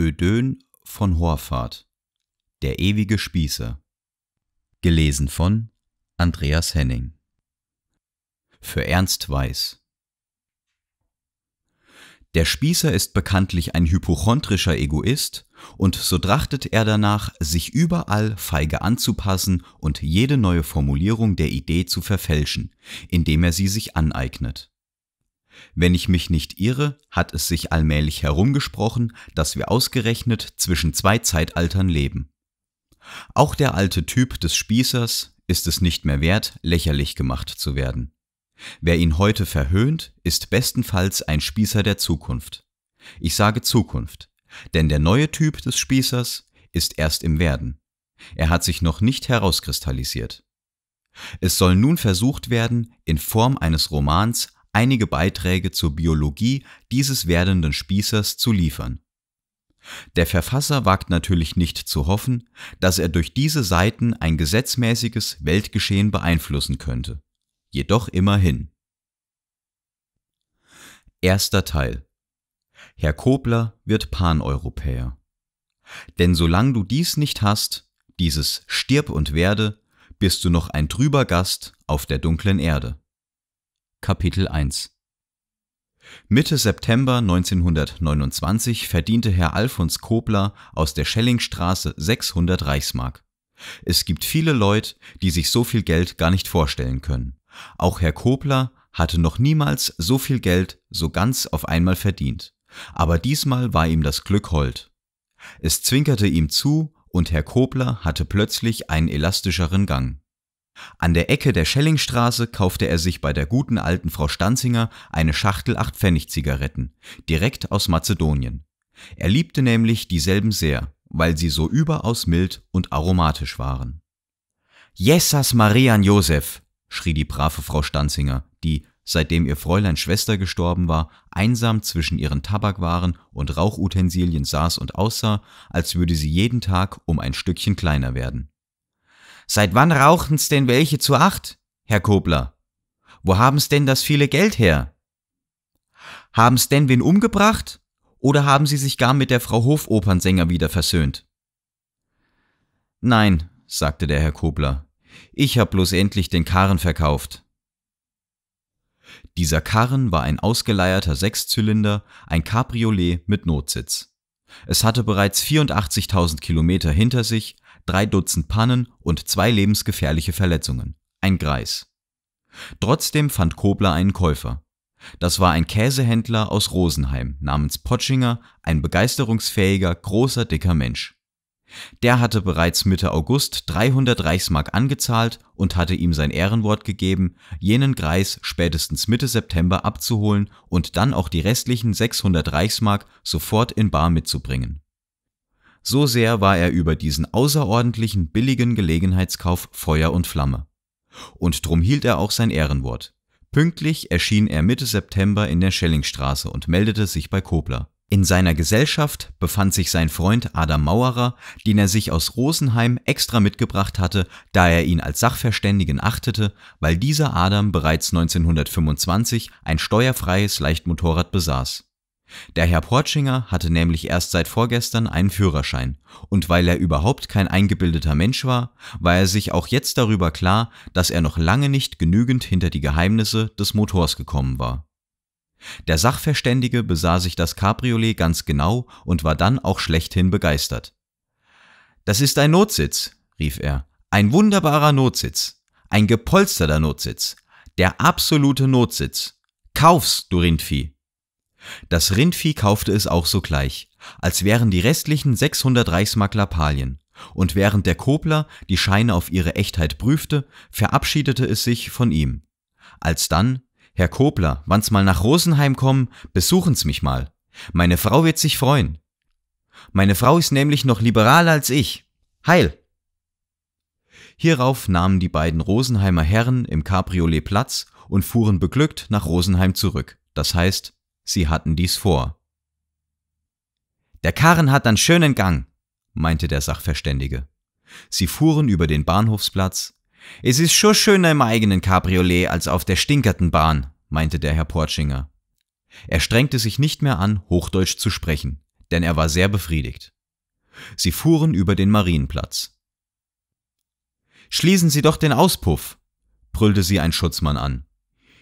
Ödön von Horvath Der ewige Spießer Gelesen von Andreas Henning Für Ernst Weiß Der Spießer ist bekanntlich ein hypochondrischer Egoist, und so trachtet er danach, sich überall feige anzupassen und jede neue Formulierung der Idee zu verfälschen, indem er sie sich aneignet. Wenn ich mich nicht irre, hat es sich allmählich herumgesprochen, dass wir ausgerechnet zwischen zwei Zeitaltern leben. Auch der alte Typ des Spießers ist es nicht mehr wert, lächerlich gemacht zu werden. Wer ihn heute verhöhnt, ist bestenfalls ein Spießer der Zukunft. Ich sage Zukunft, denn der neue Typ des Spießers ist erst im Werden. Er hat sich noch nicht herauskristallisiert. Es soll nun versucht werden, in Form eines Romans einige Beiträge zur Biologie dieses werdenden Spießers zu liefern. Der Verfasser wagt natürlich nicht zu hoffen, dass er durch diese Seiten ein gesetzmäßiges Weltgeschehen beeinflussen könnte. Jedoch immerhin. Erster Teil. Herr Kobler wird Paneuropäer. Denn solange du dies nicht hast, dieses Stirb und werde, bist du noch ein trüber Gast auf der dunklen Erde. Kapitel 1 Mitte September 1929 verdiente Herr Alfons Kobler aus der Schellingstraße 600 Reichsmark. Es gibt viele Leute, die sich so viel Geld gar nicht vorstellen können. Auch Herr Kobler hatte noch niemals so viel Geld so ganz auf einmal verdient. Aber diesmal war ihm das Glück hold. Es zwinkerte ihm zu und Herr Kobler hatte plötzlich einen elastischeren Gang. An der Ecke der Schellingstraße kaufte er sich bei der guten alten Frau Stanzinger eine Schachtel Achtpfennig-Zigaretten, direkt aus Mazedonien. Er liebte nämlich dieselben sehr, weil sie so überaus mild und aromatisch waren. Jessas Marian Josef, schrie die brave Frau Stanzinger, die, seitdem ihr Fräulein Schwester gestorben war, einsam zwischen ihren Tabakwaren und Rauchutensilien saß und aussah, als würde sie jeden Tag um ein Stückchen kleiner werden. Seit wann rauchen's denn welche zu acht, Herr Kobler? Wo haben's denn das viele Geld her? Haben's denn wen umgebracht? Oder haben Sie sich gar mit der Frau Hofopernsänger wieder versöhnt? Nein, sagte der Herr Kobler, ich hab bloß endlich den Karren verkauft. Dieser Karren war ein ausgeleierter Sechszylinder, ein Cabriolet mit Notsitz. Es hatte bereits 84.000 Kilometer hinter sich drei Dutzend Pannen und zwei lebensgefährliche Verletzungen. Ein Greis. Trotzdem fand Kobler einen Käufer. Das war ein Käsehändler aus Rosenheim namens Potschinger, ein begeisterungsfähiger, großer, dicker Mensch. Der hatte bereits Mitte August 300 Reichsmark angezahlt und hatte ihm sein Ehrenwort gegeben, jenen Greis spätestens Mitte September abzuholen und dann auch die restlichen 600 Reichsmark sofort in Bar mitzubringen. So sehr war er über diesen außerordentlichen billigen Gelegenheitskauf Feuer und Flamme. Und drum hielt er auch sein Ehrenwort. Pünktlich erschien er Mitte September in der Schellingstraße und meldete sich bei Kobler. In seiner Gesellschaft befand sich sein Freund Adam Mauerer, den er sich aus Rosenheim extra mitgebracht hatte, da er ihn als Sachverständigen achtete, weil dieser Adam bereits 1925 ein steuerfreies Leichtmotorrad besaß. Der Herr Portschinger hatte nämlich erst seit vorgestern einen Führerschein, und weil er überhaupt kein eingebildeter Mensch war, war er sich auch jetzt darüber klar, dass er noch lange nicht genügend hinter die Geheimnisse des Motors gekommen war. Der Sachverständige besah sich das Cabriolet ganz genau und war dann auch schlechthin begeistert. Das ist ein Notsitz, rief er, ein wunderbarer Notsitz, ein gepolsterter Notsitz, der absolute Notsitz. Kauf's, du Rindvieh! Das Rindvieh kaufte es auch sogleich, als wären die restlichen 600 Reichsmark Palien, und während der Kobler die Scheine auf ihre Echtheit prüfte, verabschiedete es sich von ihm. Als dann, Herr Kobler, wann's mal nach Rosenheim kommen, besuchen's mich mal. Meine Frau wird sich freuen. Meine Frau ist nämlich noch liberaler als ich. Heil! Hierauf nahmen die beiden Rosenheimer Herren im Cabriolet Platz und fuhren beglückt nach Rosenheim zurück, das heißt sie hatten dies vor. Der Karren hat einen schönen Gang, meinte der Sachverständige. Sie fuhren über den Bahnhofsplatz. Es ist schon schöner im eigenen Cabriolet als auf der stinkerten Bahn, meinte der Herr Portschinger. Er strengte sich nicht mehr an, Hochdeutsch zu sprechen, denn er war sehr befriedigt. Sie fuhren über den Marienplatz. Schließen Sie doch den Auspuff, brüllte sie ein Schutzmann an.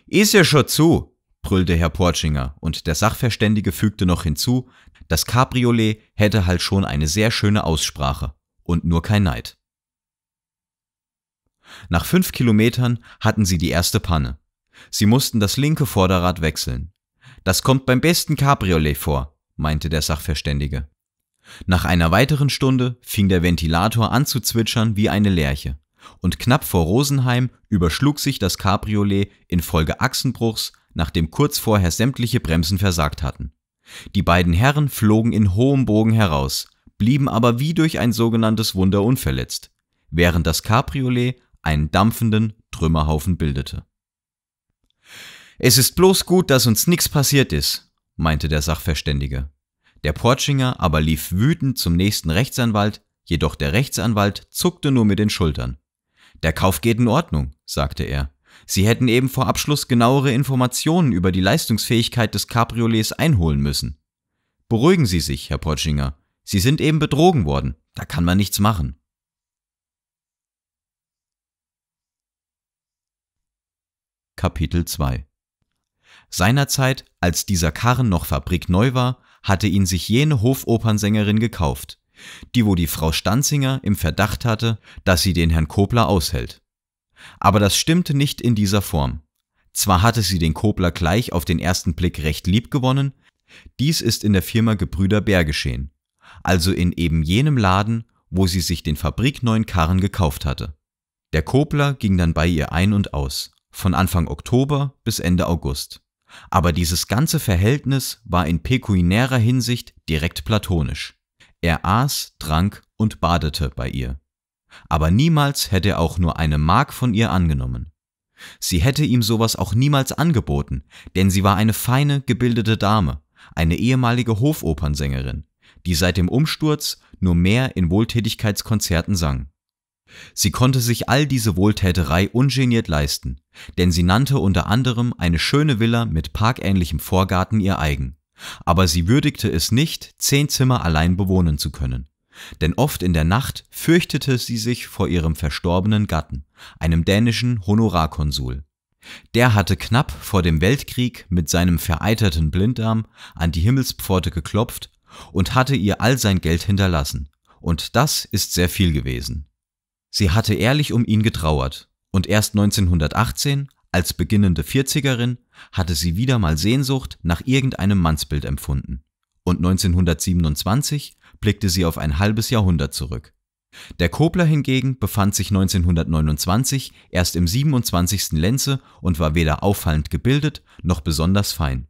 Ist ja schon zu, brüllte Herr Portschinger, und der Sachverständige fügte noch hinzu, das Cabriolet hätte halt schon eine sehr schöne Aussprache und nur kein Neid. Nach fünf Kilometern hatten sie die erste Panne. Sie mussten das linke Vorderrad wechseln. Das kommt beim besten Cabriolet vor, meinte der Sachverständige. Nach einer weiteren Stunde fing der Ventilator an zu zwitschern wie eine Lerche, und knapp vor Rosenheim überschlug sich das Cabriolet infolge Achsenbruchs nachdem kurz vorher sämtliche Bremsen versagt hatten. Die beiden Herren flogen in hohem Bogen heraus, blieben aber wie durch ein sogenanntes Wunder unverletzt, während das Cabriolet einen dampfenden Trümmerhaufen bildete. Es ist bloß gut, dass uns nichts passiert ist, meinte der Sachverständige. Der Portschinger aber lief wütend zum nächsten Rechtsanwalt, jedoch der Rechtsanwalt zuckte nur mit den Schultern. Der Kauf geht in Ordnung, sagte er. Sie hätten eben vor Abschluss genauere Informationen über die Leistungsfähigkeit des Cabriolets einholen müssen. Beruhigen Sie sich, Herr Potschinger. Sie sind eben betrogen worden. Da kann man nichts machen. Kapitel 2 Seinerzeit, als dieser Karren noch fabrikneu war, hatte ihn sich jene Hofopernsängerin gekauft, die wo die Frau Stanzinger im Verdacht hatte, dass sie den Herrn Kobler aushält. Aber das stimmte nicht in dieser Form. Zwar hatte sie den Kobler gleich auf den ersten Blick recht lieb gewonnen, dies ist in der Firma Gebrüder Bär geschehen, also in eben jenem Laden, wo sie sich den fabrikneuen Karren gekauft hatte. Der Kobler ging dann bei ihr ein und aus, von Anfang Oktober bis Ende August. Aber dieses ganze Verhältnis war in pekuniärer Hinsicht direkt platonisch. Er aß, trank und badete bei ihr aber niemals hätte er auch nur eine Mark von ihr angenommen. Sie hätte ihm sowas auch niemals angeboten, denn sie war eine feine, gebildete Dame, eine ehemalige Hofopernsängerin, die seit dem Umsturz nur mehr in Wohltätigkeitskonzerten sang. Sie konnte sich all diese Wohltäterei ungeniert leisten, denn sie nannte unter anderem eine schöne Villa mit parkähnlichem Vorgarten ihr eigen, aber sie würdigte es nicht, zehn Zimmer allein bewohnen zu können denn oft in der Nacht fürchtete sie sich vor ihrem verstorbenen Gatten, einem dänischen Honorarkonsul. Der hatte knapp vor dem Weltkrieg mit seinem vereiterten Blindarm an die Himmelspforte geklopft und hatte ihr all sein Geld hinterlassen, und das ist sehr viel gewesen. Sie hatte ehrlich um ihn getrauert, und erst 1918, als beginnende Vierzigerin, hatte sie wieder mal Sehnsucht nach irgendeinem Mannsbild empfunden. Und 1927 blickte sie auf ein halbes Jahrhundert zurück. Der Kobler hingegen befand sich 1929 erst im 27. Lenze und war weder auffallend gebildet noch besonders fein.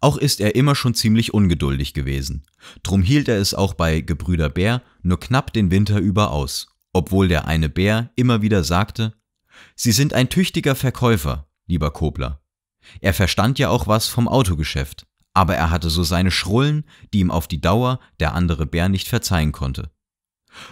Auch ist er immer schon ziemlich ungeduldig gewesen. Drum hielt er es auch bei Gebrüder Bär nur knapp den Winter über aus, obwohl der eine Bär immer wieder sagte, Sie sind ein tüchtiger Verkäufer, lieber Kobler. Er verstand ja auch was vom Autogeschäft aber er hatte so seine Schrullen, die ihm auf die Dauer der andere Bär nicht verzeihen konnte.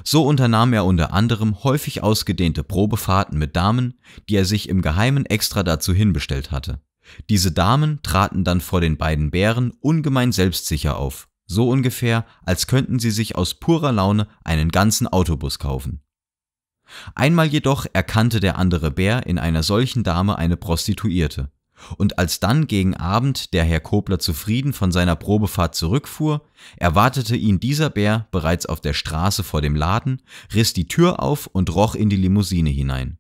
So unternahm er unter anderem häufig ausgedehnte Probefahrten mit Damen, die er sich im Geheimen extra dazu hinbestellt hatte. Diese Damen traten dann vor den beiden Bären ungemein selbstsicher auf, so ungefähr, als könnten sie sich aus purer Laune einen ganzen Autobus kaufen. Einmal jedoch erkannte der andere Bär in einer solchen Dame eine Prostituierte, und als dann gegen Abend der Herr Kobler zufrieden von seiner Probefahrt zurückfuhr, erwartete ihn dieser Bär bereits auf der Straße vor dem Laden, riss die Tür auf und roch in die Limousine hinein.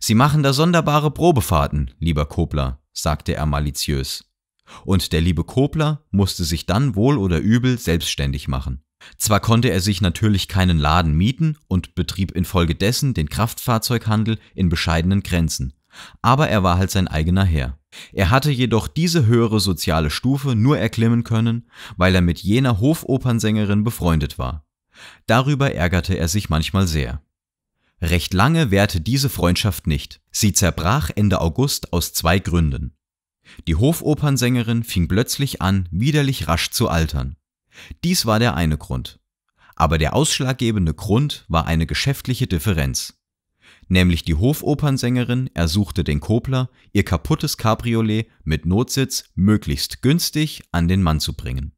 Sie machen da sonderbare Probefahrten, lieber Kobler, sagte er maliziös. Und der liebe Kobler musste sich dann wohl oder übel selbstständig machen. Zwar konnte er sich natürlich keinen Laden mieten und betrieb infolgedessen den Kraftfahrzeughandel in bescheidenen Grenzen, aber er war halt sein eigener Herr. Er hatte jedoch diese höhere soziale Stufe nur erklimmen können, weil er mit jener Hofopernsängerin befreundet war. Darüber ärgerte er sich manchmal sehr. Recht lange währte diese Freundschaft nicht. Sie zerbrach Ende August aus zwei Gründen. Die Hofopernsängerin fing plötzlich an, widerlich rasch zu altern. Dies war der eine Grund. Aber der ausschlaggebende Grund war eine geschäftliche Differenz nämlich die Hofopernsängerin ersuchte den Kobler, ihr kaputtes Cabriolet mit Notsitz möglichst günstig an den Mann zu bringen.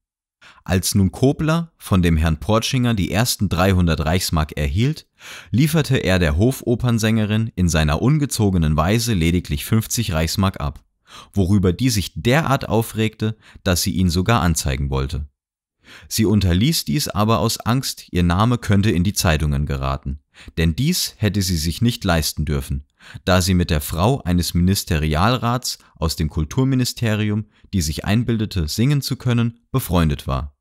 Als nun Kobler von dem Herrn Portschinger die ersten 300 Reichsmark erhielt, lieferte er der Hofopernsängerin in seiner ungezogenen Weise lediglich 50 Reichsmark ab, worüber die sich derart aufregte, dass sie ihn sogar anzeigen wollte. Sie unterließ dies aber aus Angst, ihr Name könnte in die Zeitungen geraten. Denn dies hätte sie sich nicht leisten dürfen, da sie mit der Frau eines Ministerialrats aus dem Kulturministerium, die sich einbildete, singen zu können, befreundet war.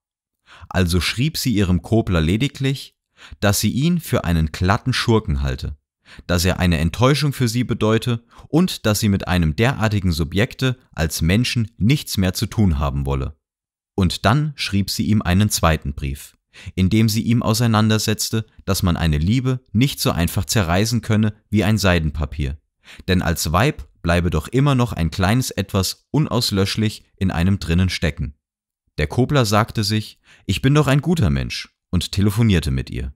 Also schrieb sie ihrem Kobler lediglich, dass sie ihn für einen glatten Schurken halte, dass er eine Enttäuschung für sie bedeute und dass sie mit einem derartigen Subjekte als Menschen nichts mehr zu tun haben wolle. Und dann schrieb sie ihm einen zweiten Brief indem sie ihm auseinandersetzte, dass man eine Liebe nicht so einfach zerreißen könne wie ein Seidenpapier, denn als Weib bleibe doch immer noch ein kleines etwas unauslöschlich in einem drinnen stecken. Der Kobler sagte sich, ich bin doch ein guter Mensch und telefonierte mit ihr.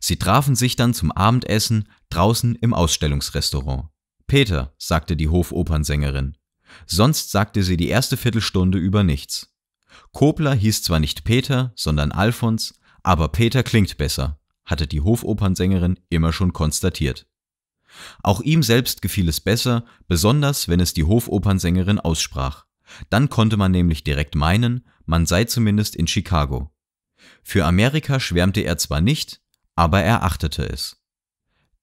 Sie trafen sich dann zum Abendessen draußen im Ausstellungsrestaurant. Peter, sagte die Hofopernsängerin. Sonst sagte sie die erste Viertelstunde über nichts. Kobler hieß zwar nicht Peter, sondern Alfons, aber Peter klingt besser, hatte die Hofopernsängerin immer schon konstatiert. Auch ihm selbst gefiel es besser, besonders wenn es die Hofopernsängerin aussprach. Dann konnte man nämlich direkt meinen, man sei zumindest in Chicago. Für Amerika schwärmte er zwar nicht, aber er achtete es.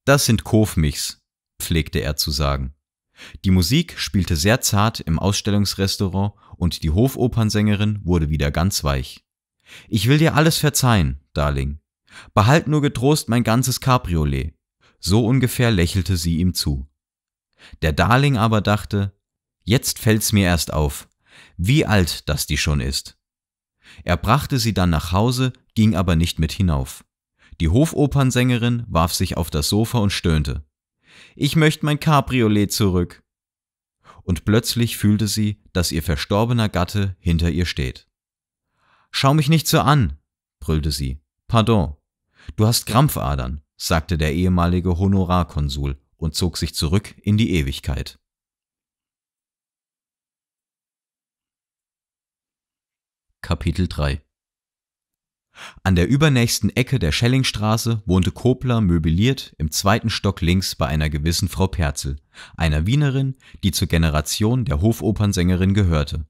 Das sind Kofmichs, pflegte er zu sagen. Die Musik spielte sehr zart im Ausstellungsrestaurant und die Hofopernsängerin wurde wieder ganz weich. Ich will dir alles verzeihen, Darling. Behalt nur getrost mein ganzes Cabriolet. So ungefähr lächelte sie ihm zu. Der Darling aber dachte, jetzt fällt's mir erst auf, wie alt das die schon ist. Er brachte sie dann nach Hause, ging aber nicht mit hinauf. Die Hofopernsängerin warf sich auf das Sofa und stöhnte. Ich möchte mein Cabriolet zurück und plötzlich fühlte sie, dass ihr verstorbener Gatte hinter ihr steht. Schau mich nicht so an, brüllte sie. Pardon. Du hast Krampfadern, sagte der ehemalige Honorarkonsul und zog sich zurück in die Ewigkeit. Kapitel 3 an der übernächsten Ecke der Schellingstraße wohnte Kobler möbliert im zweiten Stock links bei einer gewissen Frau Perzel, einer Wienerin, die zur Generation der Hofopernsängerin gehörte.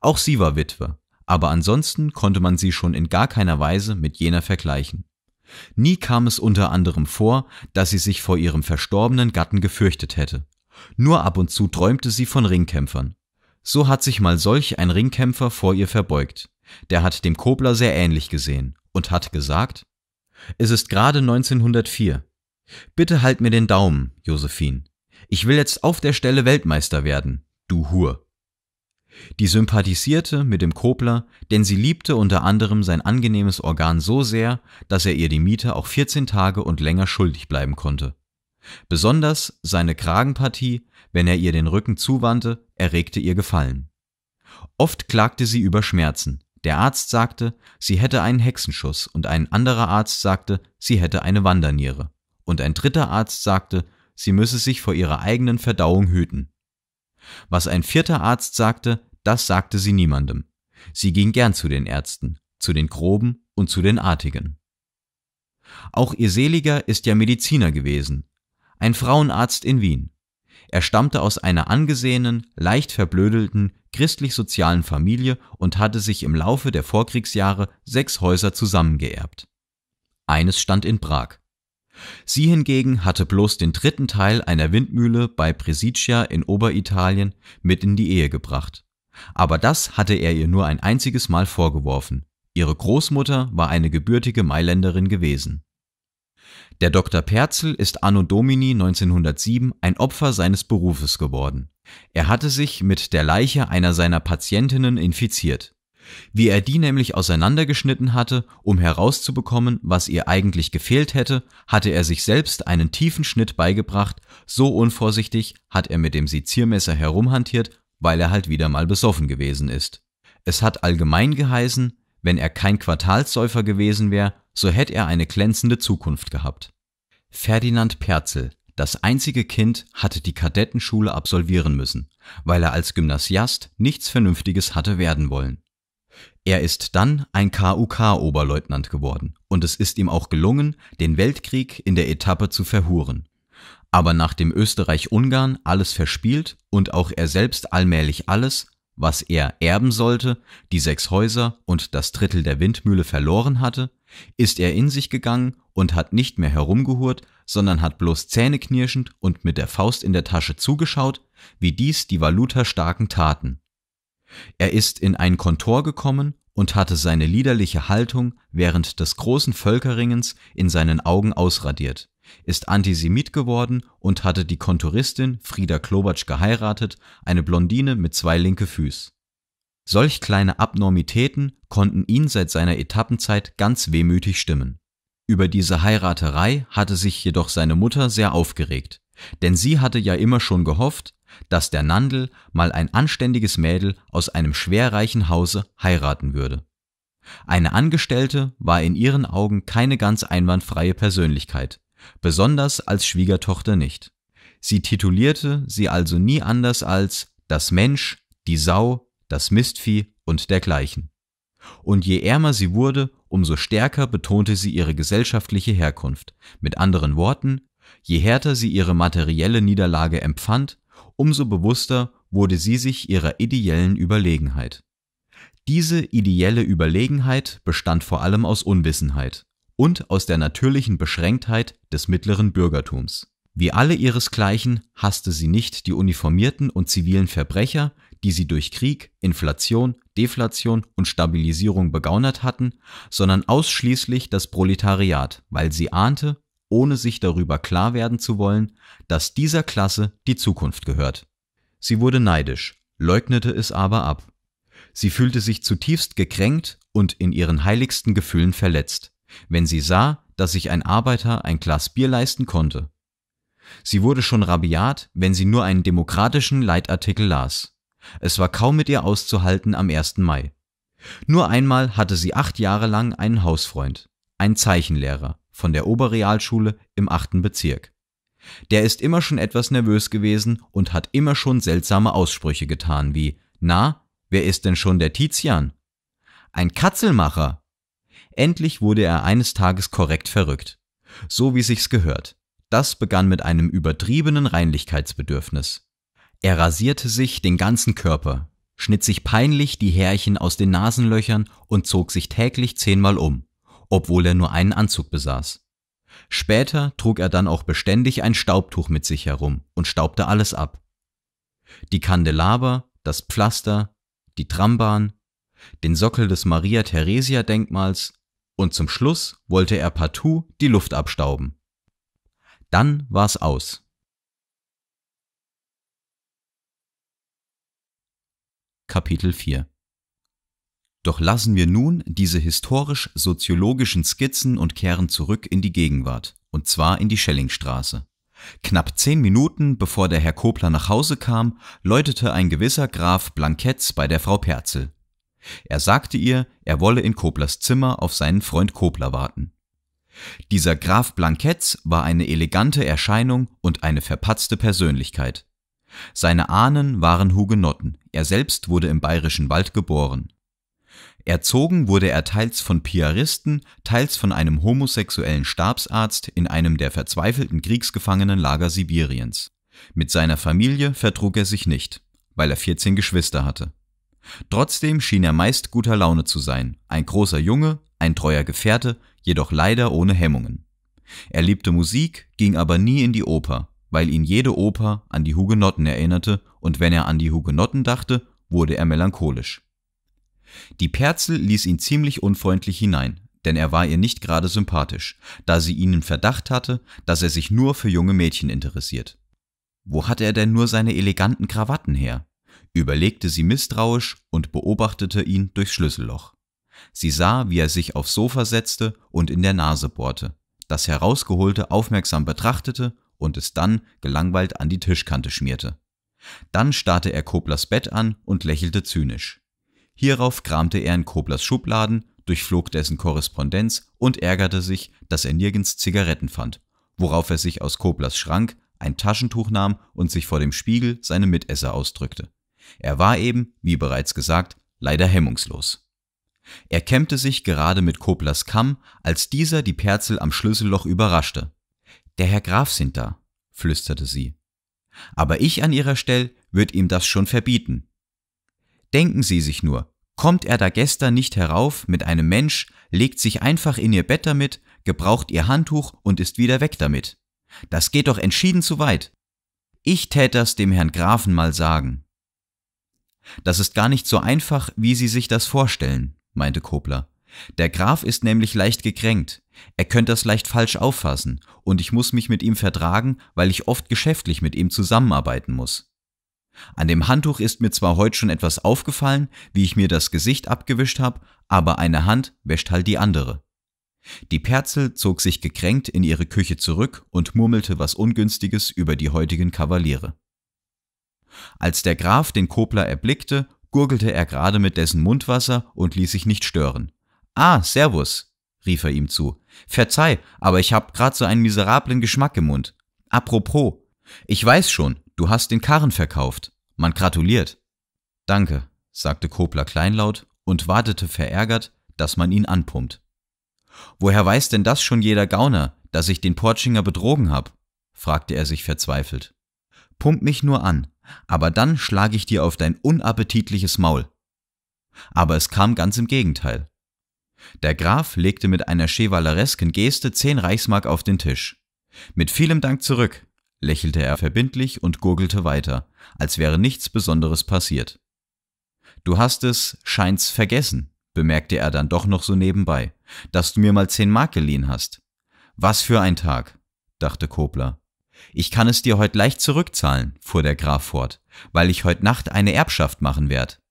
Auch sie war Witwe, aber ansonsten konnte man sie schon in gar keiner Weise mit jener vergleichen. Nie kam es unter anderem vor, dass sie sich vor ihrem verstorbenen Gatten gefürchtet hätte. Nur ab und zu träumte sie von Ringkämpfern. So hat sich mal solch ein Ringkämpfer vor ihr verbeugt. Der hat dem Kobler sehr ähnlich gesehen und hat gesagt, es ist gerade 1904. Bitte halt mir den Daumen, Josephine. Ich will jetzt auf der Stelle Weltmeister werden, du Hur. Die sympathisierte mit dem Kobler, denn sie liebte unter anderem sein angenehmes Organ so sehr, dass er ihr die Miete auch 14 Tage und länger schuldig bleiben konnte. Besonders seine Kragenpartie, wenn er ihr den Rücken zuwandte, erregte ihr Gefallen. Oft klagte sie über Schmerzen, der Arzt sagte, sie hätte einen Hexenschuss und ein anderer Arzt sagte, sie hätte eine Wanderniere. Und ein dritter Arzt sagte, sie müsse sich vor ihrer eigenen Verdauung hüten. Was ein vierter Arzt sagte, das sagte sie niemandem. Sie ging gern zu den Ärzten, zu den Groben und zu den Artigen. Auch ihr Seliger ist ja Mediziner gewesen, ein Frauenarzt in Wien. Er stammte aus einer angesehenen, leicht verblödelten, christlich-sozialen Familie und hatte sich im Laufe der Vorkriegsjahre sechs Häuser zusammengeerbt. Eines stand in Prag. Sie hingegen hatte bloß den dritten Teil einer Windmühle bei Presidia in Oberitalien mit in die Ehe gebracht. Aber das hatte er ihr nur ein einziges Mal vorgeworfen. Ihre Großmutter war eine gebürtige Mailänderin gewesen. Der Dr. Perzel ist anno Domini 1907 ein Opfer seines Berufes geworden. Er hatte sich mit der Leiche einer seiner Patientinnen infiziert. Wie er die nämlich auseinandergeschnitten hatte, um herauszubekommen, was ihr eigentlich gefehlt hätte, hatte er sich selbst einen tiefen Schnitt beigebracht, so unvorsichtig hat er mit dem Seziermesser herumhantiert, weil er halt wieder mal besoffen gewesen ist. Es hat allgemein geheißen, wenn er kein Quartalsäufer gewesen wäre, so hätte er eine glänzende Zukunft gehabt. Ferdinand Perzel, das einzige Kind, hatte die Kadettenschule absolvieren müssen, weil er als Gymnasiast nichts Vernünftiges hatte werden wollen. Er ist dann ein KUK-Oberleutnant geworden und es ist ihm auch gelungen, den Weltkrieg in der Etappe zu verhuren. Aber nachdem Österreich-Ungarn alles verspielt und auch er selbst allmählich alles, was er erben sollte, die sechs Häuser und das Drittel der Windmühle verloren hatte, ist er in sich gegangen und hat nicht mehr herumgehurt, sondern hat bloß zähneknirschend und mit der Faust in der Tasche zugeschaut, wie dies die Valuta-Starken taten. Er ist in ein Kontor gekommen und hatte seine liederliche Haltung während des großen Völkerringens in seinen Augen ausradiert, ist Antisemit geworden und hatte die Kontoristin Frieda Klobatsch geheiratet, eine Blondine mit zwei linke Füß. Solch kleine Abnormitäten konnten ihn seit seiner Etappenzeit ganz wehmütig stimmen. Über diese Heiraterei hatte sich jedoch seine Mutter sehr aufgeregt, denn sie hatte ja immer schon gehofft, dass der Nandl mal ein anständiges Mädel aus einem schwerreichen Hause heiraten würde. Eine Angestellte war in ihren Augen keine ganz einwandfreie Persönlichkeit, besonders als Schwiegertochter nicht. Sie titulierte sie also nie anders als das Mensch, die Sau das Mistvieh und dergleichen. Und je ärmer sie wurde, umso stärker betonte sie ihre gesellschaftliche Herkunft. Mit anderen Worten, je härter sie ihre materielle Niederlage empfand, umso bewusster wurde sie sich ihrer ideellen Überlegenheit. Diese ideelle Überlegenheit bestand vor allem aus Unwissenheit und aus der natürlichen Beschränktheit des mittleren Bürgertums. Wie alle ihresgleichen hasste sie nicht die uniformierten und zivilen Verbrecher, die sie durch Krieg, Inflation, Deflation und Stabilisierung begaunert hatten, sondern ausschließlich das Proletariat, weil sie ahnte, ohne sich darüber klar werden zu wollen, dass dieser Klasse die Zukunft gehört. Sie wurde neidisch, leugnete es aber ab. Sie fühlte sich zutiefst gekränkt und in ihren heiligsten Gefühlen verletzt, wenn sie sah, dass sich ein Arbeiter ein Glas Bier leisten konnte. Sie wurde schon rabiat, wenn sie nur einen demokratischen Leitartikel las. Es war kaum mit ihr auszuhalten am 1. Mai. Nur einmal hatte sie acht Jahre lang einen Hausfreund, einen Zeichenlehrer von der Oberrealschule im 8. Bezirk. Der ist immer schon etwas nervös gewesen und hat immer schon seltsame Aussprüche getan, wie Na, wer ist denn schon der Tizian? Ein Katzelmacher! Endlich wurde er eines Tages korrekt verrückt. So wie sich's gehört. Das begann mit einem übertriebenen Reinlichkeitsbedürfnis. Er rasierte sich den ganzen Körper, schnitt sich peinlich die Härchen aus den Nasenlöchern und zog sich täglich zehnmal um, obwohl er nur einen Anzug besaß. Später trug er dann auch beständig ein Staubtuch mit sich herum und staubte alles ab. Die Kandelaber, das Pflaster, die Trambahn, den Sockel des Maria Theresia Denkmals und zum Schluss wollte er partout die Luft abstauben. Dann war's aus. Kapitel 4. Doch lassen wir nun diese historisch-soziologischen Skizzen und kehren zurück in die Gegenwart, und zwar in die Schellingstraße. Knapp zehn Minuten bevor der Herr Kobler nach Hause kam, läutete ein gewisser Graf Blanketz bei der Frau Perzel. Er sagte ihr, er wolle in Koblers Zimmer auf seinen Freund Kobler warten. Dieser Graf Blanketz war eine elegante Erscheinung und eine verpatzte Persönlichkeit. Seine Ahnen waren Hugenotten, er selbst wurde im Bayerischen Wald geboren. Erzogen wurde er teils von Piaristen, teils von einem homosexuellen Stabsarzt in einem der verzweifelten Kriegsgefangenenlager Sibiriens. Mit seiner Familie vertrug er sich nicht, weil er 14 Geschwister hatte. Trotzdem schien er meist guter Laune zu sein, ein großer Junge, ein treuer Gefährte, jedoch leider ohne Hemmungen. Er liebte Musik, ging aber nie in die Oper, weil ihn jede Oper an die Hugenotten erinnerte und wenn er an die Hugenotten dachte, wurde er melancholisch. Die Perzel ließ ihn ziemlich unfreundlich hinein, denn er war ihr nicht gerade sympathisch, da sie ihnen Verdacht hatte, dass er sich nur für junge Mädchen interessiert. Wo hatte er denn nur seine eleganten Krawatten her? überlegte sie misstrauisch und beobachtete ihn durchs Schlüsselloch. Sie sah, wie er sich aufs Sofa setzte und in der Nase bohrte, das Herausgeholte aufmerksam betrachtete und es dann gelangweilt an die Tischkante schmierte. Dann starrte er Koblers Bett an und lächelte zynisch. Hierauf kramte er in Koblers Schubladen, durchflog dessen Korrespondenz und ärgerte sich, dass er nirgends Zigaretten fand, worauf er sich aus Koblers Schrank ein Taschentuch nahm und sich vor dem Spiegel seine Mitesser ausdrückte. Er war eben, wie bereits gesagt, leider hemmungslos. Er kämmte sich gerade mit Koblers Kamm, als dieser die Perzel am Schlüsselloch überraschte. Der Herr Graf sind da, flüsterte sie. Aber ich an Ihrer Stelle würde ihm das schon verbieten. Denken Sie sich nur, kommt er da gestern nicht herauf mit einem Mensch, legt sich einfach in Ihr Bett damit, gebraucht Ihr Handtuch und ist wieder weg damit. Das geht doch entschieden zu weit. Ich tät das dem Herrn Grafen mal sagen. Das ist gar nicht so einfach, wie Sie sich das vorstellen, meinte Kobler. Der Graf ist nämlich leicht gekränkt. Er könnte das leicht falsch auffassen und ich muss mich mit ihm vertragen, weil ich oft geschäftlich mit ihm zusammenarbeiten muss. An dem Handtuch ist mir zwar heute schon etwas aufgefallen, wie ich mir das Gesicht abgewischt habe, aber eine Hand wäscht halt die andere. Die Perzel zog sich gekränkt in ihre Küche zurück und murmelte was Ungünstiges über die heutigen Kavaliere. Als der Graf den Kobler erblickte, gurgelte er gerade mit dessen Mundwasser und ließ sich nicht stören. Ah, Servus, rief er ihm zu. Verzeih, aber ich hab grad so einen miserablen Geschmack im Mund. Apropos, ich weiß schon, du hast den Karren verkauft. Man gratuliert. Danke, sagte Kobler kleinlaut und wartete verärgert, dass man ihn anpumpt. Woher weiß denn das schon jeder Gauner, dass ich den Portschinger betrogen hab? fragte er sich verzweifelt. Pump mich nur an, aber dann schlage ich dir auf dein unappetitliches Maul. Aber es kam ganz im Gegenteil. Der Graf legte mit einer chevaleresken Geste zehn Reichsmark auf den Tisch. Mit vielem Dank zurück, lächelte er verbindlich und gurgelte weiter, als wäre nichts Besonderes passiert. Du hast es, scheint's, vergessen, bemerkte er dann doch noch so nebenbei, dass du mir mal zehn Mark geliehen hast. Was für ein Tag, dachte Kobler. Ich kann es dir heute leicht zurückzahlen, fuhr der Graf fort, weil ich heute Nacht eine Erbschaft machen werd.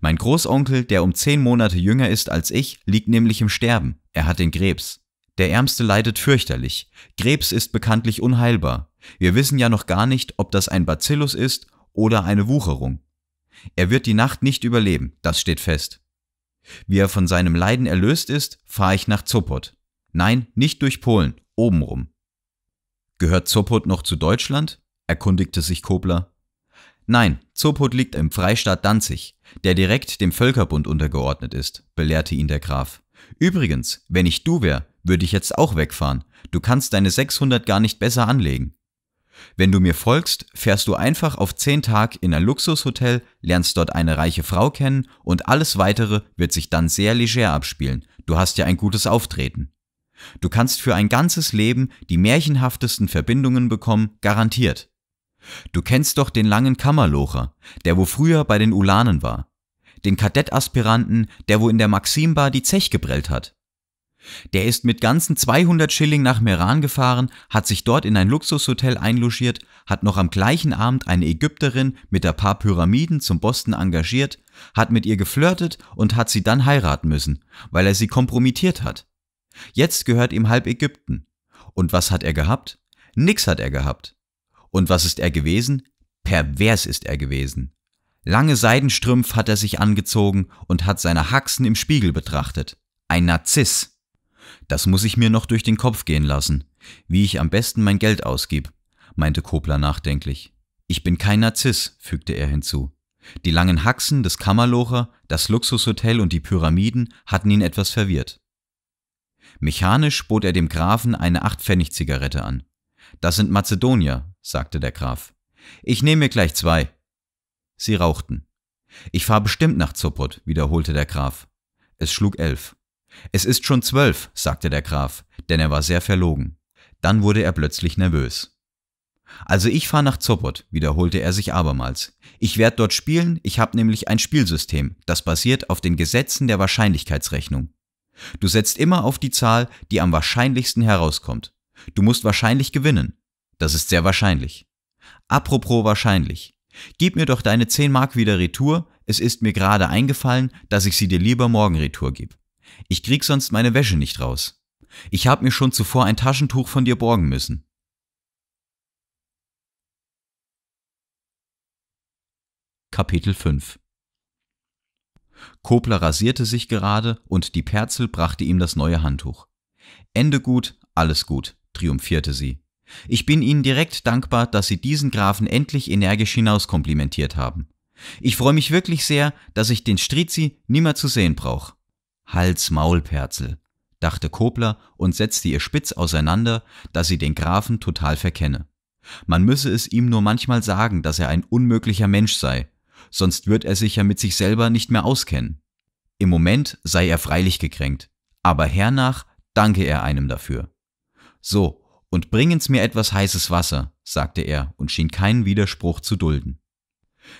Mein Großonkel, der um zehn Monate jünger ist als ich, liegt nämlich im Sterben. Er hat den Krebs. Der Ärmste leidet fürchterlich. Krebs ist bekanntlich unheilbar. Wir wissen ja noch gar nicht, ob das ein Bacillus ist oder eine Wucherung. Er wird die Nacht nicht überleben, das steht fest. Wie er von seinem Leiden erlöst ist, fahre ich nach Zopot. Nein, nicht durch Polen, obenrum. Gehört Zopot noch zu Deutschland? erkundigte sich Kobler. Nein, Zopot liegt im Freistaat Danzig, der direkt dem Völkerbund untergeordnet ist, belehrte ihn der Graf. Übrigens, wenn ich du wär, würde ich jetzt auch wegfahren. Du kannst deine 600 gar nicht besser anlegen. Wenn du mir folgst, fährst du einfach auf 10 Tag in ein Luxushotel, lernst dort eine reiche Frau kennen und alles weitere wird sich dann sehr leger abspielen. Du hast ja ein gutes Auftreten. Du kannst für ein ganzes Leben die märchenhaftesten Verbindungen bekommen, garantiert. Du kennst doch den langen Kammerlocher, der wo früher bei den Ulanen war. Den Kadettaspiranten, der wo in der Maximbar die Zech gebrellt hat. Der ist mit ganzen 200 Schilling nach Meran gefahren, hat sich dort in ein Luxushotel einlogiert, hat noch am gleichen Abend eine Ägypterin mit ein paar Pyramiden zum Boston engagiert, hat mit ihr geflirtet und hat sie dann heiraten müssen, weil er sie kompromittiert hat. Jetzt gehört ihm halb Ägypten. Und was hat er gehabt? Nix hat er gehabt. Und was ist er gewesen? Pervers ist er gewesen. Lange Seidenstrümpf hat er sich angezogen und hat seine Haxen im Spiegel betrachtet. Ein Narziss. Das muss ich mir noch durch den Kopf gehen lassen, wie ich am besten mein Geld ausgib, meinte Kobler nachdenklich. Ich bin kein Narziss, fügte er hinzu. Die langen Haxen, des Kammerlocher, das Luxushotel und die Pyramiden hatten ihn etwas verwirrt. Mechanisch bot er dem Grafen eine Achtpfennig-Zigarette an. Das sind Mazedonier, sagte der Graf. Ich nehme mir gleich zwei. Sie rauchten. Ich fahre bestimmt nach Zuppot, wiederholte der Graf. Es schlug elf. Es ist schon zwölf, sagte der Graf, denn er war sehr verlogen. Dann wurde er plötzlich nervös. Also ich fahre nach Zoppot, wiederholte er sich abermals. Ich werde dort spielen, ich habe nämlich ein Spielsystem, das basiert auf den Gesetzen der Wahrscheinlichkeitsrechnung. Du setzt immer auf die Zahl, die am wahrscheinlichsten herauskommt. Du musst wahrscheinlich gewinnen, das ist sehr wahrscheinlich. Apropos wahrscheinlich. Gib mir doch deine 10 Mark wieder retour, es ist mir gerade eingefallen, dass ich sie dir lieber morgen retour gebe. Ich krieg sonst meine Wäsche nicht raus. Ich hab mir schon zuvor ein Taschentuch von dir borgen müssen. Kapitel 5 Kobler rasierte sich gerade und die Perzel brachte ihm das neue Handtuch. Ende gut, alles gut, triumphierte sie. Ich bin Ihnen direkt dankbar, dass Sie diesen Grafen endlich energisch hinauskomplimentiert haben. Ich freue mich wirklich sehr, dass ich den Strizi nimmer zu sehen brauch. Hals Maulperzel, dachte Kobler und setzte ihr spitz auseinander, dass sie den Grafen total verkenne. Man müsse es ihm nur manchmal sagen, dass er ein unmöglicher Mensch sei, sonst wird er sich ja mit sich selber nicht mehr auskennen. Im Moment sei er freilich gekränkt, aber hernach danke er einem dafür. So, und bringen's mir etwas heißes Wasser, sagte er und schien keinen Widerspruch zu dulden.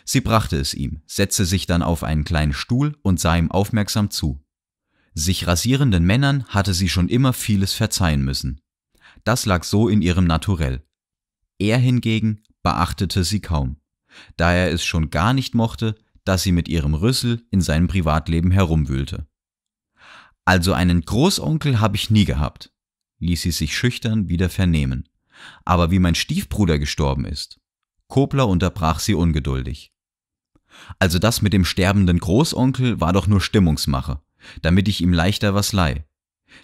Sie brachte es ihm, setzte sich dann auf einen kleinen Stuhl und sah ihm aufmerksam zu. Sich rasierenden Männern hatte sie schon immer vieles verzeihen müssen. Das lag so in ihrem Naturell. Er hingegen beachtete sie kaum, da er es schon gar nicht mochte, dass sie mit ihrem Rüssel in seinem Privatleben herumwühlte. Also einen Großonkel habe ich nie gehabt, ließ sie sich schüchtern wieder vernehmen. Aber wie mein Stiefbruder gestorben ist. Kobler unterbrach sie ungeduldig. Also das mit dem sterbenden Großonkel war doch nur Stimmungsmache, damit ich ihm leichter was leih.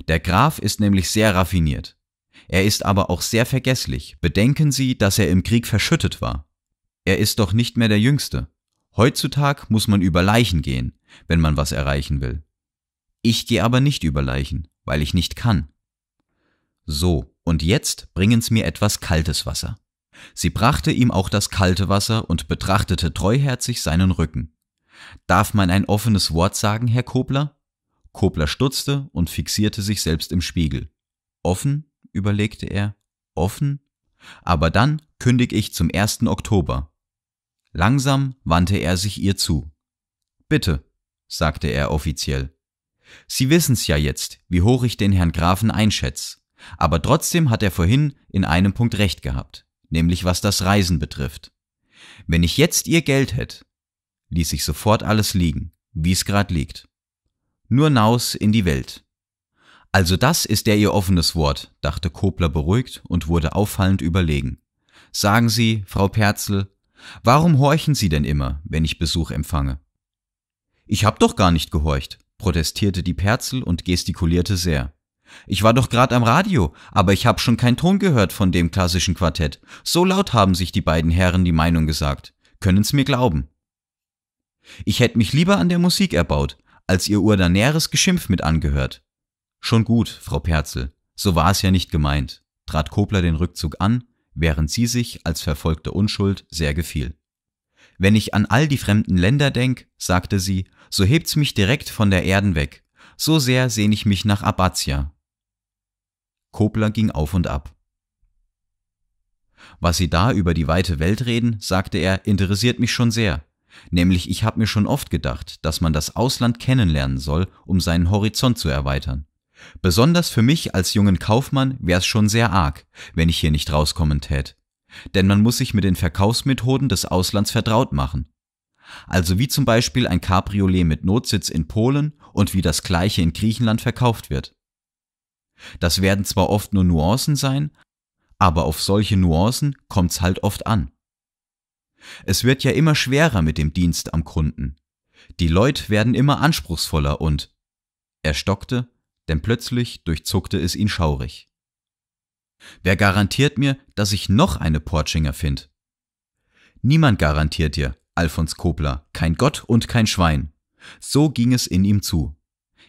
Der Graf ist nämlich sehr raffiniert. Er ist aber auch sehr vergesslich. Bedenken Sie, dass er im Krieg verschüttet war. Er ist doch nicht mehr der Jüngste. Heutzutage muss man über Leichen gehen, wenn man was erreichen will. Ich gehe aber nicht über Leichen, weil ich nicht kann. So, und jetzt bringen's mir etwas kaltes Wasser. Sie brachte ihm auch das kalte Wasser und betrachtete treuherzig seinen Rücken. Darf man ein offenes Wort sagen, Herr Kobler? Kobler stutzte und fixierte sich selbst im Spiegel. Offen? überlegte er. Offen? Aber dann kündig ich zum 1. Oktober. Langsam wandte er sich ihr zu. Bitte, sagte er offiziell. Sie wissen's ja jetzt, wie hoch ich den Herrn Grafen einschätz. Aber trotzdem hat er vorhin in einem Punkt recht gehabt, nämlich was das Reisen betrifft. Wenn ich jetzt ihr Geld hätte, ließ ich sofort alles liegen, wie es grad liegt. Nur naus in die Welt. Also das ist der ihr offenes Wort, dachte Kobler beruhigt und wurde auffallend überlegen. Sagen Sie, Frau Perzel, warum horchen Sie denn immer, wenn ich Besuch empfange? Ich hab doch gar nicht gehorcht, protestierte die Perzel und gestikulierte sehr. Ich war doch gerade am Radio, aber ich habe schon keinen Ton gehört von dem klassischen Quartett. So laut haben sich die beiden Herren die Meinung gesagt. Können's mir glauben. Ich hätte mich lieber an der Musik erbaut, als ihr urdanäres Geschimpf mit angehört. Schon gut, Frau Perzel, so war es ja nicht gemeint, trat Kobler den Rückzug an, während sie sich als verfolgte Unschuld sehr gefiel. Wenn ich an all die fremden Länder denk, sagte sie, so hebt's mich direkt von der Erden weg. So sehr sehn ich mich nach Abbatia, Kobler ging auf und ab. Was Sie da über die weite Welt reden, sagte er, interessiert mich schon sehr. Nämlich ich habe mir schon oft gedacht, dass man das Ausland kennenlernen soll, um seinen Horizont zu erweitern. Besonders für mich als jungen Kaufmann wäre es schon sehr arg, wenn ich hier nicht rauskommen tät. Denn man muss sich mit den Verkaufsmethoden des Auslands vertraut machen. Also wie zum Beispiel ein Cabriolet mit Notsitz in Polen und wie das gleiche in Griechenland verkauft wird. Das werden zwar oft nur Nuancen sein, aber auf solche Nuancen kommt's halt oft an. Es wird ja immer schwerer mit dem Dienst am Kunden. Die Leute werden immer anspruchsvoller und er stockte, denn plötzlich durchzuckte es ihn schaurig. Wer garantiert mir, dass ich noch eine Portschinger find? Niemand garantiert dir, Alfons Kobler, kein Gott und kein Schwein. So ging es in ihm zu.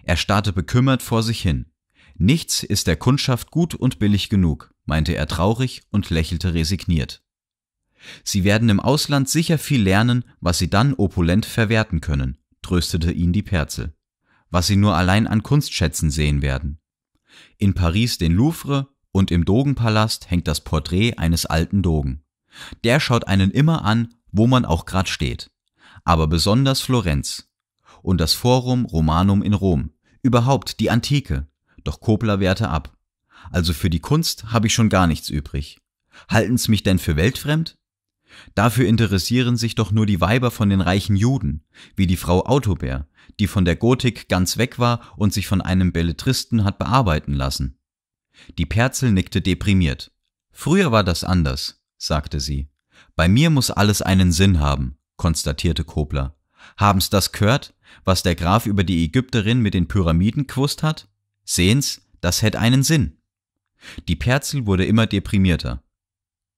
Er starrte bekümmert vor sich hin. Nichts ist der Kundschaft gut und billig genug, meinte er traurig und lächelte resigniert. Sie werden im Ausland sicher viel lernen, was sie dann opulent verwerten können, tröstete ihn die Perzel. Was sie nur allein an Kunstschätzen sehen werden. In Paris den Louvre und im Dogenpalast hängt das Porträt eines alten Dogen. Der schaut einen immer an, wo man auch grad steht. Aber besonders Florenz. Und das Forum Romanum in Rom. Überhaupt die Antike doch Kobler wehrte ab. Also für die Kunst habe ich schon gar nichts übrig. Halten's mich denn für weltfremd? Dafür interessieren sich doch nur die Weiber von den reichen Juden, wie die Frau Autobär, die von der Gotik ganz weg war und sich von einem Belletristen hat bearbeiten lassen. Die Perzel nickte deprimiert. Früher war das anders, sagte sie. Bei mir muss alles einen Sinn haben, konstatierte Kobler. Haben's das gehört, was der Graf über die Ägypterin mit den Pyramiden gewusst hat? Sehen's, das hätt einen Sinn. Die Perzel wurde immer deprimierter.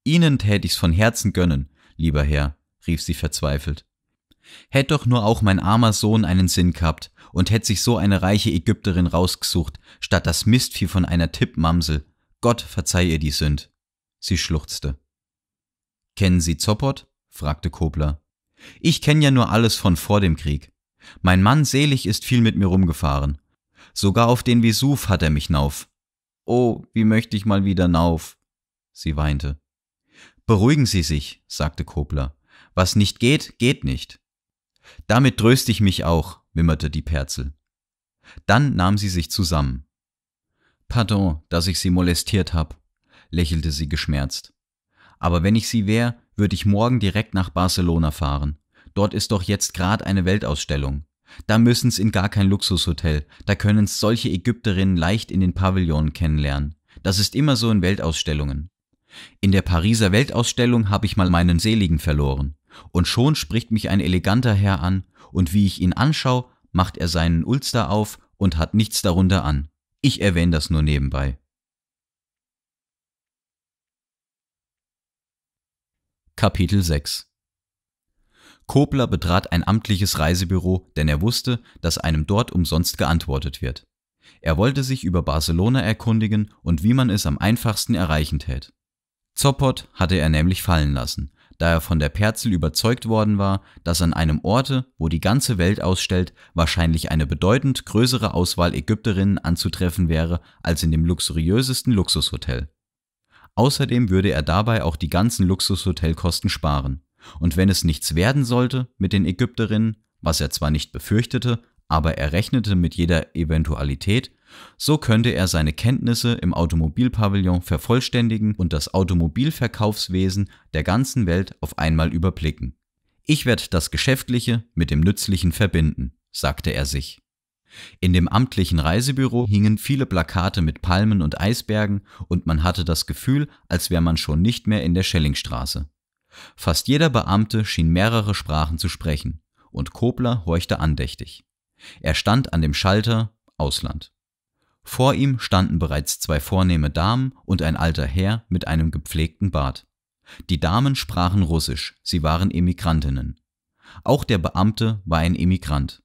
Ihnen tät ich's von Herzen gönnen, lieber Herr, rief sie verzweifelt. Hätt doch nur auch mein armer Sohn einen Sinn gehabt und hätt sich so eine reiche Ägypterin rausgesucht, statt das Mistvieh von einer Tippmamsel. Gott verzeih ihr die Sünd. Sie schluchzte. Kennen Sie Zoppot? fragte Kobler. Ich kenn ja nur alles von vor dem Krieg. Mein Mann selig ist viel mit mir rumgefahren Sogar auf den Vesuv hat er mich nauf. Oh, wie möchte ich mal wieder nauf. Sie weinte. Beruhigen Sie sich, sagte Kobler. Was nicht geht, geht nicht. Damit tröste ich mich auch, wimmerte die Perzel. Dann nahm sie sich zusammen. Pardon, dass ich Sie molestiert hab, lächelte sie geschmerzt. Aber wenn ich Sie wär, würde ich morgen direkt nach Barcelona fahren. Dort ist doch jetzt grad eine Weltausstellung. Da müssen's in gar kein Luxushotel, da können's solche Ägypterinnen leicht in den Pavillonen kennenlernen. Das ist immer so in Weltausstellungen. In der Pariser Weltausstellung habe ich mal meinen Seligen verloren. Und schon spricht mich ein eleganter Herr an, und wie ich ihn anschaue, macht er seinen Ulster auf und hat nichts darunter an. Ich erwähne das nur nebenbei. Kapitel 6 Kobler betrat ein amtliches Reisebüro, denn er wusste, dass einem dort umsonst geantwortet wird. Er wollte sich über Barcelona erkundigen und wie man es am einfachsten erreichen tät. Zoppot hatte er nämlich fallen lassen, da er von der Perzel überzeugt worden war, dass an einem Orte, wo die ganze Welt ausstellt, wahrscheinlich eine bedeutend größere Auswahl Ägypterinnen anzutreffen wäre als in dem luxuriösesten Luxushotel. Außerdem würde er dabei auch die ganzen Luxushotelkosten sparen. Und wenn es nichts werden sollte mit den Ägypterinnen, was er zwar nicht befürchtete, aber er rechnete mit jeder Eventualität, so könnte er seine Kenntnisse im Automobilpavillon vervollständigen und das Automobilverkaufswesen der ganzen Welt auf einmal überblicken. Ich werde das Geschäftliche mit dem Nützlichen verbinden, sagte er sich. In dem amtlichen Reisebüro hingen viele Plakate mit Palmen und Eisbergen und man hatte das Gefühl, als wäre man schon nicht mehr in der Schellingstraße. Fast jeder Beamte schien mehrere Sprachen zu sprechen, und Kobler horchte andächtig. Er stand an dem Schalter Ausland. Vor ihm standen bereits zwei vornehme Damen und ein alter Herr mit einem gepflegten Bart. Die Damen sprachen Russisch, sie waren Emigrantinnen. Auch der Beamte war ein Emigrant.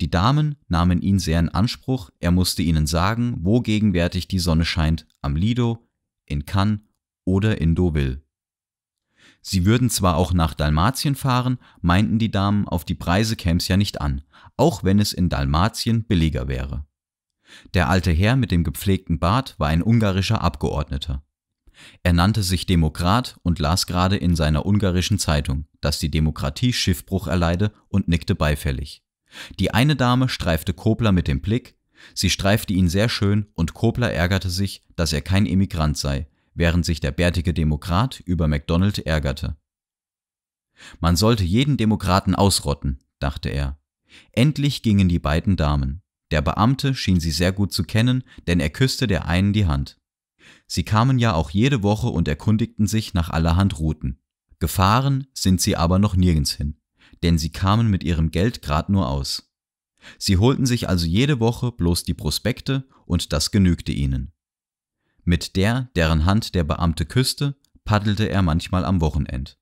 Die Damen nahmen ihn sehr in Anspruch, er musste ihnen sagen, wo gegenwärtig die Sonne scheint, am Lido, in Cannes oder in Deauville. Sie würden zwar auch nach Dalmatien fahren, meinten die Damen, auf die Preise käm's ja nicht an, auch wenn es in Dalmatien billiger wäre. Der alte Herr mit dem gepflegten Bart war ein ungarischer Abgeordneter. Er nannte sich Demokrat und las gerade in seiner ungarischen Zeitung, dass die Demokratie Schiffbruch erleide und nickte beifällig. Die eine Dame streifte Kobler mit dem Blick, sie streifte ihn sehr schön und Kobler ärgerte sich, dass er kein Emigrant sei, während sich der bärtige Demokrat über MacDonald ärgerte. Man sollte jeden Demokraten ausrotten, dachte er. Endlich gingen die beiden Damen. Der Beamte schien sie sehr gut zu kennen, denn er küsste der einen die Hand. Sie kamen ja auch jede Woche und erkundigten sich nach allerhand Routen. Gefahren sind sie aber noch nirgends hin, denn sie kamen mit ihrem Geld grad nur aus. Sie holten sich also jede Woche bloß die Prospekte und das genügte ihnen mit der, deren Hand der Beamte küsste, paddelte er manchmal am Wochenend.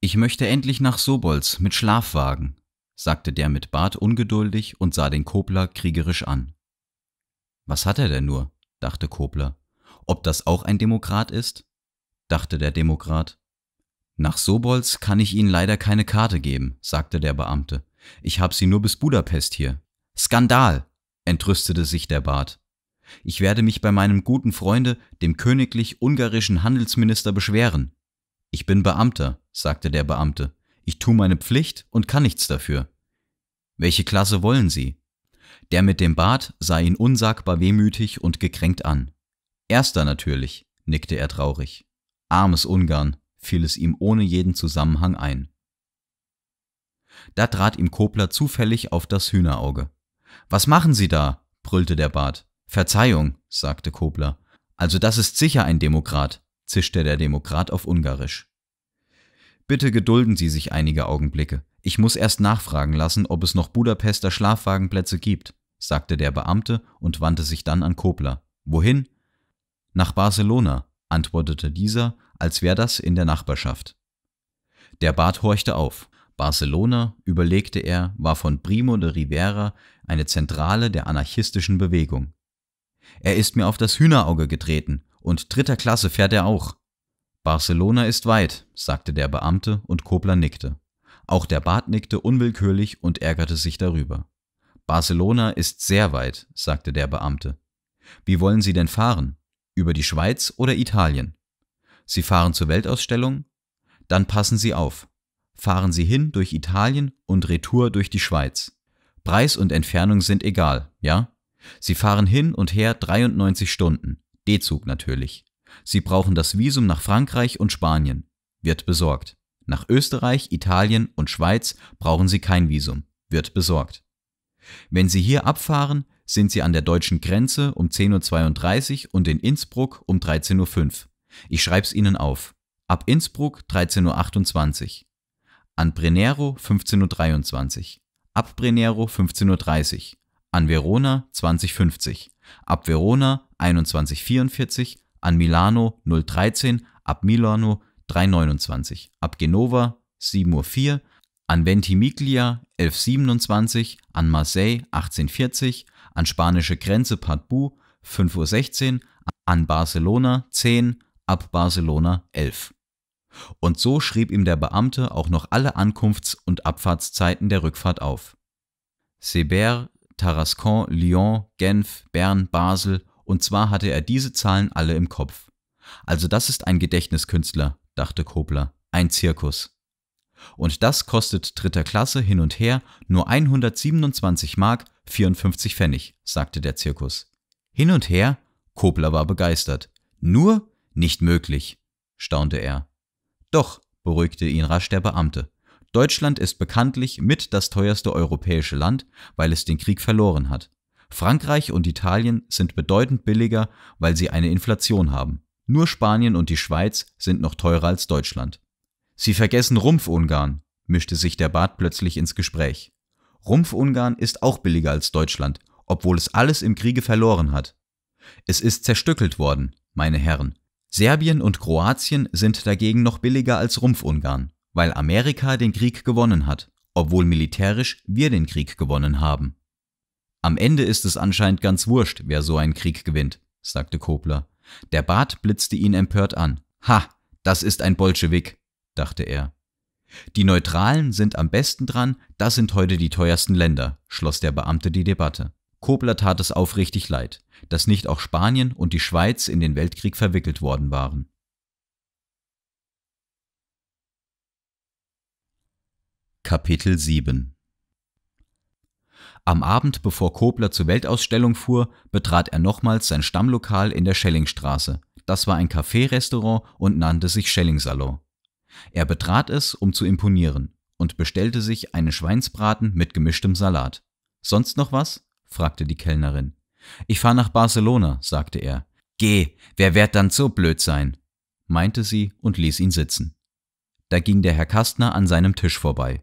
Ich möchte endlich nach Sobolz mit Schlafwagen, sagte der mit Bart ungeduldig und sah den Kobler kriegerisch an. Was hat er denn nur? dachte Kobler. Ob das auch ein Demokrat ist? dachte der Demokrat. Nach Sobolz kann ich Ihnen leider keine Karte geben, sagte der Beamte. Ich habe sie nur bis Budapest hier. Skandal! entrüstete sich der Bart. Ich werde mich bei meinem guten Freunde, dem königlich ungarischen Handelsminister, beschweren. Ich bin Beamter, sagte der Beamte. Ich tue meine Pflicht und kann nichts dafür. Welche Klasse wollen Sie? Der mit dem Bart sah ihn unsagbar wehmütig und gekränkt an. Erster natürlich, nickte er traurig. Armes Ungarn, fiel es ihm ohne jeden Zusammenhang ein. Da trat ihm Kobler zufällig auf das Hühnerauge. Was machen Sie da? brüllte der Bart. Verzeihung, sagte Kobler. Also das ist sicher ein Demokrat, zischte der Demokrat auf Ungarisch. Bitte gedulden Sie sich einige Augenblicke. Ich muss erst nachfragen lassen, ob es noch Budapester Schlafwagenplätze gibt, sagte der Beamte und wandte sich dann an Kobler. Wohin? Nach Barcelona, antwortete dieser, als wäre das in der Nachbarschaft. Der Bart horchte auf. Barcelona, überlegte er, war von Primo de Rivera eine Zentrale der anarchistischen Bewegung. Er ist mir auf das Hühnerauge getreten, und dritter Klasse fährt er auch. Barcelona ist weit, sagte der Beamte, und Kobler nickte. Auch der Bart nickte unwillkürlich und ärgerte sich darüber. Barcelona ist sehr weit, sagte der Beamte. Wie wollen Sie denn fahren? Über die Schweiz oder Italien? Sie fahren zur Weltausstellung? Dann passen Sie auf. Fahren Sie hin durch Italien und Retour durch die Schweiz. Preis und Entfernung sind egal, ja? Sie fahren hin und her 93 Stunden. D-Zug natürlich. Sie brauchen das Visum nach Frankreich und Spanien. Wird besorgt. Nach Österreich, Italien und Schweiz brauchen Sie kein Visum. Wird besorgt. Wenn Sie hier abfahren, sind Sie an der deutschen Grenze um 10.32 Uhr und in Innsbruck um 13.05 Uhr. Ich schreib's Ihnen auf. Ab Innsbruck 13.28 Uhr. An Brenero 15.23 Uhr. Ab Brenero 15.30 Uhr an Verona 2050, ab Verona 2144, an Milano 013, ab Milano 329, ab Genova 704, an Ventimiglia 1127, an Marseille 1840, an spanische Grenze Padbu 5.16 Uhr, an Barcelona 10, ab Barcelona 11. Und so schrieb ihm der Beamte auch noch alle Ankunfts- und Abfahrtszeiten der Rückfahrt auf. Seber Tarascon, Lyon, Genf, Bern, Basel, und zwar hatte er diese Zahlen alle im Kopf. Also das ist ein Gedächtniskünstler, dachte Kobler, ein Zirkus. Und das kostet dritter Klasse hin und her nur 127 Mark 54 Pfennig, sagte der Zirkus. Hin und her? Kobler war begeistert. Nur? Nicht möglich, staunte er. Doch, beruhigte ihn rasch der Beamte. Deutschland ist bekanntlich mit das teuerste europäische Land, weil es den Krieg verloren hat. Frankreich und Italien sind bedeutend billiger, weil sie eine Inflation haben. Nur Spanien und die Schweiz sind noch teurer als Deutschland. Sie vergessen Rumpfungarn, mischte sich der Bart plötzlich ins Gespräch. Rumpfungarn ist auch billiger als Deutschland, obwohl es alles im Kriege verloren hat. Es ist zerstückelt worden, meine Herren. Serbien und Kroatien sind dagegen noch billiger als Rumpfungarn weil Amerika den Krieg gewonnen hat, obwohl militärisch wir den Krieg gewonnen haben. Am Ende ist es anscheinend ganz wurscht, wer so einen Krieg gewinnt, sagte Kobler. Der Bart blitzte ihn empört an. Ha, das ist ein Bolschewik, dachte er. Die Neutralen sind am besten dran, das sind heute die teuersten Länder, schloss der Beamte die Debatte. Kobler tat es aufrichtig leid, dass nicht auch Spanien und die Schweiz in den Weltkrieg verwickelt worden waren. Kapitel 7 Am Abend, bevor Kobler zur Weltausstellung fuhr, betrat er nochmals sein Stammlokal in der Schellingstraße. Das war ein Café-Restaurant und nannte sich Schellingsalon. Er betrat es, um zu imponieren, und bestellte sich einen Schweinsbraten mit gemischtem Salat. Sonst noch was? fragte die Kellnerin. Ich fahre nach Barcelona, sagte er. Geh, wer wird dann so blöd sein? meinte sie und ließ ihn sitzen. Da ging der Herr Kastner an seinem Tisch vorbei.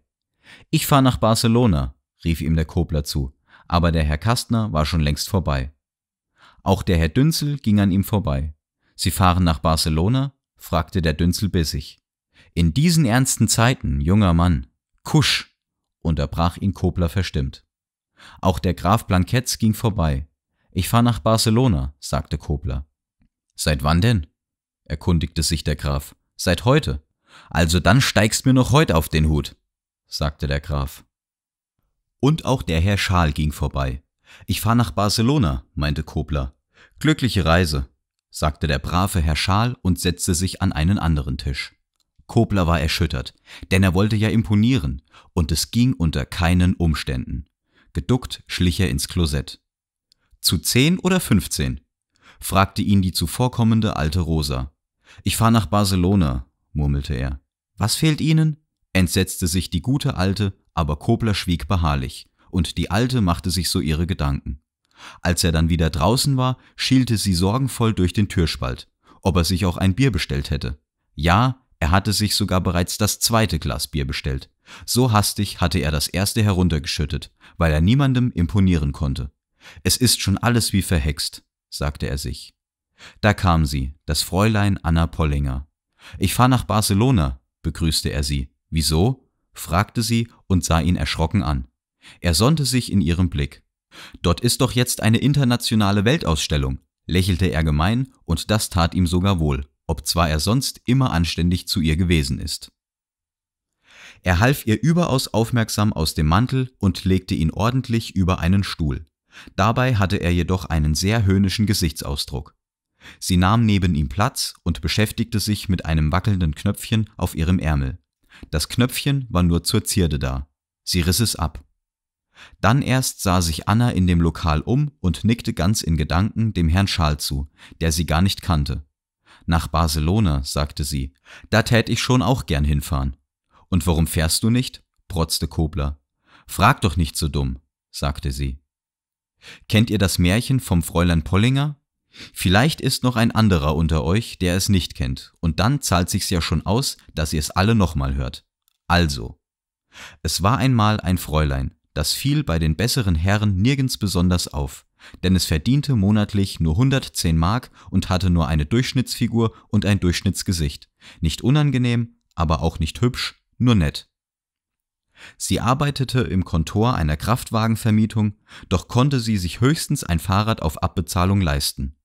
Ich fahr nach Barcelona, rief ihm der Kobler zu, aber der Herr Kastner war schon längst vorbei. Auch der Herr Dünzel ging an ihm vorbei. Sie fahren nach Barcelona? fragte der Dünzel bissig. In diesen ernsten Zeiten, junger Mann, Kusch, unterbrach ihn Kobler verstimmt. Auch der Graf Blanketz ging vorbei. Ich fahr nach Barcelona, sagte Kobler. Seit wann denn? erkundigte sich der Graf. Seit heute. Also dann steigst mir noch heut auf den Hut sagte der Graf. Und auch der Herr Schal ging vorbei. Ich fahre nach Barcelona, meinte Kobler. Glückliche Reise, sagte der brave Herr Schal und setzte sich an einen anderen Tisch. Kobler war erschüttert, denn er wollte ja imponieren, und es ging unter keinen Umständen. Geduckt schlich er ins Klosett. Zu zehn oder fünfzehn? fragte ihn die zuvorkommende alte Rosa. Ich fahre nach Barcelona, murmelte er. Was fehlt Ihnen? entsetzte sich die gute Alte, aber Kobler schwieg beharrlich, und die Alte machte sich so ihre Gedanken. Als er dann wieder draußen war, schielte sie sorgenvoll durch den Türspalt, ob er sich auch ein Bier bestellt hätte. Ja, er hatte sich sogar bereits das zweite Glas Bier bestellt. So hastig hatte er das erste heruntergeschüttet, weil er niemandem imponieren konnte. Es ist schon alles wie verhext, sagte er sich. Da kam sie, das Fräulein Anna Pollinger. Ich fahr nach Barcelona, begrüßte er sie. Wieso? fragte sie und sah ihn erschrocken an. Er sonnte sich in ihrem Blick. Dort ist doch jetzt eine internationale Weltausstellung, lächelte er gemein, und das tat ihm sogar wohl, obzwar er sonst immer anständig zu ihr gewesen ist. Er half ihr überaus aufmerksam aus dem Mantel und legte ihn ordentlich über einen Stuhl. Dabei hatte er jedoch einen sehr höhnischen Gesichtsausdruck. Sie nahm neben ihm Platz und beschäftigte sich mit einem wackelnden Knöpfchen auf ihrem Ärmel. Das Knöpfchen war nur zur Zierde da. Sie riss es ab. Dann erst sah sich Anna in dem Lokal um und nickte ganz in Gedanken dem Herrn Schal zu, der sie gar nicht kannte. Nach Barcelona, sagte sie, da tät ich schon auch gern hinfahren. Und warum fährst du nicht? protzte Kobler. Frag doch nicht so dumm, sagte sie. Kennt ihr das Märchen vom Fräulein Pollinger? Vielleicht ist noch ein anderer unter euch, der es nicht kennt, und dann zahlt sich's ja schon aus, dass ihr es alle nochmal hört. Also. Es war einmal ein Fräulein, das fiel bei den besseren Herren nirgends besonders auf, denn es verdiente monatlich nur 110 Mark und hatte nur eine Durchschnittsfigur und ein Durchschnittsgesicht. Nicht unangenehm, aber auch nicht hübsch, nur nett. Sie arbeitete im Kontor einer Kraftwagenvermietung, doch konnte sie sich höchstens ein Fahrrad auf Abbezahlung leisten.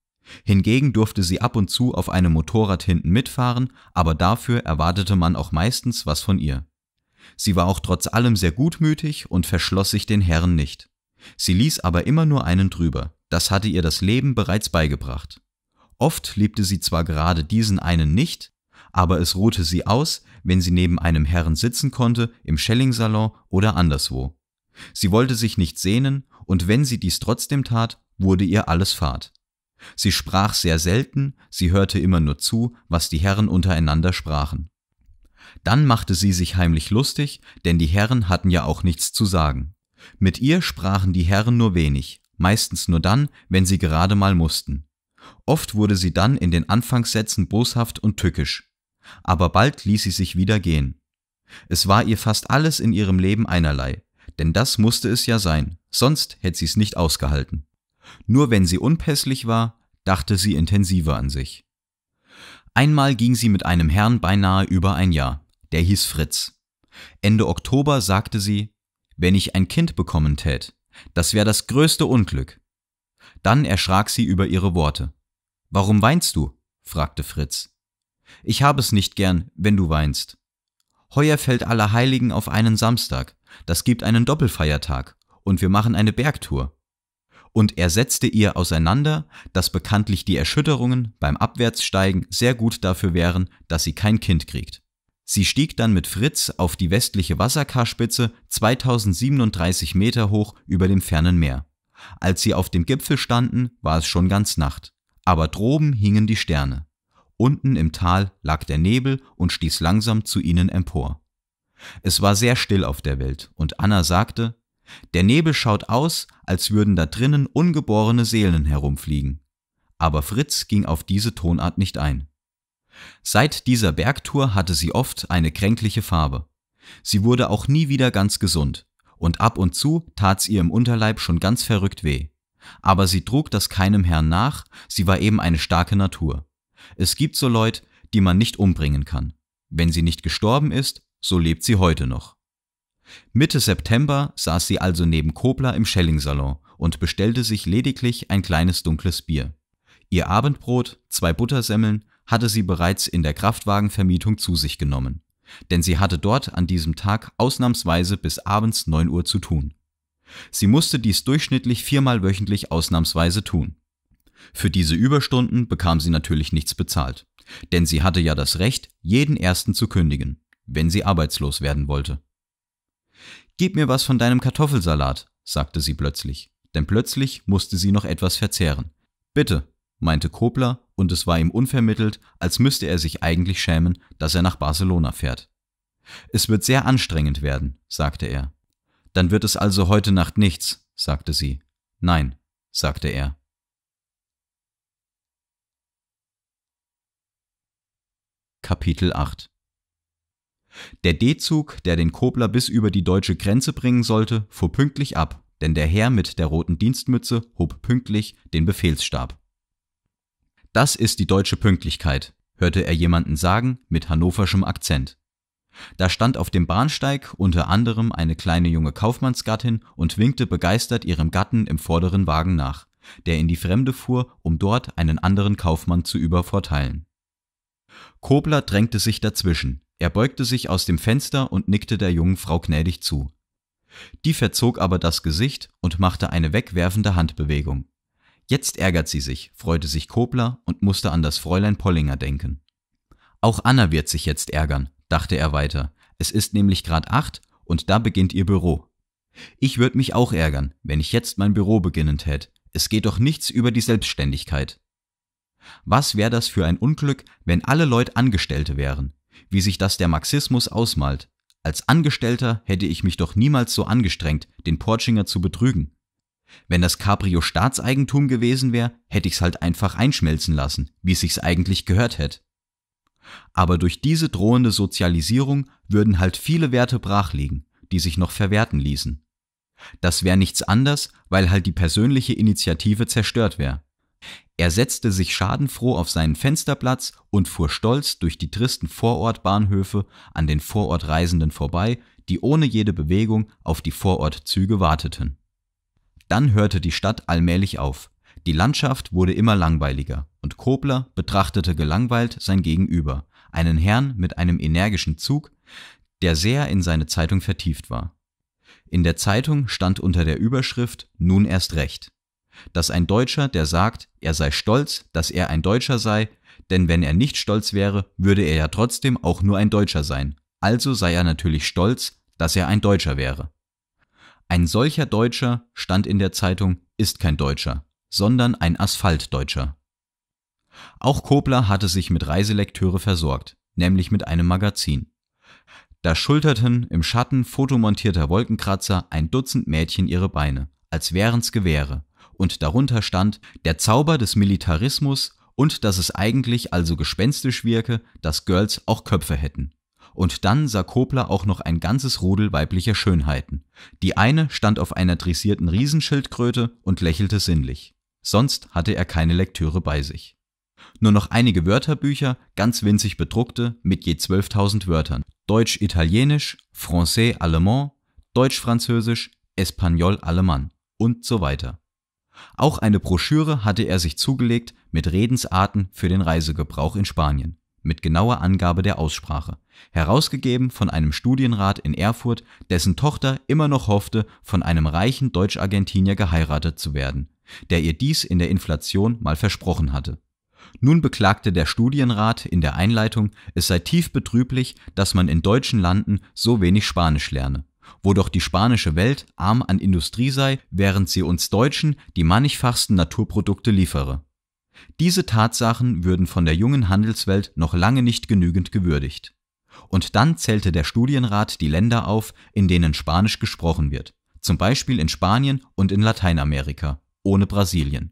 Hingegen durfte sie ab und zu auf einem Motorrad hinten mitfahren, aber dafür erwartete man auch meistens was von ihr. Sie war auch trotz allem sehr gutmütig und verschloss sich den Herren nicht. Sie ließ aber immer nur einen drüber, das hatte ihr das Leben bereits beigebracht. Oft liebte sie zwar gerade diesen einen nicht, aber es ruhte sie aus, wenn sie neben einem Herren sitzen konnte, im Schelling-Salon oder anderswo. Sie wollte sich nicht sehnen, und wenn sie dies trotzdem tat, wurde ihr alles Fahrt. Sie sprach sehr selten, sie hörte immer nur zu, was die Herren untereinander sprachen. Dann machte sie sich heimlich lustig, denn die Herren hatten ja auch nichts zu sagen. Mit ihr sprachen die Herren nur wenig, meistens nur dann, wenn sie gerade mal mussten. Oft wurde sie dann in den Anfangssätzen boshaft und tückisch. Aber bald ließ sie sich wieder gehen. Es war ihr fast alles in ihrem Leben einerlei, denn das musste es ja sein, sonst hätte sie es nicht ausgehalten. Nur wenn sie unpässlich war, dachte sie intensiver an sich. Einmal ging sie mit einem Herrn beinahe über ein Jahr, der hieß Fritz. Ende Oktober sagte sie, wenn ich ein Kind bekommen tät, das wäre das größte Unglück. Dann erschrak sie über ihre Worte. Warum weinst du? fragte Fritz. Ich habe es nicht gern, wenn du weinst. Heuer fällt aller Heiligen auf einen Samstag, das gibt einen Doppelfeiertag, und wir machen eine Bergtour und er setzte ihr auseinander, dass bekanntlich die Erschütterungen beim Abwärtssteigen sehr gut dafür wären, dass sie kein Kind kriegt. Sie stieg dann mit Fritz auf die westliche Wasserkarspitze 2037 Meter hoch über dem fernen Meer. Als sie auf dem Gipfel standen, war es schon ganz Nacht, aber droben hingen die Sterne. Unten im Tal lag der Nebel und stieß langsam zu ihnen empor. Es war sehr still auf der Welt, und Anna sagte, der Nebel schaut aus, als würden da drinnen ungeborene Seelen herumfliegen. Aber Fritz ging auf diese Tonart nicht ein. Seit dieser Bergtour hatte sie oft eine kränkliche Farbe. Sie wurde auch nie wieder ganz gesund, und ab und zu tat's ihr im Unterleib schon ganz verrückt weh. Aber sie trug das keinem Herrn nach, sie war eben eine starke Natur. Es gibt so Leute, die man nicht umbringen kann. Wenn sie nicht gestorben ist, so lebt sie heute noch. Mitte September saß sie also neben Kobler im Schelling-Salon und bestellte sich lediglich ein kleines dunkles Bier. Ihr Abendbrot, zwei Buttersemmeln, hatte sie bereits in der Kraftwagenvermietung zu sich genommen, denn sie hatte dort an diesem Tag ausnahmsweise bis abends 9 Uhr zu tun. Sie musste dies durchschnittlich viermal wöchentlich ausnahmsweise tun. Für diese Überstunden bekam sie natürlich nichts bezahlt, denn sie hatte ja das Recht, jeden ersten zu kündigen, wenn sie arbeitslos werden wollte. Gib mir was von deinem Kartoffelsalat, sagte sie plötzlich, denn plötzlich musste sie noch etwas verzehren. Bitte, meinte Kobler, und es war ihm unvermittelt, als müsste er sich eigentlich schämen, dass er nach Barcelona fährt. Es wird sehr anstrengend werden, sagte er. Dann wird es also heute Nacht nichts, sagte sie. Nein, sagte er. Kapitel 8 der D-Zug, der den Kobler bis über die deutsche Grenze bringen sollte, fuhr pünktlich ab, denn der Herr mit der roten Dienstmütze hob pünktlich den Befehlsstab. Das ist die deutsche Pünktlichkeit, hörte er jemanden sagen mit hannoverschem Akzent. Da stand auf dem Bahnsteig unter anderem eine kleine junge Kaufmannsgattin und winkte begeistert ihrem Gatten im vorderen Wagen nach, der in die Fremde fuhr, um dort einen anderen Kaufmann zu übervorteilen. Kobler drängte sich dazwischen, er beugte sich aus dem Fenster und nickte der jungen Frau gnädig zu. Die verzog aber das Gesicht und machte eine wegwerfende Handbewegung. Jetzt ärgert sie sich, freute sich Kobler und musste an das Fräulein Pollinger denken. Auch Anna wird sich jetzt ärgern, dachte er weiter. Es ist nämlich grad acht und da beginnt ihr Büro. Ich würde mich auch ärgern, wenn ich jetzt mein Büro beginnen tät. Es geht doch nichts über die Selbstständigkeit. Was wär das für ein Unglück, wenn alle Leute Angestellte wären? wie sich das der Marxismus ausmalt. Als Angestellter hätte ich mich doch niemals so angestrengt, den Portschinger zu betrügen. Wenn das Cabrio Staatseigentum gewesen wäre, hätte ich's halt einfach einschmelzen lassen, wie es sich's eigentlich gehört hätte. Aber durch diese drohende Sozialisierung würden halt viele Werte brach liegen, die sich noch verwerten ließen. Das wäre nichts anders, weil halt die persönliche Initiative zerstört wäre. Er setzte sich schadenfroh auf seinen Fensterplatz und fuhr stolz durch die tristen Vorortbahnhöfe an den Vorortreisenden vorbei, die ohne jede Bewegung auf die Vorortzüge warteten. Dann hörte die Stadt allmählich auf. Die Landschaft wurde immer langweiliger, und Kobler betrachtete gelangweilt sein Gegenüber, einen Herrn mit einem energischen Zug, der sehr in seine Zeitung vertieft war. In der Zeitung stand unter der Überschrift Nun erst recht dass ein Deutscher, der sagt, er sei stolz, dass er ein Deutscher sei, denn wenn er nicht stolz wäre, würde er ja trotzdem auch nur ein Deutscher sein. Also sei er natürlich stolz, dass er ein Deutscher wäre. Ein solcher Deutscher, stand in der Zeitung, ist kein Deutscher, sondern ein Asphaltdeutscher. Auch Kobler hatte sich mit Reiselektüre versorgt, nämlich mit einem Magazin. Da schulterten im Schatten fotomontierter Wolkenkratzer ein Dutzend Mädchen ihre Beine, als wären's Gewehre und darunter stand der Zauber des Militarismus und dass es eigentlich also gespenstisch wirke, dass Girls auch Köpfe hätten. Und dann sah Kobler auch noch ein ganzes Rudel weiblicher Schönheiten. Die eine stand auf einer dressierten Riesenschildkröte und lächelte sinnlich. Sonst hatte er keine Lektüre bei sich. Nur noch einige Wörterbücher, ganz winzig bedruckte, mit je 12.000 Wörtern. Deutsch-Italienisch, Français-Allemand, Deutsch-Französisch, Espagnol-Allemann und so weiter. Auch eine Broschüre hatte er sich zugelegt mit Redensarten für den Reisegebrauch in Spanien, mit genauer Angabe der Aussprache, herausgegeben von einem Studienrat in Erfurt, dessen Tochter immer noch hoffte, von einem reichen Deutsch-Argentinier geheiratet zu werden, der ihr dies in der Inflation mal versprochen hatte. Nun beklagte der Studienrat in der Einleitung, es sei tief betrüblich, dass man in deutschen Landen so wenig Spanisch lerne wo doch die spanische Welt arm an Industrie sei, während sie uns Deutschen die mannigfachsten Naturprodukte liefere. Diese Tatsachen würden von der jungen Handelswelt noch lange nicht genügend gewürdigt. Und dann zählte der Studienrat die Länder auf, in denen Spanisch gesprochen wird, zum Beispiel in Spanien und in Lateinamerika, ohne Brasilien.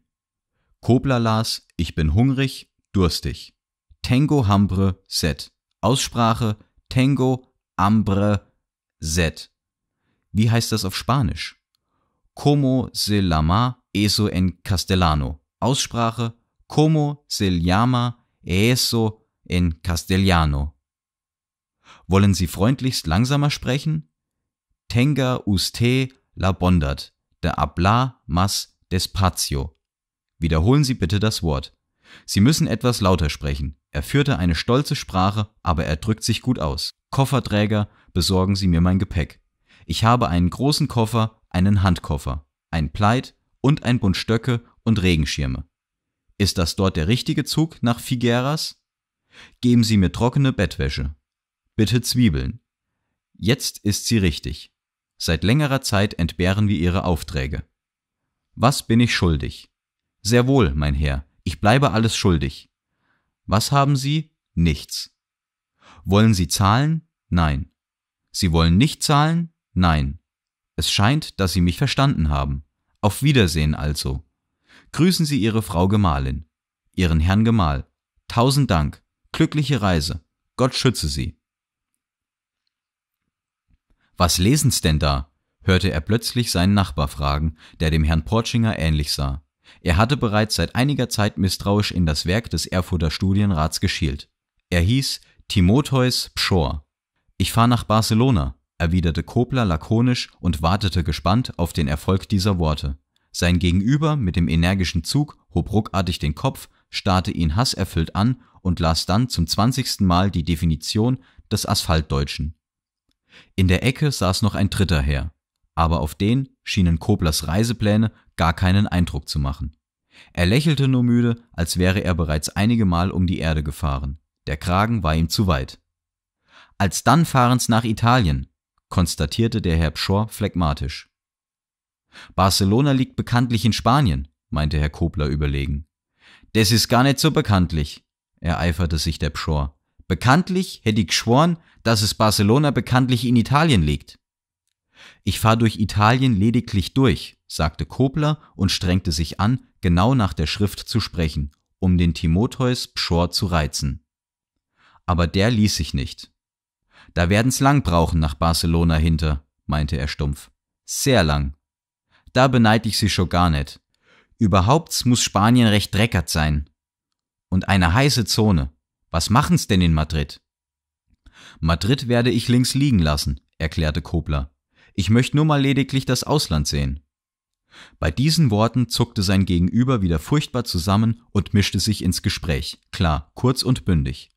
Kobler las Ich bin hungrig, durstig. Tengo hambre, set. Aussprache Tengo hambre, set. Wie heißt das auf Spanisch? Como se llama eso en castellano? Aussprache Como se llama eso en castellano? Wollen Sie freundlichst langsamer sprechen? Tenga usted la bondad de hablar más despacio. Wiederholen Sie bitte das Wort. Sie müssen etwas lauter sprechen. Er führte eine stolze Sprache, aber er drückt sich gut aus. Kofferträger, besorgen Sie mir mein Gepäck. Ich habe einen großen Koffer, einen Handkoffer, ein Pleit und ein Bund Stöcke und Regenschirme. Ist das dort der richtige Zug nach Figueras? Geben Sie mir trockene Bettwäsche. Bitte Zwiebeln. Jetzt ist sie richtig. Seit längerer Zeit entbehren wir Ihre Aufträge. Was bin ich schuldig? Sehr wohl, mein Herr, ich bleibe alles schuldig. Was haben Sie? Nichts. Wollen Sie zahlen? Nein. Sie wollen nicht zahlen? Nein. Es scheint, dass Sie mich verstanden haben. Auf Wiedersehen also. Grüßen Sie Ihre Frau Gemahlin, Ihren Herrn Gemahl. Tausend Dank. Glückliche Reise. Gott schütze Sie. Was lesen's denn da? hörte er plötzlich seinen Nachbar fragen, der dem Herrn Portschinger ähnlich sah. Er hatte bereits seit einiger Zeit misstrauisch in das Werk des Erfurter Studienrats geschielt. Er hieß Timotheus Pschor. Ich fahre nach Barcelona, erwiderte Kobler lakonisch und wartete gespannt auf den Erfolg dieser Worte. Sein Gegenüber mit dem energischen Zug hob ruckartig den Kopf, starrte ihn hasserfüllt an und las dann zum zwanzigsten Mal die Definition des Asphaltdeutschen. In der Ecke saß noch ein dritter Herr, aber auf den schienen Koblers Reisepläne gar keinen Eindruck zu machen. Er lächelte nur müde, als wäre er bereits einige Mal um die Erde gefahren. Der Kragen war ihm zu weit. Als dann fahren's nach Italien, konstatierte der Herr Pschor phlegmatisch. Barcelona liegt bekanntlich in Spanien, meinte Herr Kobler überlegen. Das ist gar nicht so bekanntlich, ereiferte sich der Pschor. Bekanntlich hätte ich geschworen, dass es Barcelona bekanntlich in Italien liegt. Ich fahre durch Italien lediglich durch, sagte Kobler und strengte sich an, genau nach der Schrift zu sprechen, um den Timotheus Pschor zu reizen. Aber der ließ sich nicht. Da werden's lang brauchen nach Barcelona hinter, meinte er stumpf. Sehr lang. Da beneid ich sie schon gar nicht. Überhaupt muss Spanien recht dreckert sein. Und eine heiße Zone. Was machen's denn in Madrid? Madrid werde ich links liegen lassen, erklärte Kobler. Ich möchte nur mal lediglich das Ausland sehen. Bei diesen Worten zuckte sein Gegenüber wieder furchtbar zusammen und mischte sich ins Gespräch, klar, kurz und bündig.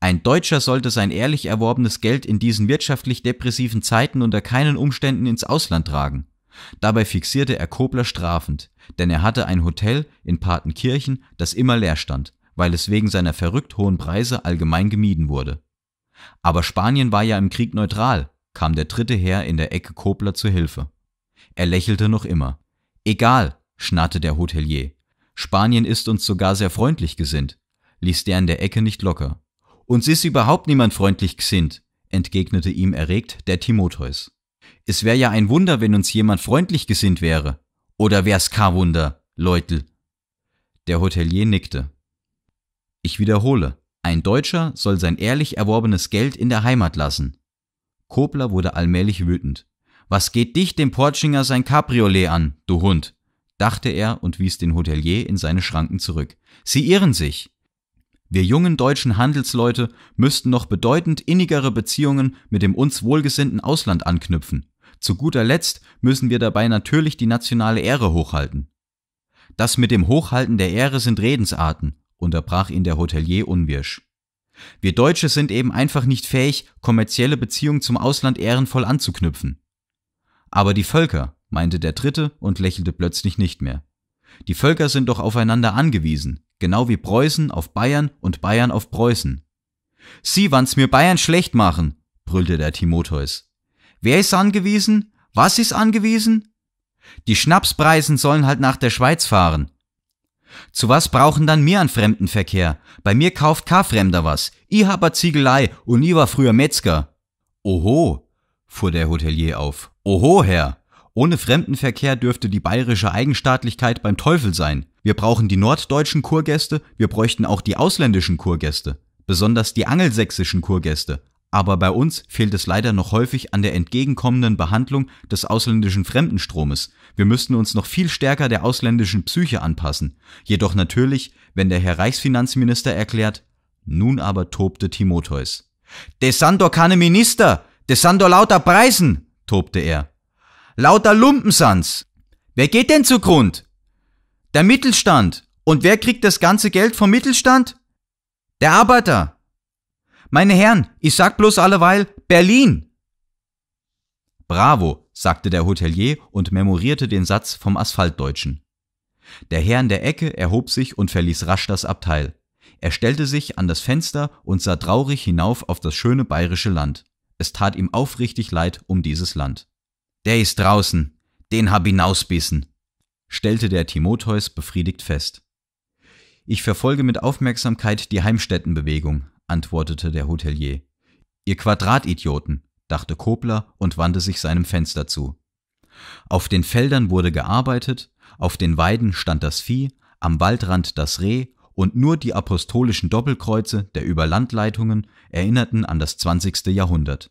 Ein Deutscher sollte sein ehrlich erworbenes Geld in diesen wirtschaftlich depressiven Zeiten unter keinen Umständen ins Ausland tragen. Dabei fixierte er Kobler strafend, denn er hatte ein Hotel in Patenkirchen, das immer leer stand, weil es wegen seiner verrückt hohen Preise allgemein gemieden wurde. Aber Spanien war ja im Krieg neutral, kam der dritte Herr in der Ecke Kobler zu Hilfe. Er lächelte noch immer. Egal, schnarrte der Hotelier. Spanien ist uns sogar sehr freundlich gesinnt, ließ der in der Ecke nicht locker. Uns ist überhaupt niemand freundlich gesinnt, entgegnete ihm erregt der Timotheus. Es wär ja ein Wunder, wenn uns jemand freundlich gesinnt wäre. Oder wär's ka Wunder, Leutel? Der Hotelier nickte. Ich wiederhole, ein Deutscher soll sein ehrlich erworbenes Geld in der Heimat lassen. Kobler wurde allmählich wütend. Was geht dich dem Portschinger sein Cabriolet an, du Hund? dachte er und wies den Hotelier in seine Schranken zurück. Sie irren sich. Wir jungen deutschen Handelsleute müssten noch bedeutend innigere Beziehungen mit dem uns wohlgesinnten Ausland anknüpfen. Zu guter Letzt müssen wir dabei natürlich die nationale Ehre hochhalten. Das mit dem Hochhalten der Ehre sind Redensarten, unterbrach ihn der Hotelier unwirsch. Wir Deutsche sind eben einfach nicht fähig, kommerzielle Beziehungen zum Ausland ehrenvoll anzuknüpfen. Aber die Völker, meinte der Dritte und lächelte plötzlich nicht mehr. Die Völker sind doch aufeinander angewiesen genau wie Preußen auf Bayern und Bayern auf Preußen. Sie wann's mir Bayern schlecht machen, brüllte der Timotheus. Wer ist angewiesen? Was ist angewiesen? Die Schnapspreisen sollen halt nach der Schweiz fahren. Zu was brauchen dann mir an Fremdenverkehr? Bei mir kauft ka Fremder was. I hab a Ziegelei und i war früher Metzger. Oho, fuhr der Hotelier auf. Oho, Herr. Ohne Fremdenverkehr dürfte die bayerische Eigenstaatlichkeit beim Teufel sein. Wir brauchen die norddeutschen Kurgäste, wir bräuchten auch die ausländischen Kurgäste, besonders die angelsächsischen Kurgäste. Aber bei uns fehlt es leider noch häufig an der entgegenkommenden Behandlung des ausländischen Fremdenstromes. Wir müssten uns noch viel stärker der ausländischen Psyche anpassen. Jedoch natürlich, wenn der Herr Reichsfinanzminister erklärt, nun aber tobte Timotheus. Das sind keine Minister, das sind lauter Preisen, tobte er. Lauter Lumpensanz! Wer geht denn zugrund? Der Mittelstand. Und wer kriegt das ganze Geld vom Mittelstand? Der Arbeiter. Meine Herren, ich sag bloß alleweil Berlin. Bravo, sagte der Hotelier und memorierte den Satz vom Asphaltdeutschen. Der Herr in der Ecke erhob sich und verließ rasch das Abteil. Er stellte sich an das Fenster und sah traurig hinauf auf das schöne bayerische Land. Es tat ihm aufrichtig leid um dieses Land. Der ist draußen, den hab ich hinausbissen, stellte der Timotheus befriedigt fest. Ich verfolge mit Aufmerksamkeit die Heimstättenbewegung, antwortete der Hotelier. Ihr Quadratidioten, dachte Kobler und wandte sich seinem Fenster zu. Auf den Feldern wurde gearbeitet, auf den Weiden stand das Vieh, am Waldrand das Reh und nur die apostolischen Doppelkreuze der Überlandleitungen erinnerten an das 20. Jahrhundert.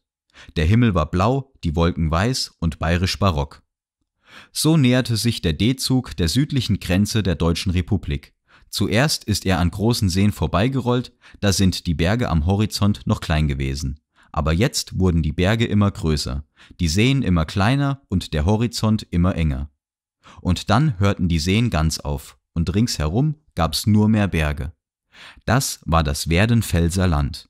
Der Himmel war blau, die Wolken weiß und bayerisch barock. So näherte sich der D-Zug der südlichen Grenze der Deutschen Republik. Zuerst ist er an großen Seen vorbeigerollt, da sind die Berge am Horizont noch klein gewesen. Aber jetzt wurden die Berge immer größer, die Seen immer kleiner und der Horizont immer enger. Und dann hörten die Seen ganz auf, und ringsherum gab's nur mehr Berge. Das war das Werdenfelser Land.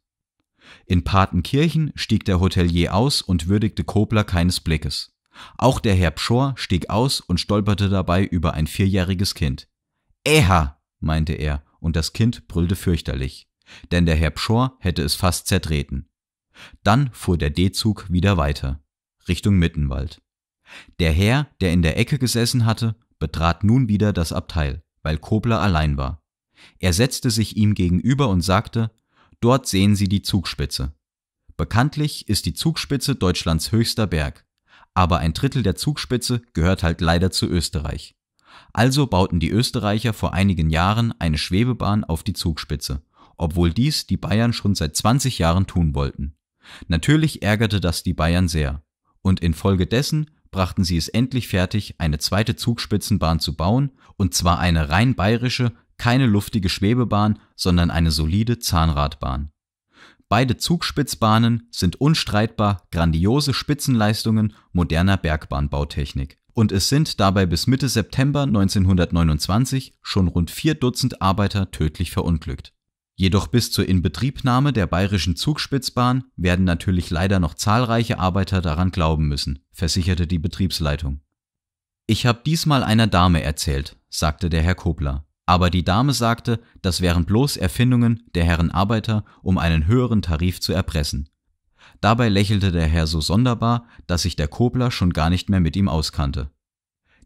In Patenkirchen stieg der Hotelier aus und würdigte Kobler keines Blickes. Auch der Herr Pschor stieg aus und stolperte dabei über ein vierjähriges Kind. Äha, meinte er, und das Kind brüllte fürchterlich, denn der Herr Pschor hätte es fast zertreten. Dann fuhr der D-Zug wieder weiter, Richtung Mittenwald. Der Herr, der in der Ecke gesessen hatte, betrat nun wieder das Abteil, weil Kobler allein war. Er setzte sich ihm gegenüber und sagte, Dort sehen Sie die Zugspitze. Bekanntlich ist die Zugspitze Deutschlands höchster Berg aber ein Drittel der Zugspitze gehört halt leider zu Österreich. Also bauten die Österreicher vor einigen Jahren eine Schwebebahn auf die Zugspitze, obwohl dies die Bayern schon seit 20 Jahren tun wollten. Natürlich ärgerte das die Bayern sehr. Und infolgedessen brachten sie es endlich fertig, eine zweite Zugspitzenbahn zu bauen, und zwar eine rein bayerische, keine luftige Schwebebahn, sondern eine solide Zahnradbahn. Beide Zugspitzbahnen sind unstreitbar grandiose Spitzenleistungen moderner Bergbahnbautechnik. Und es sind dabei bis Mitte September 1929 schon rund vier Dutzend Arbeiter tödlich verunglückt. Jedoch bis zur Inbetriebnahme der bayerischen Zugspitzbahn werden natürlich leider noch zahlreiche Arbeiter daran glauben müssen, versicherte die Betriebsleitung. Ich habe diesmal einer Dame erzählt, sagte der Herr Kobler. Aber die Dame sagte, das wären bloß Erfindungen der Herren Arbeiter, um einen höheren Tarif zu erpressen. Dabei lächelte der Herr so sonderbar, dass sich der Kobler schon gar nicht mehr mit ihm auskannte.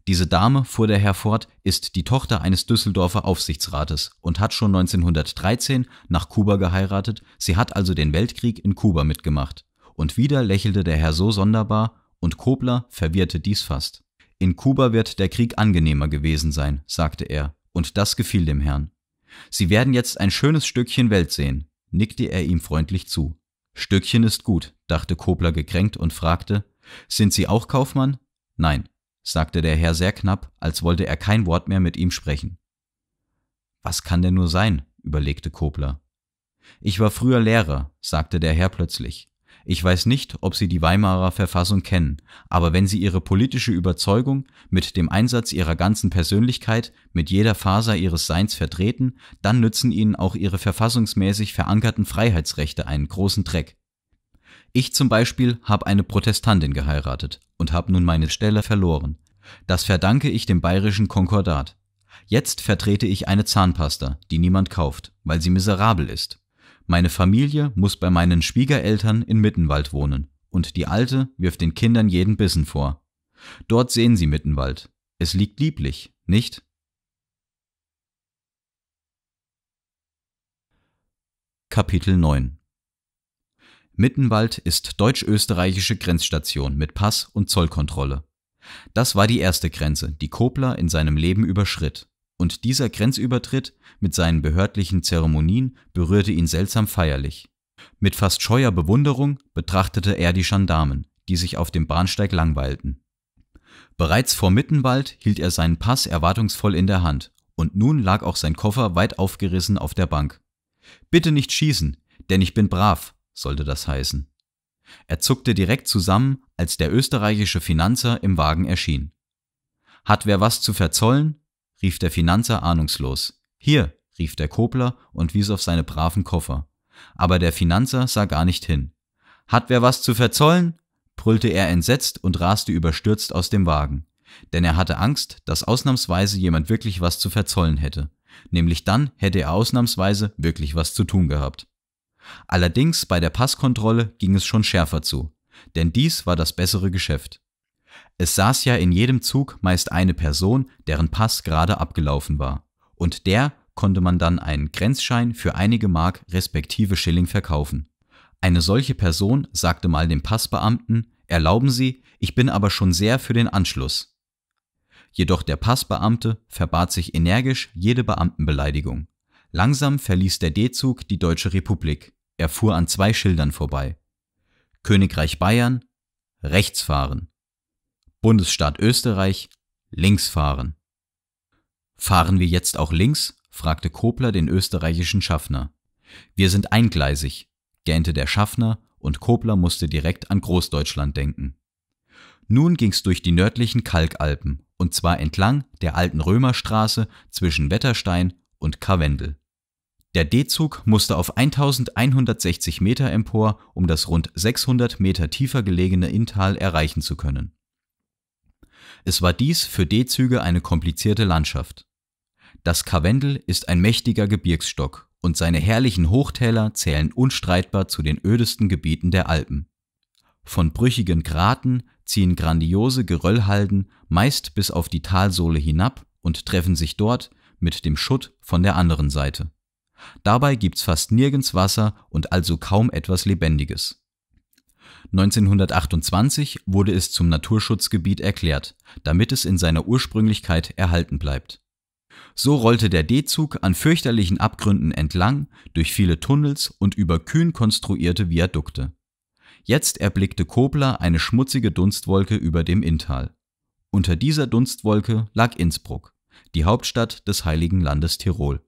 Diese Dame, fuhr der Herr fort, ist die Tochter eines Düsseldorfer Aufsichtsrates und hat schon 1913 nach Kuba geheiratet, sie hat also den Weltkrieg in Kuba mitgemacht. Und wieder lächelte der Herr so sonderbar, und Kobler verwirrte dies fast. In Kuba wird der Krieg angenehmer gewesen sein, sagte er, und das gefiel dem Herrn. Sie werden jetzt ein schönes Stückchen Welt sehen, nickte er ihm freundlich zu. Stückchen ist gut, dachte Kobler gekränkt und fragte, sind Sie auch Kaufmann? Nein, sagte der Herr sehr knapp, als wollte er kein Wort mehr mit ihm sprechen. Was kann denn nur sein? überlegte Kobler. Ich war früher Lehrer, sagte der Herr plötzlich. Ich weiß nicht, ob Sie die Weimarer Verfassung kennen, aber wenn Sie Ihre politische Überzeugung mit dem Einsatz Ihrer ganzen Persönlichkeit, mit jeder Faser Ihres Seins vertreten, dann nützen Ihnen auch Ihre verfassungsmäßig verankerten Freiheitsrechte einen großen Dreck. Ich zum Beispiel habe eine Protestantin geheiratet und habe nun meine Stelle verloren. Das verdanke ich dem bayerischen Konkordat. Jetzt vertrete ich eine Zahnpasta, die niemand kauft, weil sie miserabel ist. Meine Familie muss bei meinen Schwiegereltern in Mittenwald wohnen und die Alte wirft den Kindern jeden Bissen vor. Dort sehen sie Mittenwald. Es liegt lieblich, nicht? Kapitel 9 Mittenwald ist deutsch-österreichische Grenzstation mit Pass und Zollkontrolle. Das war die erste Grenze, die Kobler in seinem Leben überschritt und dieser Grenzübertritt mit seinen behördlichen Zeremonien berührte ihn seltsam feierlich. Mit fast scheuer Bewunderung betrachtete er die Gendarmen, die sich auf dem Bahnsteig langweilten. Bereits vor Mittenwald hielt er seinen Pass erwartungsvoll in der Hand, und nun lag auch sein Koffer weit aufgerissen auf der Bank. Bitte nicht schießen, denn ich bin brav, sollte das heißen. Er zuckte direkt zusammen, als der österreichische Finanzer im Wagen erschien. Hat wer was zu verzollen? rief der Finanzer ahnungslos. Hier, rief der Kobler und wies auf seine braven Koffer. Aber der Finanzer sah gar nicht hin. Hat wer was zu verzollen? brüllte er entsetzt und raste überstürzt aus dem Wagen. Denn er hatte Angst, dass ausnahmsweise jemand wirklich was zu verzollen hätte. Nämlich dann hätte er ausnahmsweise wirklich was zu tun gehabt. Allerdings bei der Passkontrolle ging es schon schärfer zu. Denn dies war das bessere Geschäft. Es saß ja in jedem Zug meist eine Person, deren Pass gerade abgelaufen war. Und der konnte man dann einen Grenzschein für einige Mark respektive Schilling verkaufen. Eine solche Person sagte mal dem Passbeamten, erlauben Sie, ich bin aber schon sehr für den Anschluss. Jedoch der Passbeamte verbat sich energisch jede Beamtenbeleidigung. Langsam verließ der D-Zug die Deutsche Republik. Er fuhr an zwei Schildern vorbei. Königreich Bayern, rechts fahren. Bundesstaat Österreich, links fahren. Fahren wir jetzt auch links? fragte Kobler den österreichischen Schaffner. Wir sind eingleisig, gähnte der Schaffner, und Kobler musste direkt an Großdeutschland denken. Nun ging's durch die nördlichen Kalkalpen, und zwar entlang der alten Römerstraße zwischen Wetterstein und Karwendel. Der D-Zug musste auf 1160 Meter empor, um das rund 600 Meter tiefer gelegene Inntal erreichen zu können. Es war dies für D-Züge eine komplizierte Landschaft. Das Karwendel ist ein mächtiger Gebirgsstock und seine herrlichen Hochtäler zählen unstreitbar zu den ödesten Gebieten der Alpen. Von brüchigen Graten ziehen grandiose Geröllhalden meist bis auf die Talsohle hinab und treffen sich dort mit dem Schutt von der anderen Seite. Dabei gibt's fast nirgends Wasser und also kaum etwas Lebendiges. 1928 wurde es zum Naturschutzgebiet erklärt, damit es in seiner Ursprünglichkeit erhalten bleibt. So rollte der D-Zug an fürchterlichen Abgründen entlang, durch viele Tunnels und über kühn konstruierte Viadukte. Jetzt erblickte Kobler eine schmutzige Dunstwolke über dem Inntal. Unter dieser Dunstwolke lag Innsbruck, die Hauptstadt des Heiligen Landes Tirol.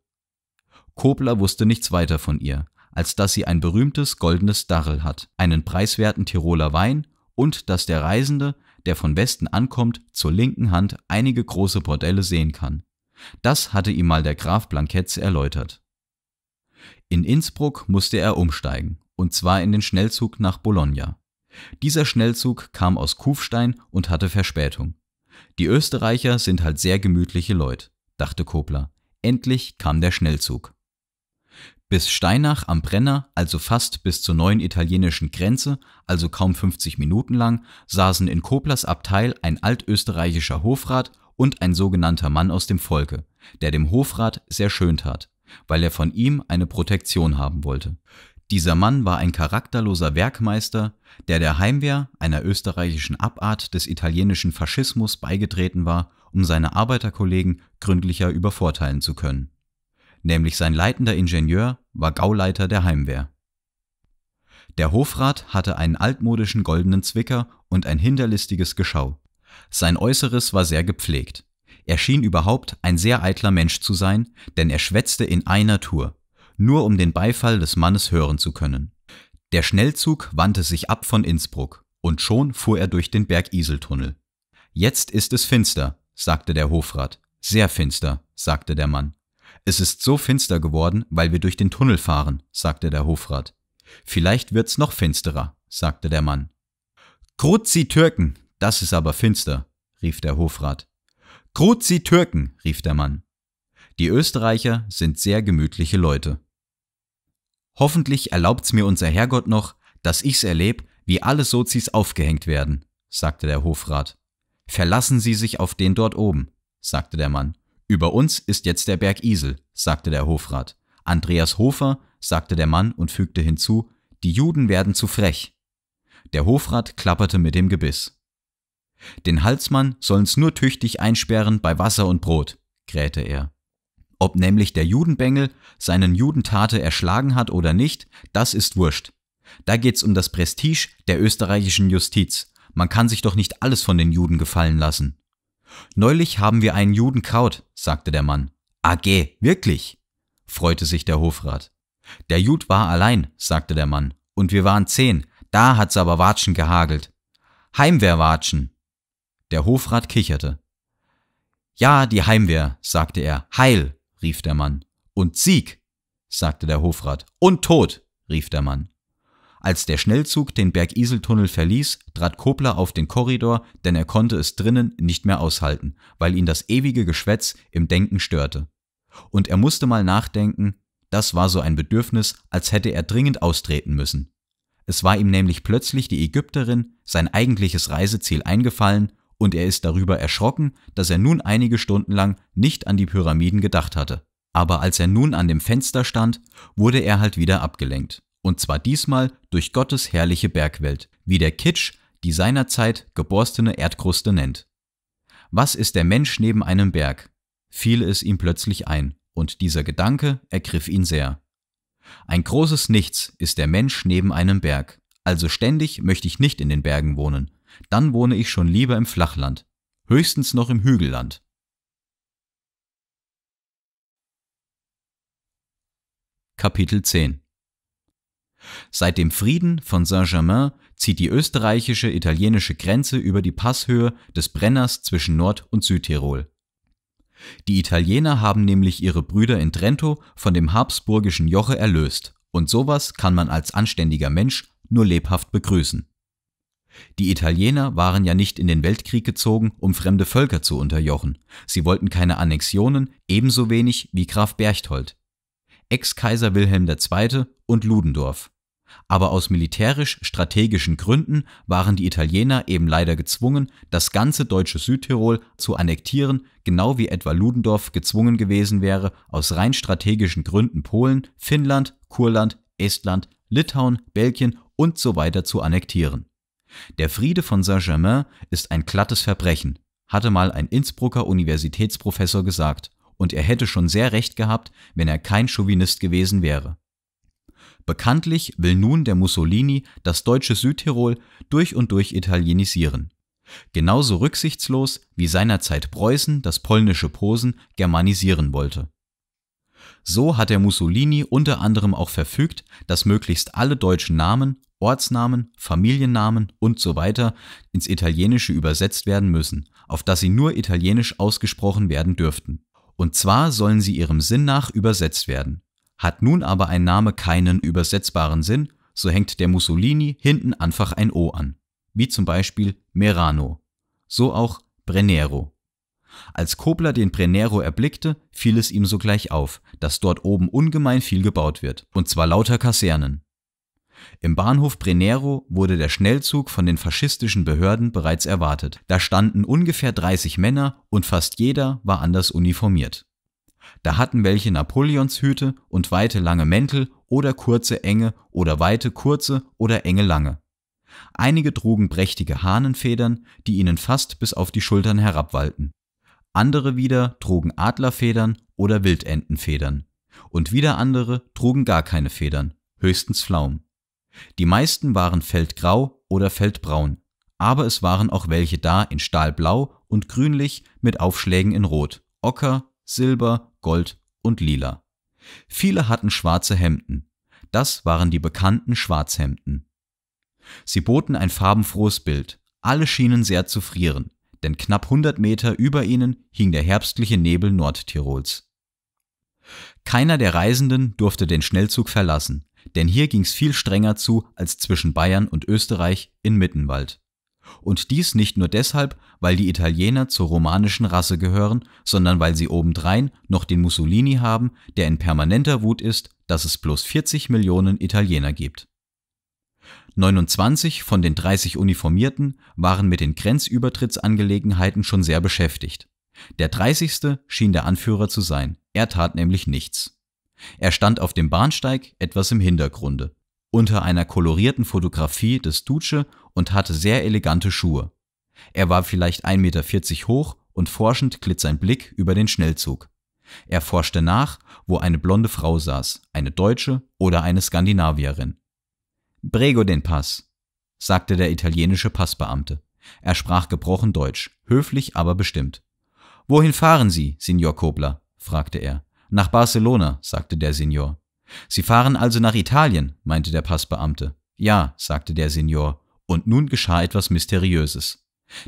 Kobler wusste nichts weiter von ihr, als dass sie ein berühmtes goldenes Darrel hat, einen preiswerten Tiroler Wein und dass der Reisende, der von Westen ankommt, zur linken Hand einige große Bordelle sehen kann. Das hatte ihm mal der Graf Blanketz erläutert. In Innsbruck musste er umsteigen, und zwar in den Schnellzug nach Bologna. Dieser Schnellzug kam aus Kufstein und hatte Verspätung. Die Österreicher sind halt sehr gemütliche Leute, dachte Kobler. Endlich kam der Schnellzug bis Steinach am Brenner, also fast bis zur neuen italienischen Grenze, also kaum 50 Minuten lang, saßen in Koblers Abteil ein altösterreichischer Hofrat und ein sogenannter Mann aus dem Volke, der dem Hofrat sehr schön tat, weil er von ihm eine Protektion haben wollte. Dieser Mann war ein charakterloser Werkmeister, der der Heimwehr, einer österreichischen Abart des italienischen Faschismus, beigetreten war, um seine Arbeiterkollegen gründlicher übervorteilen zu können. Nämlich sein leitender Ingenieur war Gauleiter der Heimwehr. Der Hofrat hatte einen altmodischen goldenen Zwicker und ein hinterlistiges Geschau. Sein Äußeres war sehr gepflegt. Er schien überhaupt ein sehr eitler Mensch zu sein, denn er schwätzte in einer Tour, nur um den Beifall des Mannes hören zu können. Der Schnellzug wandte sich ab von Innsbruck, und schon fuhr er durch den Bergiseltunnel. Jetzt ist es finster, sagte der Hofrat. Sehr finster, sagte der Mann. Es ist so finster geworden, weil wir durch den Tunnel fahren, sagte der Hofrat. Vielleicht wird's noch finsterer, sagte der Mann. Kruzi Türken, das ist aber finster, rief der Hofrat. Kruzi Türken, rief der Mann. Die Österreicher sind sehr gemütliche Leute. Hoffentlich erlaubt's mir unser Herrgott noch, dass ich's erleb, wie alle Sozis aufgehängt werden, sagte der Hofrat. Verlassen Sie sich auf den dort oben, sagte der Mann. Über uns ist jetzt der Berg Isel, sagte der Hofrat. Andreas Hofer, sagte der Mann und fügte hinzu, die Juden werden zu frech. Der Hofrat klapperte mit dem Gebiss. Den Halsmann sollen's nur tüchtig einsperren bei Wasser und Brot, krähte er. Ob nämlich der Judenbengel seinen Judentate erschlagen hat oder nicht, das ist wurscht. Da geht's um das Prestige der österreichischen Justiz. Man kann sich doch nicht alles von den Juden gefallen lassen. Neulich haben wir einen Juden kaut, sagte der Mann. AG, wirklich? freute sich der Hofrat. Der Jud war allein, sagte der Mann, und wir waren zehn, da hat's aber Watschen gehagelt. Heimwehrwatschen. Der Hofrat kicherte. Ja, die Heimwehr, sagte er. Heil, rief der Mann. Und Sieg, sagte der Hofrat. Und Tod, rief der Mann. Als der Schnellzug den Bergiseltunnel verließ, trat Kobler auf den Korridor, denn er konnte es drinnen nicht mehr aushalten, weil ihn das ewige Geschwätz im Denken störte. Und er musste mal nachdenken, das war so ein Bedürfnis, als hätte er dringend austreten müssen. Es war ihm nämlich plötzlich die Ägypterin, sein eigentliches Reiseziel, eingefallen, und er ist darüber erschrocken, dass er nun einige Stunden lang nicht an die Pyramiden gedacht hatte. Aber als er nun an dem Fenster stand, wurde er halt wieder abgelenkt und zwar diesmal durch Gottes herrliche Bergwelt, wie der Kitsch die seinerzeit geborstene Erdkruste nennt. Was ist der Mensch neben einem Berg? fiel es ihm plötzlich ein, und dieser Gedanke ergriff ihn sehr. Ein großes Nichts ist der Mensch neben einem Berg, also ständig möchte ich nicht in den Bergen wohnen, dann wohne ich schon lieber im Flachland, höchstens noch im Hügelland. Kapitel 10 Seit dem Frieden von Saint-Germain zieht die österreichische-italienische Grenze über die Passhöhe des Brenners zwischen Nord- und Südtirol. Die Italiener haben nämlich ihre Brüder in Trento von dem habsburgischen Joche erlöst, und sowas kann man als anständiger Mensch nur lebhaft begrüßen. Die Italiener waren ja nicht in den Weltkrieg gezogen, um fremde Völker zu unterjochen. Sie wollten keine Annexionen, ebenso wenig wie Graf Berchtold. Ex-Kaiser Wilhelm II. und Ludendorff aber aus militärisch-strategischen Gründen waren die Italiener eben leider gezwungen, das ganze deutsche Südtirol zu annektieren, genau wie etwa Ludendorff gezwungen gewesen wäre, aus rein strategischen Gründen Polen, Finnland, Kurland, Estland, Litauen, Belgien und so weiter zu annektieren. Der Friede von Saint-Germain ist ein glattes Verbrechen, hatte mal ein Innsbrucker Universitätsprofessor gesagt, und er hätte schon sehr recht gehabt, wenn er kein Chauvinist gewesen wäre. Bekanntlich will nun der Mussolini das deutsche Südtirol durch und durch italienisieren. Genauso rücksichtslos, wie seinerzeit Preußen das polnische Posen germanisieren wollte. So hat der Mussolini unter anderem auch verfügt, dass möglichst alle deutschen Namen, Ortsnamen, Familiennamen und so weiter ins Italienische übersetzt werden müssen, auf dass sie nur italienisch ausgesprochen werden dürften. Und zwar sollen sie ihrem Sinn nach übersetzt werden. Hat nun aber ein Name keinen übersetzbaren Sinn, so hängt der Mussolini hinten einfach ein O an, wie zum Beispiel Merano, so auch Brennero. Als Kobler den Brennero erblickte, fiel es ihm sogleich auf, dass dort oben ungemein viel gebaut wird, und zwar lauter Kasernen. Im Bahnhof Brennero wurde der Schnellzug von den faschistischen Behörden bereits erwartet. Da standen ungefähr 30 Männer und fast jeder war anders uniformiert. Da hatten welche Napoleonshüte und weite lange Mäntel oder kurze enge oder weite kurze oder enge lange. Einige trugen prächtige Hahnenfedern, die ihnen fast bis auf die Schultern herabwallten. Andere wieder trugen Adlerfedern oder Wildentenfedern. Und wieder andere trugen gar keine Federn, höchstens Pflaumen. Die meisten waren feldgrau oder feldbraun, aber es waren auch welche da in stahlblau und grünlich mit Aufschlägen in rot, ocker, silber Gold und Lila. Viele hatten schwarze Hemden. Das waren die bekannten Schwarzhemden. Sie boten ein farbenfrohes Bild. Alle schienen sehr zu frieren, denn knapp 100 Meter über ihnen hing der herbstliche Nebel Nordtirols. Keiner der Reisenden durfte den Schnellzug verlassen, denn hier ging's viel strenger zu als zwischen Bayern und Österreich in Mittenwald. Und dies nicht nur deshalb, weil die Italiener zur romanischen Rasse gehören, sondern weil sie obendrein noch den Mussolini haben, der in permanenter Wut ist, dass es bloß 40 Millionen Italiener gibt. 29 von den 30 Uniformierten waren mit den Grenzübertrittsangelegenheiten schon sehr beschäftigt. Der 30. schien der Anführer zu sein, er tat nämlich nichts. Er stand auf dem Bahnsteig etwas im Hintergrunde, unter einer kolorierten Fotografie des Duce und hatte sehr elegante Schuhe. Er war vielleicht 1,40 Meter hoch und forschend glitt sein Blick über den Schnellzug. Er forschte nach, wo eine blonde Frau saß, eine Deutsche oder eine Skandinavierin. Brego den Pass, sagte der italienische Passbeamte. Er sprach gebrochen Deutsch, höflich aber bestimmt. Wohin fahren Sie, Signor Kobler? fragte er. Nach Barcelona, sagte der Signor. Sie fahren also nach Italien, meinte der Passbeamte. Ja, sagte der Senior, und nun geschah etwas Mysteriöses.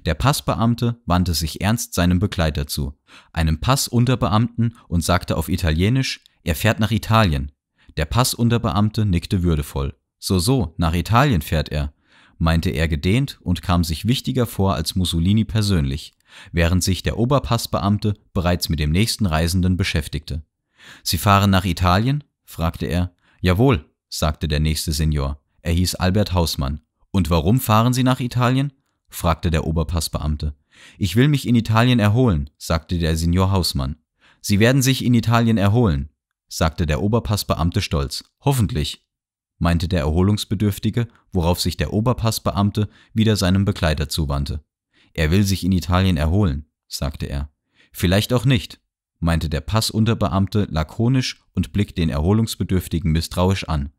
Der Passbeamte wandte sich ernst seinem Begleiter zu, einem Passunterbeamten, und sagte auf Italienisch, er fährt nach Italien. Der Passunterbeamte nickte würdevoll. So, so, nach Italien fährt er, meinte er gedehnt und kam sich wichtiger vor als Mussolini persönlich, während sich der Oberpassbeamte bereits mit dem nächsten Reisenden beschäftigte. Sie fahren nach Italien? fragte er. Jawohl, sagte der nächste Senior. Er hieß Albert Hausmann. Und warum fahren Sie nach Italien? fragte der Oberpassbeamte. Ich will mich in Italien erholen, sagte der Senior Hausmann. Sie werden sich in Italien erholen, sagte der Oberpassbeamte stolz. Hoffentlich, meinte der Erholungsbedürftige, worauf sich der Oberpassbeamte wieder seinem Begleiter zuwandte. Er will sich in Italien erholen, sagte er. Vielleicht auch nicht, meinte der Passunterbeamte lakonisch und blickte den Erholungsbedürftigen misstrauisch an,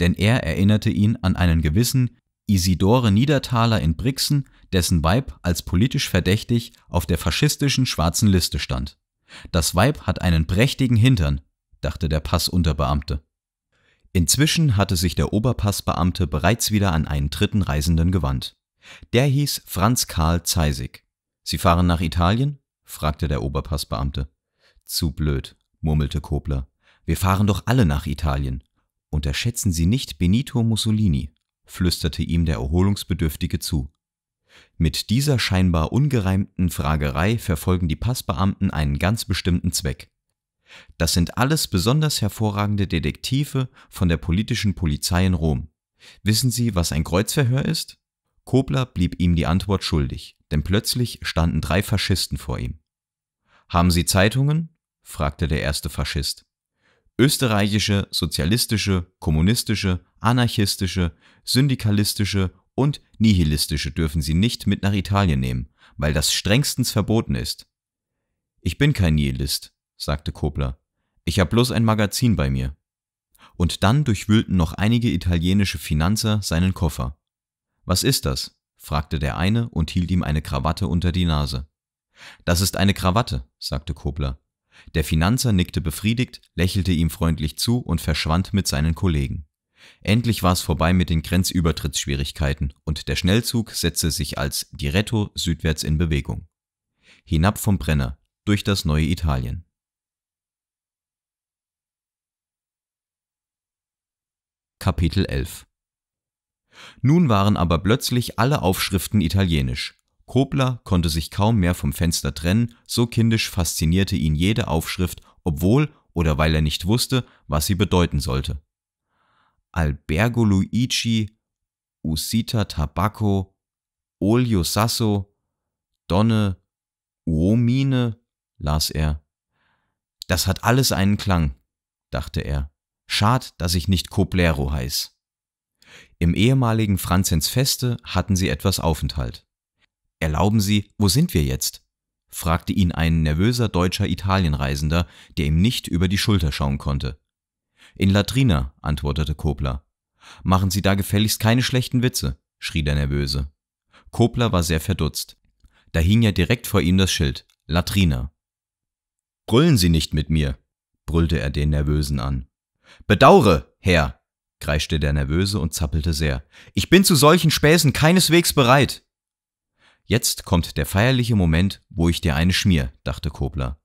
denn er erinnerte ihn an einen gewissen Isidore Niedertaler in Brixen, dessen Weib als politisch verdächtig auf der faschistischen schwarzen Liste stand. Das Weib hat einen prächtigen Hintern, dachte der Passunterbeamte. Inzwischen hatte sich der Oberpassbeamte bereits wieder an einen dritten Reisenden gewandt. Der hieß Franz Karl Zeisig. Sie fahren nach Italien? fragte der Oberpassbeamte. Zu blöd, murmelte Kobler. Wir fahren doch alle nach Italien. Unterschätzen Sie nicht Benito Mussolini, flüsterte ihm der Erholungsbedürftige zu. Mit dieser scheinbar ungereimten Fragerei verfolgen die Passbeamten einen ganz bestimmten Zweck. Das sind alles besonders hervorragende Detektive von der politischen Polizei in Rom. Wissen Sie, was ein Kreuzverhör ist? Kobler blieb ihm die Antwort schuldig, denn plötzlich standen drei Faschisten vor ihm. Haben Sie Zeitungen? fragte der erste Faschist. Österreichische, sozialistische, kommunistische, anarchistische, syndikalistische und nihilistische dürfen Sie nicht mit nach Italien nehmen, weil das strengstens verboten ist. Ich bin kein Nihilist, sagte Kobler. Ich habe bloß ein Magazin bei mir. Und dann durchwühlten noch einige italienische Finanzer seinen Koffer. Was ist das? fragte der eine und hielt ihm eine Krawatte unter die Nase. Das ist eine Krawatte, sagte Kobler. Der Finanzer nickte befriedigt, lächelte ihm freundlich zu und verschwand mit seinen Kollegen. Endlich war es vorbei mit den Grenzübertrittsschwierigkeiten und der Schnellzug setzte sich als Diretto südwärts in Bewegung. Hinab vom Brenner, durch das neue Italien. Kapitel 11 Nun waren aber plötzlich alle Aufschriften italienisch. Kobler konnte sich kaum mehr vom Fenster trennen, so kindisch faszinierte ihn jede Aufschrift, obwohl oder weil er nicht wusste, was sie bedeuten sollte. Albergo Luigi, Usita Tabacco, Olio Sasso, Donne, Uomine, las er. Das hat alles einen Klang, dachte er. Schad, dass ich nicht Coblero heiß. Im ehemaligen Franzens Feste hatten sie etwas Aufenthalt. Erlauben Sie, wo sind wir jetzt? fragte ihn ein nervöser deutscher Italienreisender, der ihm nicht über die Schulter schauen konnte. In Latrina, antwortete Kobler. Machen Sie da gefälligst keine schlechten Witze, schrie der Nervöse. Kobler war sehr verdutzt. Da hing ja direkt vor ihm das Schild Latrina. Brüllen Sie nicht mit mir, brüllte er den Nervösen an. Bedaure, Herr, kreischte der Nervöse und zappelte sehr. Ich bin zu solchen Späßen keineswegs bereit. Jetzt kommt der feierliche Moment, wo ich dir eine schmier, dachte Kobler.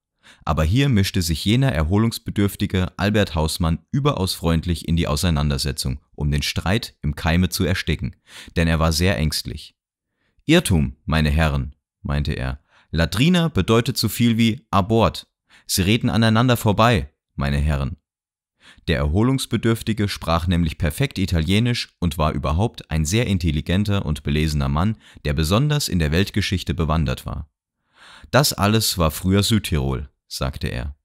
Aber hier mischte sich jener erholungsbedürftige Albert Hausmann überaus freundlich in die Auseinandersetzung, um den Streit im Keime zu ersticken, denn er war sehr ängstlich. Irrtum, meine Herren, meinte er. Latrina bedeutet so viel wie Abort. Sie reden aneinander vorbei, meine Herren. Der Erholungsbedürftige sprach nämlich perfekt Italienisch und war überhaupt ein sehr intelligenter und belesener Mann, der besonders in der Weltgeschichte bewandert war. Das alles war früher Südtirol, sagte er.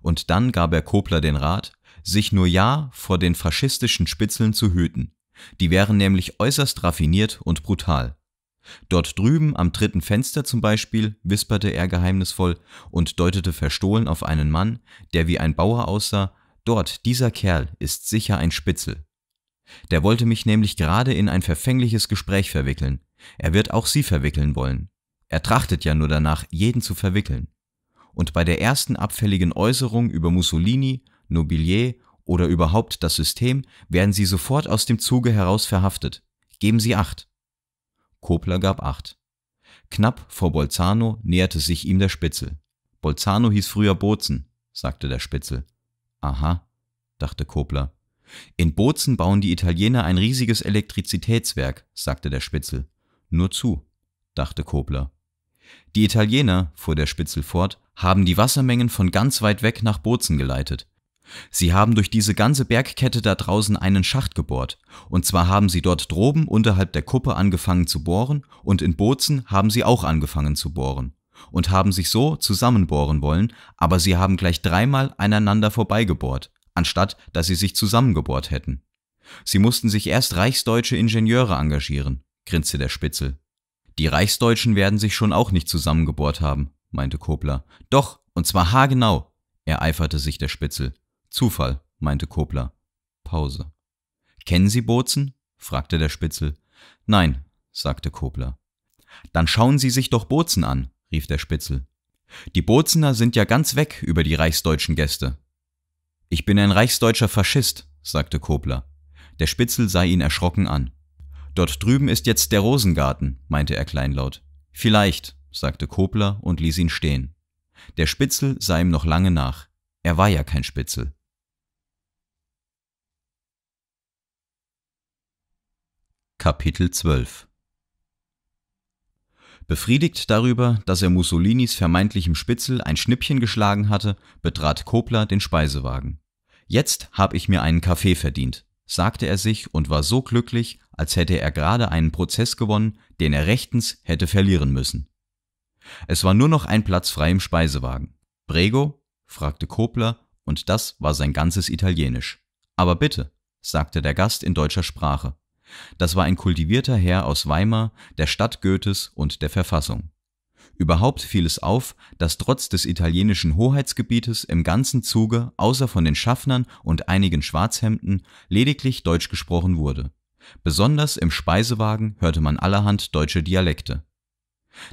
Und dann gab er Kobler den Rat, sich nur ja vor den faschistischen Spitzeln zu hüten. Die wären nämlich äußerst raffiniert und brutal. Dort drüben am dritten Fenster zum Beispiel, wisperte er geheimnisvoll und deutete verstohlen auf einen Mann, der wie ein Bauer aussah, Dort, dieser Kerl ist sicher ein Spitzel. Der wollte mich nämlich gerade in ein verfängliches Gespräch verwickeln. Er wird auch Sie verwickeln wollen. Er trachtet ja nur danach, jeden zu verwickeln. Und bei der ersten abfälligen Äußerung über Mussolini, Nobilier oder überhaupt das System werden Sie sofort aus dem Zuge heraus verhaftet. Geben Sie acht. Kobler gab acht. Knapp vor Bolzano näherte sich ihm der Spitzel. Bolzano hieß früher Bozen, sagte der Spitzel. Aha, dachte Kobler. In Bozen bauen die Italiener ein riesiges Elektrizitätswerk, sagte der Spitzel. Nur zu, dachte Kobler. Die Italiener, fuhr der Spitzel fort, haben die Wassermengen von ganz weit weg nach Bozen geleitet. Sie haben durch diese ganze Bergkette da draußen einen Schacht gebohrt, und zwar haben sie dort droben unterhalb der Kuppe angefangen zu bohren, und in Bozen haben sie auch angefangen zu bohren und haben sich so zusammenbohren wollen, aber sie haben gleich dreimal aneinander vorbeigebohrt, anstatt dass sie sich zusammengebohrt hätten. Sie mussten sich erst reichsdeutsche Ingenieure engagieren, grinste der Spitzel. Die Reichsdeutschen werden sich schon auch nicht zusammengebohrt haben, meinte Kobler. Doch, und zwar haargenau, ereiferte sich der Spitzel. Zufall, meinte Kobler. Pause. Kennen Sie Bozen? fragte der Spitzel. Nein, sagte Kobler. Dann schauen Sie sich doch Bozen an, rief der Spitzel. Die Bozener sind ja ganz weg über die reichsdeutschen Gäste. Ich bin ein reichsdeutscher Faschist, sagte Kobler. Der Spitzel sah ihn erschrocken an. Dort drüben ist jetzt der Rosengarten, meinte er kleinlaut. Vielleicht, sagte Kobler und ließ ihn stehen. Der Spitzel sah ihm noch lange nach. Er war ja kein Spitzel. Kapitel 12 Befriedigt darüber, dass er Mussolinis vermeintlichem Spitzel ein Schnippchen geschlagen hatte, betrat Kobler den Speisewagen. Jetzt hab ich mir einen Kaffee verdient, sagte er sich und war so glücklich, als hätte er gerade einen Prozess gewonnen, den er rechtens hätte verlieren müssen. Es war nur noch ein Platz frei im Speisewagen. Brego? fragte Kobler, und das war sein ganzes Italienisch. Aber bitte, sagte der Gast in deutscher Sprache. Das war ein kultivierter Herr aus Weimar, der Stadt Goethes und der Verfassung. Überhaupt fiel es auf, dass trotz des italienischen Hoheitsgebietes im ganzen Zuge außer von den Schaffnern und einigen Schwarzhemden lediglich Deutsch gesprochen wurde. Besonders im Speisewagen hörte man allerhand deutsche Dialekte.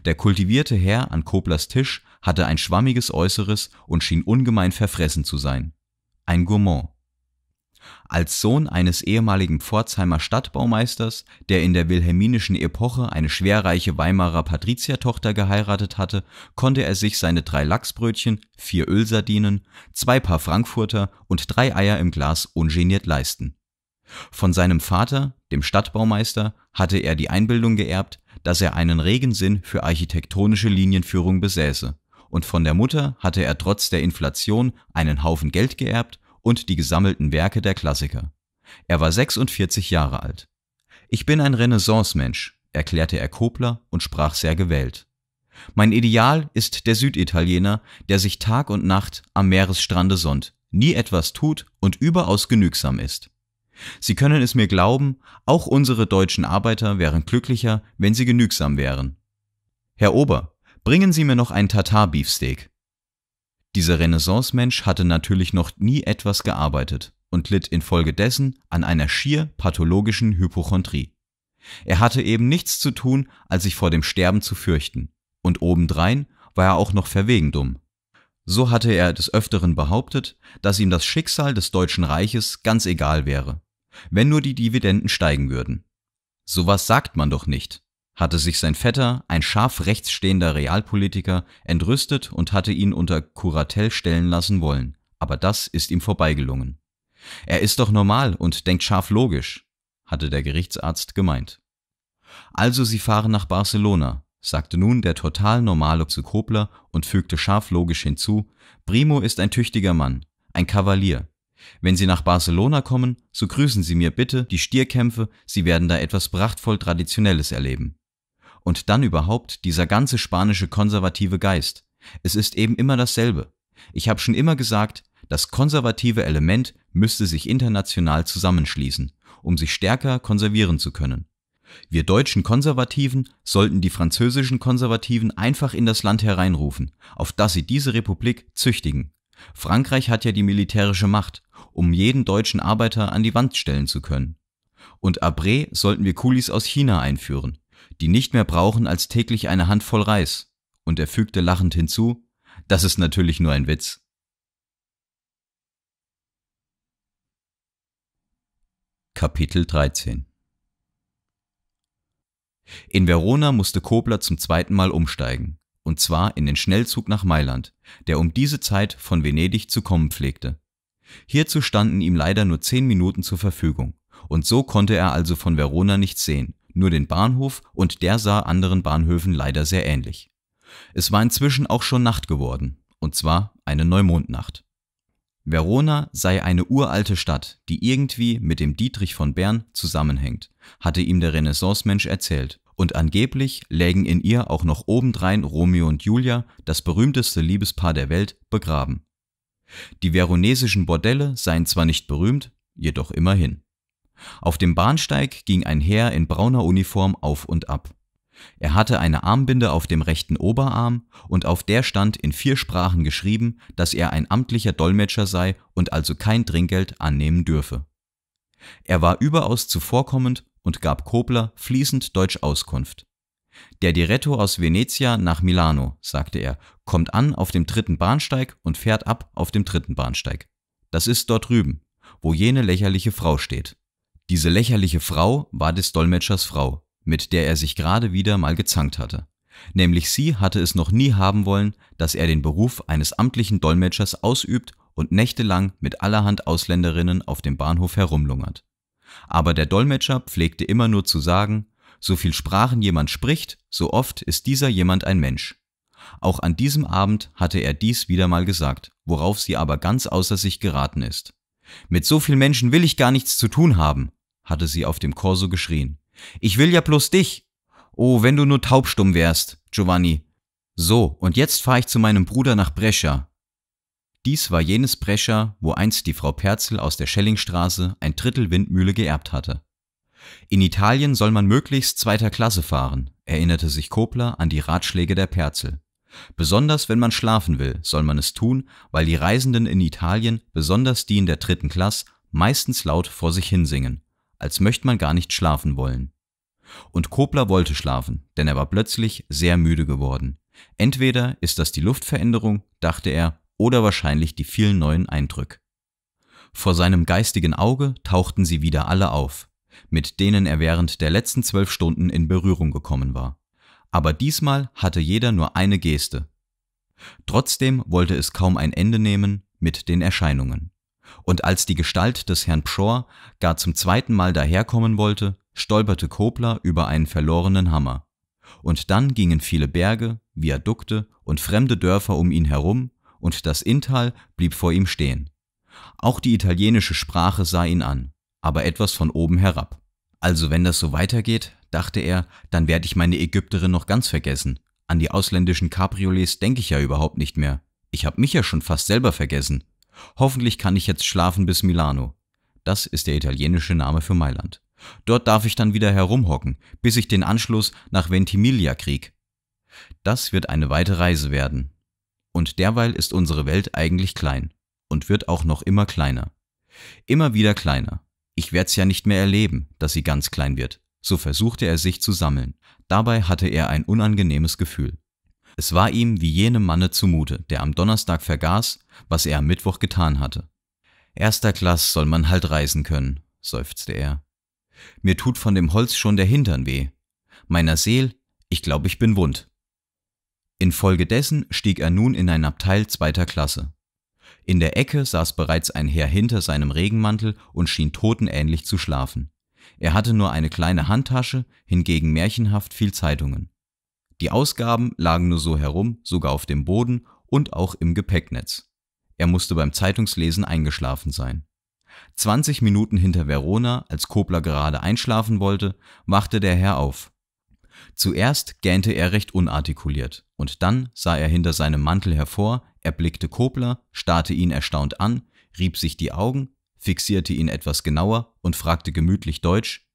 Der kultivierte Herr an Koblers Tisch hatte ein schwammiges Äußeres und schien ungemein verfressen zu sein. Ein Gourmand. Als Sohn eines ehemaligen Pforzheimer Stadtbaumeisters, der in der wilhelminischen Epoche eine schwerreiche Weimarer Patriziertochter geheiratet hatte, konnte er sich seine drei Lachsbrötchen, vier Ölsardinen, zwei Paar Frankfurter und drei Eier im Glas ungeniert leisten. Von seinem Vater, dem Stadtbaumeister, hatte er die Einbildung geerbt, dass er einen regen Sinn für architektonische Linienführung besäße, und von der Mutter hatte er trotz der Inflation einen Haufen Geld geerbt und die gesammelten Werke der Klassiker. Er war 46 Jahre alt. Ich bin ein Renaissance-Mensch, erklärte er Kobler und sprach sehr gewählt. Mein Ideal ist der Süditaliener, der sich Tag und Nacht am Meeresstrande sonnt, nie etwas tut und überaus genügsam ist. Sie können es mir glauben, auch unsere deutschen Arbeiter wären glücklicher, wenn sie genügsam wären. Herr Ober, bringen Sie mir noch ein Tatar-Beefsteak. Dieser Renaissance-Mensch hatte natürlich noch nie etwas gearbeitet und litt infolgedessen an einer schier pathologischen Hypochondrie. Er hatte eben nichts zu tun, als sich vor dem Sterben zu fürchten, und obendrein war er auch noch verwegen dumm. So hatte er des Öfteren behauptet, dass ihm das Schicksal des Deutschen Reiches ganz egal wäre, wenn nur die Dividenden steigen würden. Sowas sagt man doch nicht, hatte sich sein Vetter, ein scharf rechts stehender Realpolitiker, entrüstet und hatte ihn unter Kuratell stellen lassen wollen, aber das ist ihm vorbeigelungen. Er ist doch normal und denkt scharf logisch, hatte der Gerichtsarzt gemeint. Also Sie fahren nach Barcelona, sagte nun der total normale zu Kobler und fügte scharf logisch hinzu, Primo ist ein tüchtiger Mann, ein Kavalier. Wenn Sie nach Barcelona kommen, so grüßen Sie mir bitte die Stierkämpfe, Sie werden da etwas prachtvoll Traditionelles erleben. Und dann überhaupt dieser ganze spanische konservative Geist. Es ist eben immer dasselbe. Ich habe schon immer gesagt, das konservative Element müsste sich international zusammenschließen, um sich stärker konservieren zu können. Wir deutschen Konservativen sollten die französischen Konservativen einfach in das Land hereinrufen, auf das sie diese Republik züchtigen. Frankreich hat ja die militärische Macht, um jeden deutschen Arbeiter an die Wand stellen zu können. Und Abré sollten wir Kulis aus China einführen, die nicht mehr brauchen als täglich eine Handvoll Reis, und er fügte lachend hinzu, das ist natürlich nur ein Witz. Kapitel 13 In Verona musste Kobler zum zweiten Mal umsteigen, und zwar in den Schnellzug nach Mailand, der um diese Zeit von Venedig zu kommen pflegte. Hierzu standen ihm leider nur zehn Minuten zur Verfügung, und so konnte er also von Verona nichts sehen, nur den Bahnhof und der sah anderen Bahnhöfen leider sehr ähnlich. Es war inzwischen auch schon Nacht geworden, und zwar eine Neumondnacht. Verona sei eine uralte Stadt, die irgendwie mit dem Dietrich von Bern zusammenhängt, hatte ihm der Renaissance-Mensch erzählt, und angeblich lägen in ihr auch noch obendrein Romeo und Julia, das berühmteste Liebespaar der Welt, begraben. Die veronesischen Bordelle seien zwar nicht berühmt, jedoch immerhin. Auf dem Bahnsteig ging ein Herr in brauner Uniform auf und ab. Er hatte eine Armbinde auf dem rechten Oberarm und auf der stand in vier Sprachen geschrieben, dass er ein amtlicher Dolmetscher sei und also kein Trinkgeld annehmen dürfe. Er war überaus zuvorkommend und gab Kobler fließend Deutsch Auskunft. Der Diretto aus Venezia nach Milano, sagte er, kommt an auf dem dritten Bahnsteig und fährt ab auf dem dritten Bahnsteig. Das ist dort drüben, wo jene lächerliche Frau steht. Diese lächerliche Frau war des Dolmetschers Frau, mit der er sich gerade wieder mal gezankt hatte. Nämlich sie hatte es noch nie haben wollen, dass er den Beruf eines amtlichen Dolmetschers ausübt und nächtelang mit allerhand Ausländerinnen auf dem Bahnhof herumlungert. Aber der Dolmetscher pflegte immer nur zu sagen, so viel Sprachen jemand spricht, so oft ist dieser jemand ein Mensch. Auch an diesem Abend hatte er dies wieder mal gesagt, worauf sie aber ganz außer sich geraten ist. Mit so viel Menschen will ich gar nichts zu tun haben, hatte sie auf dem Korso geschrien. Ich will ja bloß dich. Oh, wenn du nur taubstumm wärst, Giovanni. So, und jetzt fahre ich zu meinem Bruder nach Brescia. Dies war jenes Brescia, wo einst die Frau Perzel aus der Schellingstraße ein Drittel Windmühle geerbt hatte. In Italien soll man möglichst zweiter Klasse fahren, erinnerte sich Kobler an die Ratschläge der Perzel. Besonders wenn man schlafen will, soll man es tun, weil die Reisenden in Italien, besonders die in der dritten Klasse, meistens laut vor sich hinsingen als möchte man gar nicht schlafen wollen. Und Kobler wollte schlafen, denn er war plötzlich sehr müde geworden. Entweder ist das die Luftveränderung, dachte er, oder wahrscheinlich die vielen neuen Eindrücke. Vor seinem geistigen Auge tauchten sie wieder alle auf, mit denen er während der letzten zwölf Stunden in Berührung gekommen war. Aber diesmal hatte jeder nur eine Geste. Trotzdem wollte es kaum ein Ende nehmen mit den Erscheinungen. Und als die Gestalt des Herrn Pschorr gar zum zweiten Mal daherkommen wollte, stolperte Kobler über einen verlorenen Hammer. Und dann gingen viele Berge, Viadukte und fremde Dörfer um ihn herum, und das Inntal blieb vor ihm stehen. Auch die italienische Sprache sah ihn an, aber etwas von oben herab. Also wenn das so weitergeht, dachte er, dann werde ich meine Ägypterin noch ganz vergessen. An die ausländischen Cabriolets denke ich ja überhaupt nicht mehr. Ich habe mich ja schon fast selber vergessen. Hoffentlich kann ich jetzt schlafen bis Milano. Das ist der italienische Name für Mailand. Dort darf ich dann wieder herumhocken, bis ich den Anschluss nach Ventimiglia krieg. Das wird eine weite Reise werden. Und derweil ist unsere Welt eigentlich klein und wird auch noch immer kleiner. Immer wieder kleiner. Ich werd's ja nicht mehr erleben, dass sie ganz klein wird. So versuchte er sich zu sammeln. Dabei hatte er ein unangenehmes Gefühl. Es war ihm wie jenem Manne zumute, der am Donnerstag vergaß, was er am Mittwoch getan hatte. Erster Klass soll man halt reisen können, seufzte er. Mir tut von dem Holz schon der Hintern weh. Meiner Seel, ich glaube, ich bin wund. Infolgedessen stieg er nun in ein Abteil zweiter Klasse. In der Ecke saß bereits ein Herr hinter seinem Regenmantel und schien totenähnlich zu schlafen. Er hatte nur eine kleine Handtasche, hingegen märchenhaft viel Zeitungen. Die Ausgaben lagen nur so herum, sogar auf dem Boden und auch im Gepäcknetz. Er musste beim Zeitungslesen eingeschlafen sein. 20 Minuten hinter Verona, als Kobler gerade einschlafen wollte, wachte der Herr auf. Zuerst gähnte er recht unartikuliert, und dann sah er hinter seinem Mantel hervor, erblickte Kobler, starrte ihn erstaunt an, rieb sich die Augen, fixierte ihn etwas genauer und fragte gemütlich deutsch,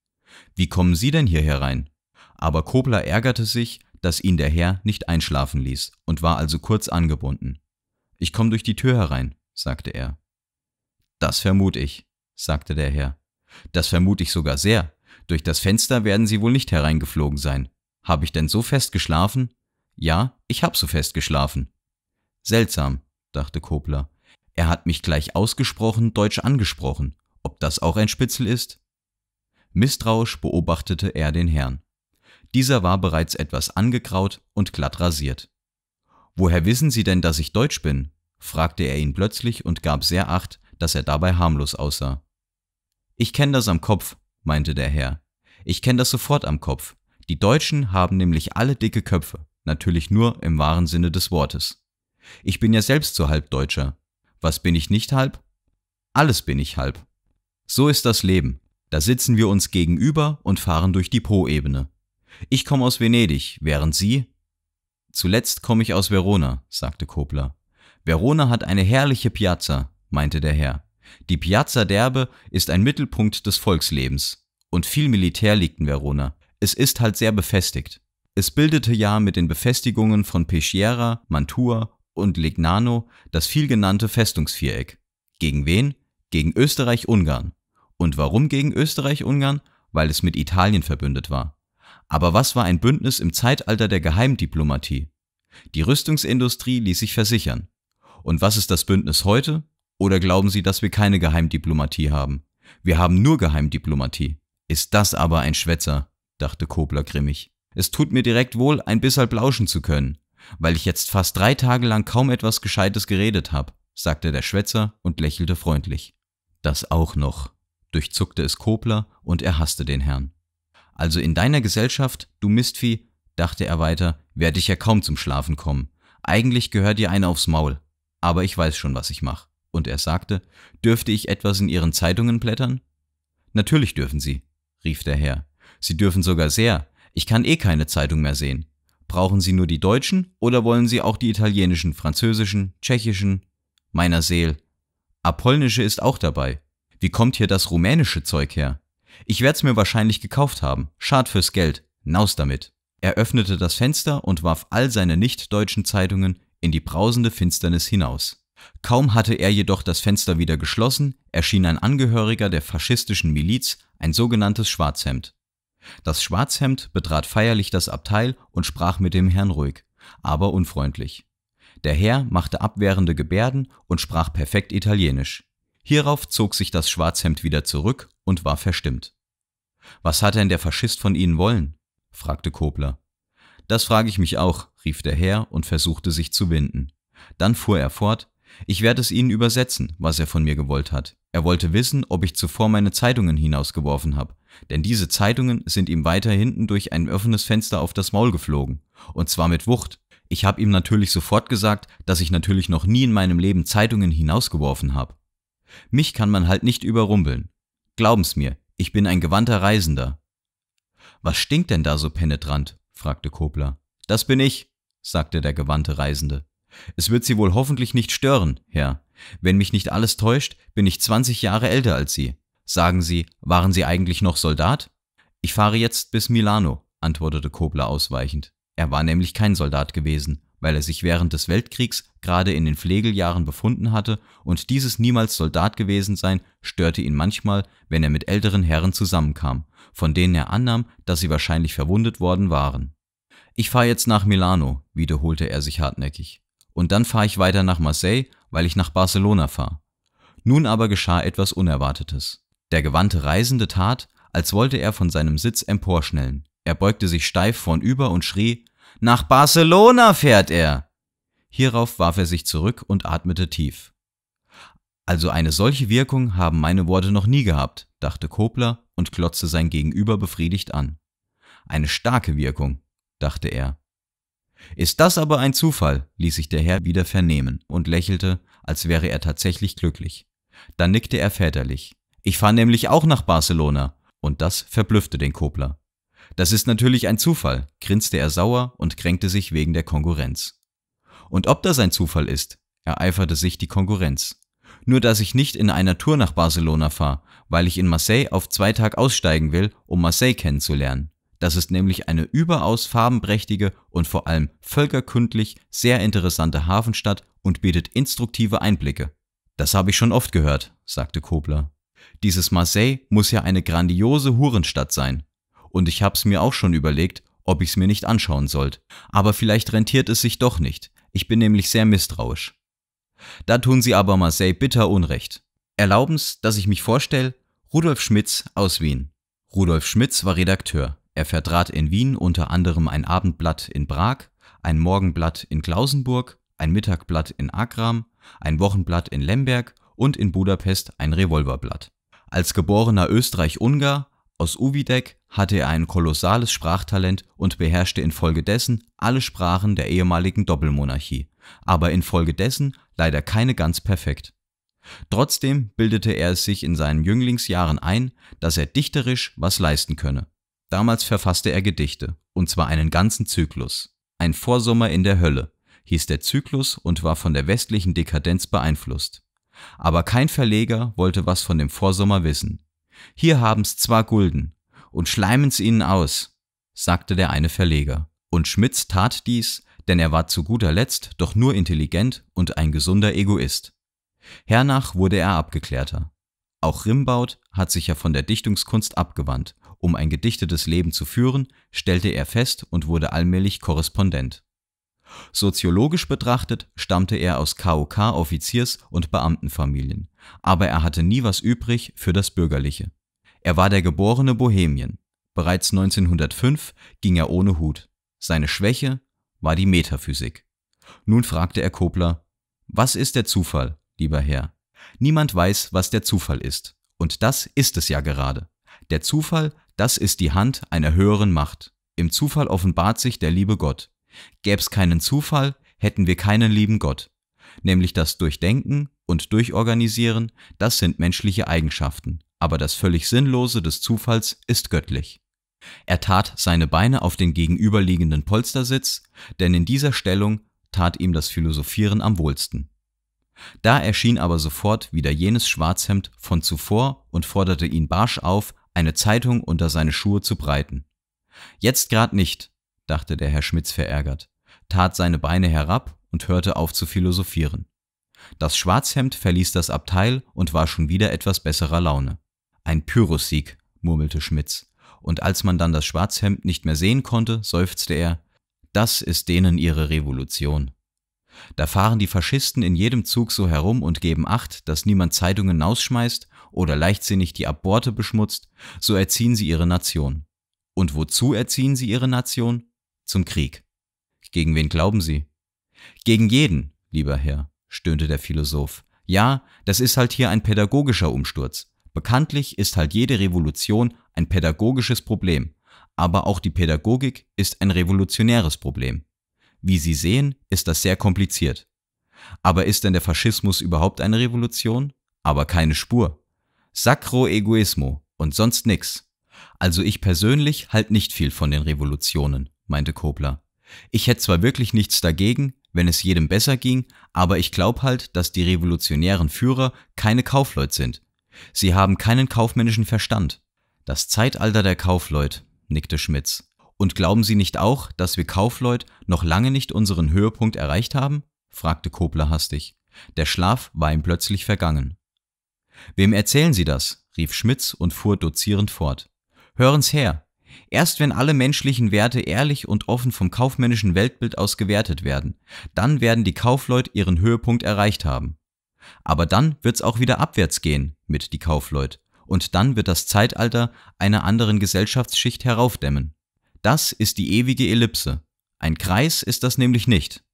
»Wie kommen Sie denn hier herein?« Aber Kobler ärgerte sich, dass ihn der Herr nicht einschlafen ließ und war also kurz angebunden. Ich komme durch die Tür herein, sagte er. Das vermute ich, sagte der Herr. Das vermute ich sogar sehr. Durch das Fenster werden sie wohl nicht hereingeflogen sein. Habe ich denn so fest geschlafen? Ja, ich habe so fest geschlafen. Seltsam, dachte Kobler. Er hat mich gleich ausgesprochen deutsch angesprochen. Ob das auch ein Spitzel ist? Misstrauisch beobachtete er den Herrn. Dieser war bereits etwas angekraut und glatt rasiert. Woher wissen Sie denn, dass ich Deutsch bin? fragte er ihn plötzlich und gab sehr acht, dass er dabei harmlos aussah. Ich kenn das am Kopf, meinte der Herr. Ich kenn das sofort am Kopf. Die Deutschen haben nämlich alle dicke Köpfe, natürlich nur im wahren Sinne des Wortes. Ich bin ja selbst so halb Deutscher. Was bin ich nicht halb? Alles bin ich halb. So ist das Leben. Da sitzen wir uns gegenüber und fahren durch die Po-Ebene. Ich komme aus Venedig, während Sie? Zuletzt komme ich aus Verona, sagte Kobler. Verona hat eine herrliche Piazza, meinte der Herr. Die Piazza d'Erbe ist ein Mittelpunkt des Volkslebens. Und viel Militär liegt in Verona. Es ist halt sehr befestigt. Es bildete ja mit den Befestigungen von Peschiera, Mantua und Legnano das vielgenannte Festungsviereck. Gegen wen? Gegen Österreich-Ungarn. Und warum gegen Österreich-Ungarn? Weil es mit Italien verbündet war. Aber was war ein Bündnis im Zeitalter der Geheimdiplomatie? Die Rüstungsindustrie ließ sich versichern. Und was ist das Bündnis heute? Oder glauben Sie, dass wir keine Geheimdiplomatie haben? Wir haben nur Geheimdiplomatie. Ist das aber ein Schwätzer, dachte Kobler grimmig. Es tut mir direkt wohl, ein bisschen plauschen zu können, weil ich jetzt fast drei Tage lang kaum etwas Gescheites geredet habe, sagte der Schwätzer und lächelte freundlich. Das auch noch, durchzuckte es Kobler und er hasste den Herrn. Also in deiner Gesellschaft, du Mistvieh, dachte er weiter, werde ich ja kaum zum Schlafen kommen. Eigentlich gehört dir einer aufs Maul. Aber ich weiß schon, was ich mache. Und er sagte, dürfte ich etwas in ihren Zeitungen blättern? Natürlich dürfen sie, rief der Herr. Sie dürfen sogar sehr. Ich kann eh keine Zeitung mehr sehen. Brauchen Sie nur die deutschen oder wollen Sie auch die italienischen, französischen, tschechischen? Meiner Seel. Apolnische ist auch dabei. Wie kommt hier das rumänische Zeug her? Ich werd's mir wahrscheinlich gekauft haben. Schad fürs Geld. Naus damit. Er öffnete das Fenster und warf all seine nicht-deutschen Zeitungen in die brausende Finsternis hinaus. Kaum hatte er jedoch das Fenster wieder geschlossen, erschien ein Angehöriger der faschistischen Miliz, ein sogenanntes Schwarzhemd. Das Schwarzhemd betrat feierlich das Abteil und sprach mit dem Herrn ruhig, aber unfreundlich. Der Herr machte abwehrende Gebärden und sprach perfekt Italienisch. Hierauf zog sich das Schwarzhemd wieder zurück und war verstimmt. Was hat denn der Faschist von Ihnen wollen? fragte Kobler. Das frage ich mich auch, rief der Herr und versuchte sich zu winden. Dann fuhr er fort, ich werde es Ihnen übersetzen, was er von mir gewollt hat. Er wollte wissen, ob ich zuvor meine Zeitungen hinausgeworfen habe, denn diese Zeitungen sind ihm weiter hinten durch ein offenes Fenster auf das Maul geflogen, und zwar mit Wucht. Ich habe ihm natürlich sofort gesagt, dass ich natürlich noch nie in meinem Leben Zeitungen hinausgeworfen habe. Mich kann man halt nicht überrumpeln, Glauben's mir, ich bin ein gewandter Reisender. Was stinkt denn da so penetrant? fragte Kobler. Das bin ich, sagte der gewandte Reisende. Es wird Sie wohl hoffentlich nicht stören, Herr. Wenn mich nicht alles täuscht, bin ich 20 Jahre älter als Sie. Sagen Sie, waren Sie eigentlich noch Soldat? Ich fahre jetzt bis Milano, antwortete Kobler ausweichend. Er war nämlich kein Soldat gewesen weil er sich während des Weltkriegs gerade in den Pflegeljahren befunden hatte und dieses niemals Soldat gewesen sein, störte ihn manchmal, wenn er mit älteren Herren zusammenkam, von denen er annahm, dass sie wahrscheinlich verwundet worden waren. Ich fahre jetzt nach Milano, wiederholte er sich hartnäckig. Und dann fahre ich weiter nach Marseille, weil ich nach Barcelona fahre. Nun aber geschah etwas Unerwartetes. Der gewandte Reisende tat, als wollte er von seinem Sitz emporschnellen. Er beugte sich steif vornüber und schrie, nach Barcelona fährt er! Hierauf warf er sich zurück und atmete tief. Also eine solche Wirkung haben meine Worte noch nie gehabt, dachte Kobler und klotzte sein Gegenüber befriedigt an. Eine starke Wirkung, dachte er. Ist das aber ein Zufall, ließ sich der Herr wieder vernehmen und lächelte, als wäre er tatsächlich glücklich. Dann nickte er väterlich. Ich fahre nämlich auch nach Barcelona, und das verblüffte den Kobler. Das ist natürlich ein Zufall, grinste er sauer und kränkte sich wegen der Konkurrenz. Und ob das ein Zufall ist, ereiferte sich die Konkurrenz. Nur dass ich nicht in einer Tour nach Barcelona fahre, weil ich in Marseille auf zwei Tage aussteigen will, um Marseille kennenzulernen. Das ist nämlich eine überaus farbenprächtige und vor allem völkerkundlich sehr interessante Hafenstadt und bietet instruktive Einblicke. Das habe ich schon oft gehört, sagte Kobler. Dieses Marseille muss ja eine grandiose Hurenstadt sein und ich hab's mir auch schon überlegt, ob ich's mir nicht anschauen sollte. Aber vielleicht rentiert es sich doch nicht. Ich bin nämlich sehr misstrauisch. Da tun sie aber Marseille bitter Unrecht. Erlaubens, dass ich mich vorstelle, Rudolf Schmitz aus Wien. Rudolf Schmitz war Redakteur. Er vertrat in Wien unter anderem ein Abendblatt in Prag, ein Morgenblatt in Klausenburg, ein Mittagblatt in Agram, ein Wochenblatt in Lemberg und in Budapest ein Revolverblatt. Als geborener Österreich-Ungar aus Uvidek hatte er ein kolossales Sprachtalent und beherrschte infolgedessen alle Sprachen der ehemaligen Doppelmonarchie, aber infolgedessen leider keine ganz perfekt. Trotzdem bildete er es sich in seinen Jünglingsjahren ein, dass er dichterisch was leisten könne. Damals verfasste er Gedichte, und zwar einen ganzen Zyklus. Ein Vorsommer in der Hölle hieß der Zyklus und war von der westlichen Dekadenz beeinflusst. Aber kein Verleger wollte was von dem Vorsommer wissen. Hier haben's zwar Gulden, und schleimen's ihnen aus, sagte der eine Verleger. Und Schmitz tat dies, denn er war zu guter Letzt doch nur intelligent und ein gesunder Egoist. Hernach wurde er abgeklärter. Auch Rimbaud hat sich ja von der Dichtungskunst abgewandt. Um ein gedichtetes Leben zu führen, stellte er fest und wurde allmählich Korrespondent. Soziologisch betrachtet stammte er aus KOK-Offiziers- und Beamtenfamilien, aber er hatte nie was übrig für das Bürgerliche. Er war der geborene Bohemien. Bereits 1905 ging er ohne Hut. Seine Schwäche war die Metaphysik. Nun fragte er Kobler, was ist der Zufall, lieber Herr? Niemand weiß, was der Zufall ist. Und das ist es ja gerade. Der Zufall, das ist die Hand einer höheren Macht. Im Zufall offenbart sich der liebe Gott. Gäb's keinen Zufall, hätten wir keinen lieben Gott. Nämlich das Durchdenken und Durchorganisieren, das sind menschliche Eigenschaften aber das völlig Sinnlose des Zufalls ist göttlich. Er tat seine Beine auf den gegenüberliegenden Polstersitz, denn in dieser Stellung tat ihm das Philosophieren am wohlsten. Da erschien aber sofort wieder jenes Schwarzhemd von zuvor und forderte ihn barsch auf, eine Zeitung unter seine Schuhe zu breiten. Jetzt grad nicht, dachte der Herr Schmitz verärgert, tat seine Beine herab und hörte auf zu philosophieren. Das Schwarzhemd verließ das Abteil und war schon wieder etwas besserer Laune. Ein Pyrrhussieg, murmelte Schmitz, und als man dann das Schwarzhemd nicht mehr sehen konnte, seufzte er, das ist denen ihre Revolution. Da fahren die Faschisten in jedem Zug so herum und geben Acht, dass niemand Zeitungen rausschmeißt oder leichtsinnig die Aborte beschmutzt, so erziehen sie ihre Nation. Und wozu erziehen sie ihre Nation? Zum Krieg. Gegen wen glauben sie? Gegen jeden, lieber Herr, stöhnte der Philosoph. Ja, das ist halt hier ein pädagogischer Umsturz. Bekanntlich ist halt jede Revolution ein pädagogisches Problem, aber auch die Pädagogik ist ein revolutionäres Problem. Wie Sie sehen, ist das sehr kompliziert. Aber ist denn der Faschismus überhaupt eine Revolution? Aber keine Spur. Sacro Egoismo und sonst nix. Also ich persönlich halt nicht viel von den Revolutionen, meinte Kobler. Ich hätte zwar wirklich nichts dagegen, wenn es jedem besser ging, aber ich glaube halt, dass die revolutionären Führer keine Kaufleute sind, Sie haben keinen kaufmännischen Verstand. Das Zeitalter der Kaufleut, nickte Schmitz. Und glauben Sie nicht auch, dass wir Kaufleut noch lange nicht unseren Höhepunkt erreicht haben? fragte Kobler hastig. Der Schlaf war ihm plötzlich vergangen. Wem erzählen Sie das? rief Schmitz und fuhr dozierend fort. Hören's her. Erst wenn alle menschlichen Werte ehrlich und offen vom kaufmännischen Weltbild aus gewertet werden, dann werden die Kaufleut ihren Höhepunkt erreicht haben. Aber dann wird's auch wieder abwärts gehen mit die Kaufleut. Und dann wird das Zeitalter einer anderen Gesellschaftsschicht heraufdämmen. Das ist die ewige Ellipse. Ein Kreis ist das nämlich nicht.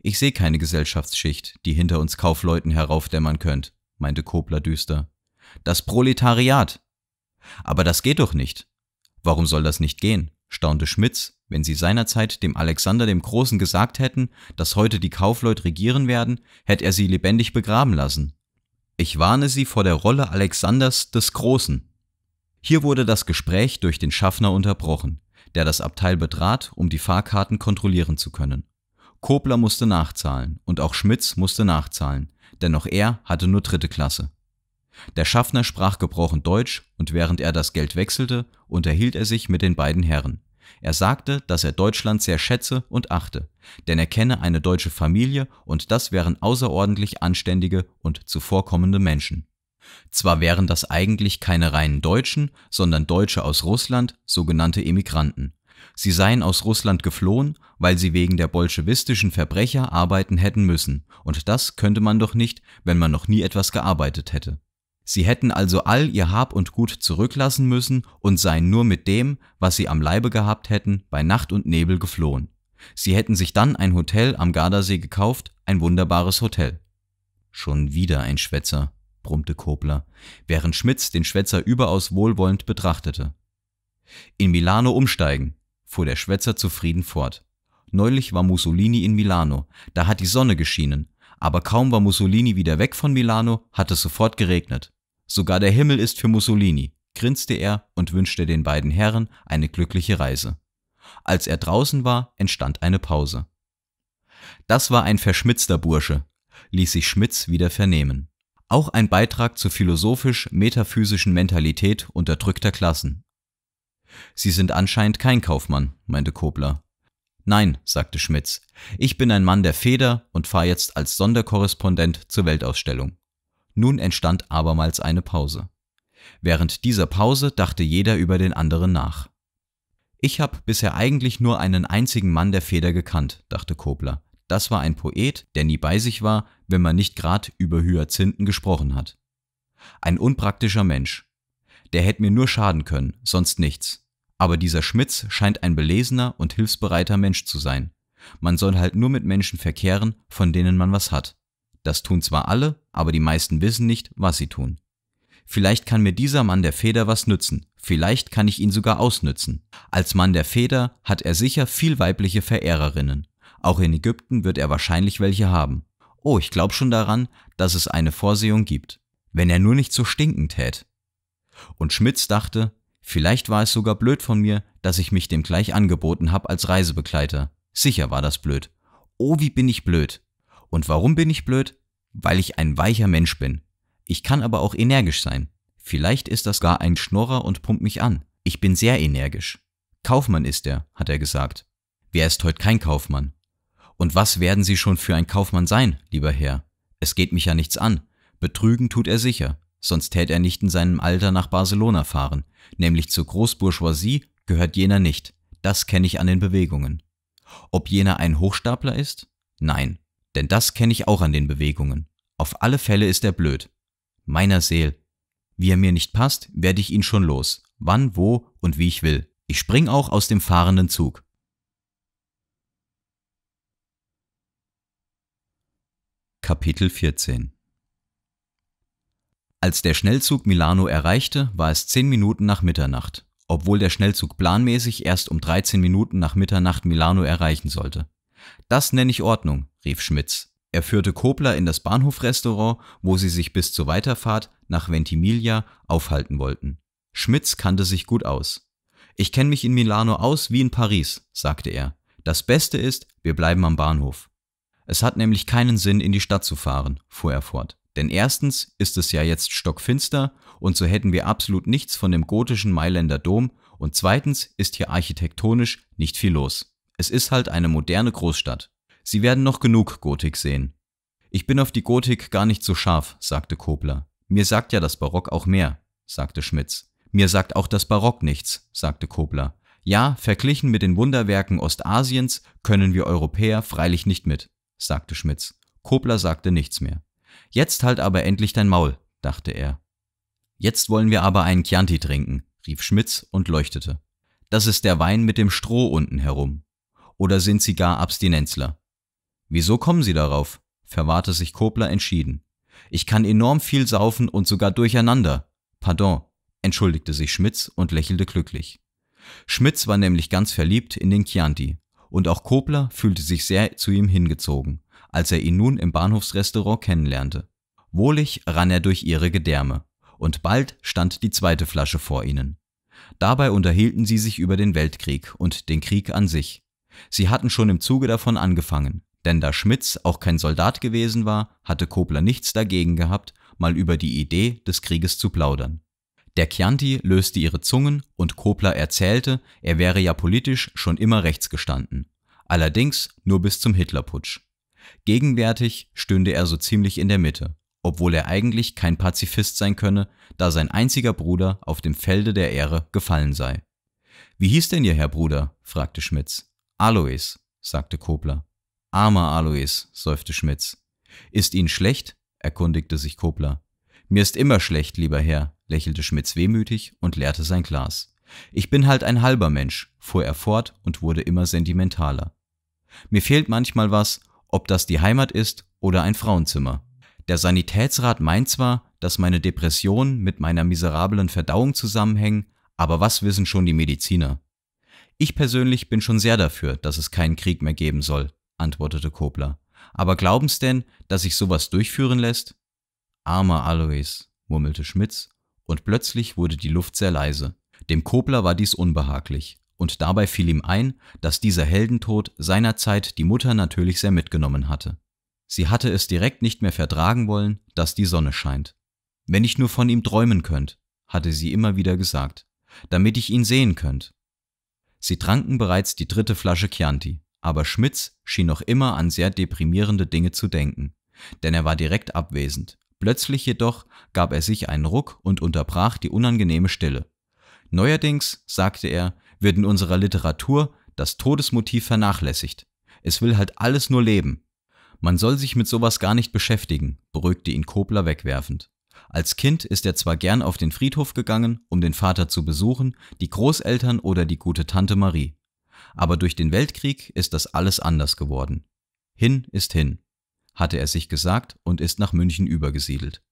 Ich sehe keine Gesellschaftsschicht, die hinter uns Kaufleuten heraufdämmern könnt, meinte Kobler düster. Das Proletariat. Aber das geht doch nicht. Warum soll das nicht gehen? staunte Schmitz, wenn sie seinerzeit dem Alexander dem Großen gesagt hätten, dass heute die Kaufleut regieren werden, hätte er sie lebendig begraben lassen. Ich warne sie vor der Rolle Alexanders des Großen. Hier wurde das Gespräch durch den Schaffner unterbrochen, der das Abteil betrat, um die Fahrkarten kontrollieren zu können. Kobler musste nachzahlen und auch Schmitz musste nachzahlen, denn auch er hatte nur dritte Klasse. Der Schaffner sprach gebrochen Deutsch und während er das Geld wechselte, unterhielt er sich mit den beiden Herren. Er sagte, dass er Deutschland sehr schätze und achte, denn er kenne eine deutsche Familie und das wären außerordentlich anständige und zuvorkommende Menschen. Zwar wären das eigentlich keine reinen Deutschen, sondern Deutsche aus Russland, sogenannte Emigranten. Sie seien aus Russland geflohen, weil sie wegen der bolschewistischen Verbrecher arbeiten hätten müssen, und das könnte man doch nicht, wenn man noch nie etwas gearbeitet hätte. Sie hätten also all ihr Hab und Gut zurücklassen müssen und seien nur mit dem, was sie am Leibe gehabt hätten, bei Nacht und Nebel geflohen. Sie hätten sich dann ein Hotel am Gardasee gekauft, ein wunderbares Hotel. Schon wieder ein Schwätzer, brummte Kobler, während Schmitz den Schwätzer überaus wohlwollend betrachtete. In Milano umsteigen, fuhr der Schwätzer zufrieden fort. Neulich war Mussolini in Milano, da hat die Sonne geschienen, aber kaum war Mussolini wieder weg von Milano, hat es sofort geregnet. Sogar der Himmel ist für Mussolini, grinste er und wünschte den beiden Herren eine glückliche Reise. Als er draußen war, entstand eine Pause. Das war ein verschmitzter Bursche, ließ sich Schmitz wieder vernehmen. Auch ein Beitrag zur philosophisch-metaphysischen Mentalität unterdrückter Klassen. Sie sind anscheinend kein Kaufmann, meinte Kobler. Nein, sagte Schmitz, ich bin ein Mann der Feder und fahre jetzt als Sonderkorrespondent zur Weltausstellung. Nun entstand abermals eine Pause. Während dieser Pause dachte jeder über den anderen nach. Ich habe bisher eigentlich nur einen einzigen Mann der Feder gekannt, dachte Kobler. Das war ein Poet, der nie bei sich war, wenn man nicht gerade über Hyazinthen gesprochen hat. Ein unpraktischer Mensch. Der hätte mir nur schaden können, sonst nichts. Aber dieser Schmitz scheint ein belesener und hilfsbereiter Mensch zu sein. Man soll halt nur mit Menschen verkehren, von denen man was hat. Das tun zwar alle, aber die meisten wissen nicht, was sie tun. Vielleicht kann mir dieser Mann der Feder was nützen, vielleicht kann ich ihn sogar ausnützen. Als Mann der Feder hat er sicher viel weibliche Verehrerinnen. Auch in Ägypten wird er wahrscheinlich welche haben. Oh, ich glaube schon daran, dass es eine Vorsehung gibt. Wenn er nur nicht so stinkend tät. Und Schmitz dachte, vielleicht war es sogar blöd von mir, dass ich mich dem gleich angeboten hab als Reisebegleiter. Sicher war das blöd. Oh, wie bin ich blöd. Und warum bin ich blöd? Weil ich ein weicher Mensch bin. Ich kann aber auch energisch sein. Vielleicht ist das gar ein Schnorrer und pumpt mich an. Ich bin sehr energisch. Kaufmann ist er, hat er gesagt. Wer ist heute kein Kaufmann? Und was werden Sie schon für ein Kaufmann sein, lieber Herr? Es geht mich ja nichts an. Betrügen tut er sicher, sonst tät er nicht in seinem Alter nach Barcelona fahren, nämlich zur Großbourgeoisie gehört jener nicht. Das kenne ich an den Bewegungen. Ob jener ein Hochstapler ist? Nein. Denn das kenne ich auch an den Bewegungen. Auf alle Fälle ist er blöd. Meiner Seel. Wie er mir nicht passt, werde ich ihn schon los. Wann, wo und wie ich will. Ich spring auch aus dem fahrenden Zug. Kapitel 14 Als der Schnellzug Milano erreichte, war es 10 Minuten nach Mitternacht, obwohl der Schnellzug planmäßig erst um 13 Minuten nach Mitternacht Milano erreichen sollte. Das nenne ich Ordnung, rief Schmitz. Er führte Kobler in das Bahnhofrestaurant, wo sie sich bis zur Weiterfahrt nach Ventimiglia aufhalten wollten. Schmitz kannte sich gut aus. Ich kenne mich in Milano aus wie in Paris, sagte er. Das Beste ist, wir bleiben am Bahnhof. Es hat nämlich keinen Sinn, in die Stadt zu fahren, fuhr er fort. Denn erstens ist es ja jetzt stockfinster und so hätten wir absolut nichts von dem gotischen Mailänder Dom und zweitens ist hier architektonisch nicht viel los. Es ist halt eine moderne Großstadt. Sie werden noch genug Gotik sehen. Ich bin auf die Gotik gar nicht so scharf, sagte Kobler. Mir sagt ja das Barock auch mehr, sagte Schmitz. Mir sagt auch das Barock nichts, sagte Kobler. Ja, verglichen mit den Wunderwerken Ostasiens können wir Europäer freilich nicht mit, sagte Schmitz. Kobler sagte nichts mehr. Jetzt halt aber endlich dein Maul, dachte er. Jetzt wollen wir aber einen Chianti trinken, rief Schmitz und leuchtete. Das ist der Wein mit dem Stroh unten herum oder sind Sie gar Abstinenzler? Wieso kommen Sie darauf? verwahrte sich Kobler entschieden. Ich kann enorm viel saufen und sogar durcheinander. Pardon, entschuldigte sich Schmitz und lächelte glücklich. Schmitz war nämlich ganz verliebt in den Chianti und auch Kobler fühlte sich sehr zu ihm hingezogen, als er ihn nun im Bahnhofsrestaurant kennenlernte. Wohlig rann er durch ihre Gedärme und bald stand die zweite Flasche vor ihnen. Dabei unterhielten sie sich über den Weltkrieg und den Krieg an sich. Sie hatten schon im Zuge davon angefangen, denn da Schmitz auch kein Soldat gewesen war, hatte Kobler nichts dagegen gehabt, mal über die Idee des Krieges zu plaudern. Der Chianti löste ihre Zungen und Kobler erzählte, er wäre ja politisch schon immer rechts gestanden. Allerdings nur bis zum Hitlerputsch. Gegenwärtig stünde er so ziemlich in der Mitte, obwohl er eigentlich kein Pazifist sein könne, da sein einziger Bruder auf dem Felde der Ehre gefallen sei. Wie hieß denn Ihr Herr Bruder? fragte Schmitz. Alois, sagte Kobler. Armer Alois, seufzte Schmitz. Ist Ihnen schlecht? erkundigte sich Kobler. Mir ist immer schlecht, lieber Herr, lächelte Schmitz wehmütig und leerte sein Glas. Ich bin halt ein halber Mensch, fuhr er fort und wurde immer sentimentaler. Mir fehlt manchmal was, ob das die Heimat ist oder ein Frauenzimmer. Der Sanitätsrat meint zwar, dass meine Depressionen mit meiner miserablen Verdauung zusammenhängen, aber was wissen schon die Mediziner? Ich persönlich bin schon sehr dafür, dass es keinen Krieg mehr geben soll, antwortete Kobler. Aber glauben's denn, dass sich sowas durchführen lässt? Armer Alois, murmelte Schmitz, und plötzlich wurde die Luft sehr leise. Dem Kobler war dies unbehaglich, und dabei fiel ihm ein, dass dieser Heldentod seinerzeit die Mutter natürlich sehr mitgenommen hatte. Sie hatte es direkt nicht mehr vertragen wollen, dass die Sonne scheint. Wenn ich nur von ihm träumen könnt, hatte sie immer wieder gesagt, damit ich ihn sehen könnt, Sie tranken bereits die dritte Flasche Chianti, aber Schmitz schien noch immer an sehr deprimierende Dinge zu denken, denn er war direkt abwesend. Plötzlich jedoch gab er sich einen Ruck und unterbrach die unangenehme Stille. Neuerdings, sagte er, wird in unserer Literatur das Todesmotiv vernachlässigt. Es will halt alles nur leben. Man soll sich mit sowas gar nicht beschäftigen, beruhigte ihn Kobler wegwerfend. Als Kind ist er zwar gern auf den Friedhof gegangen, um den Vater zu besuchen, die Großeltern oder die gute Tante Marie. Aber durch den Weltkrieg ist das alles anders geworden. Hin ist hin, hatte er sich gesagt und ist nach München übergesiedelt.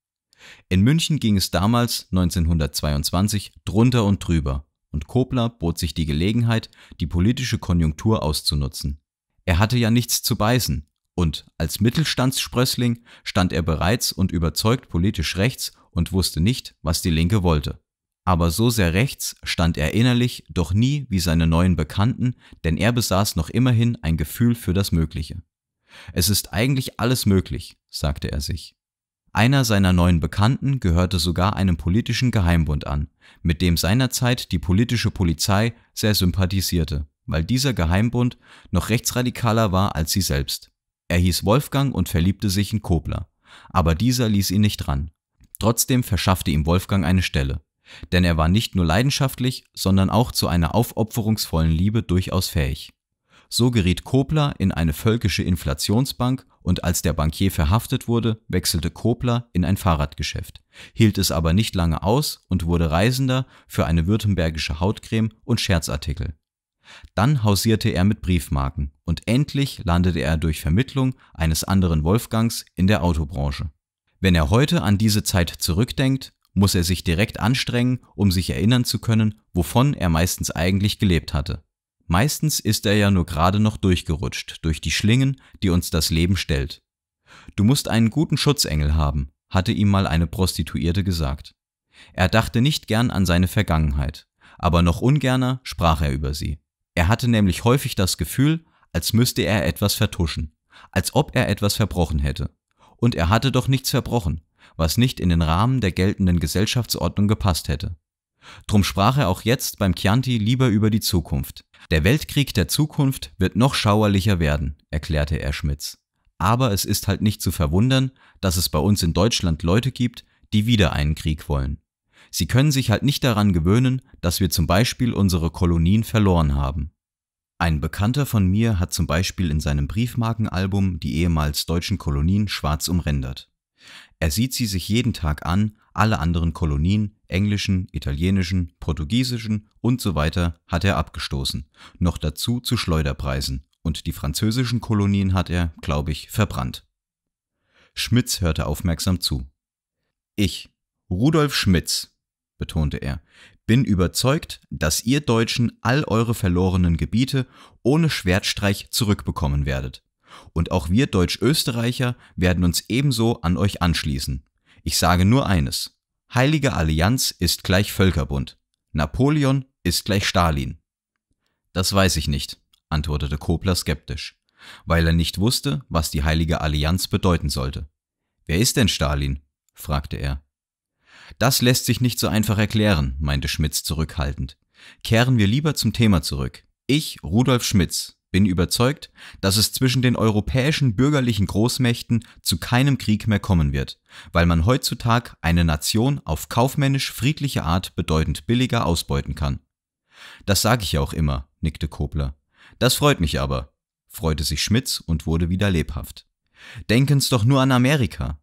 In München ging es damals, 1922, drunter und drüber, und Kobler bot sich die Gelegenheit, die politische Konjunktur auszunutzen. Er hatte ja nichts zu beißen, und als Mittelstandssprössling stand er bereits und überzeugt politisch rechts und wusste nicht, was die Linke wollte. Aber so sehr rechts stand er innerlich doch nie wie seine neuen Bekannten, denn er besaß noch immerhin ein Gefühl für das Mögliche. Es ist eigentlich alles möglich, sagte er sich. Einer seiner neuen Bekannten gehörte sogar einem politischen Geheimbund an, mit dem seinerzeit die politische Polizei sehr sympathisierte, weil dieser Geheimbund noch rechtsradikaler war als sie selbst. Er hieß Wolfgang und verliebte sich in Kobler, aber dieser ließ ihn nicht ran. Trotzdem verschaffte ihm Wolfgang eine Stelle, denn er war nicht nur leidenschaftlich, sondern auch zu einer aufopferungsvollen Liebe durchaus fähig. So geriet Kobler in eine völkische Inflationsbank und als der Bankier verhaftet wurde, wechselte Kobler in ein Fahrradgeschäft, hielt es aber nicht lange aus und wurde Reisender für eine württembergische Hautcreme und Scherzartikel. Dann hausierte er mit Briefmarken und endlich landete er durch Vermittlung eines anderen Wolfgangs in der Autobranche. Wenn er heute an diese Zeit zurückdenkt, muss er sich direkt anstrengen, um sich erinnern zu können, wovon er meistens eigentlich gelebt hatte. Meistens ist er ja nur gerade noch durchgerutscht durch die Schlingen, die uns das Leben stellt. Du musst einen guten Schutzengel haben, hatte ihm mal eine Prostituierte gesagt. Er dachte nicht gern an seine Vergangenheit, aber noch ungerner sprach er über sie. Er hatte nämlich häufig das Gefühl, als müsste er etwas vertuschen, als ob er etwas verbrochen hätte. Und er hatte doch nichts verbrochen, was nicht in den Rahmen der geltenden Gesellschaftsordnung gepasst hätte. Drum sprach er auch jetzt beim Chianti lieber über die Zukunft. Der Weltkrieg der Zukunft wird noch schauerlicher werden, erklärte er Schmitz. Aber es ist halt nicht zu verwundern, dass es bei uns in Deutschland Leute gibt, die wieder einen Krieg wollen. Sie können sich halt nicht daran gewöhnen, dass wir zum Beispiel unsere Kolonien verloren haben. Ein Bekannter von mir hat zum Beispiel in seinem Briefmarkenalbum die ehemals deutschen Kolonien schwarz umrändert. Er sieht sie sich jeden Tag an, alle anderen Kolonien, englischen, italienischen, portugiesischen und so weiter, hat er abgestoßen, noch dazu zu Schleuderpreisen, und die französischen Kolonien hat er, glaube ich, verbrannt. Schmitz hörte aufmerksam zu. Ich, Rudolf Schmitz, betonte er, bin überzeugt, dass ihr Deutschen all eure verlorenen Gebiete ohne Schwertstreich zurückbekommen werdet. Und auch wir Deutsch-Österreicher werden uns ebenso an euch anschließen. Ich sage nur eines. Heilige Allianz ist gleich Völkerbund. Napoleon ist gleich Stalin. Das weiß ich nicht, antwortete Kobler skeptisch, weil er nicht wusste, was die Heilige Allianz bedeuten sollte. Wer ist denn Stalin? fragte er. Das lässt sich nicht so einfach erklären, meinte Schmitz zurückhaltend. Kehren wir lieber zum Thema zurück. Ich, Rudolf Schmitz, bin überzeugt, dass es zwischen den europäischen bürgerlichen Großmächten zu keinem Krieg mehr kommen wird, weil man heutzutage eine Nation auf kaufmännisch friedliche Art bedeutend billiger ausbeuten kann. Das sage ich ja auch immer, nickte Kobler. Das freut mich aber, freute sich Schmitz und wurde wieder lebhaft. Denken's doch nur an Amerika.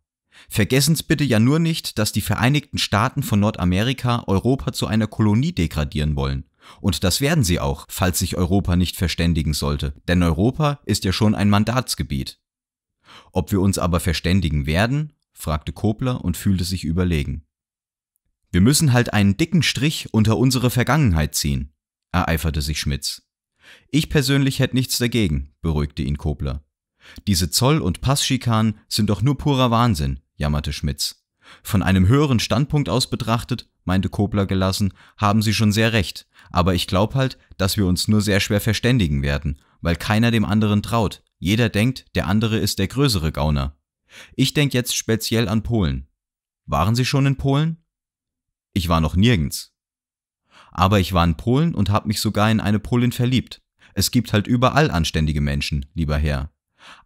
Vergessen's bitte ja nur nicht, dass die Vereinigten Staaten von Nordamerika Europa zu einer Kolonie degradieren wollen. Und das werden sie auch, falls sich Europa nicht verständigen sollte, denn Europa ist ja schon ein Mandatsgebiet. Ob wir uns aber verständigen werden? fragte Kobler und fühlte sich überlegen. Wir müssen halt einen dicken Strich unter unsere Vergangenheit ziehen, ereiferte sich Schmitz. Ich persönlich hätte nichts dagegen, beruhigte ihn Kobler. Diese Zoll- und Passschikanen sind doch nur purer Wahnsinn jammerte Schmitz. Von einem höheren Standpunkt aus betrachtet, meinte Kobler gelassen, haben Sie schon sehr recht, aber ich glaube halt, dass wir uns nur sehr schwer verständigen werden, weil keiner dem anderen traut. Jeder denkt, der andere ist der größere Gauner. Ich denke jetzt speziell an Polen. Waren Sie schon in Polen? Ich war noch nirgends. Aber ich war in Polen und habe mich sogar in eine Polin verliebt. Es gibt halt überall anständige Menschen, lieber Herr.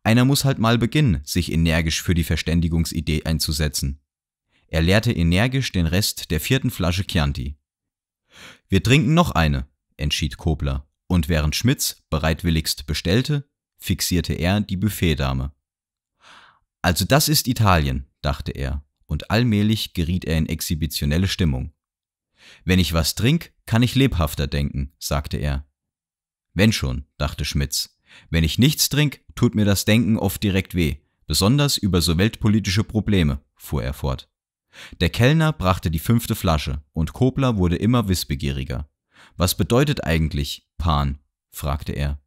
Einer muss halt mal beginnen, sich energisch für die Verständigungsidee einzusetzen. Er leerte energisch den Rest der vierten Flasche Chianti. Wir trinken noch eine, entschied Kobler, und während Schmitz bereitwilligst bestellte, fixierte er die Buffetdame. Also das ist Italien, dachte er, und allmählich geriet er in exhibitionelle Stimmung. Wenn ich was trink, kann ich lebhafter denken, sagte er. Wenn schon, dachte Schmitz. Wenn ich nichts trink, tut mir das Denken oft direkt weh, besonders über so weltpolitische Probleme, fuhr er fort. Der Kellner brachte die fünfte Flasche und Kobler wurde immer wissbegieriger. Was bedeutet eigentlich Pan? fragte er.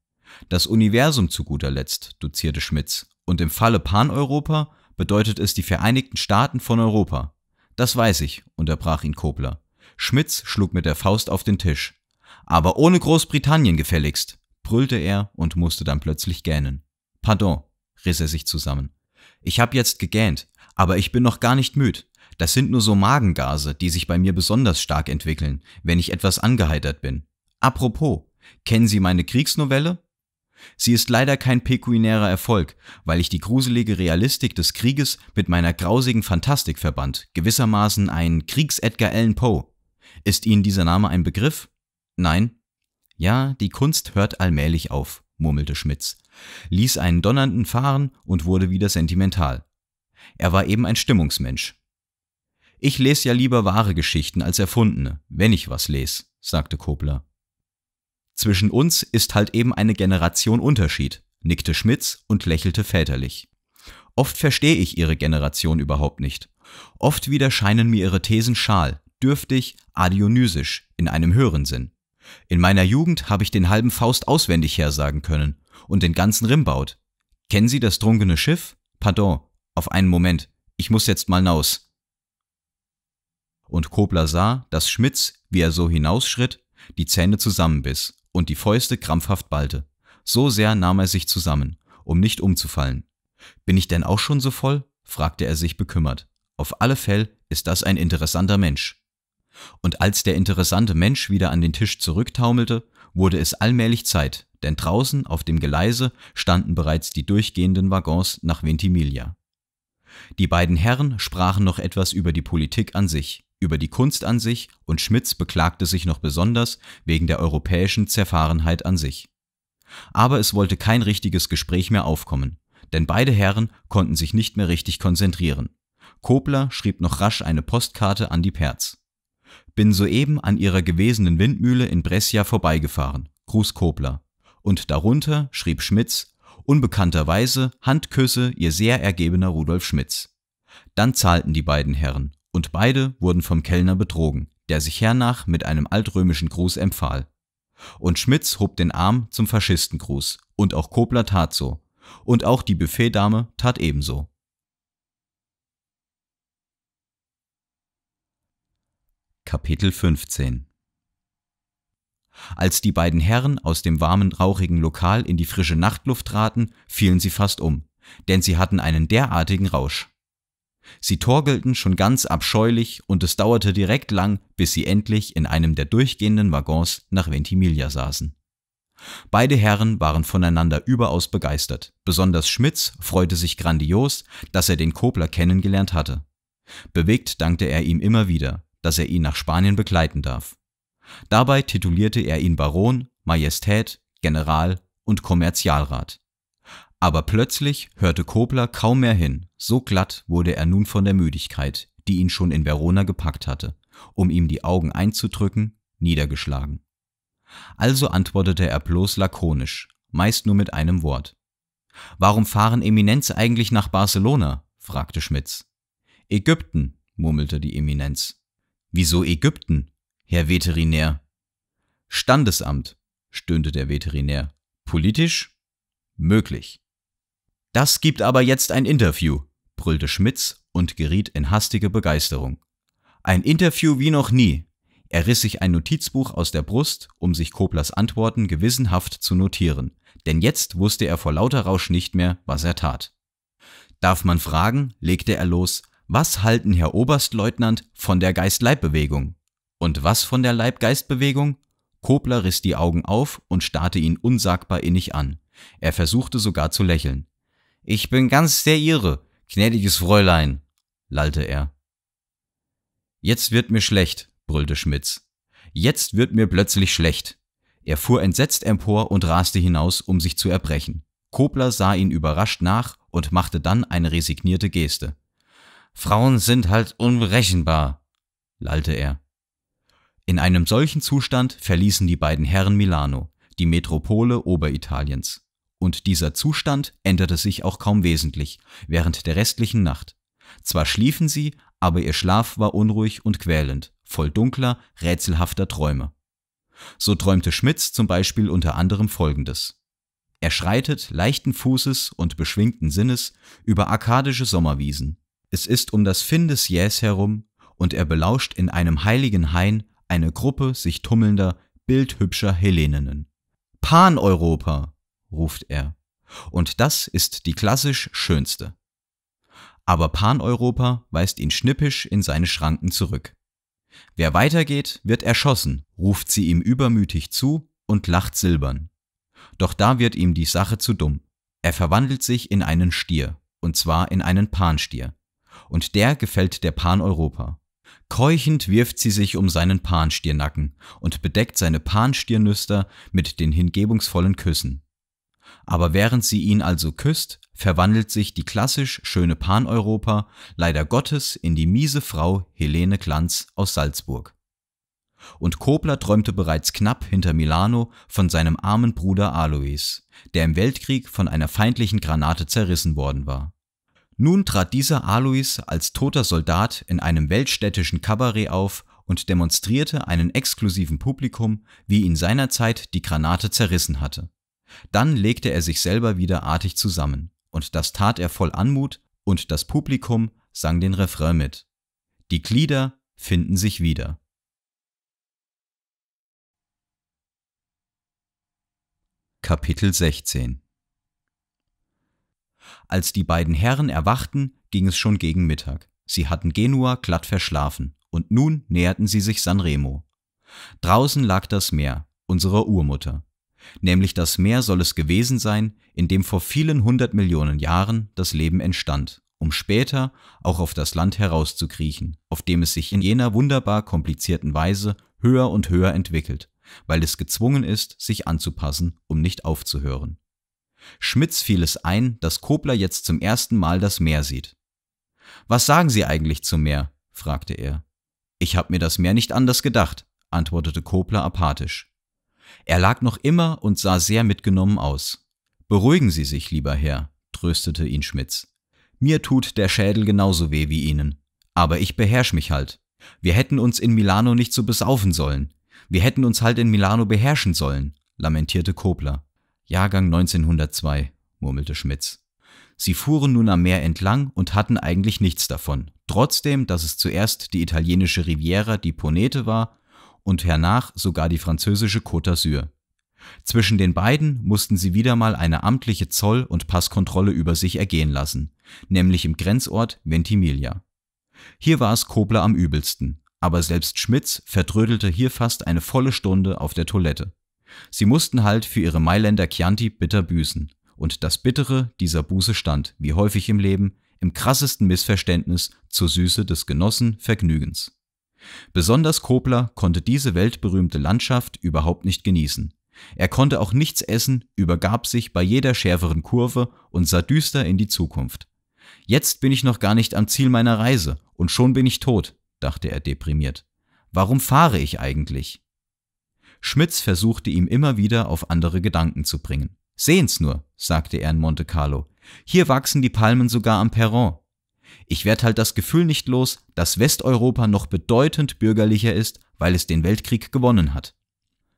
Das Universum zu guter Letzt, dozierte Schmitz, und im Falle Paneuropa bedeutet es die Vereinigten Staaten von Europa. Das weiß ich, unterbrach ihn Kobler. Schmitz schlug mit der Faust auf den Tisch. Aber ohne Großbritannien gefälligst brüllte er und musste dann plötzlich gähnen. Pardon, riss er sich zusammen. Ich habe jetzt gegähnt, aber ich bin noch gar nicht müd. Das sind nur so Magengase, die sich bei mir besonders stark entwickeln, wenn ich etwas angeheitert bin. Apropos, kennen Sie meine Kriegsnovelle? Sie ist leider kein pekuinärer Erfolg, weil ich die gruselige Realistik des Krieges mit meiner grausigen Fantastik verband, gewissermaßen ein Kriegs-Edgar Allan Poe. Ist Ihnen dieser Name ein Begriff? Nein? Ja, die Kunst hört allmählich auf, murmelte Schmitz, ließ einen donnernden fahren und wurde wieder sentimental. Er war eben ein Stimmungsmensch. Ich lese ja lieber wahre Geschichten als erfundene, wenn ich was lese, sagte Kobler. Zwischen uns ist halt eben eine Generation Unterschied, nickte Schmitz und lächelte väterlich. Oft verstehe ich ihre Generation überhaupt nicht. Oft wieder scheinen mir ihre Thesen schal, dürftig, adionysisch, in einem höheren Sinn. In meiner Jugend habe ich den halben Faust auswendig hersagen können und den ganzen Rimbaut. Kennen Sie das trunkene Schiff? Pardon, auf einen Moment, ich muss jetzt mal naus. Und Kobler sah, dass Schmitz, wie er so hinausschritt, die Zähne zusammenbiss und die Fäuste krampfhaft ballte. So sehr nahm er sich zusammen, um nicht umzufallen. Bin ich denn auch schon so voll? fragte er sich bekümmert. Auf alle Fälle ist das ein interessanter Mensch. Und als der interessante Mensch wieder an den Tisch zurücktaumelte, wurde es allmählich Zeit, denn draußen auf dem Geleise standen bereits die durchgehenden Waggons nach Ventimiglia. Die beiden Herren sprachen noch etwas über die Politik an sich, über die Kunst an sich und Schmitz beklagte sich noch besonders wegen der europäischen Zerfahrenheit an sich. Aber es wollte kein richtiges Gespräch mehr aufkommen, denn beide Herren konnten sich nicht mehr richtig konzentrieren. Kobler schrieb noch rasch eine Postkarte an die Perz. Bin soeben an ihrer gewesenen Windmühle in Brescia vorbeigefahren. Gruß Kobler. Und darunter schrieb Schmitz, unbekannterweise Handküsse ihr sehr ergebener Rudolf Schmitz. Dann zahlten die beiden Herren, und beide wurden vom Kellner betrogen, der sich hernach mit einem altrömischen Gruß empfahl. Und Schmitz hob den Arm zum Faschistengruß, und auch Kobler tat so, und auch die Buffetdame tat ebenso. Kapitel 15 Als die beiden Herren aus dem warmen, rauchigen Lokal in die frische Nachtluft traten, fielen sie fast um, denn sie hatten einen derartigen Rausch. Sie torgelten schon ganz abscheulich und es dauerte direkt lang, bis sie endlich in einem der durchgehenden Waggons nach Ventimiglia saßen. Beide Herren waren voneinander überaus begeistert. Besonders Schmitz freute sich grandios, dass er den Kobler kennengelernt hatte. Bewegt dankte er ihm immer wieder dass er ihn nach Spanien begleiten darf. Dabei titulierte er ihn Baron, Majestät, General und Kommerzialrat. Aber plötzlich hörte Kobler kaum mehr hin, so glatt wurde er nun von der Müdigkeit, die ihn schon in Verona gepackt hatte, um ihm die Augen einzudrücken, niedergeschlagen. Also antwortete er bloß lakonisch, meist nur mit einem Wort. Warum fahren Eminenz eigentlich nach Barcelona? fragte Schmitz. Ägypten, murmelte die Eminenz. Wieso Ägypten, Herr Veterinär? Standesamt, stöhnte der Veterinär. Politisch? Möglich. Das gibt aber jetzt ein Interview, brüllte Schmitz und geriet in hastige Begeisterung. Ein Interview wie noch nie. Er riss sich ein Notizbuch aus der Brust, um sich Koblers Antworten gewissenhaft zu notieren, denn jetzt wusste er vor lauter Rausch nicht mehr, was er tat. Darf man fragen, legte er los, was halten Herr Oberstleutnant von der Geist-Leib-Bewegung? Und was von der Leib-Geist-Bewegung? Kobler riss die Augen auf und starrte ihn unsagbar innig an. Er versuchte sogar zu lächeln. Ich bin ganz der Ihre, gnädiges Fräulein, lallte er. Jetzt wird mir schlecht, brüllte Schmitz. Jetzt wird mir plötzlich schlecht. Er fuhr entsetzt empor und raste hinaus, um sich zu erbrechen. Kobler sah ihn überrascht nach und machte dann eine resignierte Geste. Frauen sind halt unberechenbar, lallte er. In einem solchen Zustand verließen die beiden Herren Milano, die Metropole Oberitaliens. Und dieser Zustand änderte sich auch kaum wesentlich während der restlichen Nacht. Zwar schliefen sie, aber ihr Schlaf war unruhig und quälend, voll dunkler, rätselhafter Träume. So träumte Schmitz zum Beispiel unter anderem Folgendes. Er schreitet leichten Fußes und beschwingten Sinnes über arkadische Sommerwiesen, es ist um das Findes des Jäs herum und er belauscht in einem heiligen Hain eine Gruppe sich tummelnder, bildhübscher Heleninnen. Pan Europa, ruft er. Und das ist die klassisch schönste. Aber Pan Europa weist ihn schnippisch in seine Schranken zurück. Wer weitergeht, wird erschossen, ruft sie ihm übermütig zu und lacht silbern. Doch da wird ihm die Sache zu dumm. Er verwandelt sich in einen Stier, und zwar in einen Panstier und der gefällt der Pan Europa. Keuchend wirft sie sich um seinen Panstiernacken und bedeckt seine Panstiernüster mit den hingebungsvollen Küssen. Aber während sie ihn also küsst, verwandelt sich die klassisch schöne Pan-Europa leider Gottes in die miese Frau Helene Glanz aus Salzburg. Und Kobler träumte bereits knapp hinter Milano von seinem armen Bruder Alois, der im Weltkrieg von einer feindlichen Granate zerrissen worden war. Nun trat dieser Alois als toter Soldat in einem weltstädtischen Kabarett auf und demonstrierte einem exklusiven Publikum, wie ihn seinerzeit die Granate zerrissen hatte. Dann legte er sich selber wieder artig zusammen, und das tat er voll Anmut, und das Publikum sang den Refrain mit. Die Glieder finden sich wieder. Kapitel 16 als die beiden Herren erwachten, ging es schon gegen Mittag. Sie hatten Genua glatt verschlafen, und nun näherten sie sich Sanremo. Draußen lag das Meer, unsere Urmutter. Nämlich das Meer soll es gewesen sein, in dem vor vielen hundert Millionen Jahren das Leben entstand, um später auch auf das Land herauszukriechen, auf dem es sich in jener wunderbar komplizierten Weise höher und höher entwickelt, weil es gezwungen ist, sich anzupassen, um nicht aufzuhören. Schmitz fiel es ein, dass Kobler jetzt zum ersten Mal das Meer sieht. Was sagen Sie eigentlich zum Meer? fragte er. Ich habe mir das Meer nicht anders gedacht, antwortete Kobler apathisch. Er lag noch immer und sah sehr mitgenommen aus. Beruhigen Sie sich, lieber Herr, tröstete ihn Schmitz. Mir tut der Schädel genauso weh wie Ihnen. Aber ich beherrsch mich halt. Wir hätten uns in Milano nicht so besaufen sollen. Wir hätten uns halt in Milano beherrschen sollen, lamentierte Kobler. Jahrgang 1902, murmelte Schmitz. Sie fuhren nun am Meer entlang und hatten eigentlich nichts davon, trotzdem, dass es zuerst die italienische Riviera, die Ponete war, und hernach sogar die französische Côte d'Azur. Zwischen den beiden mussten sie wieder mal eine amtliche Zoll- und Passkontrolle über sich ergehen lassen, nämlich im Grenzort Ventimiglia. Hier war es Kobler am übelsten, aber selbst Schmitz vertrödelte hier fast eine volle Stunde auf der Toilette. Sie mussten halt für ihre Mailänder Chianti bitter büßen. Und das Bittere dieser Buße stand, wie häufig im Leben, im krassesten Missverständnis zur Süße des Genossen Vergnügens. Besonders Kobler konnte diese weltberühmte Landschaft überhaupt nicht genießen. Er konnte auch nichts essen, übergab sich bei jeder schärferen Kurve und sah düster in die Zukunft. Jetzt bin ich noch gar nicht am Ziel meiner Reise und schon bin ich tot, dachte er deprimiert. Warum fahre ich eigentlich? Schmitz versuchte ihm immer wieder auf andere Gedanken zu bringen. Sehen's nur, sagte er in Monte Carlo. Hier wachsen die Palmen sogar am Perron. Ich werd halt das Gefühl nicht los, dass Westeuropa noch bedeutend bürgerlicher ist, weil es den Weltkrieg gewonnen hat.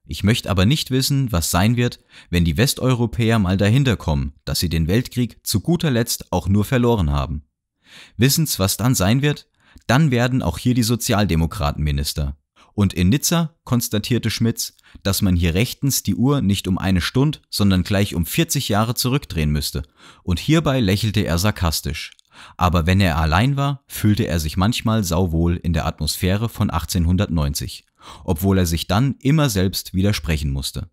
Ich möchte aber nicht wissen, was sein wird, wenn die Westeuropäer mal dahinter kommen, dass sie den Weltkrieg zu guter Letzt auch nur verloren haben. Wissen's, was dann sein wird? Dann werden auch hier die Sozialdemokraten Minister. Und in Nizza konstatierte Schmitz, dass man hier rechtens die Uhr nicht um eine Stunde, sondern gleich um 40 Jahre zurückdrehen müsste. Und hierbei lächelte er sarkastisch. Aber wenn er allein war, fühlte er sich manchmal sauwohl in der Atmosphäre von 1890, obwohl er sich dann immer selbst widersprechen musste.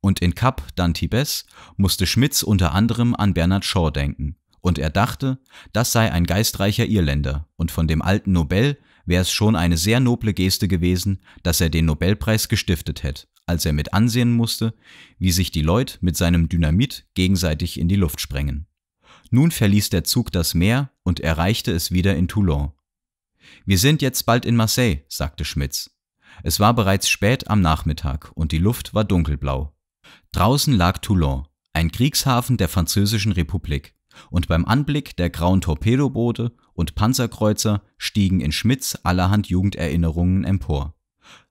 Und in Cap d'Antibes musste Schmitz unter anderem an Bernard Shaw denken, und er dachte, das sei ein geistreicher Irländer und von dem alten Nobel, wäre es schon eine sehr noble Geste gewesen, dass er den Nobelpreis gestiftet hätte, als er mit ansehen musste, wie sich die Leute mit seinem Dynamit gegenseitig in die Luft sprengen. Nun verließ der Zug das Meer und erreichte es wieder in Toulon. Wir sind jetzt bald in Marseille, sagte Schmitz. Es war bereits spät am Nachmittag und die Luft war dunkelblau. Draußen lag Toulon, ein Kriegshafen der Französischen Republik, und beim Anblick der grauen Torpedoboote und Panzerkreuzer stiegen in Schmidts allerhand Jugenderinnerungen empor.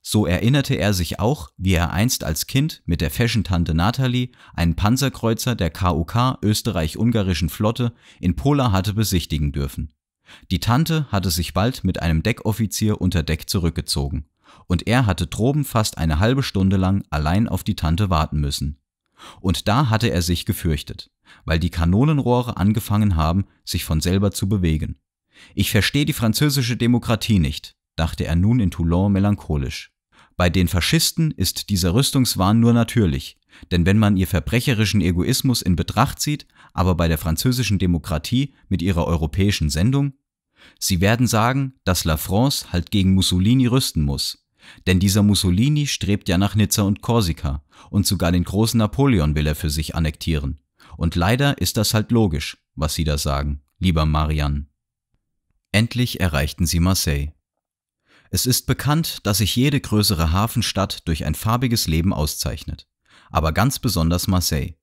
So erinnerte er sich auch, wie er einst als Kind mit der Fashion-Tante Nathalie einen Panzerkreuzer der KUK österreich-ungarischen Flotte in Pola hatte besichtigen dürfen. Die Tante hatte sich bald mit einem Deckoffizier unter Deck zurückgezogen, und er hatte droben fast eine halbe Stunde lang allein auf die Tante warten müssen. Und da hatte er sich gefürchtet, weil die Kanonenrohre angefangen haben, sich von selber zu bewegen. Ich verstehe die französische Demokratie nicht, dachte er nun in Toulon melancholisch. Bei den Faschisten ist dieser Rüstungswahn nur natürlich, denn wenn man ihr verbrecherischen Egoismus in Betracht zieht, aber bei der französischen Demokratie mit ihrer europäischen Sendung? Sie werden sagen, dass La France halt gegen Mussolini rüsten muss. Denn dieser Mussolini strebt ja nach Nizza und Korsika und sogar den großen Napoleon will er für sich annektieren. Und leider ist das halt logisch, was Sie da sagen, lieber Marianne. Endlich erreichten sie Marseille. Es ist bekannt, dass sich jede größere Hafenstadt durch ein farbiges Leben auszeichnet, aber ganz besonders Marseille.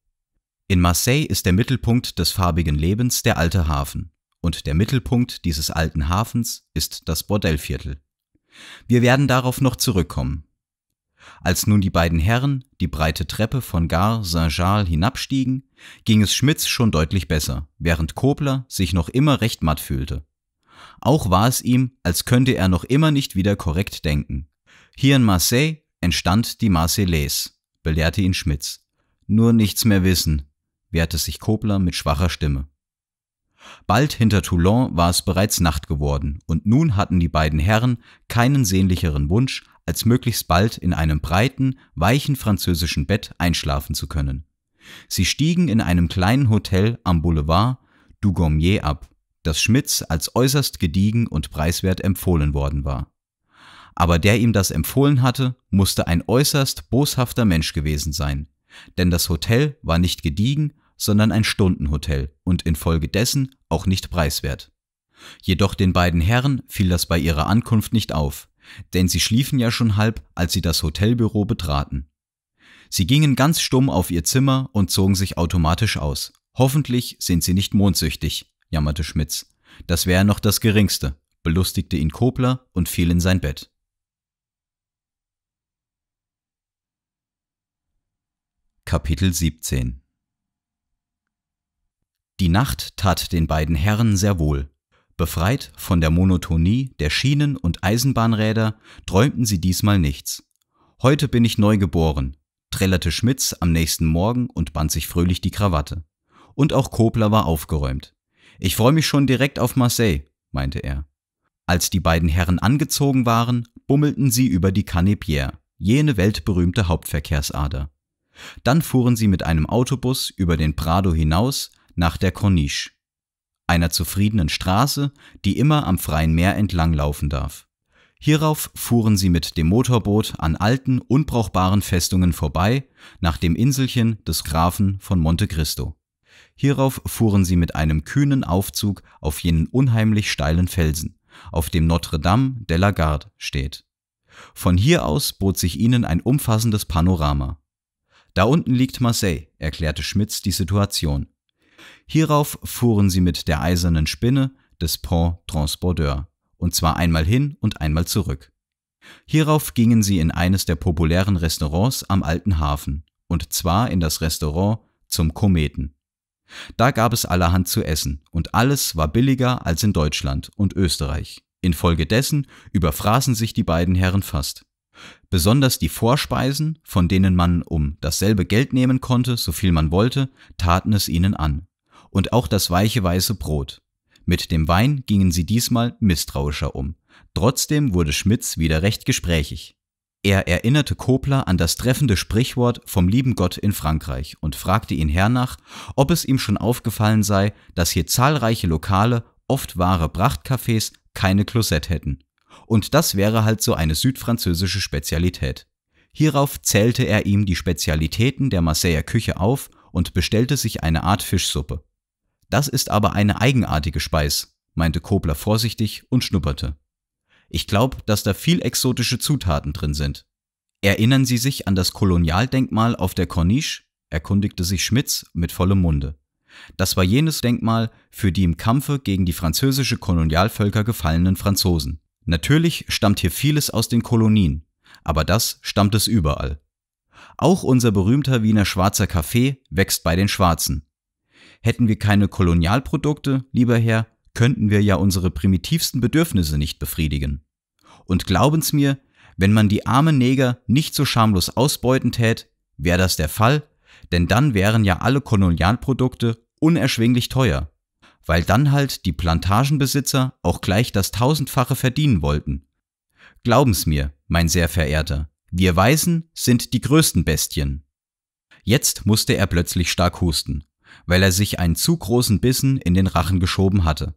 In Marseille ist der Mittelpunkt des farbigen Lebens der alte Hafen, und der Mittelpunkt dieses alten Hafens ist das Bordellviertel. Wir werden darauf noch zurückkommen. Als nun die beiden Herren die breite Treppe von Gare Saint-Charles hinabstiegen, ging es Schmitz schon deutlich besser, während Kobler sich noch immer recht matt fühlte. Auch war es ihm, als könnte er noch immer nicht wieder korrekt denken. Hier in Marseille entstand die Marseillaise, belehrte ihn Schmitz. Nur nichts mehr wissen, wehrte sich Kobler mit schwacher Stimme. Bald hinter Toulon war es bereits Nacht geworden, und nun hatten die beiden Herren keinen sehnlicheren Wunsch, als möglichst bald in einem breiten, weichen französischen Bett einschlafen zu können. Sie stiegen in einem kleinen Hotel am Boulevard Dugommier ab, dass Schmitz als äußerst gediegen und preiswert empfohlen worden war. Aber der ihm das empfohlen hatte, musste ein äußerst boshafter Mensch gewesen sein, denn das Hotel war nicht gediegen, sondern ein Stundenhotel und infolgedessen auch nicht preiswert. Jedoch den beiden Herren fiel das bei ihrer Ankunft nicht auf, denn sie schliefen ja schon halb, als sie das Hotelbüro betraten. Sie gingen ganz stumm auf ihr Zimmer und zogen sich automatisch aus. Hoffentlich sind sie nicht mondsüchtig, jammerte Schmitz. Das wäre noch das Geringste, belustigte ihn Kobler und fiel in sein Bett. Kapitel 17 Die Nacht tat den beiden Herren sehr wohl. Befreit von der Monotonie der Schienen- und Eisenbahnräder träumten sie diesmal nichts. Heute bin ich neu geboren, trällerte Schmitz am nächsten Morgen und band sich fröhlich die Krawatte. Und auch Kobler war aufgeräumt. Ich freue mich schon direkt auf Marseille, meinte er. Als die beiden Herren angezogen waren, bummelten sie über die Canepierre, jene weltberühmte Hauptverkehrsader. Dann fuhren sie mit einem Autobus über den Prado hinaus nach der Corniche, einer zufriedenen Straße, die immer am freien Meer entlang laufen darf. Hierauf fuhren sie mit dem Motorboot an alten, unbrauchbaren Festungen vorbei, nach dem Inselchen des Grafen von Monte Cristo. Hierauf fuhren sie mit einem kühnen Aufzug auf jenen unheimlich steilen Felsen, auf dem Notre Dame de la Garde steht. Von hier aus bot sich ihnen ein umfassendes Panorama. Da unten liegt Marseille, erklärte Schmitz die Situation. Hierauf fuhren sie mit der eisernen Spinne des Pont Transbordeur, und zwar einmal hin und einmal zurück. Hierauf gingen sie in eines der populären Restaurants am alten Hafen, und zwar in das Restaurant zum Kometen. Da gab es allerhand zu essen und alles war billiger als in Deutschland und Österreich. Infolgedessen überfraßen sich die beiden Herren fast. Besonders die Vorspeisen, von denen man um dasselbe Geld nehmen konnte, so viel man wollte, taten es ihnen an. Und auch das weiche weiße Brot. Mit dem Wein gingen sie diesmal misstrauischer um. Trotzdem wurde Schmitz wieder recht gesprächig. Er erinnerte Kobler an das treffende Sprichwort vom lieben Gott in Frankreich und fragte ihn hernach, ob es ihm schon aufgefallen sei, dass hier zahlreiche lokale, oft wahre Prachtcafés keine Klosett hätten. Und das wäre halt so eine südfranzösische Spezialität. Hierauf zählte er ihm die Spezialitäten der Marseiller Küche auf und bestellte sich eine Art Fischsuppe. Das ist aber eine eigenartige Speis, meinte Kobler vorsichtig und schnupperte. Ich glaube, dass da viel exotische Zutaten drin sind. Erinnern Sie sich an das Kolonialdenkmal auf der Corniche? erkundigte sich Schmitz mit vollem Munde. Das war jenes Denkmal für die im Kampfe gegen die französische Kolonialvölker gefallenen Franzosen. Natürlich stammt hier vieles aus den Kolonien, aber das stammt es überall. Auch unser berühmter Wiener schwarzer Kaffee wächst bei den Schwarzen. Hätten wir keine Kolonialprodukte, lieber Herr, könnten wir ja unsere primitivsten Bedürfnisse nicht befriedigen. Und glauben's mir, wenn man die armen Neger nicht so schamlos ausbeuten tät, wäre das der Fall, denn dann wären ja alle Kolonialprodukte unerschwinglich teuer, weil dann halt die Plantagenbesitzer auch gleich das Tausendfache verdienen wollten. Glauben's mir, mein sehr verehrter, wir Weißen sind die größten Bestien. Jetzt musste er plötzlich stark husten, weil er sich einen zu großen Bissen in den Rachen geschoben hatte.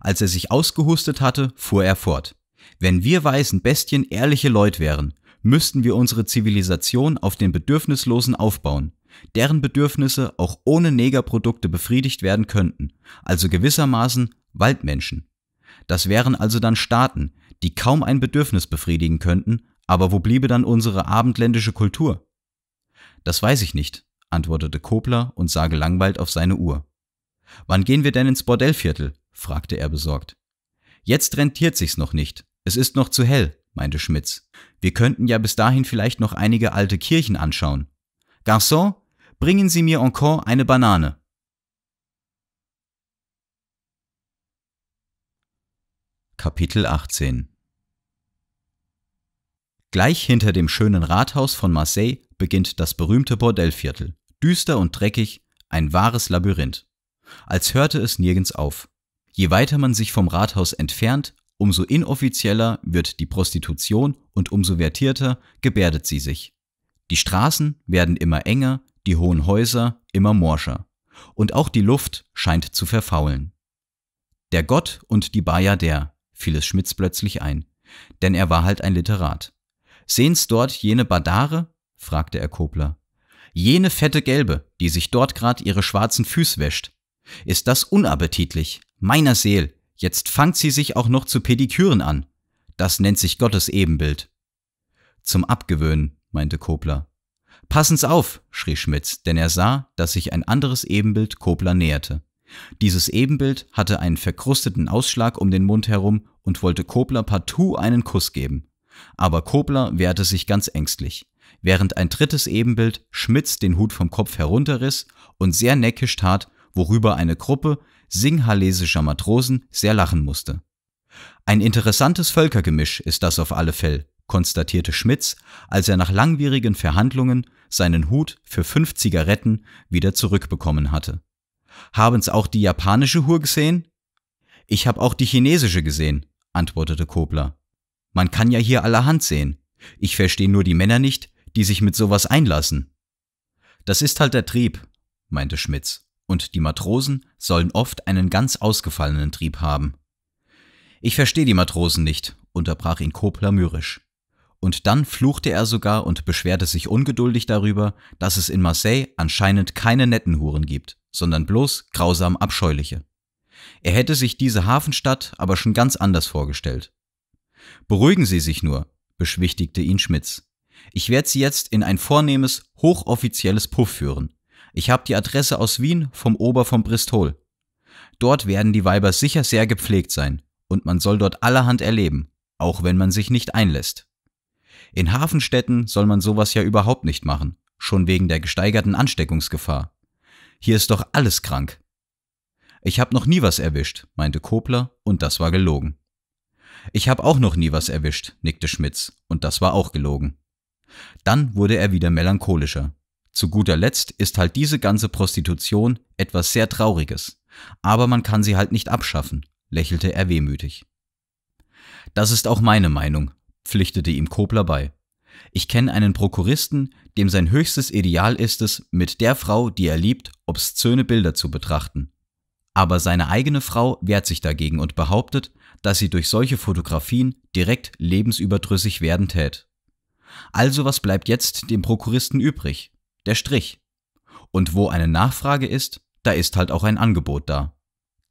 Als er sich ausgehustet hatte, fuhr er fort. Wenn wir weißen Bestien ehrliche Leute wären, müssten wir unsere Zivilisation auf den Bedürfnislosen aufbauen, deren Bedürfnisse auch ohne Negerprodukte befriedigt werden könnten, also gewissermaßen Waldmenschen. Das wären also dann Staaten, die kaum ein Bedürfnis befriedigen könnten, aber wo bliebe dann unsere abendländische Kultur? Das weiß ich nicht, antwortete Kobler und sah gelangweilt auf seine Uhr. Wann gehen wir denn ins Bordellviertel? fragte er besorgt. Jetzt rentiert sich's noch nicht. Es ist noch zu hell, meinte Schmitz. Wir könnten ja bis dahin vielleicht noch einige alte Kirchen anschauen. Garçon, bringen Sie mir encore eine Banane. Kapitel 18 Gleich hinter dem schönen Rathaus von Marseille beginnt das berühmte Bordellviertel. Düster und dreckig, ein wahres Labyrinth. Als hörte es nirgends auf. Je weiter man sich vom Rathaus entfernt, umso inoffizieller wird die Prostitution und umso vertierter gebärdet sie sich. Die Straßen werden immer enger, die hohen Häuser immer morscher. Und auch die Luft scheint zu verfaulen. Der Gott und die Bajadär, fiel es Schmitz plötzlich ein, denn er war halt ein Literat. Sehen's dort jene Badare? fragte er Kobler. Jene fette Gelbe, die sich dort grad ihre schwarzen Füße wäscht. Ist das unappetitlich? Meiner Seel, jetzt fangt sie sich auch noch zu Pediküren an. Das nennt sich Gottes Ebenbild. Zum Abgewöhnen, meinte Kobler. Passen's auf, schrie Schmitz, denn er sah, dass sich ein anderes Ebenbild Kobler näherte. Dieses Ebenbild hatte einen verkrusteten Ausschlag um den Mund herum und wollte Kobler partout einen Kuss geben. Aber Kobler wehrte sich ganz ängstlich, während ein drittes Ebenbild Schmitz den Hut vom Kopf herunterriss und sehr neckisch tat, worüber eine Gruppe, singhalesischer Matrosen sehr lachen musste. Ein interessantes Völkergemisch ist das auf alle Fälle, konstatierte Schmitz, als er nach langwierigen Verhandlungen seinen Hut für fünf Zigaretten wieder zurückbekommen hatte. Haben's auch die japanische Hur gesehen? Ich hab auch die chinesische gesehen, antwortete Kobler. Man kann ja hier allerhand sehen. Ich verstehe nur die Männer nicht, die sich mit sowas einlassen. Das ist halt der Trieb, meinte Schmitz und die Matrosen sollen oft einen ganz ausgefallenen Trieb haben. Ich verstehe die Matrosen nicht, unterbrach ihn Kopler mürrisch. Und dann fluchte er sogar und beschwerte sich ungeduldig darüber, dass es in Marseille anscheinend keine netten Huren gibt, sondern bloß grausam abscheuliche. Er hätte sich diese Hafenstadt aber schon ganz anders vorgestellt. Beruhigen Sie sich nur, beschwichtigte ihn Schmitz. Ich werde Sie jetzt in ein vornehmes, hochoffizielles Puff führen, ich habe die Adresse aus Wien vom Ober vom Bristol. Dort werden die Weiber sicher sehr gepflegt sein, und man soll dort allerhand erleben, auch wenn man sich nicht einlässt. In Hafenstädten soll man sowas ja überhaupt nicht machen, schon wegen der gesteigerten Ansteckungsgefahr. Hier ist doch alles krank. Ich habe noch nie was erwischt, meinte Kobler, und das war gelogen. Ich habe auch noch nie was erwischt, nickte Schmitz, und das war auch gelogen. Dann wurde er wieder melancholischer. Zu guter Letzt ist halt diese ganze Prostitution etwas sehr Trauriges, aber man kann sie halt nicht abschaffen, lächelte er wehmütig. Das ist auch meine Meinung, pflichtete ihm Kobler bei. Ich kenne einen Prokuristen, dem sein höchstes Ideal ist es, mit der Frau, die er liebt, obszöne Bilder zu betrachten. Aber seine eigene Frau wehrt sich dagegen und behauptet, dass sie durch solche Fotografien direkt lebensüberdrüssig werden tät. Also was bleibt jetzt dem Prokuristen übrig? der Strich. Und wo eine Nachfrage ist, da ist halt auch ein Angebot da.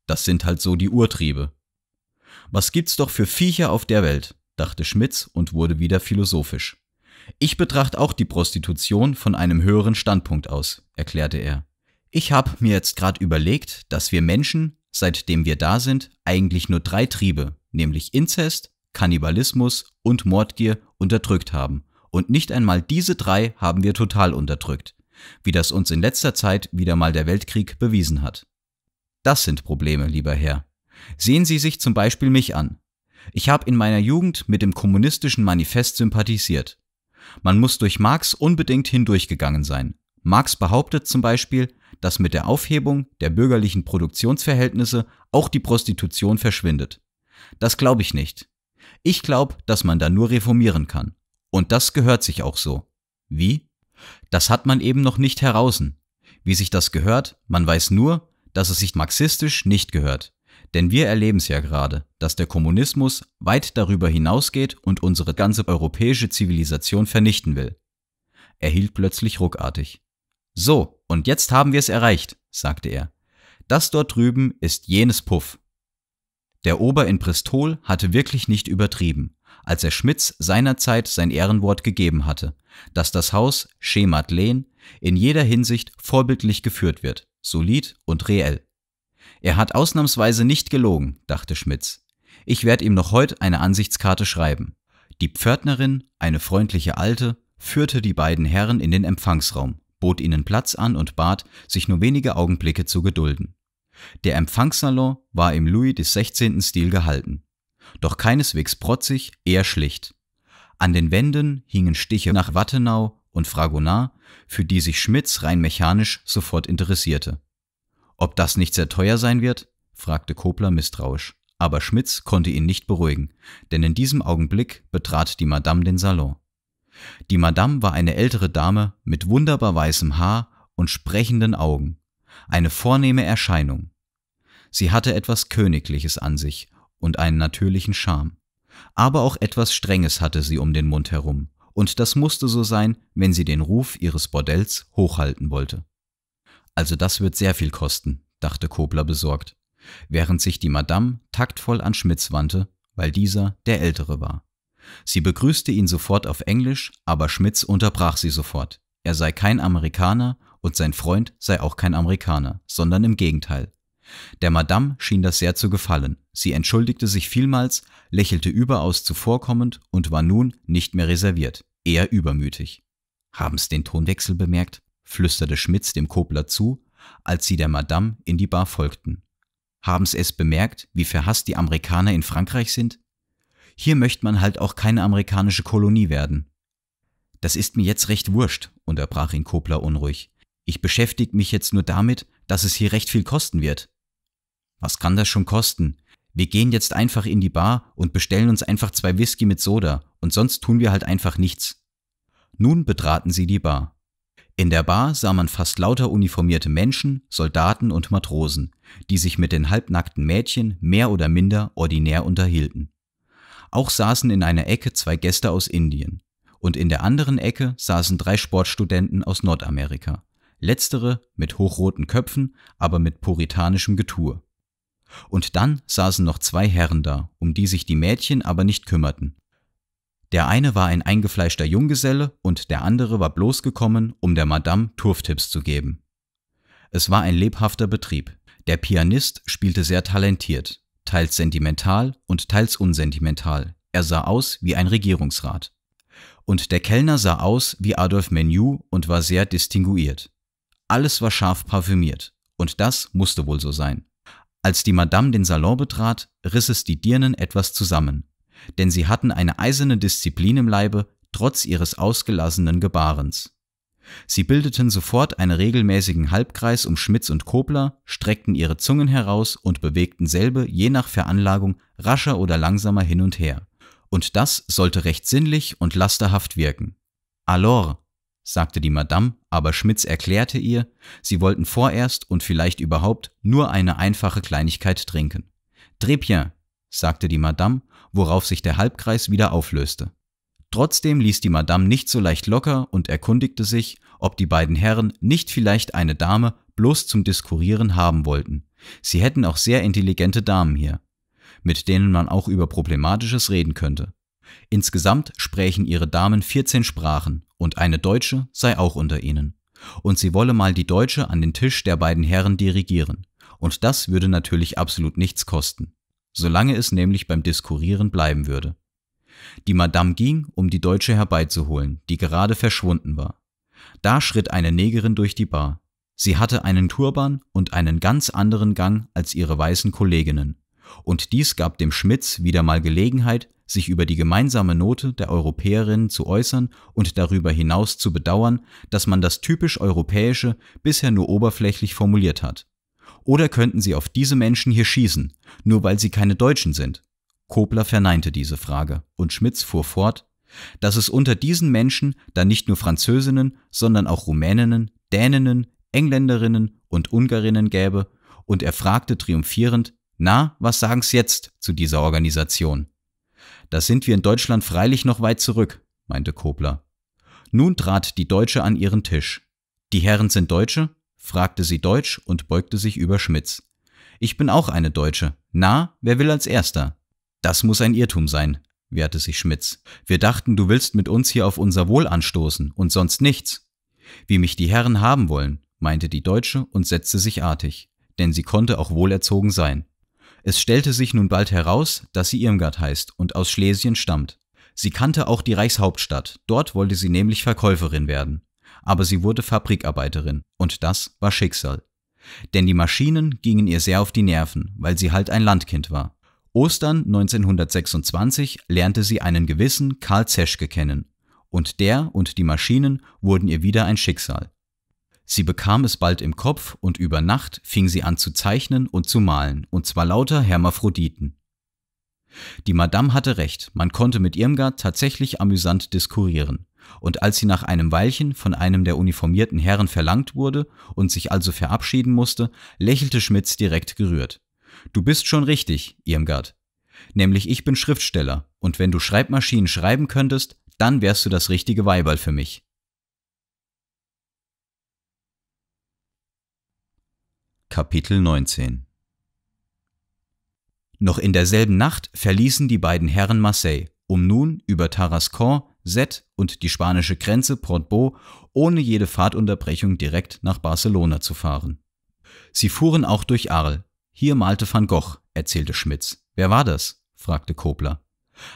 Das sind halt so die Urtriebe. Was gibt's doch für Viecher auf der Welt, dachte Schmitz und wurde wieder philosophisch. Ich betrachte auch die Prostitution von einem höheren Standpunkt aus, erklärte er. Ich habe mir jetzt gerade überlegt, dass wir Menschen, seitdem wir da sind, eigentlich nur drei Triebe, nämlich Inzest, Kannibalismus und Mordgier unterdrückt haben und nicht einmal diese drei haben wir total unterdrückt, wie das uns in letzter Zeit wieder mal der Weltkrieg bewiesen hat. Das sind Probleme, lieber Herr. Sehen Sie sich zum Beispiel mich an. Ich habe in meiner Jugend mit dem kommunistischen Manifest sympathisiert. Man muss durch Marx unbedingt hindurchgegangen sein. Marx behauptet zum Beispiel, dass mit der Aufhebung der bürgerlichen Produktionsverhältnisse auch die Prostitution verschwindet. Das glaube ich nicht. Ich glaube, dass man da nur reformieren kann. Und das gehört sich auch so. Wie? Das hat man eben noch nicht herausen. Wie sich das gehört, man weiß nur, dass es sich marxistisch nicht gehört. Denn wir erleben es ja gerade, dass der Kommunismus weit darüber hinausgeht und unsere ganze europäische Zivilisation vernichten will. Er hielt plötzlich ruckartig. So, und jetzt haben wir es erreicht, sagte er. Das dort drüben ist jenes Puff. Der Ober in Bristol hatte wirklich nicht übertrieben als er Schmitz seinerzeit sein Ehrenwort gegeben hatte, dass das Haus Schemat Lehn in jeder Hinsicht vorbildlich geführt wird, solid und reell. Er hat ausnahmsweise nicht gelogen, dachte Schmitz. Ich werde ihm noch heute eine Ansichtskarte schreiben. Die Pförtnerin, eine freundliche Alte, führte die beiden Herren in den Empfangsraum, bot ihnen Platz an und bat, sich nur wenige Augenblicke zu gedulden. Der Empfangssalon war im Louis XVI. Stil gehalten doch keineswegs protzig, eher schlicht. An den Wänden hingen Stiche nach Wattenau und Fragonard, für die sich Schmitz rein mechanisch sofort interessierte. Ob das nicht sehr teuer sein wird? fragte Kobler misstrauisch. Aber Schmitz konnte ihn nicht beruhigen, denn in diesem Augenblick betrat die Madame den Salon. Die Madame war eine ältere Dame mit wunderbar weißem Haar und sprechenden Augen. Eine vornehme Erscheinung. Sie hatte etwas Königliches an sich und einen natürlichen Charme. Aber auch etwas Strenges hatte sie um den Mund herum, und das musste so sein, wenn sie den Ruf ihres Bordells hochhalten wollte. Also das wird sehr viel kosten, dachte Kobler besorgt, während sich die Madame taktvoll an Schmitz wandte, weil dieser der Ältere war. Sie begrüßte ihn sofort auf Englisch, aber Schmitz unterbrach sie sofort. Er sei kein Amerikaner und sein Freund sei auch kein Amerikaner, sondern im Gegenteil. Der Madame schien das sehr zu gefallen, Sie entschuldigte sich vielmals, lächelte überaus zuvorkommend und war nun nicht mehr reserviert, eher übermütig. Haben's den Tonwechsel bemerkt? flüsterte Schmitz dem Kobler zu, als sie der Madame in die Bar folgten. Haben's es bemerkt, wie verhasst die Amerikaner in Frankreich sind? Hier möchte man halt auch keine amerikanische Kolonie werden. Das ist mir jetzt recht wurscht, unterbrach ihn Kobler unruhig. Ich beschäftige mich jetzt nur damit, dass es hier recht viel kosten wird. Was kann das schon kosten? wir gehen jetzt einfach in die Bar und bestellen uns einfach zwei Whisky mit Soda und sonst tun wir halt einfach nichts. Nun betraten sie die Bar. In der Bar sah man fast lauter uniformierte Menschen, Soldaten und Matrosen, die sich mit den halbnackten Mädchen mehr oder minder ordinär unterhielten. Auch saßen in einer Ecke zwei Gäste aus Indien. Und in der anderen Ecke saßen drei Sportstudenten aus Nordamerika. Letztere mit hochroten Köpfen, aber mit puritanischem Getue. Und dann saßen noch zwei Herren da, um die sich die Mädchen aber nicht kümmerten. Der eine war ein eingefleischter Junggeselle und der andere war bloß gekommen, um der Madame Turftipps zu geben. Es war ein lebhafter Betrieb. Der Pianist spielte sehr talentiert, teils sentimental und teils unsentimental. Er sah aus wie ein Regierungsrat. Und der Kellner sah aus wie Adolf Menu und war sehr distinguiert. Alles war scharf parfümiert, und das musste wohl so sein. Als die Madame den Salon betrat, riss es die Dirnen etwas zusammen, denn sie hatten eine eiserne Disziplin im Leibe, trotz ihres ausgelassenen Gebarens. Sie bildeten sofort einen regelmäßigen Halbkreis um Schmitz und Kobler, streckten ihre Zungen heraus und bewegten selbe je nach Veranlagung rascher oder langsamer hin und her. Und das sollte recht sinnlich und lasterhaft wirken. Alors, sagte die Madame, aber Schmitz erklärte ihr, sie wollten vorerst und vielleicht überhaupt nur eine einfache Kleinigkeit trinken. Très bien, sagte die Madame, worauf sich der Halbkreis wieder auflöste. Trotzdem ließ die Madame nicht so leicht locker und erkundigte sich, ob die beiden Herren nicht vielleicht eine Dame bloß zum Diskurieren haben wollten. Sie hätten auch sehr intelligente Damen hier, mit denen man auch über Problematisches reden könnte. Insgesamt sprächen ihre Damen 14 Sprachen, und eine Deutsche sei auch unter ihnen. Und sie wolle mal die Deutsche an den Tisch der beiden Herren dirigieren. Und das würde natürlich absolut nichts kosten, solange es nämlich beim Diskurieren bleiben würde. Die Madame ging, um die Deutsche herbeizuholen, die gerade verschwunden war. Da schritt eine Negerin durch die Bar. Sie hatte einen Turban und einen ganz anderen Gang als ihre weißen Kolleginnen. Und dies gab dem Schmitz wieder mal Gelegenheit, sich über die gemeinsame Note der Europäerinnen zu äußern und darüber hinaus zu bedauern, dass man das typisch Europäische bisher nur oberflächlich formuliert hat. Oder könnten Sie auf diese Menschen hier schießen, nur weil sie keine Deutschen sind? Kobler verneinte diese Frage und Schmitz fuhr fort, dass es unter diesen Menschen dann nicht nur Französinnen, sondern auch Rumäninnen, Däninnen, Engländerinnen und Ungarinnen gäbe, und er fragte triumphierend, na, was sagen's jetzt zu dieser Organisation? Da sind wir in Deutschland freilich noch weit zurück, meinte Kobler. Nun trat die Deutsche an ihren Tisch. Die Herren sind Deutsche? fragte sie deutsch und beugte sich über Schmitz. Ich bin auch eine Deutsche. Na, wer will als Erster? Das muss ein Irrtum sein, wehrte sich Schmitz. Wir dachten, du willst mit uns hier auf unser Wohl anstoßen und sonst nichts. Wie mich die Herren haben wollen, meinte die Deutsche und setzte sich artig, denn sie konnte auch wohlerzogen sein. Es stellte sich nun bald heraus, dass sie Irmgard heißt und aus Schlesien stammt. Sie kannte auch die Reichshauptstadt, dort wollte sie nämlich Verkäuferin werden. Aber sie wurde Fabrikarbeiterin, und das war Schicksal. Denn die Maschinen gingen ihr sehr auf die Nerven, weil sie halt ein Landkind war. Ostern 1926 lernte sie einen gewissen Karl Zeschke kennen, und der und die Maschinen wurden ihr wieder ein Schicksal. Sie bekam es bald im Kopf und über Nacht fing sie an zu zeichnen und zu malen, und zwar lauter Hermaphroditen. Die Madame hatte recht, man konnte mit Irmgard tatsächlich amüsant diskurieren, und als sie nach einem Weilchen von einem der uniformierten Herren verlangt wurde und sich also verabschieden musste, lächelte Schmitz direkt gerührt. Du bist schon richtig, Irmgard. Nämlich ich bin Schriftsteller, und wenn du Schreibmaschinen schreiben könntest, dann wärst du das richtige Weiberl für mich. Kapitel 19 Noch in derselben Nacht verließen die beiden Herren Marseille, um nun über Tarascon, Sète und die spanische Grenze Portbou ohne jede Fahrtunterbrechung direkt nach Barcelona zu fahren. Sie fuhren auch durch Arles. Hier malte van Gogh, erzählte Schmitz. Wer war das? fragte Kobler.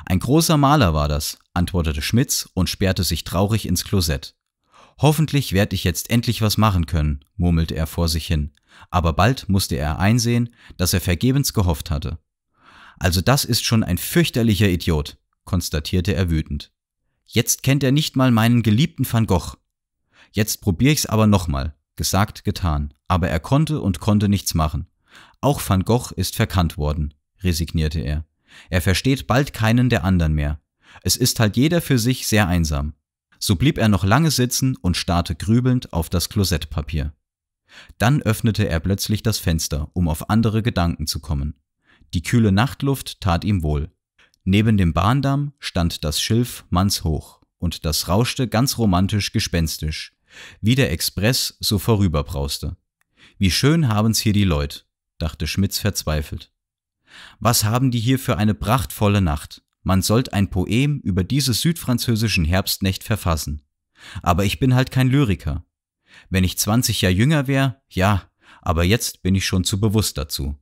Ein großer Maler war das, antwortete Schmitz und sperrte sich traurig ins Klosett. Hoffentlich werde ich jetzt endlich was machen können, murmelte er vor sich hin aber bald musste er einsehen, dass er vergebens gehofft hatte. Also das ist schon ein fürchterlicher Idiot, konstatierte er wütend. Jetzt kennt er nicht mal meinen geliebten Van Gogh. Jetzt probier ich's aber nochmal, gesagt, getan, aber er konnte und konnte nichts machen. Auch Van Gogh ist verkannt worden, resignierte er. Er versteht bald keinen der anderen mehr. Es ist halt jeder für sich sehr einsam. So blieb er noch lange sitzen und starrte grübelnd auf das Klosettpapier. Dann öffnete er plötzlich das Fenster, um auf andere Gedanken zu kommen. Die kühle Nachtluft tat ihm wohl. Neben dem Bahndamm stand das Schilf mannshoch, und das rauschte ganz romantisch gespenstisch, wie der Express so vorüberbrauste. Wie schön haben's hier die Leute, dachte Schmitz verzweifelt. Was haben die hier für eine prachtvolle Nacht. Man sollt ein Poem über dieses südfranzösischen Herbstnächt verfassen. Aber ich bin halt kein Lyriker. Wenn ich 20 Jahre jünger wäre, ja, aber jetzt bin ich schon zu bewusst dazu.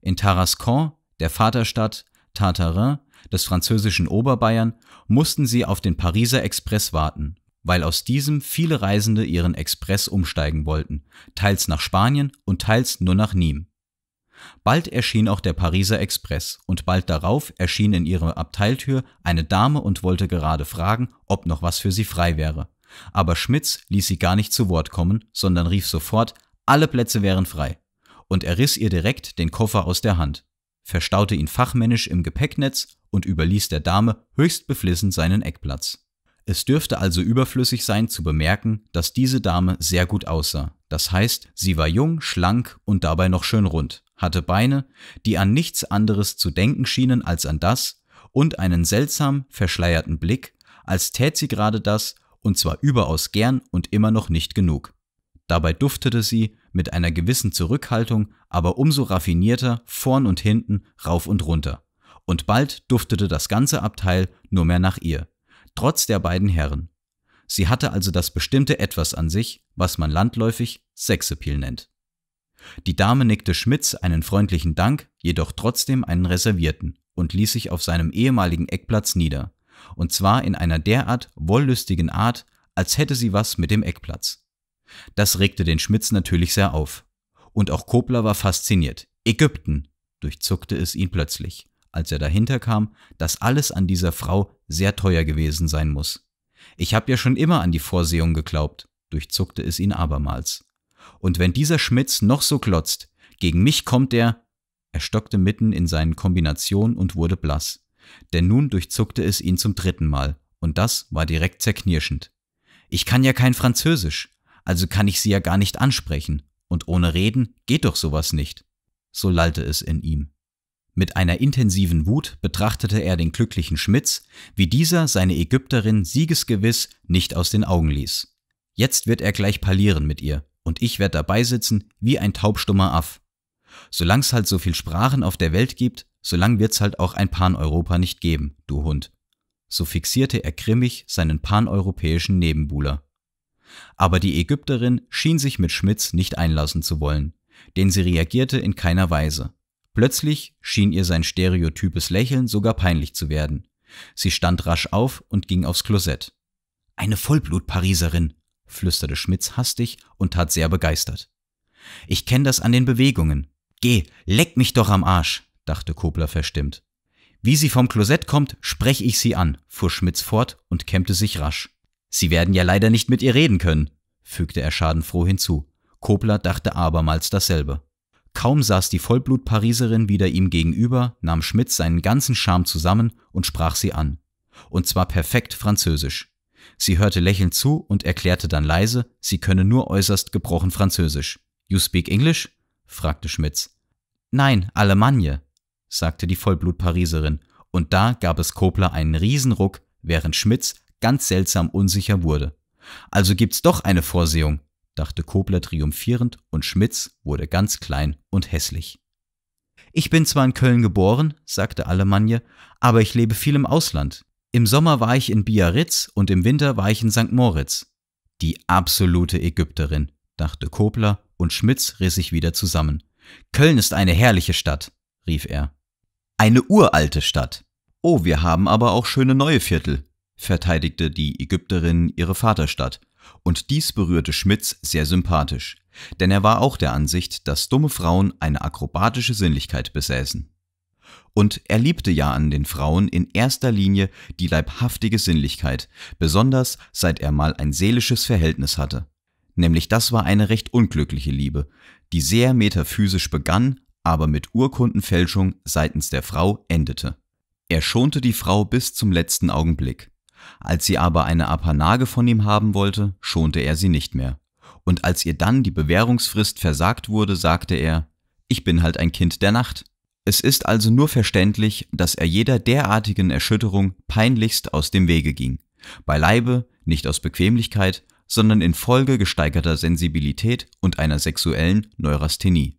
In Tarascon, der Vaterstadt Tartarin des französischen Oberbayern, mussten sie auf den Pariser Express warten, weil aus diesem viele Reisende ihren Express umsteigen wollten, teils nach Spanien und teils nur nach Nîmes. Bald erschien auch der Pariser Express und bald darauf erschien in ihrer Abteiltür eine Dame und wollte gerade fragen, ob noch was für sie frei wäre. Aber Schmitz ließ sie gar nicht zu Wort kommen, sondern rief sofort, alle Plätze wären frei. Und er riss ihr direkt den Koffer aus der Hand, verstaute ihn fachmännisch im Gepäcknetz und überließ der Dame höchst beflissen seinen Eckplatz. Es dürfte also überflüssig sein zu bemerken, dass diese Dame sehr gut aussah. Das heißt, sie war jung, schlank und dabei noch schön rund, hatte Beine, die an nichts anderes zu denken schienen als an das, und einen seltsam verschleierten Blick, als tät sie gerade das, und zwar überaus gern und immer noch nicht genug. Dabei duftete sie mit einer gewissen Zurückhaltung, aber umso raffinierter, vorn und hinten, rauf und runter. Und bald duftete das ganze Abteil nur mehr nach ihr, trotz der beiden Herren. Sie hatte also das bestimmte Etwas an sich, was man landläufig Sexappeal nennt. Die Dame nickte Schmitz einen freundlichen Dank, jedoch trotzdem einen reservierten, und ließ sich auf seinem ehemaligen Eckplatz nieder und zwar in einer derart wollüstigen Art, als hätte sie was mit dem Eckplatz. Das regte den Schmitz natürlich sehr auf. Und auch Kobler war fasziniert. Ägypten! durchzuckte es ihn plötzlich, als er dahinter kam, dass alles an dieser Frau sehr teuer gewesen sein muss. Ich hab ja schon immer an die Vorsehung geglaubt, durchzuckte es ihn abermals. Und wenn dieser Schmitz noch so klotzt, gegen mich kommt er. Er stockte mitten in seinen Kombinationen und wurde blass denn nun durchzuckte es ihn zum dritten Mal, und das war direkt zerknirschend. Ich kann ja kein Französisch, also kann ich sie ja gar nicht ansprechen, und ohne Reden geht doch sowas nicht. So lallte es in ihm. Mit einer intensiven Wut betrachtete er den glücklichen Schmitz, wie dieser seine Ägypterin siegesgewiss nicht aus den Augen ließ. Jetzt wird er gleich parlieren mit ihr, und ich werd dabei sitzen wie ein taubstummer Aff. Solang's halt so viel Sprachen auf der Welt gibt, Solange wird's halt auch ein Pan-Europa nicht geben, du Hund. So fixierte er grimmig seinen paneuropäischen Nebenbuhler. Aber die Ägypterin schien sich mit Schmitz nicht einlassen zu wollen, denn sie reagierte in keiner Weise. Plötzlich schien ihr sein stereotypes Lächeln sogar peinlich zu werden. Sie stand rasch auf und ging aufs Klosett. Eine Vollblut-Pariserin, flüsterte Schmitz hastig und tat sehr begeistert. Ich kenne das an den Bewegungen. Geh, leck mich doch am Arsch! dachte Kobler verstimmt. Wie sie vom Klosett kommt, spreche ich sie an, fuhr Schmitz fort und kämmte sich rasch. Sie werden ja leider nicht mit ihr reden können, fügte er schadenfroh hinzu. Kobler dachte abermals dasselbe. Kaum saß die Vollblut-Pariserin wieder ihm gegenüber, nahm Schmitz seinen ganzen Charme zusammen und sprach sie an. Und zwar perfekt Französisch. Sie hörte lächelnd zu und erklärte dann leise, sie könne nur äußerst gebrochen Französisch. You speak English? fragte Schmitz. Nein, Allemagne, sagte die Vollblut-Pariserin, und da gab es Kobler einen Riesenruck, während Schmitz ganz seltsam unsicher wurde. Also gibt's doch eine Vorsehung, dachte Kobler triumphierend, und Schmitz wurde ganz klein und hässlich. Ich bin zwar in Köln geboren, sagte Alemannia, aber ich lebe viel im Ausland. Im Sommer war ich in Biarritz und im Winter war ich in St. Moritz. Die absolute Ägypterin, dachte Kobler, und Schmitz riss sich wieder zusammen. Köln ist eine herrliche Stadt, rief er. Eine uralte Stadt. Oh, wir haben aber auch schöne neue Viertel, verteidigte die Ägypterin ihre Vaterstadt. Und dies berührte Schmitz sehr sympathisch, denn er war auch der Ansicht, dass dumme Frauen eine akrobatische Sinnlichkeit besäßen. Und er liebte ja an den Frauen in erster Linie die leibhaftige Sinnlichkeit, besonders seit er mal ein seelisches Verhältnis hatte. Nämlich das war eine recht unglückliche Liebe, die sehr metaphysisch begann, aber mit Urkundenfälschung seitens der Frau endete. Er schonte die Frau bis zum letzten Augenblick. Als sie aber eine Apanage von ihm haben wollte, schonte er sie nicht mehr. Und als ihr dann die Bewährungsfrist versagt wurde, sagte er, ich bin halt ein Kind der Nacht. Es ist also nur verständlich, dass er jeder derartigen Erschütterung peinlichst aus dem Wege ging. Beileibe nicht aus Bequemlichkeit, sondern infolge gesteigerter Sensibilität und einer sexuellen Neurasthenie.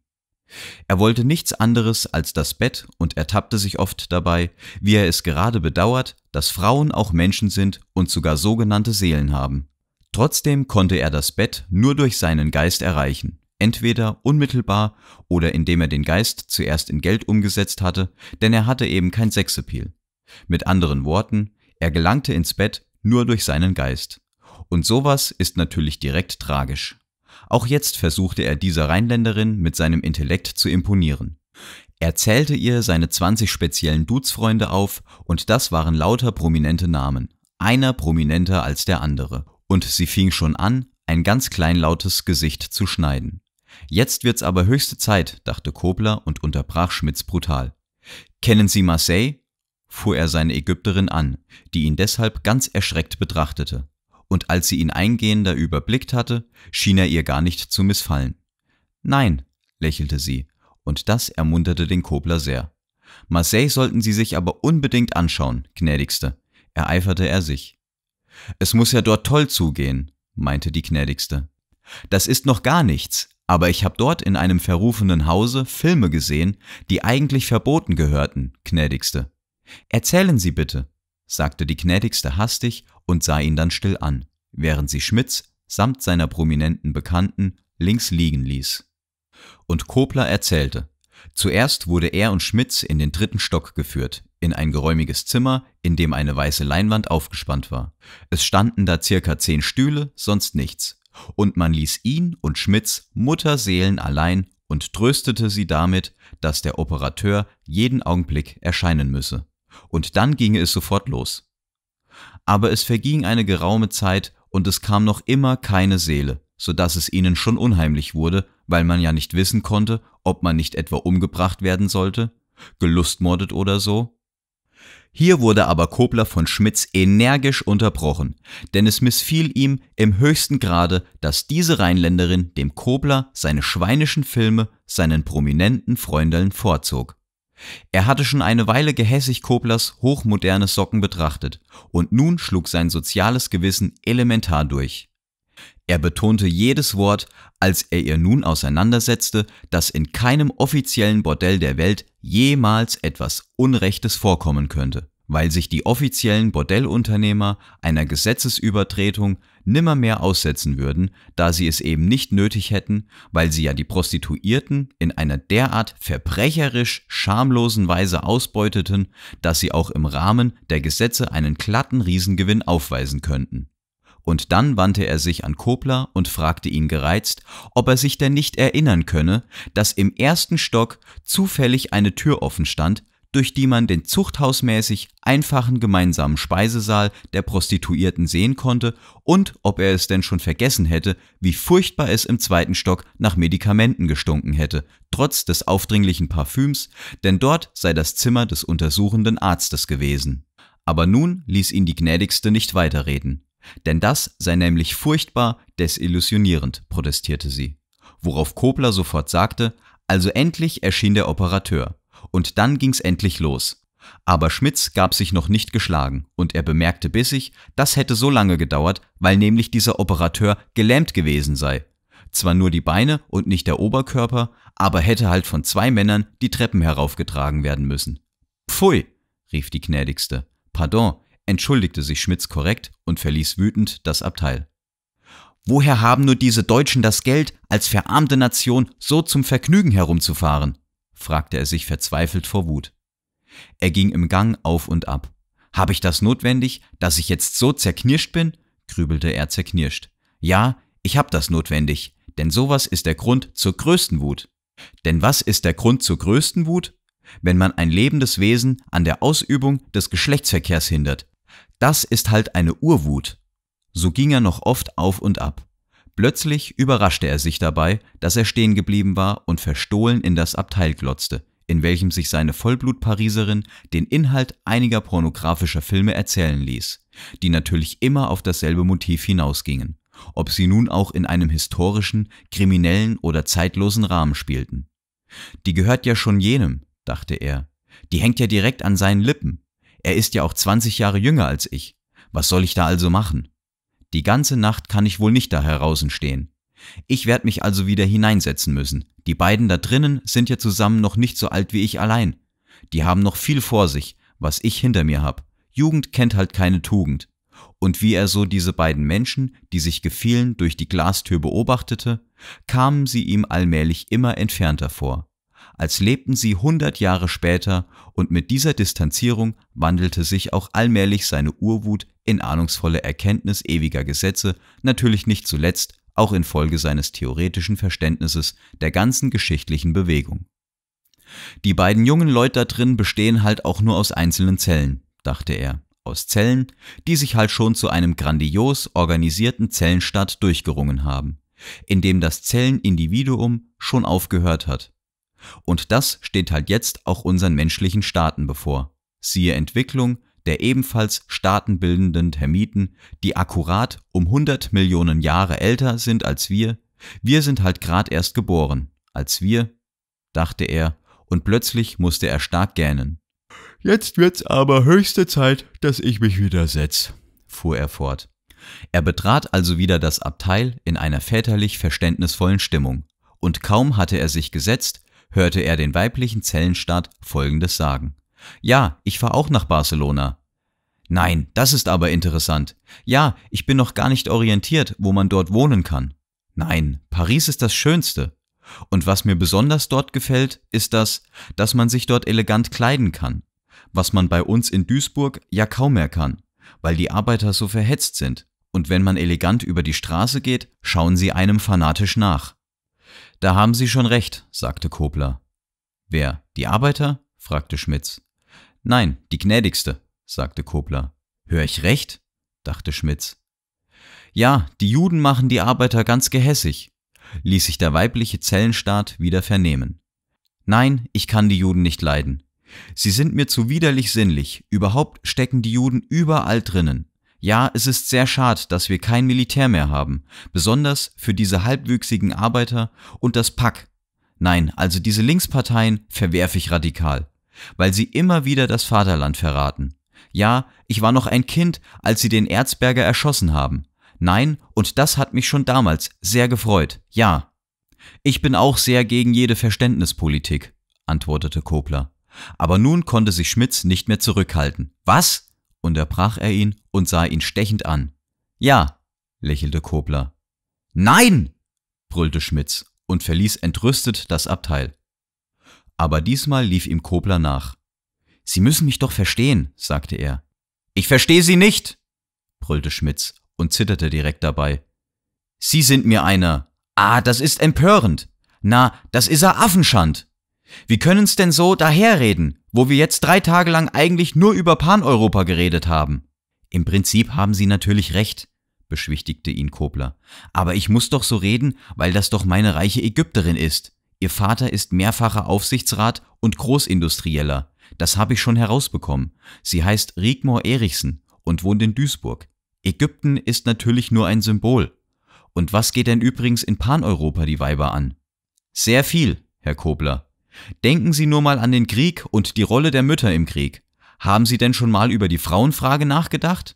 Er wollte nichts anderes als das Bett und ertappte sich oft dabei, wie er es gerade bedauert, dass Frauen auch Menschen sind und sogar sogenannte Seelen haben. Trotzdem konnte er das Bett nur durch seinen Geist erreichen, entweder unmittelbar oder indem er den Geist zuerst in Geld umgesetzt hatte, denn er hatte eben kein Sexappeal. Mit anderen Worten, er gelangte ins Bett nur durch seinen Geist. Und sowas ist natürlich direkt tragisch. Auch jetzt versuchte er dieser Rheinländerin mit seinem Intellekt zu imponieren. Er zählte ihr seine 20 speziellen Dudes-Freunde auf und das waren lauter prominente Namen, einer prominenter als der andere. Und sie fing schon an, ein ganz kleinlautes Gesicht zu schneiden. Jetzt wird's aber höchste Zeit, dachte Kobler und unterbrach Schmitz brutal. Kennen Sie Marseille? fuhr er seine Ägypterin an, die ihn deshalb ganz erschreckt betrachtete und als sie ihn eingehender überblickt hatte, schien er ihr gar nicht zu missfallen. Nein, lächelte sie, und das ermunterte den Kobler sehr. Marseille sollten sie sich aber unbedingt anschauen, gnädigste, ereiferte er sich. Es muss ja dort toll zugehen, meinte die gnädigste. Das ist noch gar nichts, aber ich habe dort in einem verrufenen Hause Filme gesehen, die eigentlich verboten gehörten, gnädigste. Erzählen Sie bitte, sagte die gnädigste hastig und sah ihn dann still an, während sie Schmitz samt seiner prominenten Bekannten links liegen ließ. Und Kobler erzählte. Zuerst wurde er und Schmitz in den dritten Stock geführt, in ein geräumiges Zimmer, in dem eine weiße Leinwand aufgespannt war. Es standen da circa zehn Stühle, sonst nichts. Und man ließ ihn und Schmitz Mutterseelen allein und tröstete sie damit, dass der Operateur jeden Augenblick erscheinen müsse. Und dann ginge es sofort los aber es verging eine geraume Zeit, und es kam noch immer keine Seele, so dass es ihnen schon unheimlich wurde, weil man ja nicht wissen konnte, ob man nicht etwa umgebracht werden sollte, gelustmordet oder so. Hier wurde aber Kobler von Schmitz energisch unterbrochen, denn es missfiel ihm im höchsten Grade, dass diese Rheinländerin dem Kobler seine schweinischen Filme seinen prominenten Freundeln vorzog. Er hatte schon eine Weile gehässig Koblers hochmoderne Socken betrachtet und nun schlug sein soziales Gewissen elementar durch. Er betonte jedes Wort, als er ihr nun auseinandersetzte, dass in keinem offiziellen Bordell der Welt jemals etwas Unrechtes vorkommen könnte, weil sich die offiziellen Bordellunternehmer einer Gesetzesübertretung nimmermehr aussetzen würden, da sie es eben nicht nötig hätten, weil sie ja die Prostituierten in einer derart verbrecherisch schamlosen Weise ausbeuteten, dass sie auch im Rahmen der Gesetze einen glatten Riesengewinn aufweisen könnten. Und dann wandte er sich an Kobler und fragte ihn gereizt, ob er sich denn nicht erinnern könne, dass im ersten Stock zufällig eine Tür offen stand, durch die man den zuchthausmäßig einfachen gemeinsamen Speisesaal der Prostituierten sehen konnte und ob er es denn schon vergessen hätte, wie furchtbar es im zweiten Stock nach Medikamenten gestunken hätte, trotz des aufdringlichen Parfüms, denn dort sei das Zimmer des untersuchenden Arztes gewesen. Aber nun ließ ihn die Gnädigste nicht weiterreden, denn das sei nämlich furchtbar desillusionierend, protestierte sie. Worauf Kobler sofort sagte, also endlich erschien der Operateur und dann ging's endlich los. Aber Schmitz gab sich noch nicht geschlagen und er bemerkte bissig, das hätte so lange gedauert, weil nämlich dieser Operateur gelähmt gewesen sei. Zwar nur die Beine und nicht der Oberkörper, aber hätte halt von zwei Männern die Treppen heraufgetragen werden müssen. Pfui, rief die gnädigste. Pardon, entschuldigte sich Schmitz korrekt und verließ wütend das Abteil. Woher haben nur diese Deutschen das Geld, als verarmte Nation so zum Vergnügen herumzufahren? fragte er sich verzweifelt vor Wut. Er ging im Gang auf und ab. Habe ich das notwendig, dass ich jetzt so zerknirscht bin? grübelte er zerknirscht. Ja, ich hab das notwendig, denn sowas ist der Grund zur größten Wut. Denn was ist der Grund zur größten Wut? Wenn man ein lebendes Wesen an der Ausübung des Geschlechtsverkehrs hindert. Das ist halt eine Urwut. So ging er noch oft auf und ab. Plötzlich überraschte er sich dabei, dass er stehen geblieben war und verstohlen in das Abteil glotzte, in welchem sich seine Vollblut-Pariserin den Inhalt einiger pornografischer Filme erzählen ließ, die natürlich immer auf dasselbe Motiv hinausgingen, ob sie nun auch in einem historischen, kriminellen oder zeitlosen Rahmen spielten. Die gehört ja schon jenem, dachte er. Die hängt ja direkt an seinen Lippen. Er ist ja auch 20 Jahre jünger als ich. Was soll ich da also machen? Die ganze Nacht kann ich wohl nicht da heraußen stehen. Ich werd mich also wieder hineinsetzen müssen. Die beiden da drinnen sind ja zusammen noch nicht so alt wie ich allein. Die haben noch viel vor sich, was ich hinter mir hab. Jugend kennt halt keine Tugend. Und wie er so diese beiden Menschen, die sich gefielen, durch die Glastür beobachtete, kamen sie ihm allmählich immer entfernter vor als lebten sie 100 Jahre später und mit dieser Distanzierung wandelte sich auch allmählich seine Urwut in ahnungsvolle Erkenntnis ewiger Gesetze, natürlich nicht zuletzt auch infolge seines theoretischen Verständnisses der ganzen geschichtlichen Bewegung. Die beiden jungen Leute da drin bestehen halt auch nur aus einzelnen Zellen, dachte er, aus Zellen, die sich halt schon zu einem grandios organisierten Zellenstaat durchgerungen haben, in dem das Zellenindividuum schon aufgehört hat und das steht halt jetzt auch unseren menschlichen Staaten bevor. Siehe Entwicklung der ebenfalls staatenbildenden Termiten, die akkurat um 100 Millionen Jahre älter sind als wir. Wir sind halt grad erst geboren, als wir, dachte er, und plötzlich musste er stark gähnen. Jetzt wird's aber höchste Zeit, dass ich mich wieder setz, fuhr er fort. Er betrat also wieder das Abteil in einer väterlich verständnisvollen Stimmung, und kaum hatte er sich gesetzt, hörte er den weiblichen Zellenstaat Folgendes sagen. Ja, ich fahre auch nach Barcelona. Nein, das ist aber interessant. Ja, ich bin noch gar nicht orientiert, wo man dort wohnen kann. Nein, Paris ist das Schönste. Und was mir besonders dort gefällt, ist das, dass man sich dort elegant kleiden kann, was man bei uns in Duisburg ja kaum mehr kann, weil die Arbeiter so verhetzt sind, und wenn man elegant über die Straße geht, schauen sie einem fanatisch nach. Da haben Sie schon recht, sagte Kobler. Wer, die Arbeiter? fragte Schmitz. Nein, die gnädigste, sagte Kobler. Hör ich recht? dachte Schmitz. Ja, die Juden machen die Arbeiter ganz gehässig, ließ sich der weibliche Zellenstaat wieder vernehmen. Nein, ich kann die Juden nicht leiden. Sie sind mir zu widerlich sinnlich, überhaupt stecken die Juden überall drinnen, ja, es ist sehr schade, dass wir kein Militär mehr haben, besonders für diese halbwüchsigen Arbeiter und das Pack. Nein, also diese Linksparteien verwerfe ich radikal, weil sie immer wieder das Vaterland verraten. Ja, ich war noch ein Kind, als sie den Erzberger erschossen haben. Nein, und das hat mich schon damals sehr gefreut. Ja. Ich bin auch sehr gegen jede Verständnispolitik, antwortete Kobler. Aber nun konnte sich Schmitz nicht mehr zurückhalten. Was? unterbrach er ihn und sah ihn stechend an. Ja, lächelte Kobler. Nein! brüllte Schmitz und verließ entrüstet das Abteil. Aber diesmal lief ihm Kobler nach. Sie müssen mich doch verstehen, sagte er. Ich verstehe Sie nicht, brüllte Schmitz und zitterte direkt dabei. Sie sind mir einer. Ah, das ist empörend. Na, das ist er Affenschand. Wie können's denn so daherreden, wo wir jetzt drei Tage lang eigentlich nur über Paneuropa geredet haben? Im Prinzip haben Sie natürlich recht, beschwichtigte ihn Kobler. Aber ich muss doch so reden, weil das doch meine reiche Ägypterin ist. Ihr Vater ist mehrfacher Aufsichtsrat und Großindustrieller. Das habe ich schon herausbekommen. Sie heißt Rigmor Eriksen und wohnt in Duisburg. Ägypten ist natürlich nur ein Symbol. Und was geht denn übrigens in Paneuropa die Weiber an? Sehr viel, Herr Kobler, Denken Sie nur mal an den Krieg und die Rolle der Mütter im Krieg. Haben Sie denn schon mal über die Frauenfrage nachgedacht?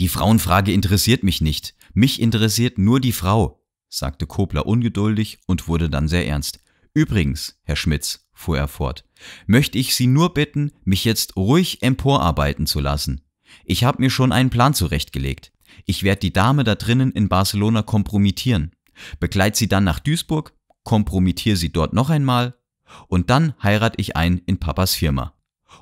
Die Frauenfrage interessiert mich nicht. Mich interessiert nur die Frau, sagte Kobler ungeduldig und wurde dann sehr ernst. Übrigens, Herr Schmitz, fuhr er fort, möchte ich Sie nur bitten, mich jetzt ruhig emporarbeiten zu lassen. Ich habe mir schon einen Plan zurechtgelegt. Ich werde die Dame da drinnen in Barcelona kompromittieren. Begleit sie dann nach Duisburg, kompromittiere sie dort noch einmal und dann heirate ich ein in Papas Firma.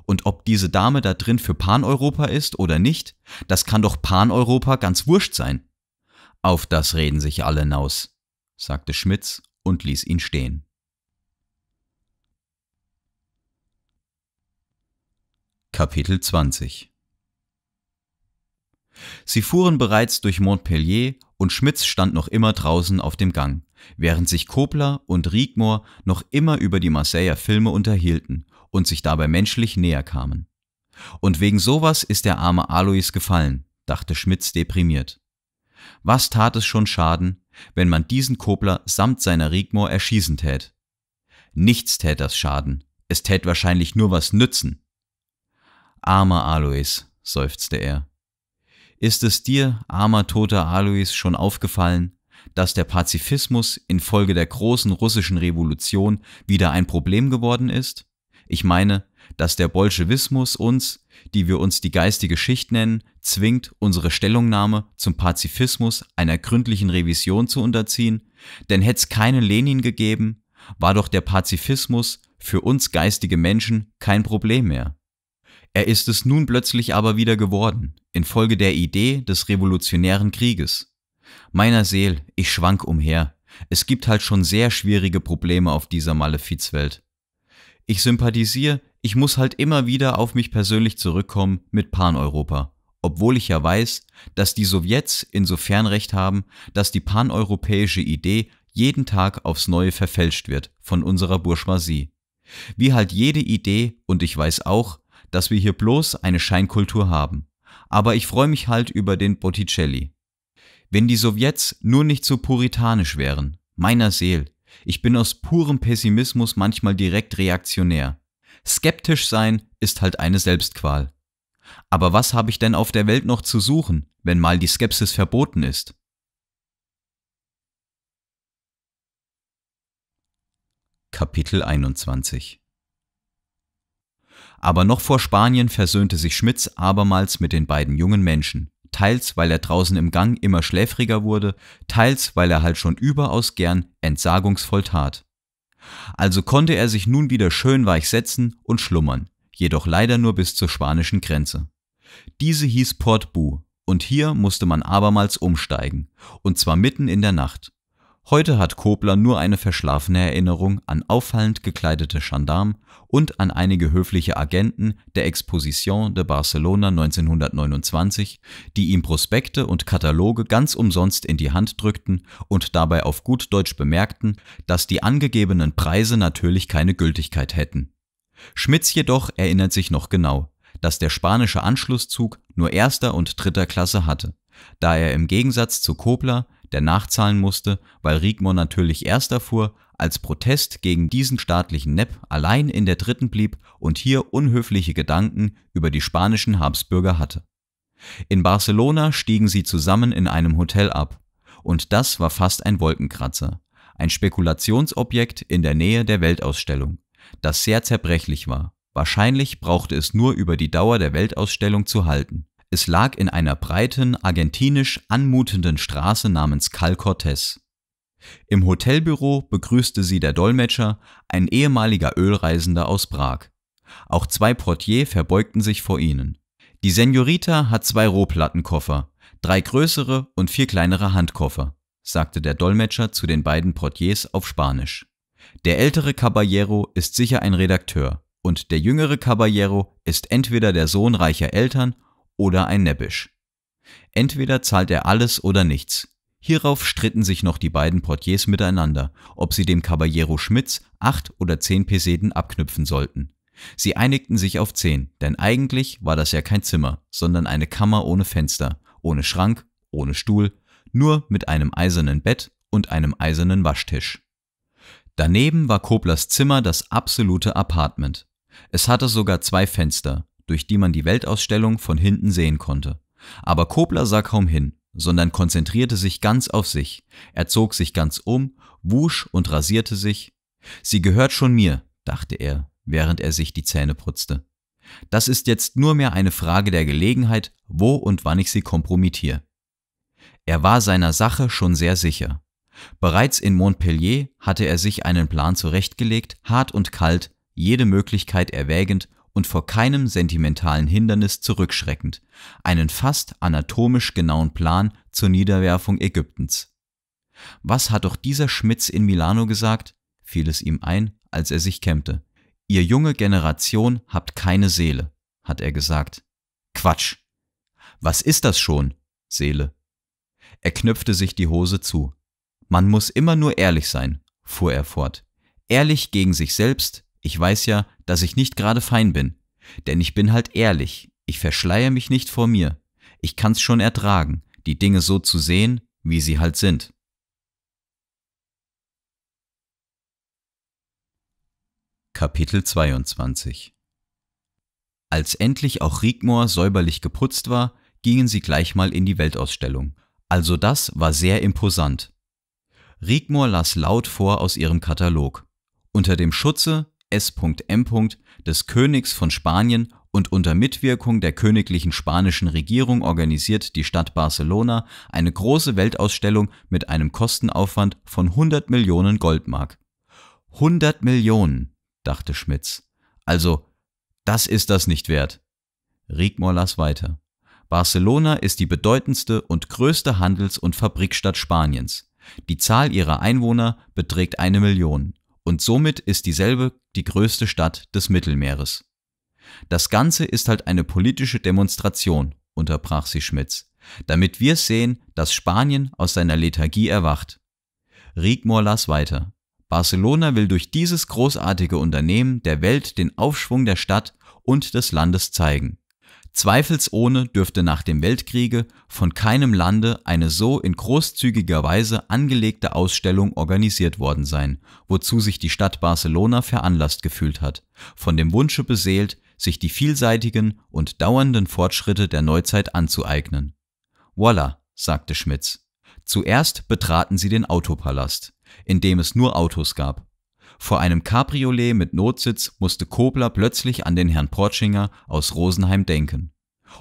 Und ob diese Dame da drin für Paneuropa ist oder nicht, das kann doch Paneuropa ganz wurscht sein. Auf das reden sich alle hinaus, sagte Schmitz und ließ ihn stehen. Kapitel 20 Sie fuhren bereits durch Montpellier und Schmitz stand noch immer draußen auf dem Gang während sich Kobler und Rigmor noch immer über die Marseiller Filme unterhielten und sich dabei menschlich näher kamen. Und wegen sowas ist der arme Alois gefallen, dachte Schmitz deprimiert. Was tat es schon Schaden, wenn man diesen Kobler samt seiner Rigmor erschießen tät? Nichts tät das Schaden, es tät wahrscheinlich nur was nützen. Armer Alois, seufzte er. Ist es dir, armer toter Alois, schon aufgefallen, dass der Pazifismus infolge der großen russischen Revolution wieder ein Problem geworden ist? Ich meine, dass der Bolschewismus uns, die wir uns die geistige Schicht nennen, zwingt, unsere Stellungnahme zum Pazifismus einer gründlichen Revision zu unterziehen, denn hätt's keinen Lenin gegeben, war doch der Pazifismus für uns geistige Menschen kein Problem mehr. Er ist es nun plötzlich aber wieder geworden, infolge der Idee des Revolutionären Krieges. Meiner Seel, ich schwank umher. Es gibt halt schon sehr schwierige Probleme auf dieser Malefizwelt. Ich sympathisiere, ich muss halt immer wieder auf mich persönlich zurückkommen mit Paneuropa. Obwohl ich ja weiß, dass die Sowjets insofern recht haben, dass die paneuropäische Idee jeden Tag aufs Neue verfälscht wird von unserer Bourgeoisie. Wie halt jede Idee und ich weiß auch, dass wir hier bloß eine Scheinkultur haben. Aber ich freue mich halt über den Botticelli. Wenn die Sowjets nur nicht so puritanisch wären, meiner Seel, ich bin aus purem Pessimismus manchmal direkt reaktionär. Skeptisch sein ist halt eine Selbstqual. Aber was habe ich denn auf der Welt noch zu suchen, wenn mal die Skepsis verboten ist? Kapitel 21 Aber noch vor Spanien versöhnte sich Schmitz abermals mit den beiden jungen Menschen teils weil er draußen im Gang immer schläfriger wurde, teils weil er halt schon überaus gern entsagungsvoll tat. Also konnte er sich nun wieder schön weich setzen und schlummern, jedoch leider nur bis zur spanischen Grenze. Diese hieß Port Bu, und hier musste man abermals umsteigen, und zwar mitten in der Nacht. Heute hat Kobler nur eine verschlafene Erinnerung an auffallend gekleidete Gendarmen und an einige höfliche Agenten der Exposition de Barcelona 1929, die ihm Prospekte und Kataloge ganz umsonst in die Hand drückten und dabei auf gut Deutsch bemerkten, dass die angegebenen Preise natürlich keine Gültigkeit hätten. Schmitz jedoch erinnert sich noch genau, dass der spanische Anschlusszug nur erster und dritter Klasse hatte, da er im Gegensatz zu Kobler, der nachzahlen musste, weil Riegmon natürlich erster fuhr, als Protest gegen diesen staatlichen Nepp allein in der dritten blieb und hier unhöfliche Gedanken über die spanischen Habsbürger hatte. In Barcelona stiegen sie zusammen in einem Hotel ab, und das war fast ein Wolkenkratzer, ein Spekulationsobjekt in der Nähe der Weltausstellung, das sehr zerbrechlich war. Wahrscheinlich brauchte es nur über die Dauer der Weltausstellung zu halten. Es lag in einer breiten, argentinisch anmutenden Straße namens Cal Cortez, im Hotelbüro begrüßte sie der Dolmetscher, ein ehemaliger Ölreisender aus Prag. Auch zwei Portier verbeugten sich vor ihnen. Die Senorita hat zwei Rohplattenkoffer, drei größere und vier kleinere Handkoffer, sagte der Dolmetscher zu den beiden Portiers auf Spanisch. Der ältere Caballero ist sicher ein Redakteur und der jüngere Caballero ist entweder der Sohn reicher Eltern oder ein Neppisch. Entweder zahlt er alles oder nichts, Hierauf stritten sich noch die beiden Portiers miteinander, ob sie dem Caballero Schmitz acht oder zehn Peseten abknüpfen sollten. Sie einigten sich auf zehn, denn eigentlich war das ja kein Zimmer, sondern eine Kammer ohne Fenster, ohne Schrank, ohne Stuhl, nur mit einem eisernen Bett und einem eisernen Waschtisch. Daneben war Koblers Zimmer das absolute Apartment. Es hatte sogar zwei Fenster, durch die man die Weltausstellung von hinten sehen konnte. Aber Kobler sah kaum hin sondern konzentrierte sich ganz auf sich. Er zog sich ganz um, wusch und rasierte sich. Sie gehört schon mir, dachte er, während er sich die Zähne putzte. Das ist jetzt nur mehr eine Frage der Gelegenheit, wo und wann ich sie kompromittiere. Er war seiner Sache schon sehr sicher. Bereits in Montpellier hatte er sich einen Plan zurechtgelegt, hart und kalt, jede Möglichkeit erwägend und vor keinem sentimentalen Hindernis zurückschreckend, einen fast anatomisch genauen Plan zur Niederwerfung Ägyptens. Was hat doch dieser Schmitz in Milano gesagt? fiel es ihm ein, als er sich kämmte. Ihr junge Generation habt keine Seele, hat er gesagt. Quatsch. Was ist das schon? Seele. Er knöpfte sich die Hose zu. Man muss immer nur ehrlich sein, fuhr er fort. Ehrlich gegen sich selbst, ich weiß ja, dass ich nicht gerade fein bin. Denn ich bin halt ehrlich, ich verschleie mich nicht vor mir. Ich kann's schon ertragen, die Dinge so zu sehen, wie sie halt sind. Kapitel 22 Als endlich auch Rigmor säuberlich geputzt war, gingen sie gleich mal in die Weltausstellung. Also das war sehr imposant. Rigmor las laut vor aus ihrem Katalog. Unter dem Schutze S.M. des Königs von Spanien und unter Mitwirkung der königlichen spanischen Regierung organisiert die Stadt Barcelona eine große Weltausstellung mit einem Kostenaufwand von 100 Millionen Goldmark. 100 Millionen, dachte Schmitz. Also, das ist das nicht wert. Rigmor las weiter. Barcelona ist die bedeutendste und größte Handels- und Fabrikstadt Spaniens. Die Zahl ihrer Einwohner beträgt eine Million und somit ist dieselbe die größte Stadt des Mittelmeeres. Das Ganze ist halt eine politische Demonstration, unterbrach sie Schmitz, damit wir sehen, dass Spanien aus seiner Lethargie erwacht. Rigmor las weiter. Barcelona will durch dieses großartige Unternehmen der Welt den Aufschwung der Stadt und des Landes zeigen. Zweifelsohne dürfte nach dem Weltkriege von keinem Lande eine so in großzügiger Weise angelegte Ausstellung organisiert worden sein, wozu sich die Stadt Barcelona veranlasst gefühlt hat, von dem Wunsche beseelt, sich die vielseitigen und dauernden Fortschritte der Neuzeit anzueignen. Voila, sagte Schmitz. Zuerst betraten sie den Autopalast, in dem es nur Autos gab, vor einem Cabriolet mit Notsitz musste Kobler plötzlich an den Herrn Portschinger aus Rosenheim denken.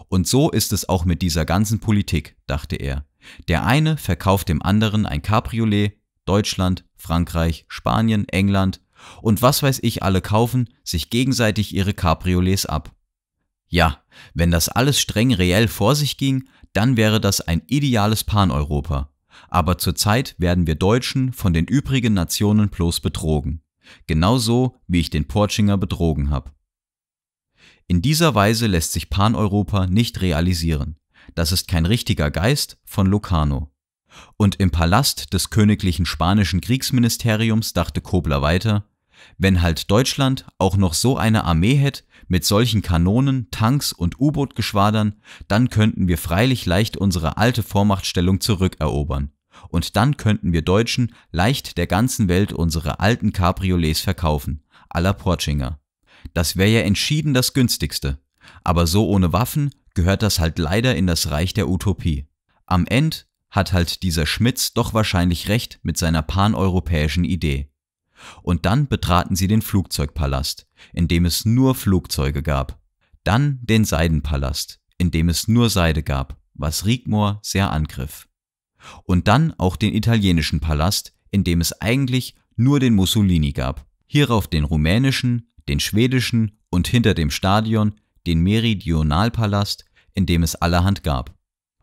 Und so ist es auch mit dieser ganzen Politik, dachte er. Der eine verkauft dem anderen ein Cabriolet, Deutschland, Frankreich, Spanien, England und was weiß ich alle kaufen sich gegenseitig ihre Cabriolets ab. Ja, wenn das alles streng reell vor sich ging, dann wäre das ein ideales Paneuropa. Aber zurzeit werden wir Deutschen von den übrigen Nationen bloß betrogen genauso wie ich den Portschinger betrogen habe. In dieser Weise lässt sich Paneuropa nicht realisieren. Das ist kein richtiger Geist von Locarno. Und im Palast des königlichen spanischen Kriegsministeriums dachte Kobler weiter, wenn halt Deutschland auch noch so eine Armee hätte mit solchen Kanonen, Tanks und U-Boot-Geschwadern, dann könnten wir freilich leicht unsere alte Vormachtstellung zurückerobern und dann könnten wir Deutschen leicht der ganzen Welt unsere alten Cabriolets verkaufen, à la Porchinger. Das wäre ja entschieden das günstigste. Aber so ohne Waffen gehört das halt leider in das Reich der Utopie. Am End hat halt dieser Schmitz doch wahrscheinlich recht mit seiner paneuropäischen Idee. Und dann betraten sie den Flugzeugpalast, in dem es nur Flugzeuge gab. Dann den Seidenpalast, in dem es nur Seide gab, was Rigmor sehr angriff und dann auch den italienischen Palast, in dem es eigentlich nur den Mussolini gab. Hierauf den rumänischen, den schwedischen und hinter dem Stadion den Meridionalpalast, in dem es allerhand gab.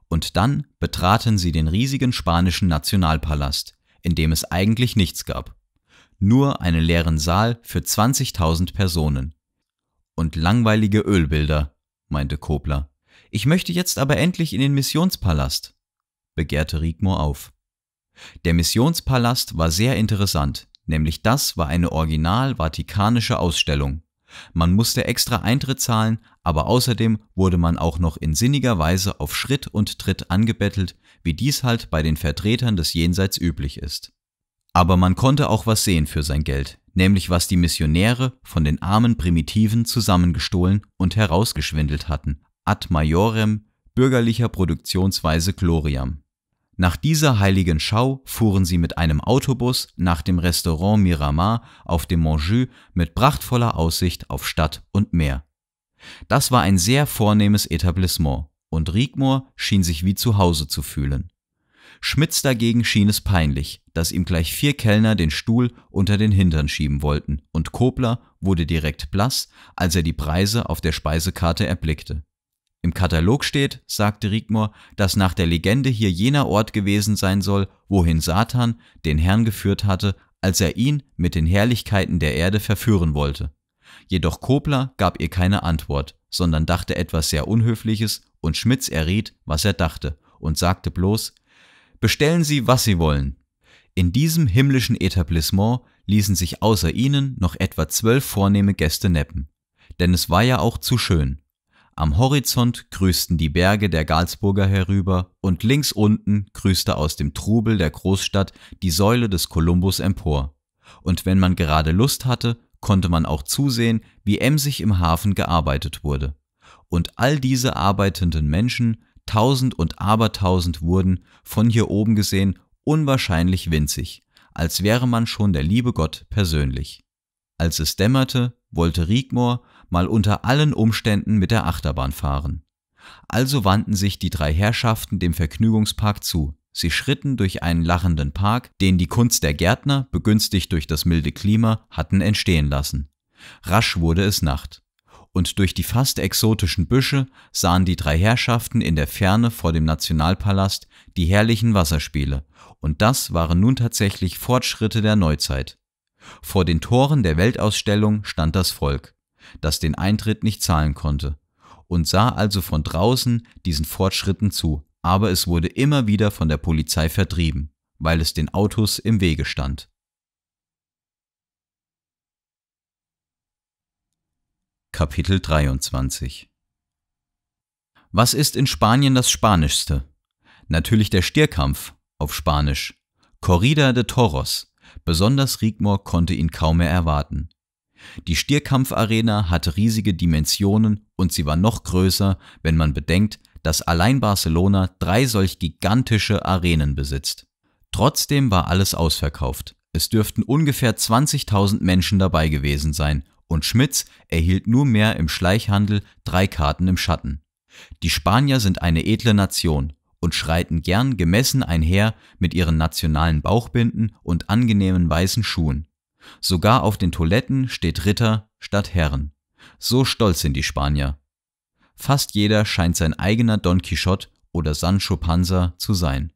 Und dann betraten sie den riesigen spanischen Nationalpalast, in dem es eigentlich nichts gab. Nur einen leeren Saal für 20.000 Personen. Und langweilige Ölbilder, meinte Kobler. Ich möchte jetzt aber endlich in den Missionspalast begehrte Rigmor auf. Der Missionspalast war sehr interessant, nämlich das war eine original vatikanische Ausstellung. Man musste extra Eintritt zahlen, aber außerdem wurde man auch noch in sinniger Weise auf Schritt und Tritt angebettelt, wie dies halt bei den Vertretern des Jenseits üblich ist. Aber man konnte auch was sehen für sein Geld, nämlich was die Missionäre von den armen Primitiven zusammengestohlen und herausgeschwindelt hatten. Ad majorem, bürgerlicher Produktionsweise gloriam. Nach dieser heiligen Schau fuhren sie mit einem Autobus nach dem Restaurant Miramar auf dem Montjus mit prachtvoller Aussicht auf Stadt und Meer. Das war ein sehr vornehmes Etablissement und Rigmor schien sich wie zu Hause zu fühlen. Schmitz dagegen schien es peinlich, dass ihm gleich vier Kellner den Stuhl unter den Hintern schieben wollten und Kobler wurde direkt blass, als er die Preise auf der Speisekarte erblickte. Im Katalog steht, sagte Rigmor, dass nach der Legende hier jener Ort gewesen sein soll, wohin Satan den Herrn geführt hatte, als er ihn mit den Herrlichkeiten der Erde verführen wollte. Jedoch Kobler gab ihr keine Antwort, sondern dachte etwas sehr Unhöfliches, und Schmitz erriet, was er dachte, und sagte bloß Bestellen Sie, was Sie wollen. In diesem himmlischen Etablissement ließen sich außer ihnen noch etwa zwölf vornehme Gäste neppen. Denn es war ja auch zu schön. Am Horizont grüßten die Berge der Galsburger herüber und links unten grüßte aus dem Trubel der Großstadt die Säule des Kolumbus empor. Und wenn man gerade Lust hatte, konnte man auch zusehen, wie emsig im Hafen gearbeitet wurde. Und all diese arbeitenden Menschen, tausend und abertausend wurden, von hier oben gesehen, unwahrscheinlich winzig, als wäre man schon der liebe Gott persönlich. Als es dämmerte, wollte Rigmor, mal unter allen Umständen mit der Achterbahn fahren. Also wandten sich die drei Herrschaften dem Vergnügungspark zu. Sie schritten durch einen lachenden Park, den die Kunst der Gärtner, begünstigt durch das milde Klima, hatten entstehen lassen. Rasch wurde es Nacht. Und durch die fast exotischen Büsche sahen die drei Herrschaften in der Ferne vor dem Nationalpalast die herrlichen Wasserspiele, und das waren nun tatsächlich Fortschritte der Neuzeit. Vor den Toren der Weltausstellung stand das Volk das den Eintritt nicht zahlen konnte, und sah also von draußen diesen Fortschritten zu, aber es wurde immer wieder von der Polizei vertrieben, weil es den Autos im Wege stand. Kapitel 23 Was ist in Spanien das Spanischste? Natürlich der Stierkampf, auf Spanisch. Corrida de Toros. Besonders Rigmor konnte ihn kaum mehr erwarten. Die Stierkampfarena hatte riesige Dimensionen und sie war noch größer, wenn man bedenkt, dass allein Barcelona drei solch gigantische Arenen besitzt. Trotzdem war alles ausverkauft. Es dürften ungefähr 20.000 Menschen dabei gewesen sein und Schmitz erhielt nur mehr im Schleichhandel drei Karten im Schatten. Die Spanier sind eine edle Nation und schreiten gern gemessen einher mit ihren nationalen Bauchbinden und angenehmen weißen Schuhen. Sogar auf den Toiletten steht Ritter statt Herren. So stolz sind die Spanier. Fast jeder scheint sein eigener Don Quixote oder Sancho Panza zu sein.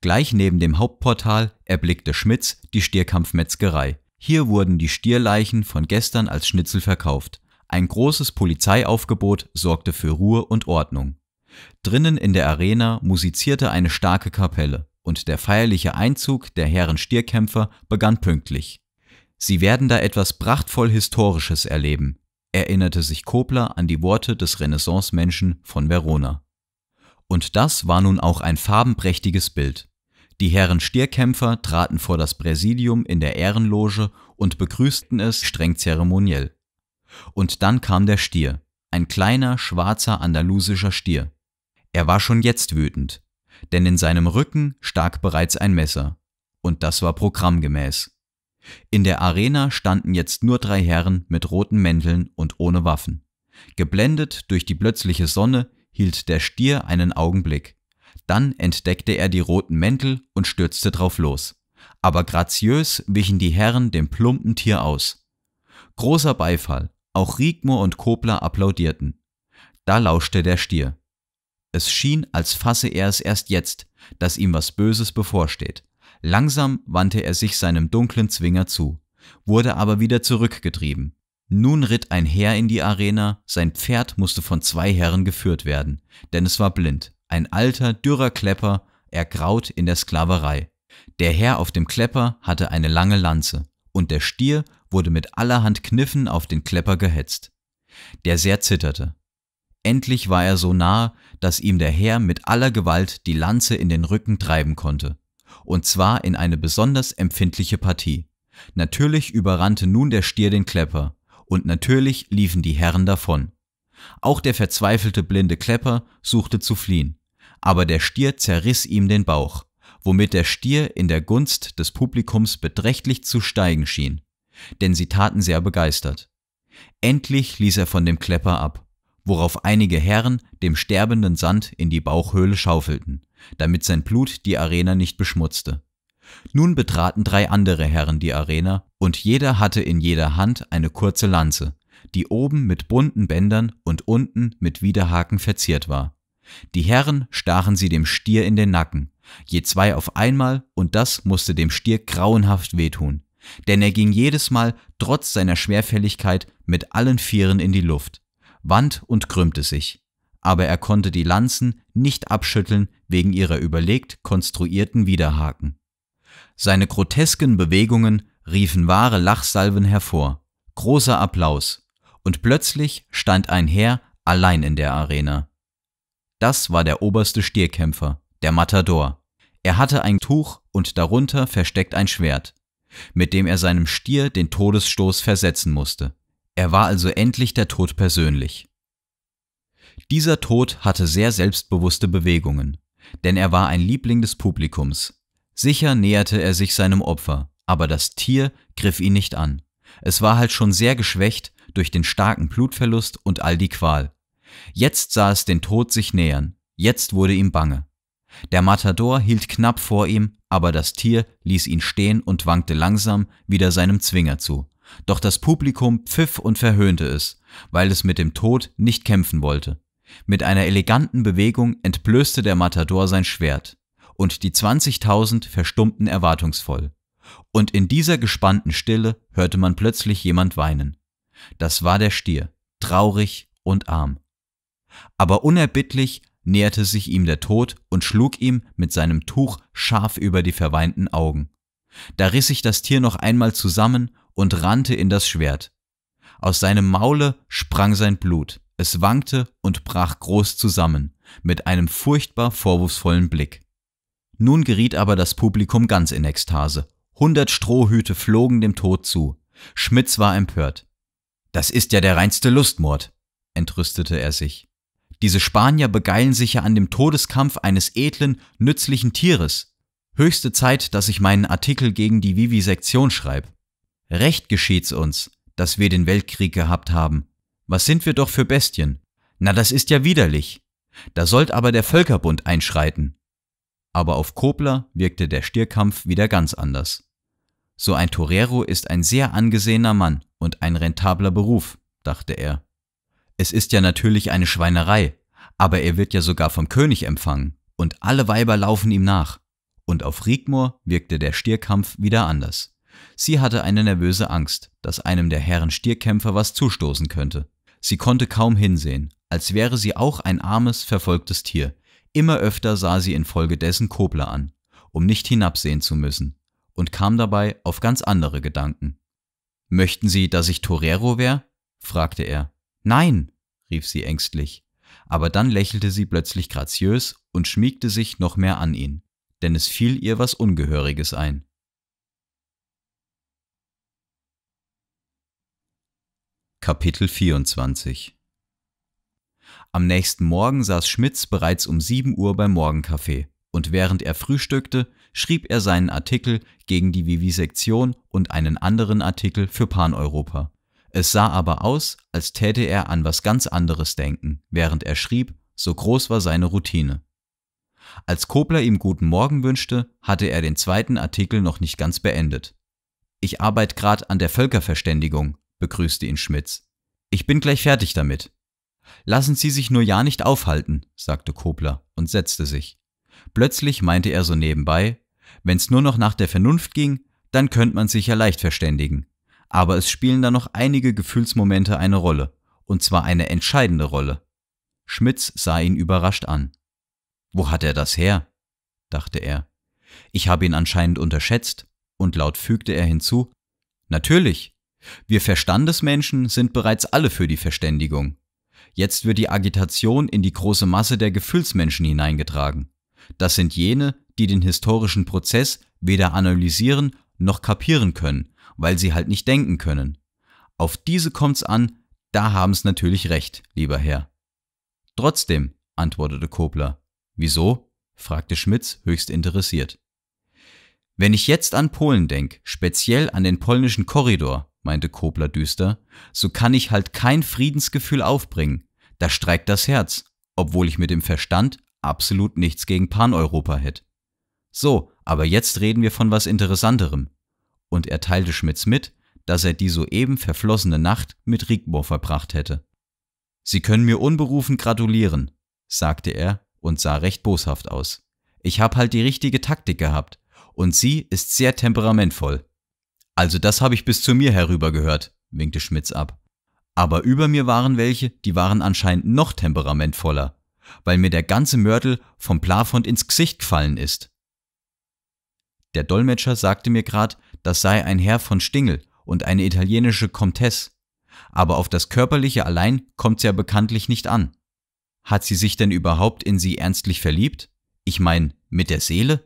Gleich neben dem Hauptportal erblickte Schmitz die Stierkampfmetzgerei. Hier wurden die Stierleichen von gestern als Schnitzel verkauft. Ein großes Polizeiaufgebot sorgte für Ruhe und Ordnung. Drinnen in der Arena musizierte eine starke Kapelle und der feierliche Einzug der Herren Stierkämpfer begann pünktlich. Sie werden da etwas prachtvoll Historisches erleben, erinnerte sich Kobler an die Worte des Renaissance-Menschen von Verona. Und das war nun auch ein farbenprächtiges Bild. Die Herren Stierkämpfer traten vor das Präsidium in der Ehrenloge und begrüßten es streng zeremoniell. Und dann kam der Stier, ein kleiner, schwarzer andalusischer Stier. Er war schon jetzt wütend, denn in seinem Rücken stak bereits ein Messer. Und das war programmgemäß. In der Arena standen jetzt nur drei Herren mit roten Mänteln und ohne Waffen. Geblendet durch die plötzliche Sonne hielt der Stier einen Augenblick. Dann entdeckte er die roten Mäntel und stürzte drauf los. Aber graziös wichen die Herren dem plumpen Tier aus. Großer Beifall, auch Rigmor und Kobler applaudierten. Da lauschte der Stier. Es schien, als fasse er es erst jetzt, dass ihm was Böses bevorsteht. Langsam wandte er sich seinem dunklen Zwinger zu, wurde aber wieder zurückgetrieben. Nun ritt ein Herr in die Arena, sein Pferd musste von zwei Herren geführt werden, denn es war blind, ein alter, dürrer Klepper, ergraut in der Sklaverei. Der Herr auf dem Klepper hatte eine lange Lanze, und der Stier wurde mit allerhand Kniffen auf den Klepper gehetzt. Der sehr zitterte. Endlich war er so nahe, dass ihm der Herr mit aller Gewalt die Lanze in den Rücken treiben konnte und zwar in eine besonders empfindliche Partie. Natürlich überrannte nun der Stier den Klepper, und natürlich liefen die Herren davon. Auch der verzweifelte blinde Klepper suchte zu fliehen, aber der Stier zerriss ihm den Bauch, womit der Stier in der Gunst des Publikums beträchtlich zu steigen schien, denn sie taten sehr begeistert. Endlich ließ er von dem Klepper ab, worauf einige Herren dem sterbenden Sand in die Bauchhöhle schaufelten, damit sein Blut die Arena nicht beschmutzte. Nun betraten drei andere Herren die Arena, und jeder hatte in jeder Hand eine kurze Lanze, die oben mit bunten Bändern und unten mit Widerhaken verziert war. Die Herren stachen sie dem Stier in den Nacken, je zwei auf einmal, und das musste dem Stier grauenhaft wehtun, denn er ging jedes Mal, trotz seiner Schwerfälligkeit, mit allen Vieren in die Luft, wand und krümmte sich aber er konnte die Lanzen nicht abschütteln wegen ihrer überlegt konstruierten Widerhaken. Seine grotesken Bewegungen riefen wahre Lachsalven hervor, großer Applaus, und plötzlich stand ein Herr allein in der Arena. Das war der oberste Stierkämpfer, der Matador. Er hatte ein Tuch und darunter versteckt ein Schwert, mit dem er seinem Stier den Todesstoß versetzen musste. Er war also endlich der Tod persönlich. Dieser Tod hatte sehr selbstbewusste Bewegungen, denn er war ein Liebling des Publikums. Sicher näherte er sich seinem Opfer, aber das Tier griff ihn nicht an. Es war halt schon sehr geschwächt durch den starken Blutverlust und all die Qual. Jetzt sah es den Tod sich nähern, jetzt wurde ihm bange. Der Matador hielt knapp vor ihm, aber das Tier ließ ihn stehen und wankte langsam wieder seinem Zwinger zu. Doch das Publikum pfiff und verhöhnte es, weil es mit dem Tod nicht kämpfen wollte. Mit einer eleganten Bewegung entblößte der Matador sein Schwert, und die 20.000 verstummten erwartungsvoll. Und in dieser gespannten Stille hörte man plötzlich jemand weinen. Das war der Stier, traurig und arm. Aber unerbittlich näherte sich ihm der Tod und schlug ihm mit seinem Tuch scharf über die verweinten Augen. Da riss sich das Tier noch einmal zusammen und rannte in das Schwert. Aus seinem Maule sprang sein Blut. Es wankte und brach groß zusammen, mit einem furchtbar vorwurfsvollen Blick. Nun geriet aber das Publikum ganz in Ekstase. Hundert Strohhüte flogen dem Tod zu. Schmitz war empört. Das ist ja der reinste Lustmord, entrüstete er sich. Diese Spanier begeilen sich ja an dem Todeskampf eines edlen, nützlichen Tieres. Höchste Zeit, dass ich meinen Artikel gegen die Vivisektion schreibe. Recht geschieht's uns, dass wir den Weltkrieg gehabt haben, was sind wir doch für Bestien? Na, das ist ja widerlich. Da sollt aber der Völkerbund einschreiten. Aber auf Kobler wirkte der Stierkampf wieder ganz anders. So ein Torero ist ein sehr angesehener Mann und ein rentabler Beruf, dachte er. Es ist ja natürlich eine Schweinerei, aber er wird ja sogar vom König empfangen und alle Weiber laufen ihm nach. Und auf Rigmor wirkte der Stierkampf wieder anders. Sie hatte eine nervöse Angst, dass einem der Herren Stierkämpfer was zustoßen könnte. Sie konnte kaum hinsehen, als wäre sie auch ein armes, verfolgtes Tier. Immer öfter sah sie infolgedessen Kobler an, um nicht hinabsehen zu müssen, und kam dabei auf ganz andere Gedanken. Möchten Sie, dass ich Torero wäre? fragte er. Nein, rief sie ängstlich. Aber dann lächelte sie plötzlich graziös und schmiegte sich noch mehr an ihn, denn es fiel ihr was Ungehöriges ein. Kapitel 24 Am nächsten Morgen saß Schmitz bereits um 7 Uhr beim Morgenkaffee und während er frühstückte, schrieb er seinen Artikel gegen die Vivisektion und einen anderen Artikel für Paneuropa. Es sah aber aus, als täte er an was ganz anderes denken, während er schrieb, so groß war seine Routine. Als Kobler ihm guten Morgen wünschte, hatte er den zweiten Artikel noch nicht ganz beendet. Ich arbeite gerade an der Völkerverständigung, begrüßte ihn Schmitz. Ich bin gleich fertig damit. Lassen Sie sich nur ja nicht aufhalten, sagte Kobler und setzte sich. Plötzlich meinte er so nebenbei, wenn's nur noch nach der Vernunft ging, dann könnte man sich ja leicht verständigen. Aber es spielen da noch einige Gefühlsmomente eine Rolle, und zwar eine entscheidende Rolle. Schmitz sah ihn überrascht an. Wo hat er das her? dachte er. Ich habe ihn anscheinend unterschätzt, und laut fügte er hinzu Natürlich, wir Verstandesmenschen sind bereits alle für die Verständigung. Jetzt wird die Agitation in die große Masse der Gefühlsmenschen hineingetragen. Das sind jene, die den historischen Prozess weder analysieren noch kapieren können, weil sie halt nicht denken können. Auf diese kommt's an, da haben's natürlich recht, lieber Herr. Trotzdem, antwortete Kobler. Wieso? fragte Schmitz höchst interessiert. Wenn ich jetzt an Polen denk, speziell an den polnischen Korridor, meinte Kobler düster, so kann ich halt kein Friedensgefühl aufbringen. Da streikt das Herz, obwohl ich mit dem Verstand absolut nichts gegen Paneuropa hätte. So, aber jetzt reden wir von was Interessanterem. Und er teilte Schmitz mit, dass er die soeben verflossene Nacht mit Rigmor verbracht hätte. Sie können mir unberufen gratulieren, sagte er und sah recht boshaft aus. Ich habe halt die richtige Taktik gehabt, und sie ist sehr temperamentvoll. Also das habe ich bis zu mir herüber gehört, winkte Schmitz ab. Aber über mir waren welche, die waren anscheinend noch temperamentvoller, weil mir der ganze Mörtel vom Plafond ins Gesicht gefallen ist. Der Dolmetscher sagte mir grad, das sei ein Herr von Stingel und eine italienische Comtesse. Aber auf das Körperliche allein kommt's ja bekanntlich nicht an. Hat sie sich denn überhaupt in sie ernstlich verliebt? Ich mein, mit der Seele?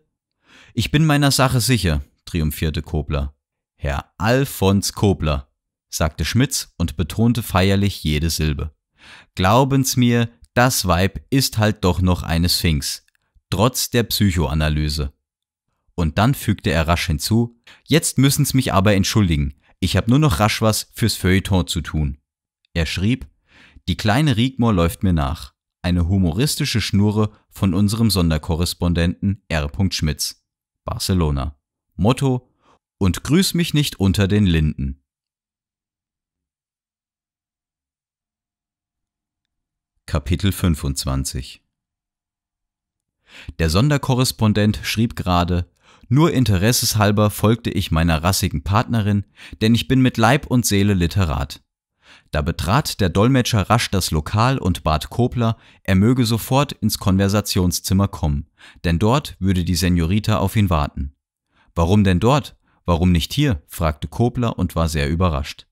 Ich bin meiner Sache sicher, triumphierte Kobler. Herr Alfons Kobler, sagte Schmitz und betonte feierlich jede Silbe. Glauben's mir, das Weib ist halt doch noch eine Sphinx, trotz der Psychoanalyse. Und dann fügte er rasch hinzu, jetzt müssen's mich aber entschuldigen, ich hab nur noch rasch was fürs Feuilleton zu tun. Er schrieb, die kleine Rigmor läuft mir nach, eine humoristische Schnurre von unserem Sonderkorrespondenten R. Schmitz, Barcelona. Motto und grüß mich nicht unter den Linden. Kapitel 25 Der Sonderkorrespondent schrieb gerade, nur interesseshalber folgte ich meiner rassigen Partnerin, denn ich bin mit Leib und Seele Literat. Da betrat der Dolmetscher rasch das Lokal und bat Kobler, er möge sofort ins Konversationszimmer kommen, denn dort würde die Seniorita auf ihn warten. Warum denn dort? Warum nicht hier? fragte Kobler und war sehr überrascht.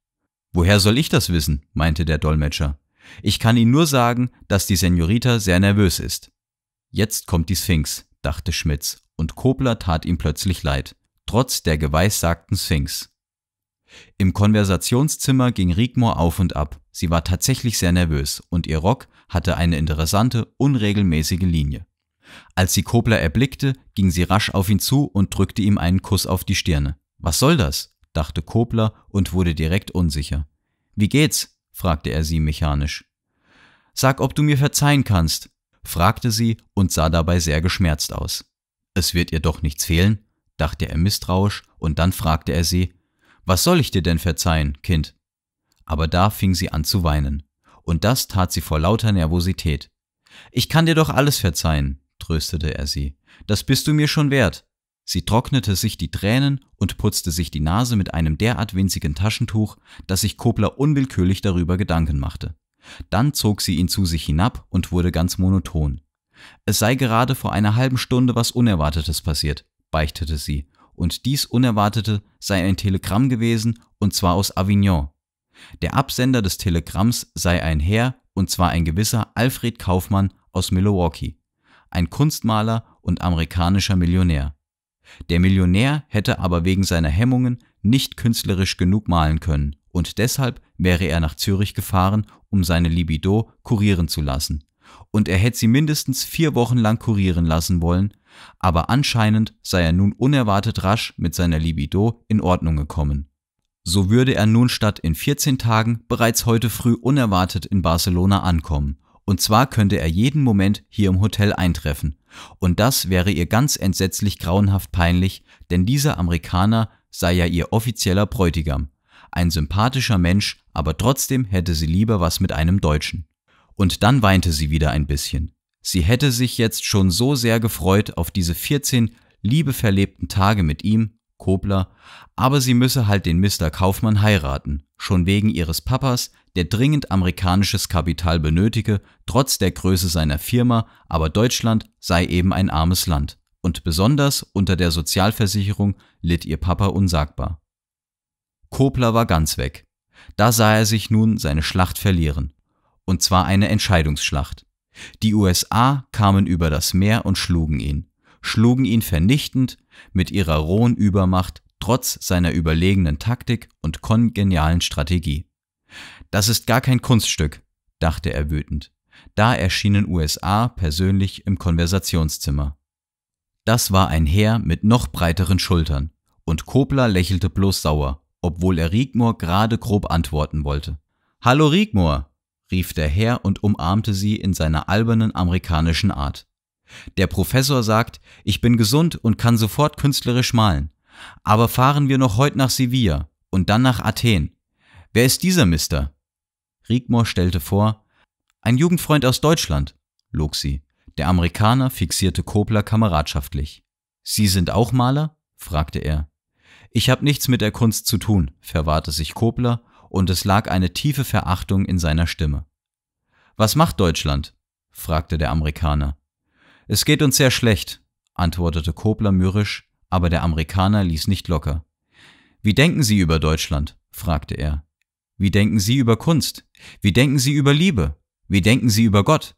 Woher soll ich das wissen? meinte der Dolmetscher. Ich kann Ihnen nur sagen, dass die Senorita sehr nervös ist. Jetzt kommt die Sphinx, dachte Schmitz, und Kobler tat ihm plötzlich leid, trotz der geweissagten Sphinx. Im Konversationszimmer ging Rigmor auf und ab. Sie war tatsächlich sehr nervös und ihr Rock hatte eine interessante, unregelmäßige Linie. Als sie Kobler erblickte, ging sie rasch auf ihn zu und drückte ihm einen Kuss auf die Stirne. Was soll das? dachte Kobler und wurde direkt unsicher. Wie geht's? fragte er sie mechanisch. Sag, ob du mir verzeihen kannst, fragte sie und sah dabei sehr geschmerzt aus. Es wird ihr doch nichts fehlen, dachte er misstrauisch, und dann fragte er sie Was soll ich dir denn verzeihen, Kind? Aber da fing sie an zu weinen, und das tat sie vor lauter Nervosität. Ich kann dir doch alles verzeihen, tröstete er sie, das bist du mir schon wert. Sie trocknete sich die Tränen und putzte sich die Nase mit einem derart winzigen Taschentuch, dass sich Kobler unwillkürlich darüber Gedanken machte. Dann zog sie ihn zu sich hinab und wurde ganz monoton. Es sei gerade vor einer halben Stunde was Unerwartetes passiert, beichtete sie, und dies Unerwartete sei ein Telegramm gewesen, und zwar aus Avignon. Der Absender des Telegramms sei ein Herr, und zwar ein gewisser Alfred Kaufmann aus Milwaukee, ein Kunstmaler und amerikanischer Millionär. Der Millionär hätte aber wegen seiner Hemmungen nicht künstlerisch genug malen können und deshalb wäre er nach Zürich gefahren, um seine Libido kurieren zu lassen. Und er hätte sie mindestens vier Wochen lang kurieren lassen wollen, aber anscheinend sei er nun unerwartet rasch mit seiner Libido in Ordnung gekommen. So würde er nun statt in 14 Tagen bereits heute früh unerwartet in Barcelona ankommen. Und zwar könnte er jeden Moment hier im Hotel eintreffen, und das wäre ihr ganz entsetzlich grauenhaft peinlich, denn dieser Amerikaner sei ja ihr offizieller Bräutigam. Ein sympathischer Mensch, aber trotzdem hätte sie lieber was mit einem Deutschen. Und dann weinte sie wieder ein bisschen. Sie hätte sich jetzt schon so sehr gefreut auf diese 14 liebeverlebten Tage mit ihm Kobler, aber sie müsse halt den Mr. Kaufmann heiraten, schon wegen ihres Papas, der dringend amerikanisches Kapital benötige, trotz der Größe seiner Firma, aber Deutschland sei eben ein armes Land. Und besonders unter der Sozialversicherung litt ihr Papa unsagbar. Kobler war ganz weg. Da sah er sich nun seine Schlacht verlieren. Und zwar eine Entscheidungsschlacht. Die USA kamen über das Meer und schlugen ihn schlugen ihn vernichtend mit ihrer rohen Übermacht trotz seiner überlegenen Taktik und kongenialen Strategie. Das ist gar kein Kunststück, dachte er wütend. Da erschienen USA persönlich im Konversationszimmer. Das war ein Heer mit noch breiteren Schultern, und Kobler lächelte bloß sauer, obwohl er Rigmor gerade grob antworten wollte. Hallo Rigmor, rief der Herr und umarmte sie in seiner albernen amerikanischen Art. Der Professor sagt, ich bin gesund und kann sofort künstlerisch malen. Aber fahren wir noch heute nach Sevilla und dann nach Athen. Wer ist dieser Mister? Rigmor stellte vor, ein Jugendfreund aus Deutschland, log sie. Der Amerikaner fixierte Kobler kameradschaftlich. Sie sind auch Maler? fragte er. Ich habe nichts mit der Kunst zu tun, verwahrte sich Kobler, und es lag eine tiefe Verachtung in seiner Stimme. Was macht Deutschland? fragte der Amerikaner. Es geht uns sehr schlecht, antwortete Kobler mürrisch, aber der Amerikaner ließ nicht locker. Wie denken Sie über Deutschland? fragte er. Wie denken Sie über Kunst? Wie denken Sie über Liebe? Wie denken Sie über Gott?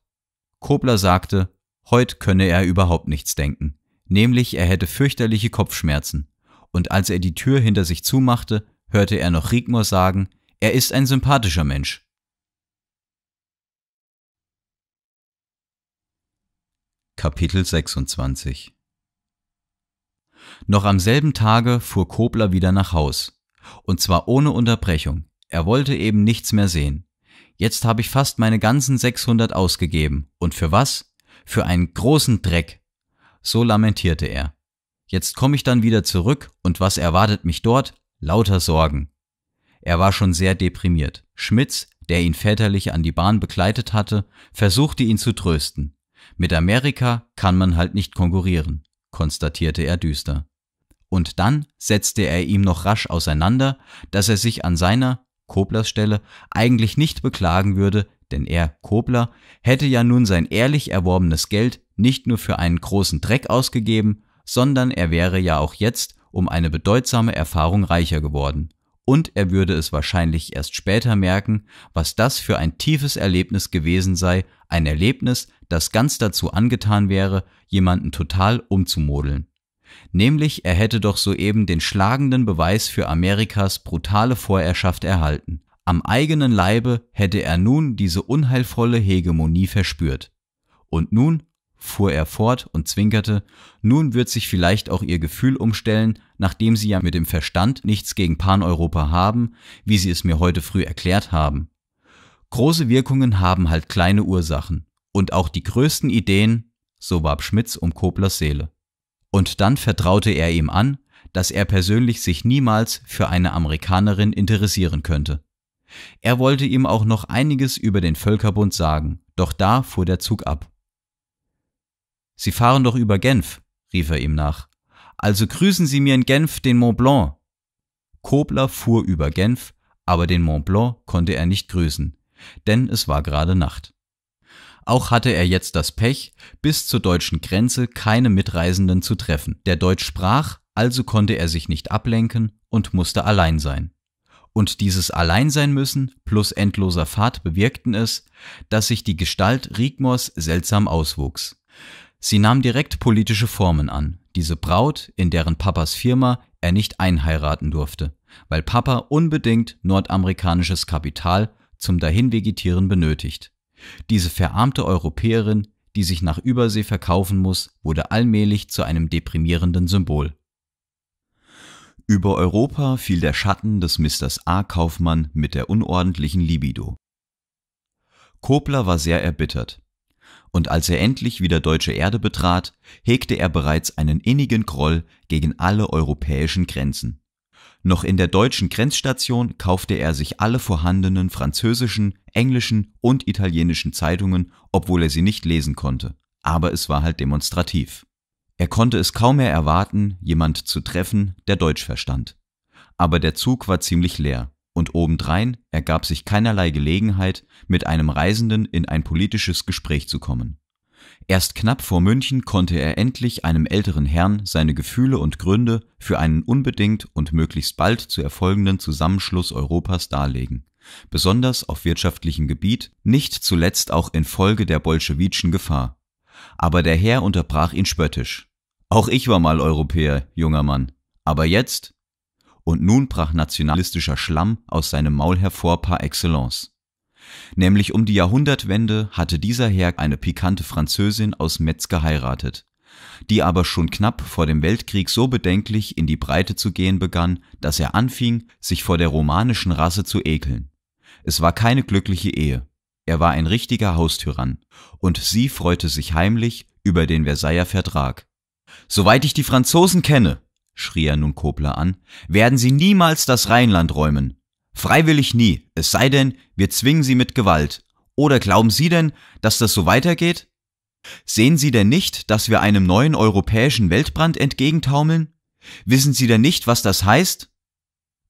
Kobler sagte, heute könne er überhaupt nichts denken, nämlich er hätte fürchterliche Kopfschmerzen. Und als er die Tür hinter sich zumachte, hörte er noch Rigmor sagen, er ist ein sympathischer Mensch, Kapitel 26 Noch am selben Tage fuhr Kobler wieder nach Haus. Und zwar ohne Unterbrechung. Er wollte eben nichts mehr sehen. Jetzt habe ich fast meine ganzen 600 ausgegeben. Und für was? Für einen großen Dreck. So lamentierte er. Jetzt komme ich dann wieder zurück und was erwartet mich dort? Lauter Sorgen. Er war schon sehr deprimiert. Schmitz, der ihn väterlich an die Bahn begleitet hatte, versuchte ihn zu trösten. Mit Amerika kann man halt nicht konkurrieren, konstatierte er düster. Und dann setzte er ihm noch rasch auseinander, dass er sich an seiner, Koblers Stelle, eigentlich nicht beklagen würde, denn er, Kobler, hätte ja nun sein ehrlich erworbenes Geld nicht nur für einen großen Dreck ausgegeben, sondern er wäre ja auch jetzt um eine bedeutsame Erfahrung reicher geworden und er würde es wahrscheinlich erst später merken, was das für ein tiefes Erlebnis gewesen sei, ein Erlebnis, das ganz dazu angetan wäre, jemanden total umzumodeln. Nämlich er hätte doch soeben den schlagenden Beweis für Amerikas brutale Vorherrschaft erhalten. Am eigenen Leibe hätte er nun diese unheilvolle Hegemonie verspürt. Und nun fuhr er fort und zwinkerte, nun wird sich vielleicht auch ihr Gefühl umstellen, nachdem sie ja mit dem Verstand nichts gegen Paneuropa haben, wie sie es mir heute früh erklärt haben. Große Wirkungen haben halt kleine Ursachen. Und auch die größten Ideen, so warb Schmitz um Koblers Seele. Und dann vertraute er ihm an, dass er persönlich sich niemals für eine Amerikanerin interessieren könnte. Er wollte ihm auch noch einiges über den Völkerbund sagen, doch da fuhr der Zug ab. Sie fahren doch über Genf, rief er ihm nach. Also grüßen Sie mir in Genf den Mont Blanc. Kobler fuhr über Genf, aber den Mont Blanc konnte er nicht grüßen, denn es war gerade Nacht. Auch hatte er jetzt das Pech, bis zur deutschen Grenze keine Mitreisenden zu treffen, der Deutsch sprach, also konnte er sich nicht ablenken und musste allein sein. Und dieses Alleinsein müssen plus endloser Fahrt bewirkten es, dass sich die Gestalt Rigmors seltsam auswuchs. Sie nahm direkt politische Formen an, diese Braut, in deren Papas Firma er nicht einheiraten durfte, weil Papa unbedingt nordamerikanisches Kapital zum Dahinvegetieren benötigt. Diese verarmte Europäerin, die sich nach Übersee verkaufen muss, wurde allmählich zu einem deprimierenden Symbol. Über Europa fiel der Schatten des Misters A. Kaufmann mit der unordentlichen Libido. Kobler war sehr erbittert und als er endlich wieder deutsche Erde betrat, hegte er bereits einen innigen Groll gegen alle europäischen Grenzen. Noch in der deutschen Grenzstation kaufte er sich alle vorhandenen französischen, englischen und italienischen Zeitungen, obwohl er sie nicht lesen konnte, aber es war halt demonstrativ. Er konnte es kaum mehr erwarten, jemand zu treffen, der Deutsch verstand. Aber der Zug war ziemlich leer und obendrein ergab sich keinerlei Gelegenheit, mit einem Reisenden in ein politisches Gespräch zu kommen. Erst knapp vor München konnte er endlich einem älteren Herrn seine Gefühle und Gründe für einen unbedingt und möglichst bald zu erfolgenden Zusammenschluss Europas darlegen, besonders auf wirtschaftlichem Gebiet, nicht zuletzt auch infolge der bolschewischen Gefahr. Aber der Herr unterbrach ihn spöttisch. Auch ich war mal Europäer, junger Mann. Aber jetzt und nun brach nationalistischer Schlamm aus seinem Maul hervor par excellence. Nämlich um die Jahrhundertwende hatte dieser Herr eine pikante Französin aus Metz geheiratet, die aber schon knapp vor dem Weltkrieg so bedenklich in die Breite zu gehen begann, dass er anfing, sich vor der romanischen Rasse zu ekeln. Es war keine glückliche Ehe. Er war ein richtiger Haustyrann, und sie freute sich heimlich über den Versailler Vertrag. Soweit ich die Franzosen kenne, schrie er nun Kobler an, werden Sie niemals das Rheinland räumen. Freiwillig nie, es sei denn, wir zwingen Sie mit Gewalt. Oder glauben Sie denn, dass das so weitergeht? Sehen Sie denn nicht, dass wir einem neuen europäischen Weltbrand entgegentaumeln? Wissen Sie denn nicht, was das heißt?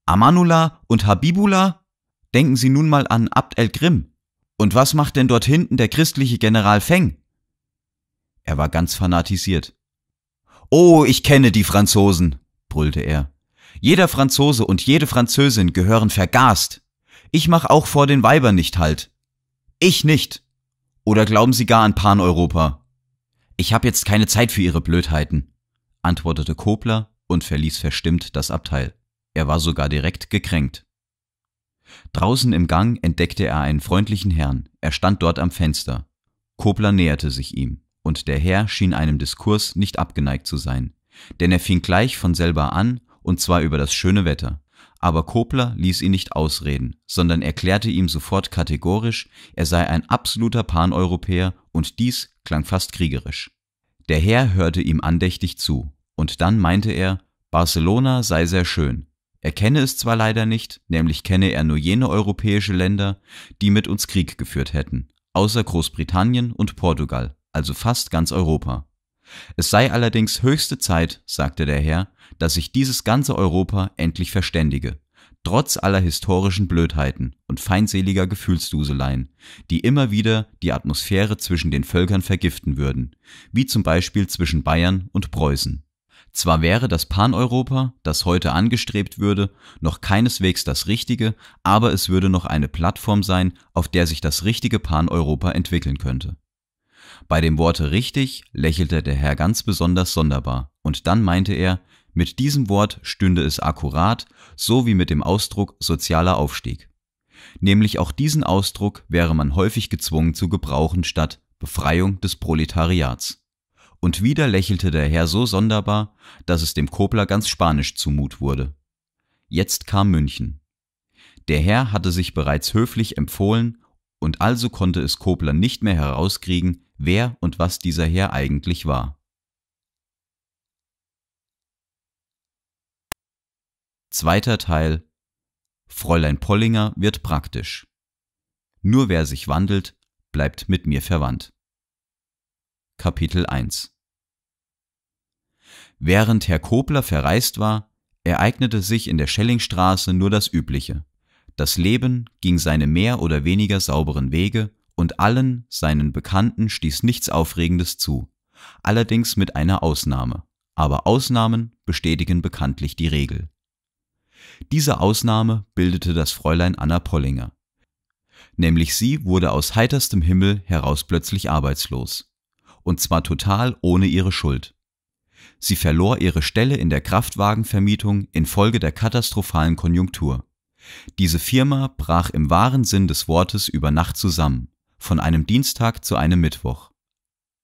Amanullah und Habibullah? Denken Sie nun mal an Abd el-Grim. Und was macht denn dort hinten der christliche General Feng? Er war ganz fanatisiert. Oh, ich kenne die Franzosen, brüllte er. Jeder Franzose und jede Französin gehören vergast. Ich mach auch vor den Weibern nicht halt. Ich nicht. Oder glauben Sie gar an Paneuropa? Ich hab jetzt keine Zeit für Ihre Blödheiten, antwortete Kobler und verließ verstimmt das Abteil. Er war sogar direkt gekränkt. Draußen im Gang entdeckte er einen freundlichen Herrn. Er stand dort am Fenster. Kobler näherte sich ihm und der Herr schien einem Diskurs nicht abgeneigt zu sein, denn er fing gleich von selber an, und zwar über das schöne Wetter. Aber Kobler ließ ihn nicht ausreden, sondern erklärte ihm sofort kategorisch, er sei ein absoluter Paneuropäer und dies klang fast kriegerisch. Der Herr hörte ihm andächtig zu, und dann meinte er, Barcelona sei sehr schön. Er kenne es zwar leider nicht, nämlich kenne er nur jene europäische Länder, die mit uns Krieg geführt hätten, außer Großbritannien und Portugal also fast ganz Europa. Es sei allerdings höchste Zeit, sagte der Herr, dass sich dieses ganze Europa endlich verständige, trotz aller historischen Blödheiten und feindseliger Gefühlsduseleien, die immer wieder die Atmosphäre zwischen den Völkern vergiften würden, wie zum Beispiel zwischen Bayern und Preußen. Zwar wäre das Paneuropa, das heute angestrebt würde, noch keineswegs das Richtige, aber es würde noch eine Plattform sein, auf der sich das richtige Paneuropa entwickeln könnte. Bei dem Worte richtig lächelte der Herr ganz besonders sonderbar, und dann meinte er, mit diesem Wort stünde es akkurat, so wie mit dem Ausdruck sozialer Aufstieg. Nämlich auch diesen Ausdruck wäre man häufig gezwungen zu gebrauchen statt Befreiung des Proletariats. Und wieder lächelte der Herr so sonderbar, dass es dem Kobler ganz spanisch zumut wurde. Jetzt kam München. Der Herr hatte sich bereits höflich empfohlen, und also konnte es Kobler nicht mehr herauskriegen, wer und was dieser Herr eigentlich war. Zweiter Teil Fräulein Pollinger wird praktisch. Nur wer sich wandelt, bleibt mit mir verwandt. Kapitel 1 Während Herr Kobler verreist war, ereignete sich in der Schellingstraße nur das Übliche. Das Leben ging seine mehr oder weniger sauberen Wege und allen seinen Bekannten stieß nichts Aufregendes zu, allerdings mit einer Ausnahme, aber Ausnahmen bestätigen bekanntlich die Regel. Diese Ausnahme bildete das Fräulein Anna Pollinger. Nämlich sie wurde aus heiterstem Himmel heraus plötzlich arbeitslos. Und zwar total ohne ihre Schuld. Sie verlor ihre Stelle in der Kraftwagenvermietung infolge der katastrophalen Konjunktur. Diese Firma brach im wahren Sinn des Wortes über Nacht zusammen von einem Dienstag zu einem Mittwoch.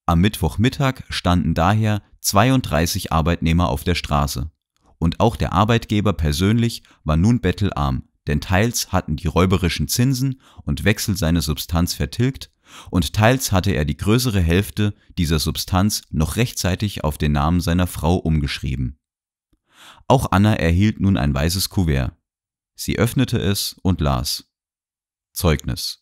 Am Mittwochmittag standen daher 32 Arbeitnehmer auf der Straße. Und auch der Arbeitgeber persönlich war nun bettelarm, denn teils hatten die räuberischen Zinsen und Wechsel seine Substanz vertilgt, und teils hatte er die größere Hälfte dieser Substanz noch rechtzeitig auf den Namen seiner Frau umgeschrieben. Auch Anna erhielt nun ein weißes Kuvert. Sie öffnete es und las. Zeugnis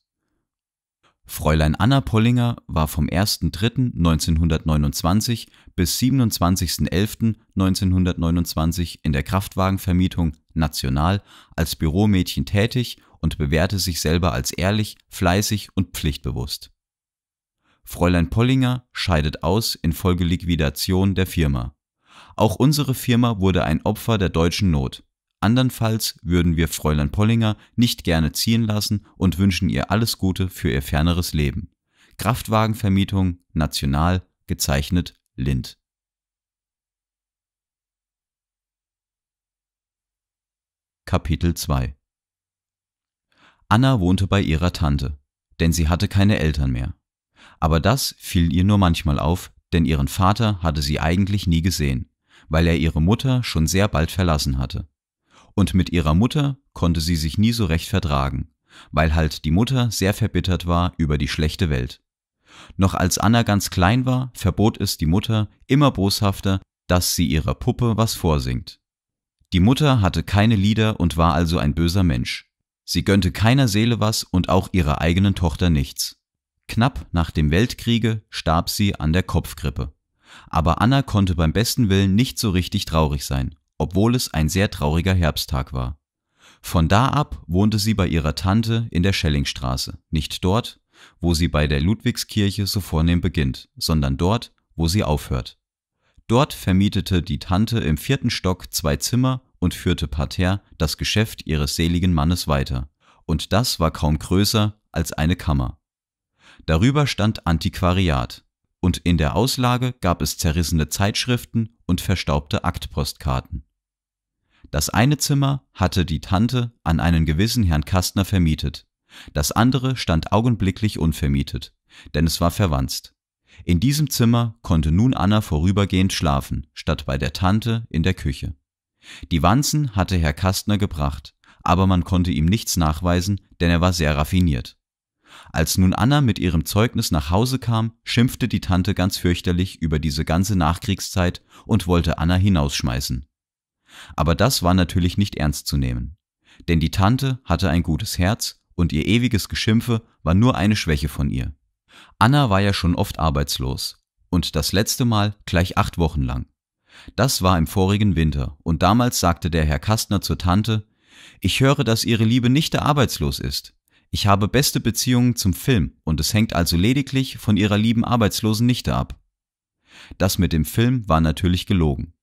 Fräulein Anna Pollinger war vom 1.3.1929 bis 27.11.1929 in der Kraftwagenvermietung National als Büromädchen tätig und bewährte sich selber als ehrlich, fleißig und pflichtbewusst. Fräulein Pollinger scheidet aus infolge Liquidation der Firma. Auch unsere Firma wurde ein Opfer der deutschen Not. Andernfalls würden wir Fräulein Pollinger nicht gerne ziehen lassen und wünschen ihr alles Gute für ihr ferneres Leben. Kraftwagenvermietung, national, gezeichnet Lind. Kapitel 2 Anna wohnte bei ihrer Tante, denn sie hatte keine Eltern mehr. Aber das fiel ihr nur manchmal auf, denn ihren Vater hatte sie eigentlich nie gesehen, weil er ihre Mutter schon sehr bald verlassen hatte. Und mit ihrer Mutter konnte sie sich nie so recht vertragen, weil halt die Mutter sehr verbittert war über die schlechte Welt. Noch als Anna ganz klein war, verbot es die Mutter immer boshafter, dass sie ihrer Puppe was vorsingt. Die Mutter hatte keine Lieder und war also ein böser Mensch. Sie gönnte keiner Seele was und auch ihrer eigenen Tochter nichts. Knapp nach dem Weltkriege starb sie an der Kopfgrippe. Aber Anna konnte beim besten Willen nicht so richtig traurig sein obwohl es ein sehr trauriger Herbsttag war. Von da ab wohnte sie bei ihrer Tante in der Schellingstraße, nicht dort, wo sie bei der Ludwigskirche so vornehm beginnt, sondern dort, wo sie aufhört. Dort vermietete die Tante im vierten Stock zwei Zimmer und führte parterre das Geschäft ihres seligen Mannes weiter, und das war kaum größer als eine Kammer. Darüber stand Antiquariat, und in der Auslage gab es zerrissene Zeitschriften und verstaubte Aktpostkarten. Das eine Zimmer hatte die Tante an einen gewissen Herrn Kastner vermietet. Das andere stand augenblicklich unvermietet, denn es war verwanzt. In diesem Zimmer konnte nun Anna vorübergehend schlafen, statt bei der Tante in der Küche. Die Wanzen hatte Herr Kastner gebracht, aber man konnte ihm nichts nachweisen, denn er war sehr raffiniert. Als nun Anna mit ihrem Zeugnis nach Hause kam, schimpfte die Tante ganz fürchterlich über diese ganze Nachkriegszeit und wollte Anna hinausschmeißen. Aber das war natürlich nicht ernst zu nehmen. Denn die Tante hatte ein gutes Herz und ihr ewiges Geschimpfe war nur eine Schwäche von ihr. Anna war ja schon oft arbeitslos und das letzte Mal gleich acht Wochen lang. Das war im vorigen Winter und damals sagte der Herr Kastner zur Tante, ich höre, dass Ihre liebe Nichte arbeitslos ist. Ich habe beste Beziehungen zum Film und es hängt also lediglich von Ihrer lieben arbeitslosen Nichte ab. Das mit dem Film war natürlich gelogen.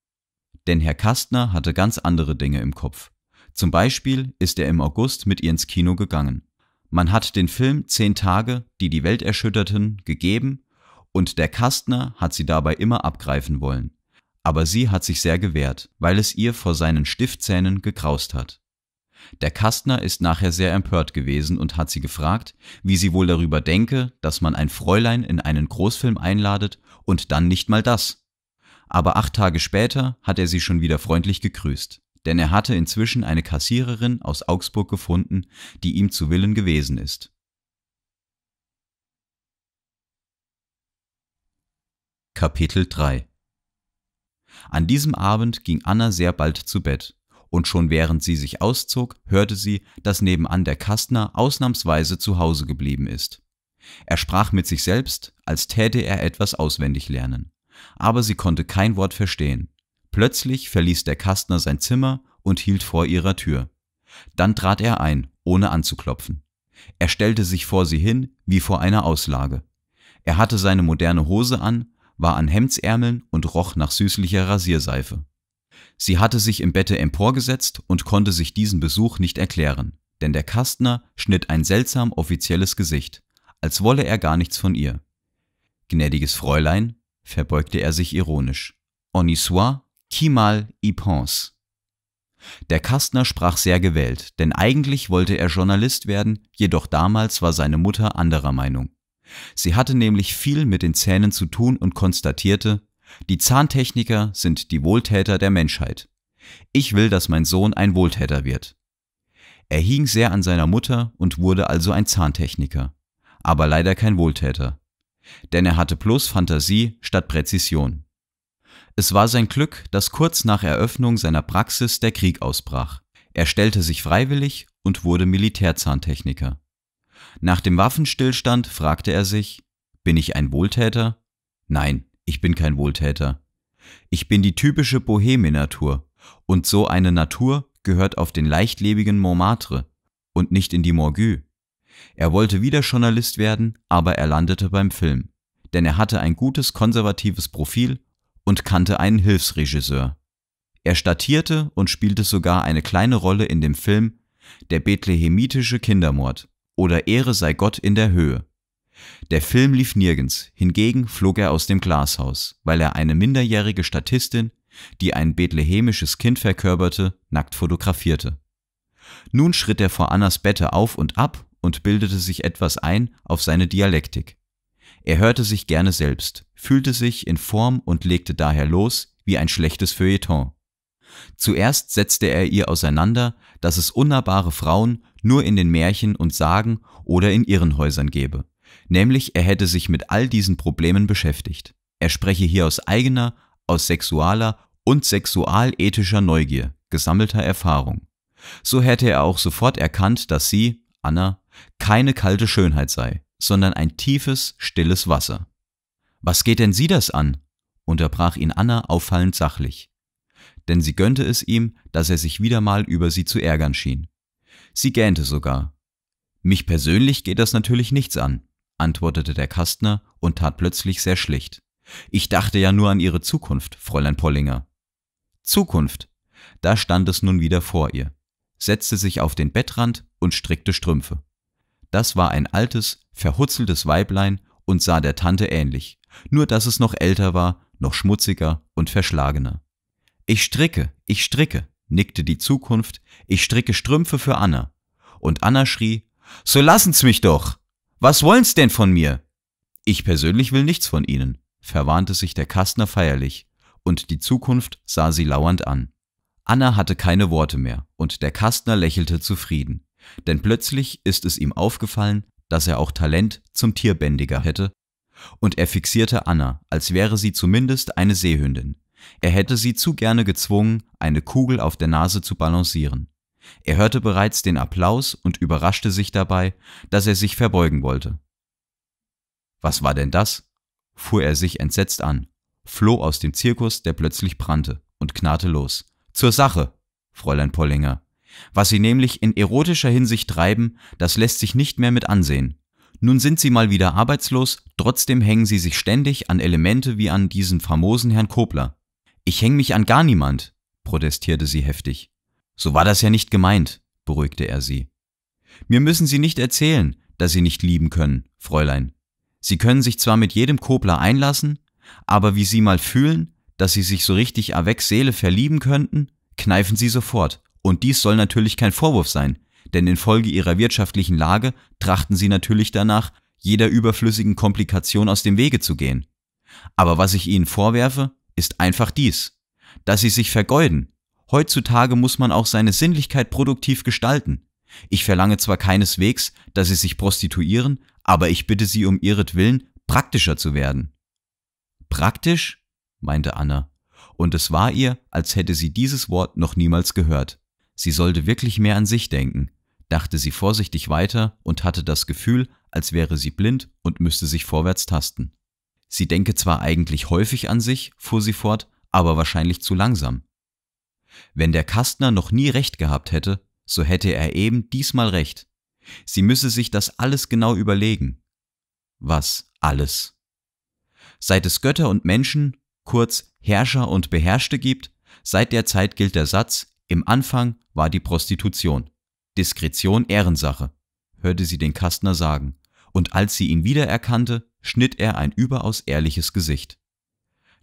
Denn Herr Kastner hatte ganz andere Dinge im Kopf. Zum Beispiel ist er im August mit ihr ins Kino gegangen. Man hat den Film Zehn Tage, die die Welt erschütterten, gegeben und der Kastner hat sie dabei immer abgreifen wollen. Aber sie hat sich sehr gewehrt, weil es ihr vor seinen Stiftzähnen gekraust hat. Der Kastner ist nachher sehr empört gewesen und hat sie gefragt, wie sie wohl darüber denke, dass man ein Fräulein in einen Großfilm einladet und dann nicht mal das aber acht Tage später hat er sie schon wieder freundlich gegrüßt, denn er hatte inzwischen eine Kassiererin aus Augsburg gefunden, die ihm zu Willen gewesen ist. Kapitel 3 An diesem Abend ging Anna sehr bald zu Bett, und schon während sie sich auszog, hörte sie, dass nebenan der Kastner ausnahmsweise zu Hause geblieben ist. Er sprach mit sich selbst, als täte er etwas auswendig lernen aber sie konnte kein Wort verstehen. Plötzlich verließ der Kastner sein Zimmer und hielt vor ihrer Tür. Dann trat er ein, ohne anzuklopfen. Er stellte sich vor sie hin, wie vor einer Auslage. Er hatte seine moderne Hose an, war an Hemdsärmeln und roch nach süßlicher Rasierseife. Sie hatte sich im Bette emporgesetzt und konnte sich diesen Besuch nicht erklären, denn der Kastner schnitt ein seltsam offizielles Gesicht, als wolle er gar nichts von ihr. Gnädiges Fräulein, verbeugte er sich ironisch. On y soit, qui mal y pense. Der Kastner sprach sehr gewählt, denn eigentlich wollte er Journalist werden, jedoch damals war seine Mutter anderer Meinung. Sie hatte nämlich viel mit den Zähnen zu tun und konstatierte, die Zahntechniker sind die Wohltäter der Menschheit. Ich will, dass mein Sohn ein Wohltäter wird. Er hing sehr an seiner Mutter und wurde also ein Zahntechniker, aber leider kein Wohltäter denn er hatte bloß Fantasie statt Präzision. Es war sein Glück, dass kurz nach Eröffnung seiner Praxis der Krieg ausbrach. Er stellte sich freiwillig und wurde Militärzahntechniker. Nach dem Waffenstillstand fragte er sich, bin ich ein Wohltäter? Nein, ich bin kein Wohltäter. Ich bin die typische Boheme-Natur und so eine Natur gehört auf den leichtlebigen Montmartre und nicht in die Morgue. Er wollte wieder Journalist werden, aber er landete beim Film, denn er hatte ein gutes konservatives Profil und kannte einen Hilfsregisseur. Er statierte und spielte sogar eine kleine Rolle in dem Film Der bethlehemitische Kindermord oder Ehre sei Gott in der Höhe. Der Film lief nirgends, hingegen flog er aus dem Glashaus, weil er eine minderjährige Statistin, die ein bethlehemisches Kind verkörperte, nackt fotografierte. Nun schritt er vor Annas Bette auf und ab und bildete sich etwas ein auf seine Dialektik. Er hörte sich gerne selbst, fühlte sich in Form und legte daher los wie ein schlechtes Feuilleton. Zuerst setzte er ihr auseinander, dass es unnahbare Frauen nur in den Märchen und Sagen oder in Irrenhäusern gebe, nämlich er hätte sich mit all diesen Problemen beschäftigt. Er spreche hier aus eigener, aus sexualer und sexualethischer Neugier, gesammelter Erfahrung. So hätte er auch sofort erkannt, dass sie, Anna, keine kalte Schönheit sei, sondern ein tiefes, stilles Wasser. Was geht denn Sie das an? unterbrach ihn Anna auffallend sachlich. Denn sie gönnte es ihm, dass er sich wieder mal über sie zu ärgern schien. Sie gähnte sogar. Mich persönlich geht das natürlich nichts an, antwortete der Kastner und tat plötzlich sehr schlicht. Ich dachte ja nur an Ihre Zukunft, Fräulein Pollinger. Zukunft. Da stand es nun wieder vor ihr, setzte sich auf den Bettrand und strickte Strümpfe. Das war ein altes, verhutzeltes Weiblein und sah der Tante ähnlich, nur dass es noch älter war, noch schmutziger und verschlagener. Ich stricke, ich stricke, nickte die Zukunft, ich stricke Strümpfe für Anna. Und Anna schrie, so lassen's mich doch! Was wollen's denn von mir? Ich persönlich will nichts von Ihnen, verwarnte sich der Kastner feierlich, und die Zukunft sah sie lauernd an. Anna hatte keine Worte mehr, und der Kastner lächelte zufrieden denn plötzlich ist es ihm aufgefallen, dass er auch Talent zum Tierbändiger hätte, und er fixierte Anna, als wäre sie zumindest eine Seehündin. Er hätte sie zu gerne gezwungen, eine Kugel auf der Nase zu balancieren. Er hörte bereits den Applaus und überraschte sich dabei, dass er sich verbeugen wollte. Was war denn das? fuhr er sich entsetzt an, floh aus dem Zirkus, der plötzlich brannte, und knarrte los. Zur Sache, Fräulein Pollinger. Was sie nämlich in erotischer Hinsicht treiben, das lässt sich nicht mehr mit ansehen. Nun sind sie mal wieder arbeitslos, trotzdem hängen sie sich ständig an Elemente wie an diesen famosen Herrn Kobler. Ich häng mich an gar niemand, protestierte sie heftig. So war das ja nicht gemeint, beruhigte er sie. Mir müssen Sie nicht erzählen, dass Sie nicht lieben können, Fräulein. Sie können sich zwar mit jedem Kobler einlassen, aber wie Sie mal fühlen, dass Sie sich so richtig avec Seele verlieben könnten, kneifen Sie sofort. Und dies soll natürlich kein Vorwurf sein, denn infolge ihrer wirtschaftlichen Lage trachten sie natürlich danach, jeder überflüssigen Komplikation aus dem Wege zu gehen. Aber was ich ihnen vorwerfe, ist einfach dies, dass sie sich vergeuden. Heutzutage muss man auch seine Sinnlichkeit produktiv gestalten. Ich verlange zwar keineswegs, dass sie sich prostituieren, aber ich bitte sie um ihretwillen, praktischer zu werden. Praktisch? meinte Anna, und es war ihr, als hätte sie dieses Wort noch niemals gehört. Sie sollte wirklich mehr an sich denken, dachte sie vorsichtig weiter und hatte das Gefühl, als wäre sie blind und müsste sich vorwärts tasten. Sie denke zwar eigentlich häufig an sich, fuhr sie fort, aber wahrscheinlich zu langsam. Wenn der Kastner noch nie recht gehabt hätte, so hätte er eben diesmal recht. Sie müsse sich das alles genau überlegen. Was alles? Seit es Götter und Menschen, kurz Herrscher und Beherrschte gibt, seit der Zeit gilt der Satz, im Anfang war die Prostitution. Diskretion Ehrensache, hörte sie den Kastner sagen, und als sie ihn wiedererkannte, schnitt er ein überaus ehrliches Gesicht.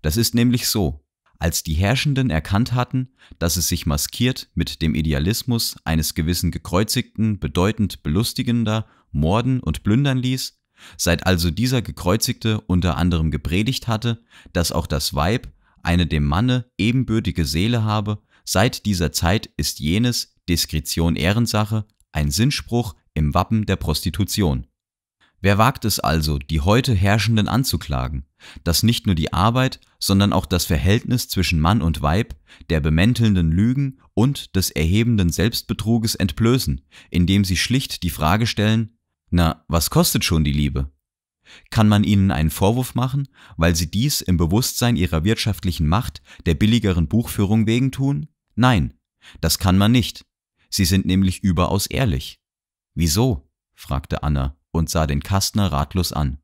Das ist nämlich so, als die Herrschenden erkannt hatten, dass es sich maskiert mit dem Idealismus eines gewissen Gekreuzigten bedeutend belustigender, morden und plündern ließ, seit also dieser Gekreuzigte unter anderem gepredigt hatte, dass auch das Weib eine dem Manne ebenbürtige Seele habe Seit dieser Zeit ist jenes Diskretion Ehrensache ein Sinnspruch im Wappen der Prostitution. Wer wagt es also, die heute Herrschenden anzuklagen, dass nicht nur die Arbeit, sondern auch das Verhältnis zwischen Mann und Weib der bemäntelnden Lügen und des erhebenden Selbstbetruges entblößen, indem sie schlicht die Frage stellen, na, was kostet schon die Liebe? Kann man ihnen einen Vorwurf machen, weil sie dies im Bewusstsein ihrer wirtschaftlichen Macht der billigeren Buchführung wegen tun? Nein, das kann man nicht. Sie sind nämlich überaus ehrlich. Wieso? fragte Anna und sah den Kastner ratlos an.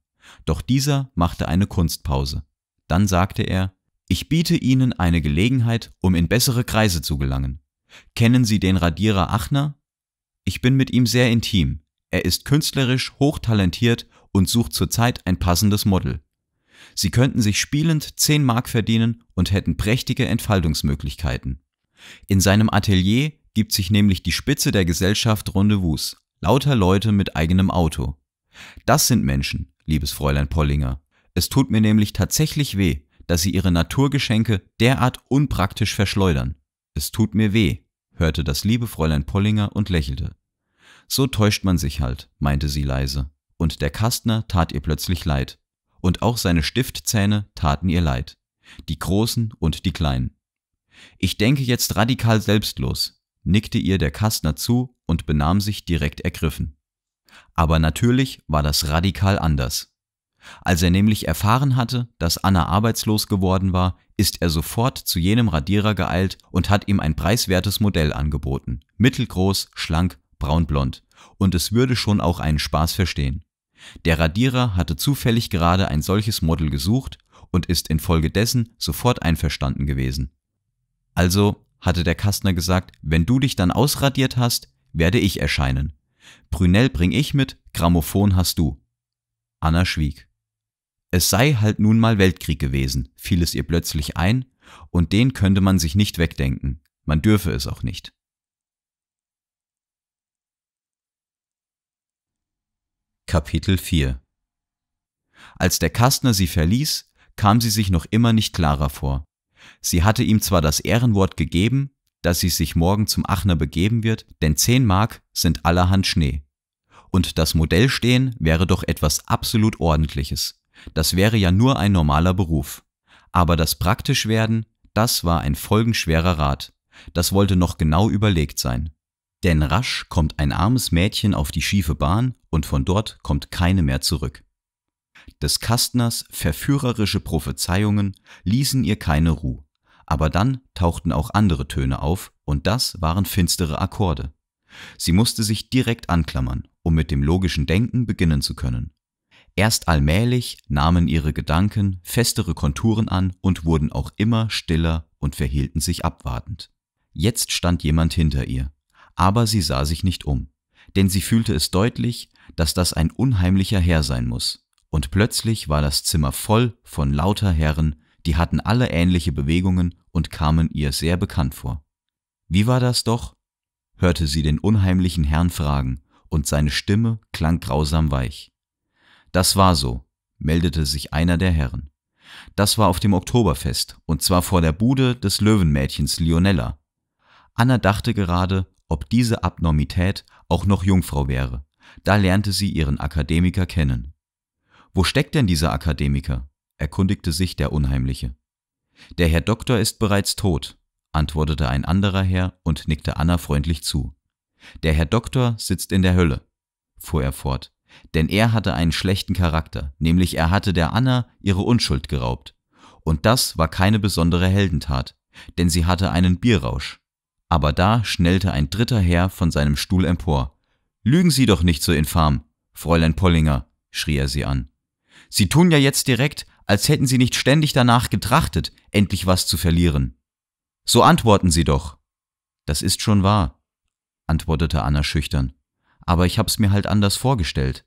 Doch dieser machte eine Kunstpause. Dann sagte er, ich biete Ihnen eine Gelegenheit, um in bessere Kreise zu gelangen. Kennen Sie den Radierer Achner? Ich bin mit ihm sehr intim. Er ist künstlerisch hochtalentiert und sucht zurzeit ein passendes Model. Sie könnten sich spielend 10 Mark verdienen und hätten prächtige Entfaltungsmöglichkeiten. In seinem Atelier gibt sich nämlich die Spitze der Gesellschaft Rendezvous, lauter Leute mit eigenem Auto. Das sind Menschen, liebes Fräulein Pollinger. Es tut mir nämlich tatsächlich weh, dass Sie Ihre Naturgeschenke derart unpraktisch verschleudern. Es tut mir weh, hörte das liebe Fräulein Pollinger und lächelte. So täuscht man sich halt, meinte sie leise, und der Kastner tat ihr plötzlich leid. Und auch seine Stiftzähne taten ihr leid. Die großen und die kleinen. Ich denke jetzt radikal selbstlos, nickte ihr der Kastner zu und benahm sich direkt ergriffen. Aber natürlich war das radikal anders. Als er nämlich erfahren hatte, dass Anna arbeitslos geworden war, ist er sofort zu jenem Radierer geeilt und hat ihm ein preiswertes Modell angeboten. Mittelgroß, schlank, braunblond. Und es würde schon auch einen Spaß verstehen. Der Radierer hatte zufällig gerade ein solches Model gesucht und ist infolgedessen sofort einverstanden gewesen. Also hatte der Kastner gesagt, wenn du dich dann ausradiert hast, werde ich erscheinen. Brünell bring ich mit, Grammophon hast du. Anna schwieg. Es sei halt nun mal Weltkrieg gewesen, fiel es ihr plötzlich ein, und den könnte man sich nicht wegdenken, man dürfe es auch nicht. Kapitel 4 Als der Kastner sie verließ, kam sie sich noch immer nicht klarer vor. Sie hatte ihm zwar das Ehrenwort gegeben, dass sie sich morgen zum Achner begeben wird, denn zehn Mark sind allerhand Schnee. Und das Modellstehen wäre doch etwas absolut Ordentliches. Das wäre ja nur ein normaler Beruf. Aber das Praktischwerden, das war ein folgenschwerer Rat. Das wollte noch genau überlegt sein. Denn rasch kommt ein armes Mädchen auf die schiefe Bahn und von dort kommt keine mehr zurück des Kastners verführerische Prophezeiungen ließen ihr keine Ruhe. Aber dann tauchten auch andere Töne auf, und das waren finstere Akkorde. Sie musste sich direkt anklammern, um mit dem logischen Denken beginnen zu können. Erst allmählich nahmen ihre Gedanken festere Konturen an und wurden auch immer stiller und verhielten sich abwartend. Jetzt stand jemand hinter ihr, aber sie sah sich nicht um, denn sie fühlte es deutlich, dass das ein unheimlicher Herr sein muss, und plötzlich war das Zimmer voll von lauter Herren, die hatten alle ähnliche Bewegungen und kamen ihr sehr bekannt vor. Wie war das doch? hörte sie den unheimlichen Herrn fragen, und seine Stimme klang grausam weich. Das war so, meldete sich einer der Herren. Das war auf dem Oktoberfest, und zwar vor der Bude des Löwenmädchens Lionella. Anna dachte gerade, ob diese Abnormität auch noch Jungfrau wäre. Da lernte sie ihren Akademiker kennen. Wo steckt denn dieser Akademiker? erkundigte sich der Unheimliche. Der Herr Doktor ist bereits tot, antwortete ein anderer Herr und nickte Anna freundlich zu. Der Herr Doktor sitzt in der Hölle, fuhr er fort, denn er hatte einen schlechten Charakter, nämlich er hatte der Anna ihre Unschuld geraubt. Und das war keine besondere Heldentat, denn sie hatte einen Bierrausch. Aber da schnellte ein dritter Herr von seinem Stuhl empor. Lügen Sie doch nicht so infam, Fräulein Pollinger, schrie er sie an. Sie tun ja jetzt direkt, als hätten sie nicht ständig danach getrachtet, endlich was zu verlieren. So antworten sie doch. Das ist schon wahr, antwortete Anna schüchtern. Aber ich hab's mir halt anders vorgestellt.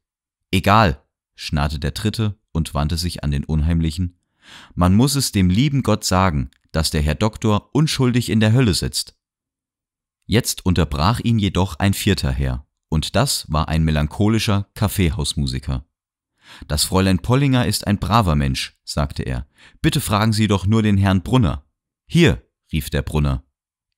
Egal, schnarrte der Dritte und wandte sich an den Unheimlichen. Man muss es dem lieben Gott sagen, dass der Herr Doktor unschuldig in der Hölle sitzt. Jetzt unterbrach ihn jedoch ein vierter Herr, und das war ein melancholischer Kaffeehausmusiker. Das Fräulein Pollinger ist ein braver Mensch, sagte er. Bitte fragen Sie doch nur den Herrn Brunner. Hier, rief der Brunner.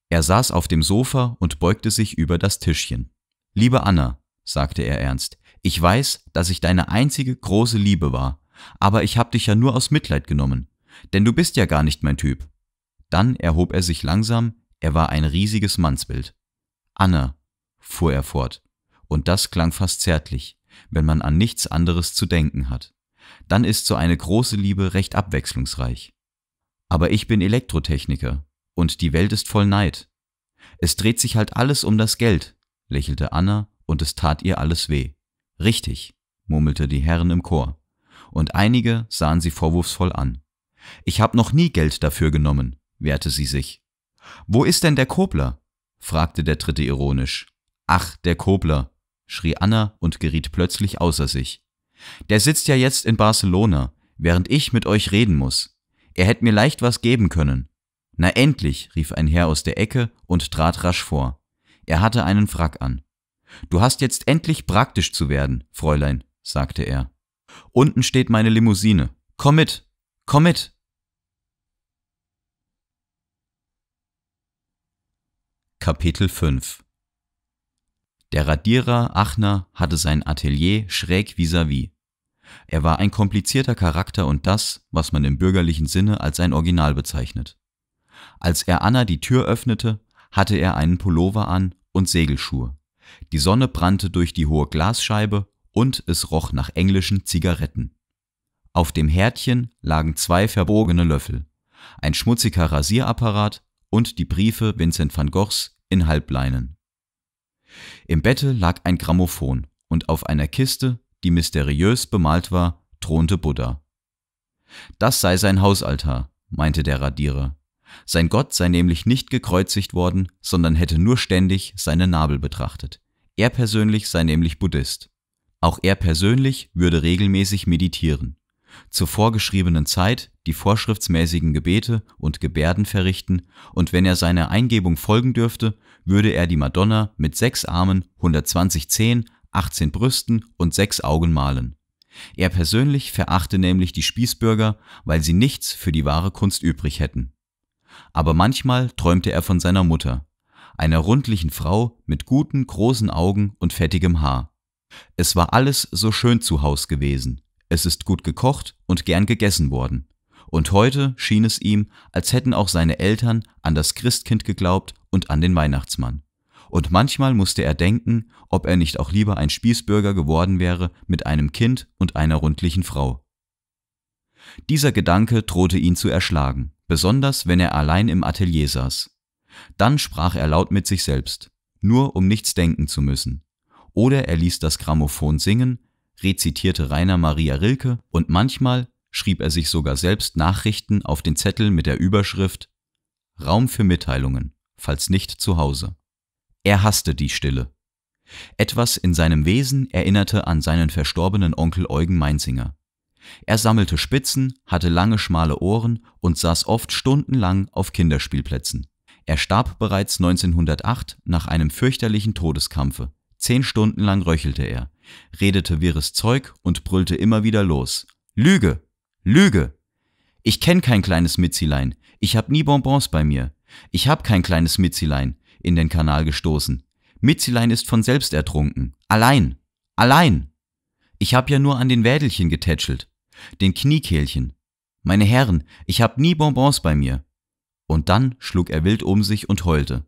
Er saß auf dem Sofa und beugte sich über das Tischchen. Liebe Anna, sagte er ernst, ich weiß, dass ich deine einzige große Liebe war, aber ich hab dich ja nur aus Mitleid genommen, denn du bist ja gar nicht mein Typ. Dann erhob er sich langsam, er war ein riesiges Mannsbild. Anna, fuhr er fort, und das klang fast zärtlich, wenn man an nichts anderes zu denken hat. Dann ist so eine große Liebe recht abwechslungsreich. Aber ich bin Elektrotechniker und die Welt ist voll Neid. Es dreht sich halt alles um das Geld, lächelte Anna und es tat ihr alles weh. Richtig, murmelte die Herren im Chor. Und einige sahen sie vorwurfsvoll an. Ich hab noch nie Geld dafür genommen, wehrte sie sich. Wo ist denn der Kobler? fragte der dritte ironisch. Ach, der Kobler, schrie Anna und geriet plötzlich außer sich. Der sitzt ja jetzt in Barcelona, während ich mit euch reden muss. Er hätte mir leicht was geben können. Na endlich, rief ein Herr aus der Ecke und trat rasch vor. Er hatte einen Frack an. Du hast jetzt endlich praktisch zu werden, Fräulein, sagte er. Unten steht meine Limousine. Komm mit, komm mit. Kapitel 5 der Radierer Achner hatte sein Atelier schräg vis-à-vis. -vis. Er war ein komplizierter Charakter und das, was man im bürgerlichen Sinne als ein Original bezeichnet. Als er Anna die Tür öffnete, hatte er einen Pullover an und Segelschuhe. Die Sonne brannte durch die hohe Glasscheibe und es roch nach englischen Zigaretten. Auf dem Herdchen lagen zwei verbogene Löffel, ein schmutziger Rasierapparat und die Briefe Vincent van Goghs in Halbleinen. Im Bette lag ein Grammophon und auf einer Kiste, die mysteriös bemalt war, thronte Buddha. Das sei sein Hausaltar, meinte der Radierer. Sein Gott sei nämlich nicht gekreuzigt worden, sondern hätte nur ständig seine Nabel betrachtet. Er persönlich sei nämlich Buddhist. Auch er persönlich würde regelmäßig meditieren zur vorgeschriebenen Zeit die vorschriftsmäßigen Gebete und Gebärden verrichten, und wenn er seiner Eingebung folgen dürfte, würde er die Madonna mit sechs Armen, 120 Zehen, 18 Brüsten und sechs Augen malen. Er persönlich verachte nämlich die Spießbürger, weil sie nichts für die wahre Kunst übrig hätten. Aber manchmal träumte er von seiner Mutter, einer rundlichen Frau mit guten, großen Augen und fettigem Haar. Es war alles so schön zu Haus gewesen. Es ist gut gekocht und gern gegessen worden. Und heute schien es ihm, als hätten auch seine Eltern an das Christkind geglaubt und an den Weihnachtsmann. Und manchmal musste er denken, ob er nicht auch lieber ein Spießbürger geworden wäre mit einem Kind und einer rundlichen Frau. Dieser Gedanke drohte ihn zu erschlagen, besonders wenn er allein im Atelier saß. Dann sprach er laut mit sich selbst, nur um nichts denken zu müssen. Oder er ließ das Grammophon singen rezitierte Rainer Maria Rilke und manchmal schrieb er sich sogar selbst Nachrichten auf den Zettel mit der Überschrift Raum für Mitteilungen, falls nicht zu Hause. Er hasste die Stille. Etwas in seinem Wesen erinnerte an seinen verstorbenen Onkel Eugen Meinzinger. Er sammelte Spitzen, hatte lange schmale Ohren und saß oft stundenlang auf Kinderspielplätzen. Er starb bereits 1908 nach einem fürchterlichen Todeskampfe. Zehn Stunden lang röchelte er, redete wirres Zeug und brüllte immer wieder los. Lüge! Lüge! Ich kenn kein kleines Mitzilein. Ich hab nie Bonbons bei mir. Ich hab kein kleines Mitzilein in den Kanal gestoßen. Mitzilein ist von selbst ertrunken. Allein! Allein! Ich hab ja nur an den Wädelchen getätschelt. Den Kniekehlchen. Meine Herren, ich hab nie Bonbons bei mir. Und dann schlug er wild um sich und heulte.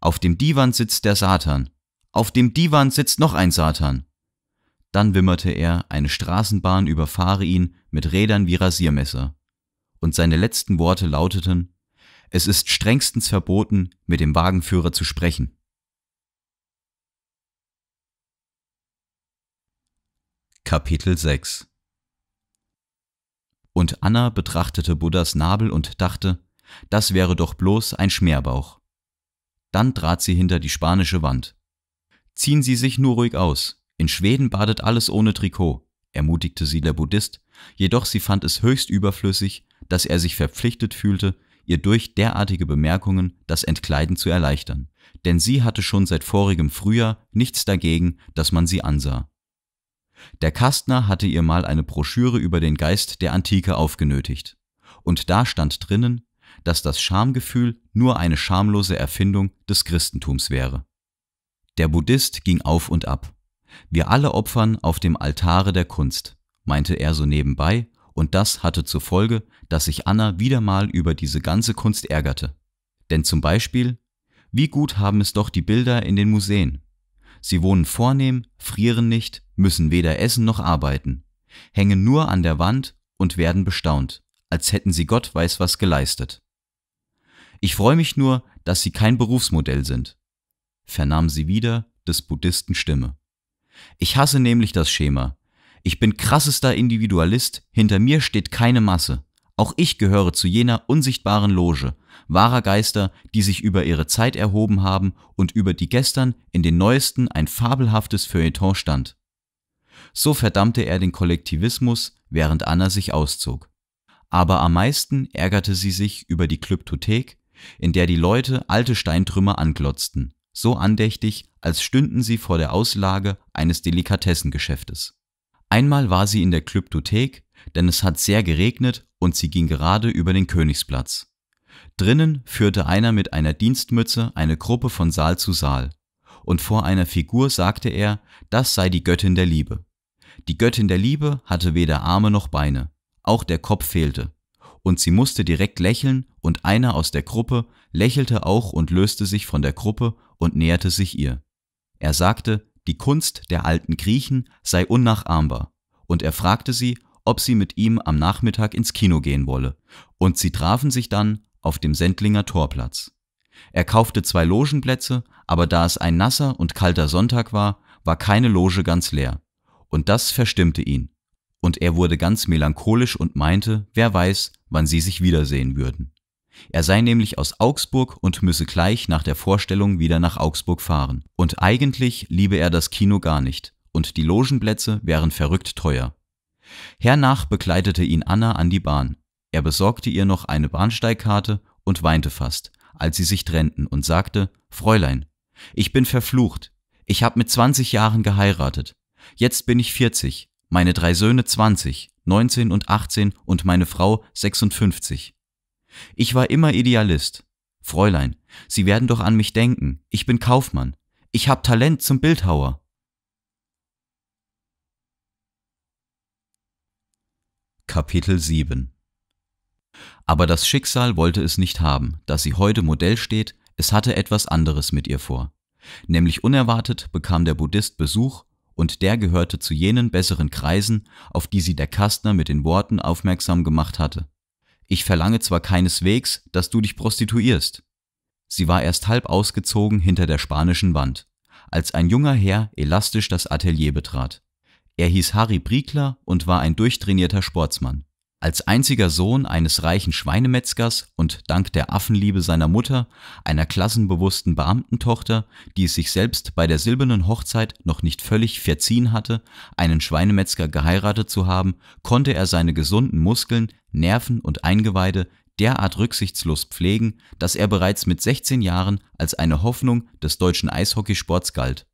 Auf dem Divan sitzt der Satan. Auf dem Divan sitzt noch ein Satan. Dann wimmerte er, eine Straßenbahn überfahre ihn mit Rädern wie Rasiermesser. Und seine letzten Worte lauteten, es ist strengstens verboten, mit dem Wagenführer zu sprechen. Kapitel 6 Und Anna betrachtete Buddhas Nabel und dachte, das wäre doch bloß ein Schmerbauch. Dann trat sie hinter die spanische Wand. Ziehen Sie sich nur ruhig aus, in Schweden badet alles ohne Trikot, ermutigte sie der Buddhist, jedoch sie fand es höchst überflüssig, dass er sich verpflichtet fühlte, ihr durch derartige Bemerkungen das Entkleiden zu erleichtern, denn sie hatte schon seit vorigem Frühjahr nichts dagegen, dass man sie ansah. Der Kastner hatte ihr mal eine Broschüre über den Geist der Antike aufgenötigt, und da stand drinnen, dass das Schamgefühl nur eine schamlose Erfindung des Christentums wäre. Der Buddhist ging auf und ab. Wir alle opfern auf dem Altare der Kunst, meinte er so nebenbei, und das hatte zur Folge, dass sich Anna wieder mal über diese ganze Kunst ärgerte. Denn zum Beispiel, wie gut haben es doch die Bilder in den Museen. Sie wohnen vornehm, frieren nicht, müssen weder essen noch arbeiten, hängen nur an der Wand und werden bestaunt, als hätten sie Gott weiß was geleistet. Ich freue mich nur, dass sie kein Berufsmodell sind, vernahm sie wieder des Buddhisten Stimme. Ich hasse nämlich das Schema. Ich bin krassester Individualist, hinter mir steht keine Masse. Auch ich gehöre zu jener unsichtbaren Loge wahrer Geister, die sich über ihre Zeit erhoben haben und über die gestern in den neuesten ein fabelhaftes Feuilleton stand. So verdammte er den Kollektivismus, während Anna sich auszog. Aber am meisten ärgerte sie sich über die Klyptothek, in der die Leute alte Steintrümmer anglotzten so andächtig, als stünden sie vor der Auslage eines Delikatessengeschäftes. Einmal war sie in der Klyptothek, denn es hat sehr geregnet und sie ging gerade über den Königsplatz. Drinnen führte einer mit einer Dienstmütze eine Gruppe von Saal zu Saal, und vor einer Figur sagte er, das sei die Göttin der Liebe. Die Göttin der Liebe hatte weder Arme noch Beine, auch der Kopf fehlte, und sie musste direkt lächeln, und einer aus der Gruppe lächelte auch und löste sich von der Gruppe und näherte sich ihr. Er sagte, die Kunst der alten Griechen sei unnachahmbar, und er fragte sie, ob sie mit ihm am Nachmittag ins Kino gehen wolle, und sie trafen sich dann auf dem Sendlinger Torplatz. Er kaufte zwei Logenplätze, aber da es ein nasser und kalter Sonntag war, war keine Loge ganz leer, und das verstimmte ihn, und er wurde ganz melancholisch und meinte, wer weiß, wann sie sich wiedersehen würden. Er sei nämlich aus Augsburg und müsse gleich nach der Vorstellung wieder nach Augsburg fahren. Und eigentlich liebe er das Kino gar nicht, und die Logenplätze wären verrückt teuer. Hernach begleitete ihn Anna an die Bahn. Er besorgte ihr noch eine Bahnsteigkarte und weinte fast, als sie sich trennten und sagte, Fräulein, ich bin verflucht. Ich hab mit 20 Jahren geheiratet. Jetzt bin ich 40, meine drei Söhne 20, 19 und 18 und meine Frau 56. Ich war immer Idealist. Fräulein, Sie werden doch an mich denken. Ich bin Kaufmann. Ich hab Talent zum Bildhauer. Kapitel 7 Aber das Schicksal wollte es nicht haben, dass sie heute Modell steht, es hatte etwas anderes mit ihr vor. Nämlich unerwartet bekam der Buddhist Besuch und der gehörte zu jenen besseren Kreisen, auf die sie der Kastner mit den Worten aufmerksam gemacht hatte ich verlange zwar keineswegs, dass du dich prostituierst. Sie war erst halb ausgezogen hinter der spanischen Wand, als ein junger Herr elastisch das Atelier betrat. Er hieß Harry Briegler und war ein durchtrainierter Sportsmann. Als einziger Sohn eines reichen Schweinemetzgers und dank der Affenliebe seiner Mutter, einer klassenbewussten Beamtentochter, die es sich selbst bei der silbernen Hochzeit noch nicht völlig verziehen hatte, einen Schweinemetzger geheiratet zu haben, konnte er seine gesunden Muskeln, Nerven und Eingeweide derart rücksichtslos pflegen, dass er bereits mit 16 Jahren als eine Hoffnung des deutschen Eishockeysports galt.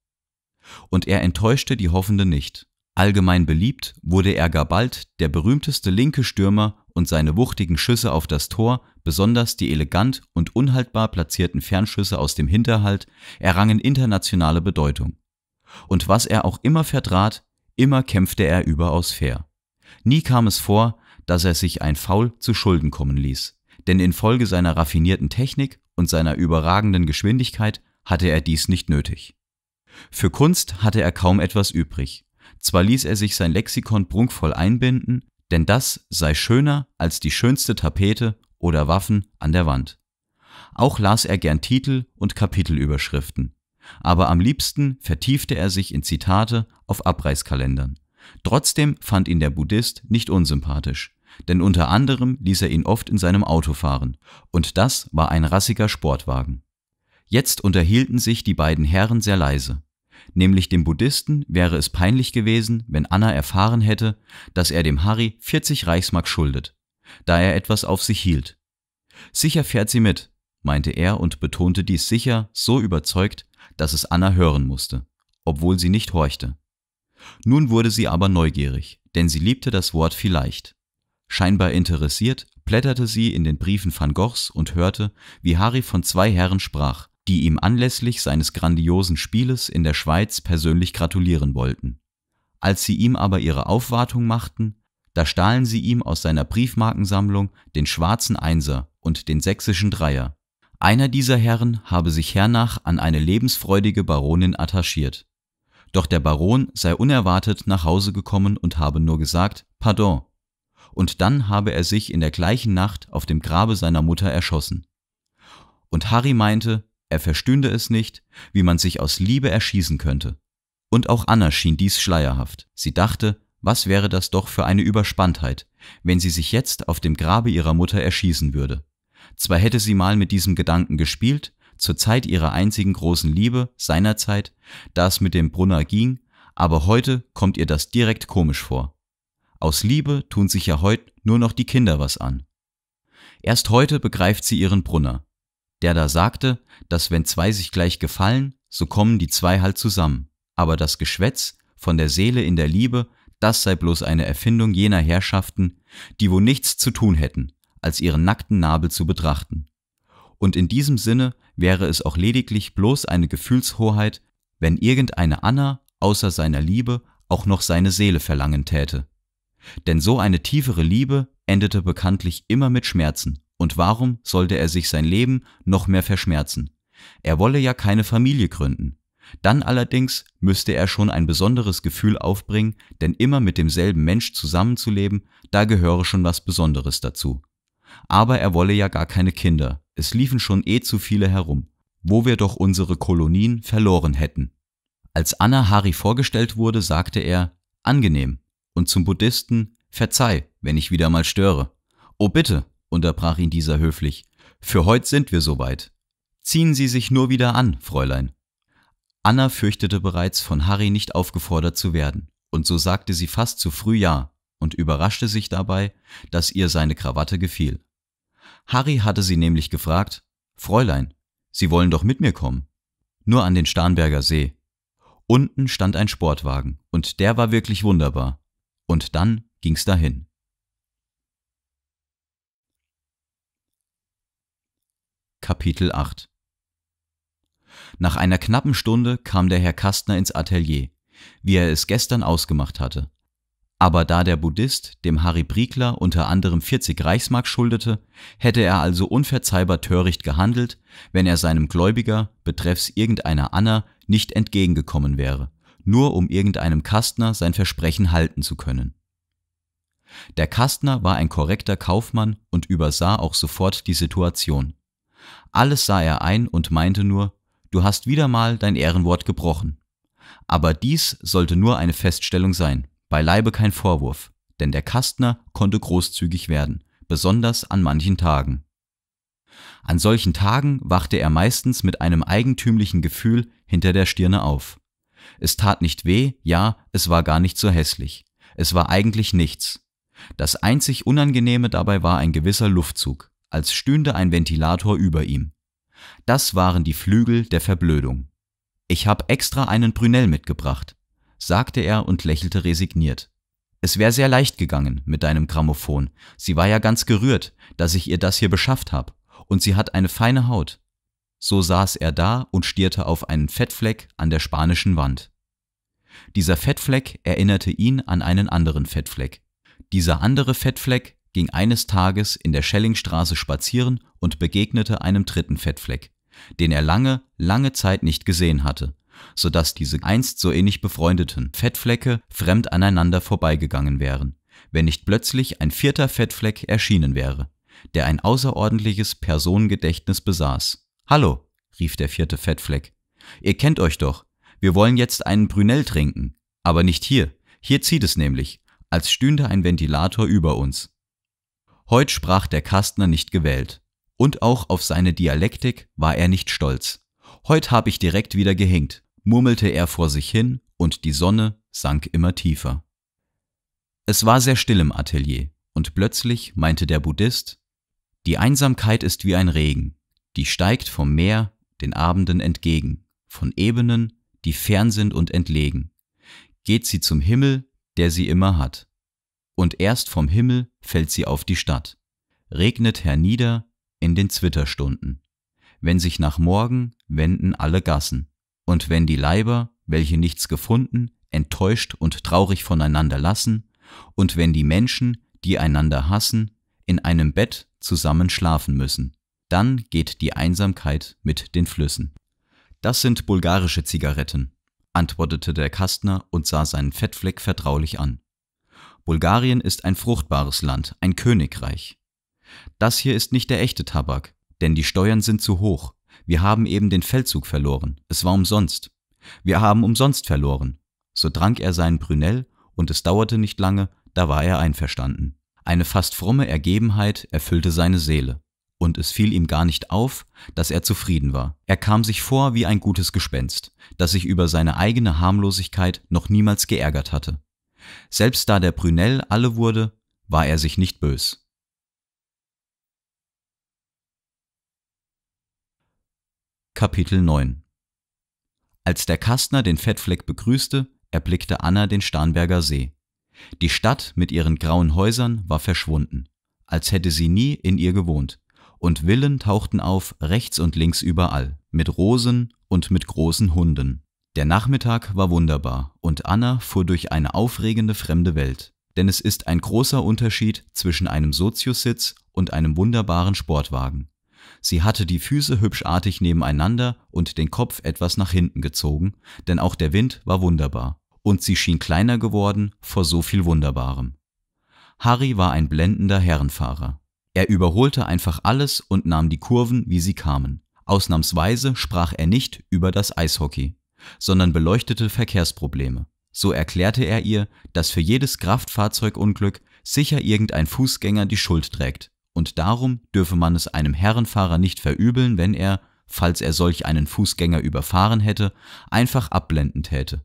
Und er enttäuschte die Hoffende nicht. Allgemein beliebt wurde er gar bald der berühmteste linke Stürmer und seine wuchtigen Schüsse auf das Tor, besonders die elegant und unhaltbar platzierten Fernschüsse aus dem Hinterhalt, errangen internationale Bedeutung. Und was er auch immer vertrat, immer kämpfte er überaus fair. Nie kam es vor, dass er sich ein Foul zu Schulden kommen ließ, denn infolge seiner raffinierten Technik und seiner überragenden Geschwindigkeit hatte er dies nicht nötig. Für Kunst hatte er kaum etwas übrig, zwar ließ er sich sein Lexikon prunkvoll einbinden, denn das sei schöner als die schönste Tapete oder Waffen an der Wand. Auch las er gern Titel und Kapitelüberschriften, aber am liebsten vertiefte er sich in Zitate auf Abreißkalendern. Trotzdem fand ihn der Buddhist nicht unsympathisch, denn unter anderem ließ er ihn oft in seinem Auto fahren, und das war ein rassiger Sportwagen. Jetzt unterhielten sich die beiden Herren sehr leise nämlich dem Buddhisten, wäre es peinlich gewesen, wenn Anna erfahren hätte, dass er dem Harry 40 Reichsmark schuldet, da er etwas auf sich hielt. Sicher fährt sie mit, meinte er und betonte dies sicher so überzeugt, dass es Anna hören musste, obwohl sie nicht horchte. Nun wurde sie aber neugierig, denn sie liebte das Wort vielleicht. Scheinbar interessiert, blätterte sie in den Briefen van Goghs und hörte, wie Harry von zwei Herren sprach, die ihm anlässlich seines grandiosen Spieles in der Schweiz persönlich gratulieren wollten. Als sie ihm aber ihre Aufwartung machten, da stahlen sie ihm aus seiner Briefmarkensammlung den schwarzen Einser und den sächsischen Dreier. Einer dieser Herren habe sich hernach an eine lebensfreudige Baronin attachiert. Doch der Baron sei unerwartet nach Hause gekommen und habe nur gesagt, Pardon. Und dann habe er sich in der gleichen Nacht auf dem Grabe seiner Mutter erschossen. Und Harry meinte, er verstünde es nicht, wie man sich aus Liebe erschießen könnte. Und auch Anna schien dies schleierhaft. Sie dachte, was wäre das doch für eine Überspanntheit, wenn sie sich jetzt auf dem Grabe ihrer Mutter erschießen würde. Zwar hätte sie mal mit diesem Gedanken gespielt, zur Zeit ihrer einzigen großen Liebe, seinerzeit, da es mit dem Brunner ging, aber heute kommt ihr das direkt komisch vor. Aus Liebe tun sich ja heute nur noch die Kinder was an. Erst heute begreift sie ihren Brunner der da sagte, dass wenn zwei sich gleich gefallen, so kommen die zwei halt zusammen, aber das Geschwätz von der Seele in der Liebe, das sei bloß eine Erfindung jener Herrschaften, die wo nichts zu tun hätten, als ihren nackten Nabel zu betrachten. Und in diesem Sinne wäre es auch lediglich bloß eine Gefühlshoheit, wenn irgendeine Anna außer seiner Liebe auch noch seine Seele verlangen täte. Denn so eine tiefere Liebe endete bekanntlich immer mit Schmerzen und warum sollte er sich sein Leben noch mehr verschmerzen? Er wolle ja keine Familie gründen. Dann allerdings müsste er schon ein besonderes Gefühl aufbringen, denn immer mit demselben Mensch zusammenzuleben, da gehöre schon was Besonderes dazu. Aber er wolle ja gar keine Kinder, es liefen schon eh zu viele herum, wo wir doch unsere Kolonien verloren hätten. Als Anna Hari vorgestellt wurde, sagte er, angenehm, und zum Buddhisten, verzeih, wenn ich wieder mal störe. Oh bitte, unterbrach ihn dieser höflich. Für heut sind wir soweit. Ziehen Sie sich nur wieder an, Fräulein. Anna fürchtete bereits, von Harry nicht aufgefordert zu werden, und so sagte sie fast zu früh Ja und überraschte sich dabei, dass ihr seine Krawatte gefiel. Harry hatte sie nämlich gefragt, Fräulein, Sie wollen doch mit mir kommen. Nur an den Starnberger See. Unten stand ein Sportwagen, und der war wirklich wunderbar. Und dann ging's dahin. Kapitel 8 Nach einer knappen Stunde kam der Herr Kastner ins Atelier, wie er es gestern ausgemacht hatte. Aber da der Buddhist dem Harry Briegler unter anderem 40 Reichsmark schuldete, hätte er also unverzeihbar töricht gehandelt, wenn er seinem Gläubiger betreffs irgendeiner Anna nicht entgegengekommen wäre, nur um irgendeinem Kastner sein Versprechen halten zu können. Der Kastner war ein korrekter Kaufmann und übersah auch sofort die Situation. Alles sah er ein und meinte nur, du hast wieder mal dein Ehrenwort gebrochen. Aber dies sollte nur eine Feststellung sein, beileibe kein Vorwurf, denn der Kastner konnte großzügig werden, besonders an manchen Tagen. An solchen Tagen wachte er meistens mit einem eigentümlichen Gefühl hinter der Stirne auf. Es tat nicht weh, ja, es war gar nicht so hässlich. Es war eigentlich nichts. Das einzig Unangenehme dabei war ein gewisser Luftzug als stünde ein Ventilator über ihm. Das waren die Flügel der Verblödung. Ich hab extra einen Brünell mitgebracht, sagte er und lächelte resigniert. Es wäre sehr leicht gegangen mit deinem Grammophon. Sie war ja ganz gerührt, dass ich ihr das hier beschafft hab. Und sie hat eine feine Haut. So saß er da und stierte auf einen Fettfleck an der spanischen Wand. Dieser Fettfleck erinnerte ihn an einen anderen Fettfleck. Dieser andere Fettfleck ging eines Tages in der Schellingstraße spazieren und begegnete einem dritten Fettfleck, den er lange, lange Zeit nicht gesehen hatte, so dass diese einst so innig befreundeten Fettflecke fremd aneinander vorbeigegangen wären, wenn nicht plötzlich ein vierter Fettfleck erschienen wäre, der ein außerordentliches Personengedächtnis besaß. Hallo, rief der vierte Fettfleck, ihr kennt euch doch, wir wollen jetzt einen Brunel trinken, aber nicht hier, hier zieht es nämlich, als stünde ein Ventilator über uns. Heut sprach der Kastner nicht gewählt. Und auch auf seine Dialektik war er nicht stolz. Heut hab ich direkt wieder gehinkt, murmelte er vor sich hin und die Sonne sank immer tiefer. Es war sehr still im Atelier und plötzlich meinte der Buddhist, die Einsamkeit ist wie ein Regen, die steigt vom Meer den Abenden entgegen, von Ebenen, die fern sind und entlegen. Geht sie zum Himmel, der sie immer hat und erst vom Himmel fällt sie auf die Stadt, regnet hernieder in den Zwitterstunden. Wenn sich nach Morgen wenden alle Gassen, und wenn die Leiber, welche nichts gefunden, enttäuscht und traurig voneinander lassen, und wenn die Menschen, die einander hassen, in einem Bett zusammen schlafen müssen, dann geht die Einsamkeit mit den Flüssen. Das sind bulgarische Zigaretten, antwortete der Kastner und sah seinen Fettfleck vertraulich an. Bulgarien ist ein fruchtbares Land, ein Königreich. Das hier ist nicht der echte Tabak, denn die Steuern sind zu hoch. Wir haben eben den Feldzug verloren, es war umsonst. Wir haben umsonst verloren. So trank er seinen Brunel, und es dauerte nicht lange, da war er einverstanden. Eine fast fromme Ergebenheit erfüllte seine Seele, und es fiel ihm gar nicht auf, dass er zufrieden war. Er kam sich vor wie ein gutes Gespenst, das sich über seine eigene Harmlosigkeit noch niemals geärgert hatte. Selbst da der Brünell alle wurde, war er sich nicht bös. Kapitel 9 Als der Kastner den Fettfleck begrüßte, erblickte Anna den Starnberger See. Die Stadt mit ihren grauen Häusern war verschwunden, als hätte sie nie in ihr gewohnt, und Villen tauchten auf rechts und links überall, mit Rosen und mit großen Hunden. Der Nachmittag war wunderbar und Anna fuhr durch eine aufregende fremde Welt. Denn es ist ein großer Unterschied zwischen einem Soziussitz und einem wunderbaren Sportwagen. Sie hatte die Füße hübschartig nebeneinander und den Kopf etwas nach hinten gezogen, denn auch der Wind war wunderbar. Und sie schien kleiner geworden vor so viel Wunderbarem. Harry war ein blendender Herrenfahrer. Er überholte einfach alles und nahm die Kurven, wie sie kamen. Ausnahmsweise sprach er nicht über das Eishockey sondern beleuchtete Verkehrsprobleme. So erklärte er ihr, dass für jedes Kraftfahrzeugunglück sicher irgendein Fußgänger die Schuld trägt und darum dürfe man es einem Herrenfahrer nicht verübeln, wenn er, falls er solch einen Fußgänger überfahren hätte, einfach abblenden täte.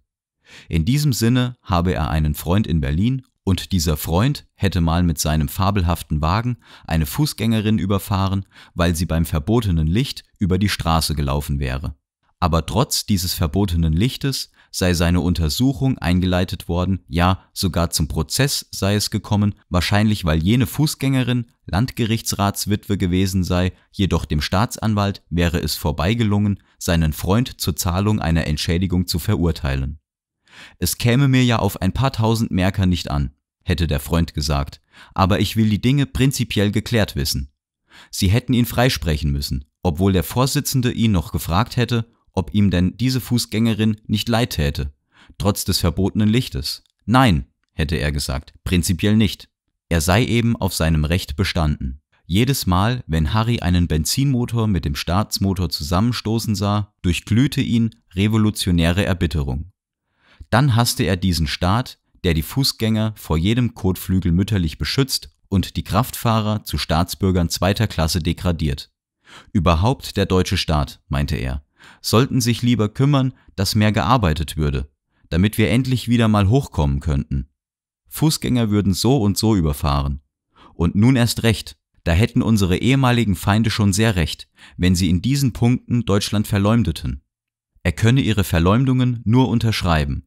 In diesem Sinne habe er einen Freund in Berlin und dieser Freund hätte mal mit seinem fabelhaften Wagen eine Fußgängerin überfahren, weil sie beim verbotenen Licht über die Straße gelaufen wäre aber trotz dieses verbotenen Lichtes sei seine Untersuchung eingeleitet worden, ja sogar zum Prozess sei es gekommen, wahrscheinlich weil jene Fußgängerin Landgerichtsratswitwe gewesen sei, jedoch dem Staatsanwalt wäre es vorbeigelungen, seinen Freund zur Zahlung einer Entschädigung zu verurteilen. Es käme mir ja auf ein paar tausend Merker nicht an, hätte der Freund gesagt, aber ich will die Dinge prinzipiell geklärt wissen. Sie hätten ihn freisprechen müssen, obwohl der Vorsitzende ihn noch gefragt hätte, ob ihm denn diese Fußgängerin nicht leid täte, trotz des verbotenen Lichtes. Nein, hätte er gesagt, prinzipiell nicht. Er sei eben auf seinem Recht bestanden. Jedes Mal, wenn Harry einen Benzinmotor mit dem Staatsmotor zusammenstoßen sah, durchglühte ihn revolutionäre Erbitterung. Dann hasste er diesen Staat, der die Fußgänger vor jedem Kotflügel mütterlich beschützt und die Kraftfahrer zu Staatsbürgern zweiter Klasse degradiert. Überhaupt der deutsche Staat, meinte er, sollten sich lieber kümmern, dass mehr gearbeitet würde, damit wir endlich wieder mal hochkommen könnten. Fußgänger würden so und so überfahren. Und nun erst recht, da hätten unsere ehemaligen Feinde schon sehr recht, wenn sie in diesen Punkten Deutschland verleumdeten. Er könne ihre Verleumdungen nur unterschreiben,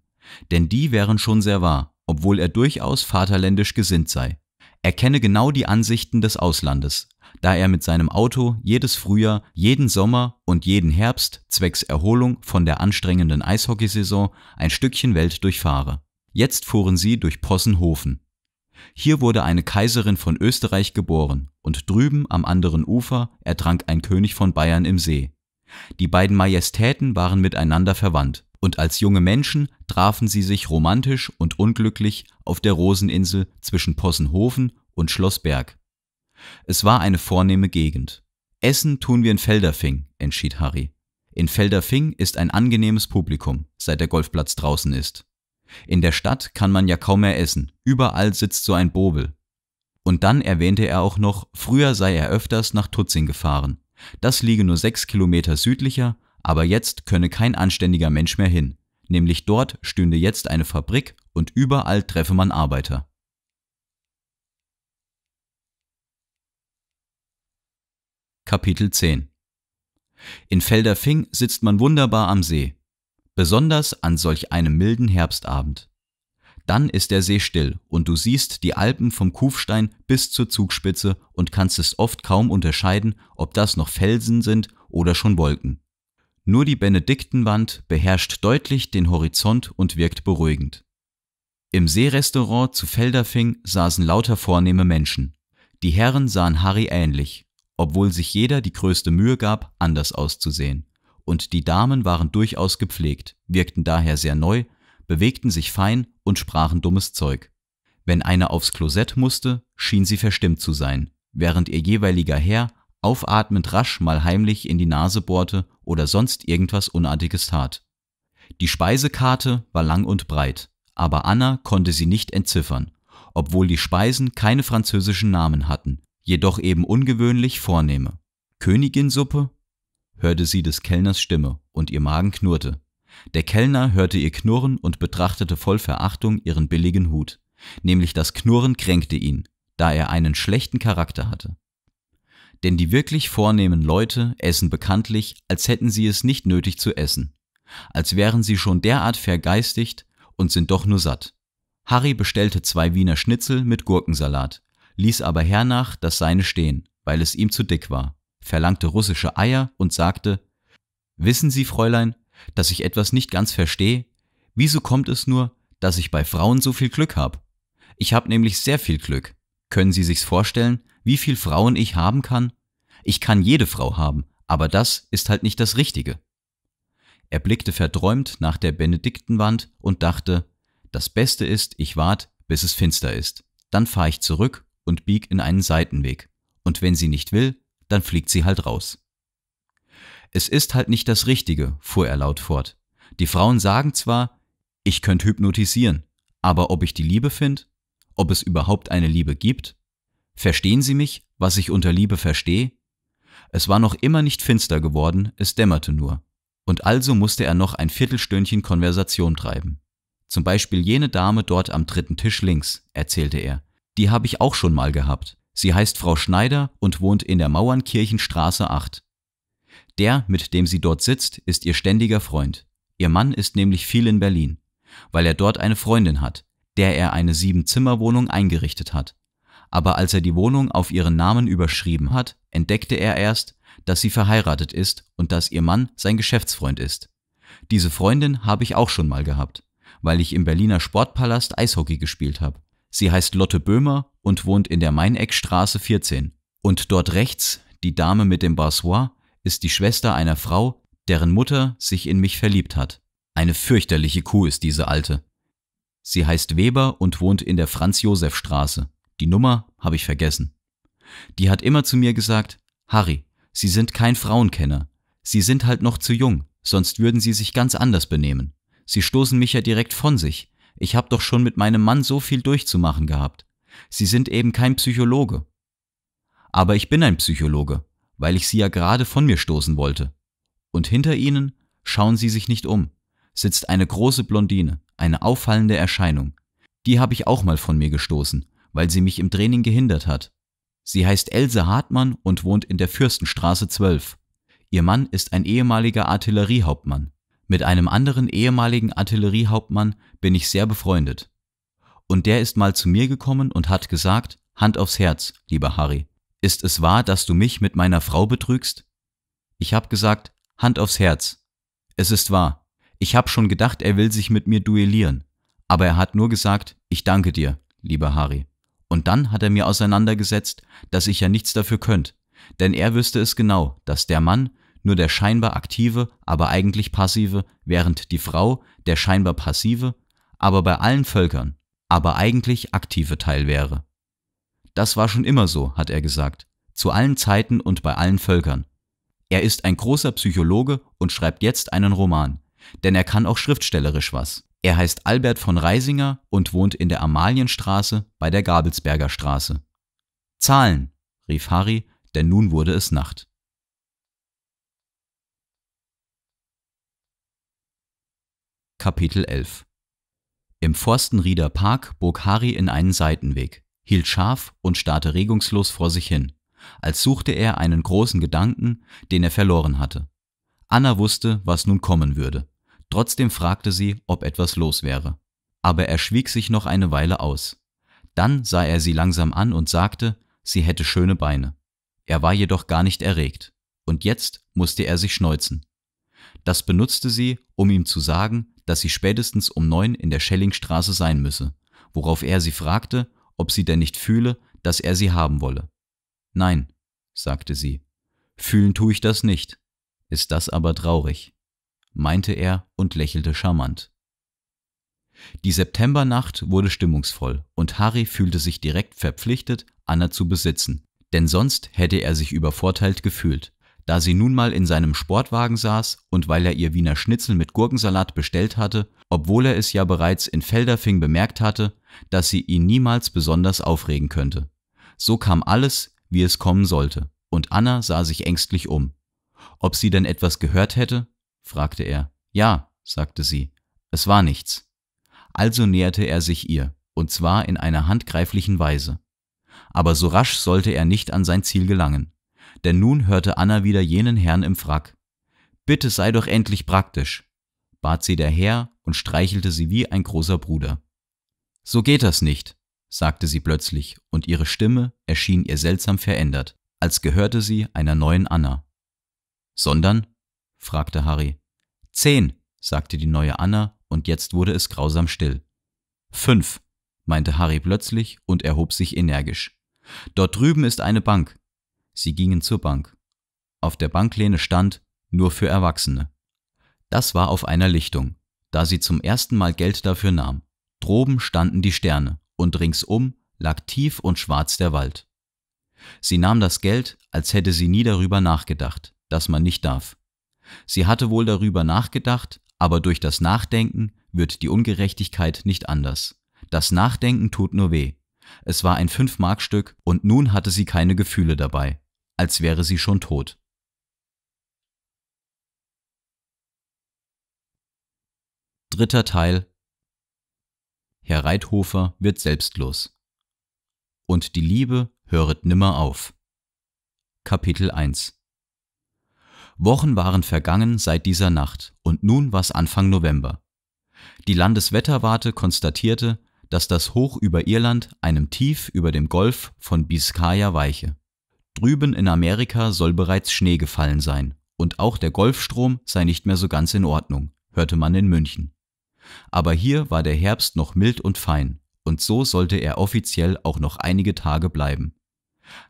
denn die wären schon sehr wahr, obwohl er durchaus vaterländisch gesinnt sei. Er kenne genau die Ansichten des Auslandes, da er mit seinem Auto jedes Frühjahr, jeden Sommer und jeden Herbst zwecks Erholung von der anstrengenden Eishockeysaison ein Stückchen Welt durchfahre. Jetzt fuhren sie durch Possenhofen. Hier wurde eine Kaiserin von Österreich geboren und drüben am anderen Ufer ertrank ein König von Bayern im See. Die beiden Majestäten waren miteinander verwandt und als junge Menschen trafen sie sich romantisch und unglücklich auf der Roseninsel zwischen Possenhofen und Schlossberg. Es war eine vornehme Gegend. Essen tun wir in Felderfing, entschied Harry. In Felderfing ist ein angenehmes Publikum, seit der Golfplatz draußen ist. In der Stadt kann man ja kaum mehr essen, überall sitzt so ein Bobel. Und dann erwähnte er auch noch, früher sei er öfters nach Tutzing gefahren. Das liege nur sechs Kilometer südlicher, aber jetzt könne kein anständiger Mensch mehr hin. Nämlich dort stünde jetzt eine Fabrik und überall treffe man Arbeiter. Kapitel 10 In Felderfing sitzt man wunderbar am See, besonders an solch einem milden Herbstabend. Dann ist der See still und du siehst die Alpen vom Kufstein bis zur Zugspitze und kannst es oft kaum unterscheiden, ob das noch Felsen sind oder schon Wolken. Nur die Benediktenwand beherrscht deutlich den Horizont und wirkt beruhigend. Im Seerestaurant zu Felderfing saßen lauter vornehme Menschen. Die Herren sahen Harry ähnlich obwohl sich jeder die größte Mühe gab, anders auszusehen. Und die Damen waren durchaus gepflegt, wirkten daher sehr neu, bewegten sich fein und sprachen dummes Zeug. Wenn eine aufs Klosett musste, schien sie verstimmt zu sein, während ihr jeweiliger Herr aufatmend rasch mal heimlich in die Nase bohrte oder sonst irgendwas Unartiges tat. Die Speisekarte war lang und breit, aber Anna konnte sie nicht entziffern, obwohl die Speisen keine französischen Namen hatten, jedoch eben ungewöhnlich vornehme. Königinsuppe? hörte sie des Kellners Stimme, und ihr Magen knurrte. Der Kellner hörte ihr knurren und betrachtete voll Verachtung ihren billigen Hut. Nämlich das Knurren kränkte ihn, da er einen schlechten Charakter hatte. Denn die wirklich vornehmen Leute essen bekanntlich, als hätten sie es nicht nötig zu essen, als wären sie schon derart vergeistigt und sind doch nur satt. Harry bestellte zwei Wiener Schnitzel mit Gurkensalat, ließ aber hernach das Seine stehen, weil es ihm zu dick war, verlangte russische Eier und sagte, Wissen Sie, Fräulein, dass ich etwas nicht ganz verstehe? Wieso kommt es nur, dass ich bei Frauen so viel Glück habe? Ich habe nämlich sehr viel Glück. Können Sie sich's vorstellen, wie viel Frauen ich haben kann? Ich kann jede Frau haben, aber das ist halt nicht das Richtige. Er blickte verträumt nach der Benediktenwand und dachte, das Beste ist, ich wart, bis es finster ist. Dann fahr ich zurück und bieg in einen Seitenweg. Und wenn sie nicht will, dann fliegt sie halt raus. Es ist halt nicht das Richtige, fuhr er laut fort. Die Frauen sagen zwar, ich könnte hypnotisieren, aber ob ich die Liebe finde, ob es überhaupt eine Liebe gibt, verstehen Sie mich, was ich unter Liebe verstehe? Es war noch immer nicht finster geworden, es dämmerte nur. Und also musste er noch ein Viertelstündchen Konversation treiben. Zum Beispiel jene Dame dort am dritten Tisch links, erzählte er, die habe ich auch schon mal gehabt. Sie heißt Frau Schneider und wohnt in der Mauernkirchenstraße 8. Der, mit dem sie dort sitzt, ist ihr ständiger Freund. Ihr Mann ist nämlich viel in Berlin, weil er dort eine Freundin hat, der er eine Siebenzimmerwohnung eingerichtet hat. Aber als er die Wohnung auf ihren Namen überschrieben hat, entdeckte er erst, dass sie verheiratet ist und dass ihr Mann sein Geschäftsfreund ist. Diese Freundin habe ich auch schon mal gehabt, weil ich im Berliner Sportpalast Eishockey gespielt habe. Sie heißt Lotte Böhmer und wohnt in der Meineckstraße 14. Und dort rechts, die Dame mit dem Barsois, ist die Schwester einer Frau, deren Mutter sich in mich verliebt hat. Eine fürchterliche Kuh ist diese Alte. Sie heißt Weber und wohnt in der Franz-Josef-Straße. Die Nummer habe ich vergessen. Die hat immer zu mir gesagt, Harry, Sie sind kein Frauenkenner. Sie sind halt noch zu jung, sonst würden Sie sich ganz anders benehmen. Sie stoßen mich ja direkt von sich. Ich habe doch schon mit meinem Mann so viel durchzumachen gehabt. Sie sind eben kein Psychologe. Aber ich bin ein Psychologe, weil ich Sie ja gerade von mir stoßen wollte. Und hinter Ihnen, schauen Sie sich nicht um, sitzt eine große Blondine, eine auffallende Erscheinung. Die habe ich auch mal von mir gestoßen, weil sie mich im Training gehindert hat. Sie heißt Else Hartmann und wohnt in der Fürstenstraße 12. Ihr Mann ist ein ehemaliger Artilleriehauptmann. Mit einem anderen ehemaligen Artilleriehauptmann bin ich sehr befreundet. Und der ist mal zu mir gekommen und hat gesagt, Hand aufs Herz, lieber Harry, ist es wahr, dass du mich mit meiner Frau betrügst? Ich hab gesagt, Hand aufs Herz. Es ist wahr. Ich hab schon gedacht, er will sich mit mir duellieren. Aber er hat nur gesagt, ich danke dir, lieber Harry. Und dann hat er mir auseinandergesetzt, dass ich ja nichts dafür könnt, denn er wüsste es genau, dass der Mann, nur der scheinbar aktive, aber eigentlich passive, während die Frau der scheinbar passive, aber bei allen Völkern, aber eigentlich aktive Teil wäre. Das war schon immer so, hat er gesagt, zu allen Zeiten und bei allen Völkern. Er ist ein großer Psychologe und schreibt jetzt einen Roman, denn er kann auch schriftstellerisch was. Er heißt Albert von Reisinger und wohnt in der Amalienstraße bei der Gabelsberger Straße. Zahlen, rief Harry, denn nun wurde es Nacht. Kapitel 11 Im Forstenrieder Park bog Harry in einen Seitenweg, hielt scharf und starrte regungslos vor sich hin, als suchte er einen großen Gedanken, den er verloren hatte. Anna wusste, was nun kommen würde. Trotzdem fragte sie, ob etwas los wäre. Aber er schwieg sich noch eine Weile aus. Dann sah er sie langsam an und sagte, sie hätte schöne Beine. Er war jedoch gar nicht erregt. Und jetzt musste er sich schneuzen. Das benutzte sie, um ihm zu sagen, dass sie spätestens um neun in der Schellingstraße sein müsse, worauf er sie fragte, ob sie denn nicht fühle, dass er sie haben wolle. Nein, sagte sie, fühlen tue ich das nicht. Ist das aber traurig, meinte er und lächelte charmant. Die Septembernacht wurde stimmungsvoll und Harry fühlte sich direkt verpflichtet, Anna zu besitzen, denn sonst hätte er sich übervorteilt gefühlt, da sie nun mal in seinem Sportwagen saß und weil er ihr Wiener Schnitzel mit Gurkensalat bestellt hatte, obwohl er es ja bereits in Felderfing bemerkt hatte, dass sie ihn niemals besonders aufregen könnte. So kam alles, wie es kommen sollte, und Anna sah sich ängstlich um. Ob sie denn etwas gehört hätte? fragte er. Ja, sagte sie. Es war nichts. Also näherte er sich ihr, und zwar in einer handgreiflichen Weise. Aber so rasch sollte er nicht an sein Ziel gelangen denn nun hörte Anna wieder jenen Herrn im Frack. Bitte sei doch endlich praktisch, bat sie der Herr und streichelte sie wie ein großer Bruder. So geht das nicht, sagte sie plötzlich, und ihre Stimme erschien ihr seltsam verändert, als gehörte sie einer neuen Anna. Sondern? fragte Harry. Zehn, sagte die neue Anna, und jetzt wurde es grausam still. Fünf, meinte Harry plötzlich und erhob sich energisch. Dort drüben ist eine Bank. Sie gingen zur Bank. Auf der Banklehne stand nur für Erwachsene. Das war auf einer Lichtung, da sie zum ersten Mal Geld dafür nahm. Droben standen die Sterne und ringsum lag tief und schwarz der Wald. Sie nahm das Geld, als hätte sie nie darüber nachgedacht, dass man nicht darf. Sie hatte wohl darüber nachgedacht, aber durch das Nachdenken wird die Ungerechtigkeit nicht anders. Das Nachdenken tut nur weh. Es war ein Fünf-Mark-Stück und nun hatte sie keine Gefühle dabei als wäre sie schon tot. Dritter Teil Herr Reithofer wird selbstlos. Und die Liebe höret nimmer auf. Kapitel 1 Wochen waren vergangen seit dieser Nacht und nun war es Anfang November. Die Landeswetterwarte konstatierte, dass das Hoch über Irland einem Tief über dem Golf von Biskaya weiche. Drüben in Amerika soll bereits Schnee gefallen sein und auch der Golfstrom sei nicht mehr so ganz in Ordnung, hörte man in München. Aber hier war der Herbst noch mild und fein und so sollte er offiziell auch noch einige Tage bleiben.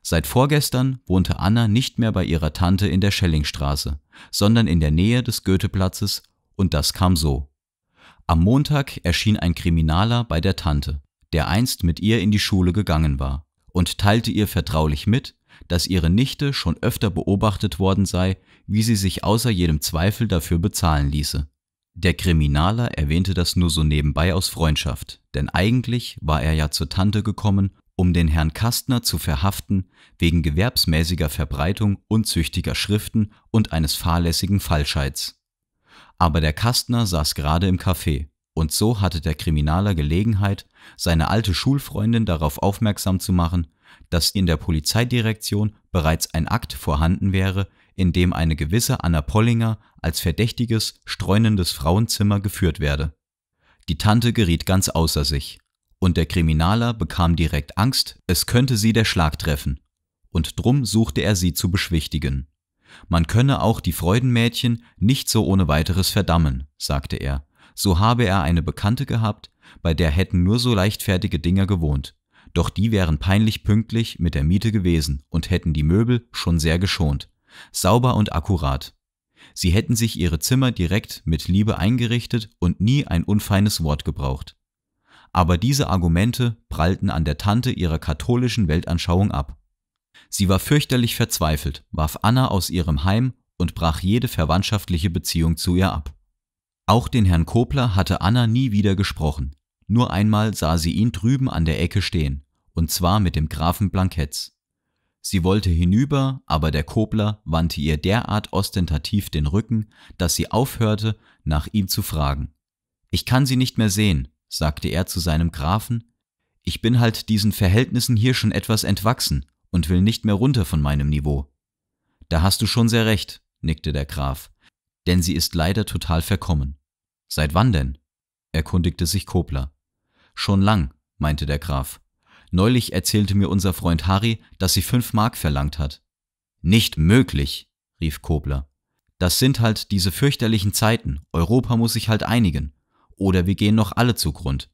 Seit vorgestern wohnte Anna nicht mehr bei ihrer Tante in der Schellingstraße, sondern in der Nähe des Goetheplatzes und das kam so. Am Montag erschien ein Kriminaler bei der Tante, der einst mit ihr in die Schule gegangen war, und teilte ihr vertraulich mit, dass ihre Nichte schon öfter beobachtet worden sei, wie sie sich außer jedem Zweifel dafür bezahlen ließe. Der Kriminaler erwähnte das nur so nebenbei aus Freundschaft, denn eigentlich war er ja zur Tante gekommen, um den Herrn Kastner zu verhaften wegen gewerbsmäßiger Verbreitung unzüchtiger Schriften und eines fahrlässigen Falscheids. Aber der Kastner saß gerade im Café, und so hatte der Kriminaler Gelegenheit, seine alte Schulfreundin darauf aufmerksam zu machen, dass in der Polizeidirektion bereits ein Akt vorhanden wäre, in dem eine gewisse Anna Pollinger als verdächtiges, streunendes Frauenzimmer geführt werde. Die Tante geriet ganz außer sich, und der Kriminaler bekam direkt Angst, es könnte sie der Schlag treffen, und drum suchte er sie zu beschwichtigen. Man könne auch die Freudenmädchen nicht so ohne weiteres verdammen, sagte er, so habe er eine Bekannte gehabt, bei der hätten nur so leichtfertige Dinger gewohnt doch die wären peinlich pünktlich mit der Miete gewesen und hätten die Möbel schon sehr geschont. Sauber und akkurat. Sie hätten sich ihre Zimmer direkt mit Liebe eingerichtet und nie ein unfeines Wort gebraucht. Aber diese Argumente prallten an der Tante ihrer katholischen Weltanschauung ab. Sie war fürchterlich verzweifelt, warf Anna aus ihrem Heim und brach jede verwandtschaftliche Beziehung zu ihr ab. Auch den Herrn Kobler hatte Anna nie wieder gesprochen. Nur einmal sah sie ihn drüben an der Ecke stehen und zwar mit dem Grafen Blanketts. Sie wollte hinüber, aber der Kobler wandte ihr derart ostentativ den Rücken, dass sie aufhörte, nach ihm zu fragen. Ich kann sie nicht mehr sehen, sagte er zu seinem Grafen, ich bin halt diesen Verhältnissen hier schon etwas entwachsen und will nicht mehr runter von meinem Niveau. Da hast du schon sehr recht, nickte der Graf, denn sie ist leider total verkommen. Seit wann denn? erkundigte sich Kobler. Schon lang, meinte der Graf. Neulich erzählte mir unser Freund Harry, dass sie fünf Mark verlangt hat. Nicht möglich, rief Kobler. Das sind halt diese fürchterlichen Zeiten. Europa muss sich halt einigen. Oder wir gehen noch alle zugrund.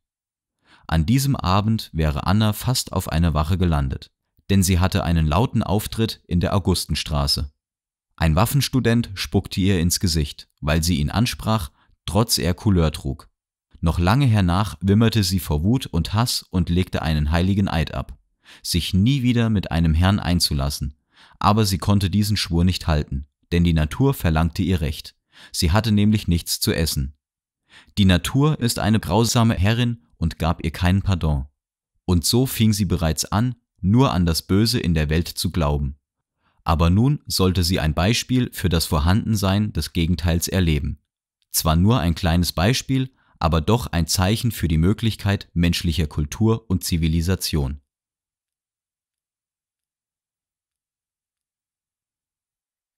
An diesem Abend wäre Anna fast auf einer Wache gelandet, denn sie hatte einen lauten Auftritt in der Augustenstraße. Ein Waffenstudent spuckte ihr ins Gesicht, weil sie ihn ansprach, trotz er Couleur trug. Noch lange hernach wimmerte sie vor Wut und Hass und legte einen heiligen Eid ab, sich nie wieder mit einem Herrn einzulassen. Aber sie konnte diesen Schwur nicht halten, denn die Natur verlangte ihr Recht. Sie hatte nämlich nichts zu essen. Die Natur ist eine grausame Herrin und gab ihr keinen Pardon. Und so fing sie bereits an, nur an das Böse in der Welt zu glauben. Aber nun sollte sie ein Beispiel für das Vorhandensein des Gegenteils erleben. Zwar nur ein kleines Beispiel, aber doch ein Zeichen für die Möglichkeit menschlicher Kultur und Zivilisation.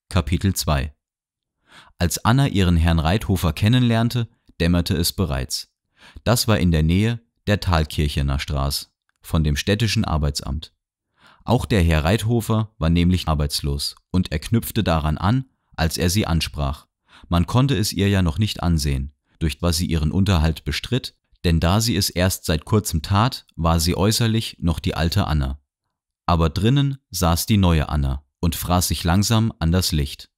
Kapitel 2 Als Anna ihren Herrn Reithofer kennenlernte, dämmerte es bereits. Das war in der Nähe der Thalkirchener Straße von dem städtischen Arbeitsamt. Auch der Herr Reithofer war nämlich arbeitslos und er knüpfte daran an, als er sie ansprach. Man konnte es ihr ja noch nicht ansehen durch was sie ihren Unterhalt bestritt, denn da sie es erst seit kurzem tat, war sie äußerlich noch die alte Anna. Aber drinnen saß die neue Anna und fraß sich langsam an das Licht.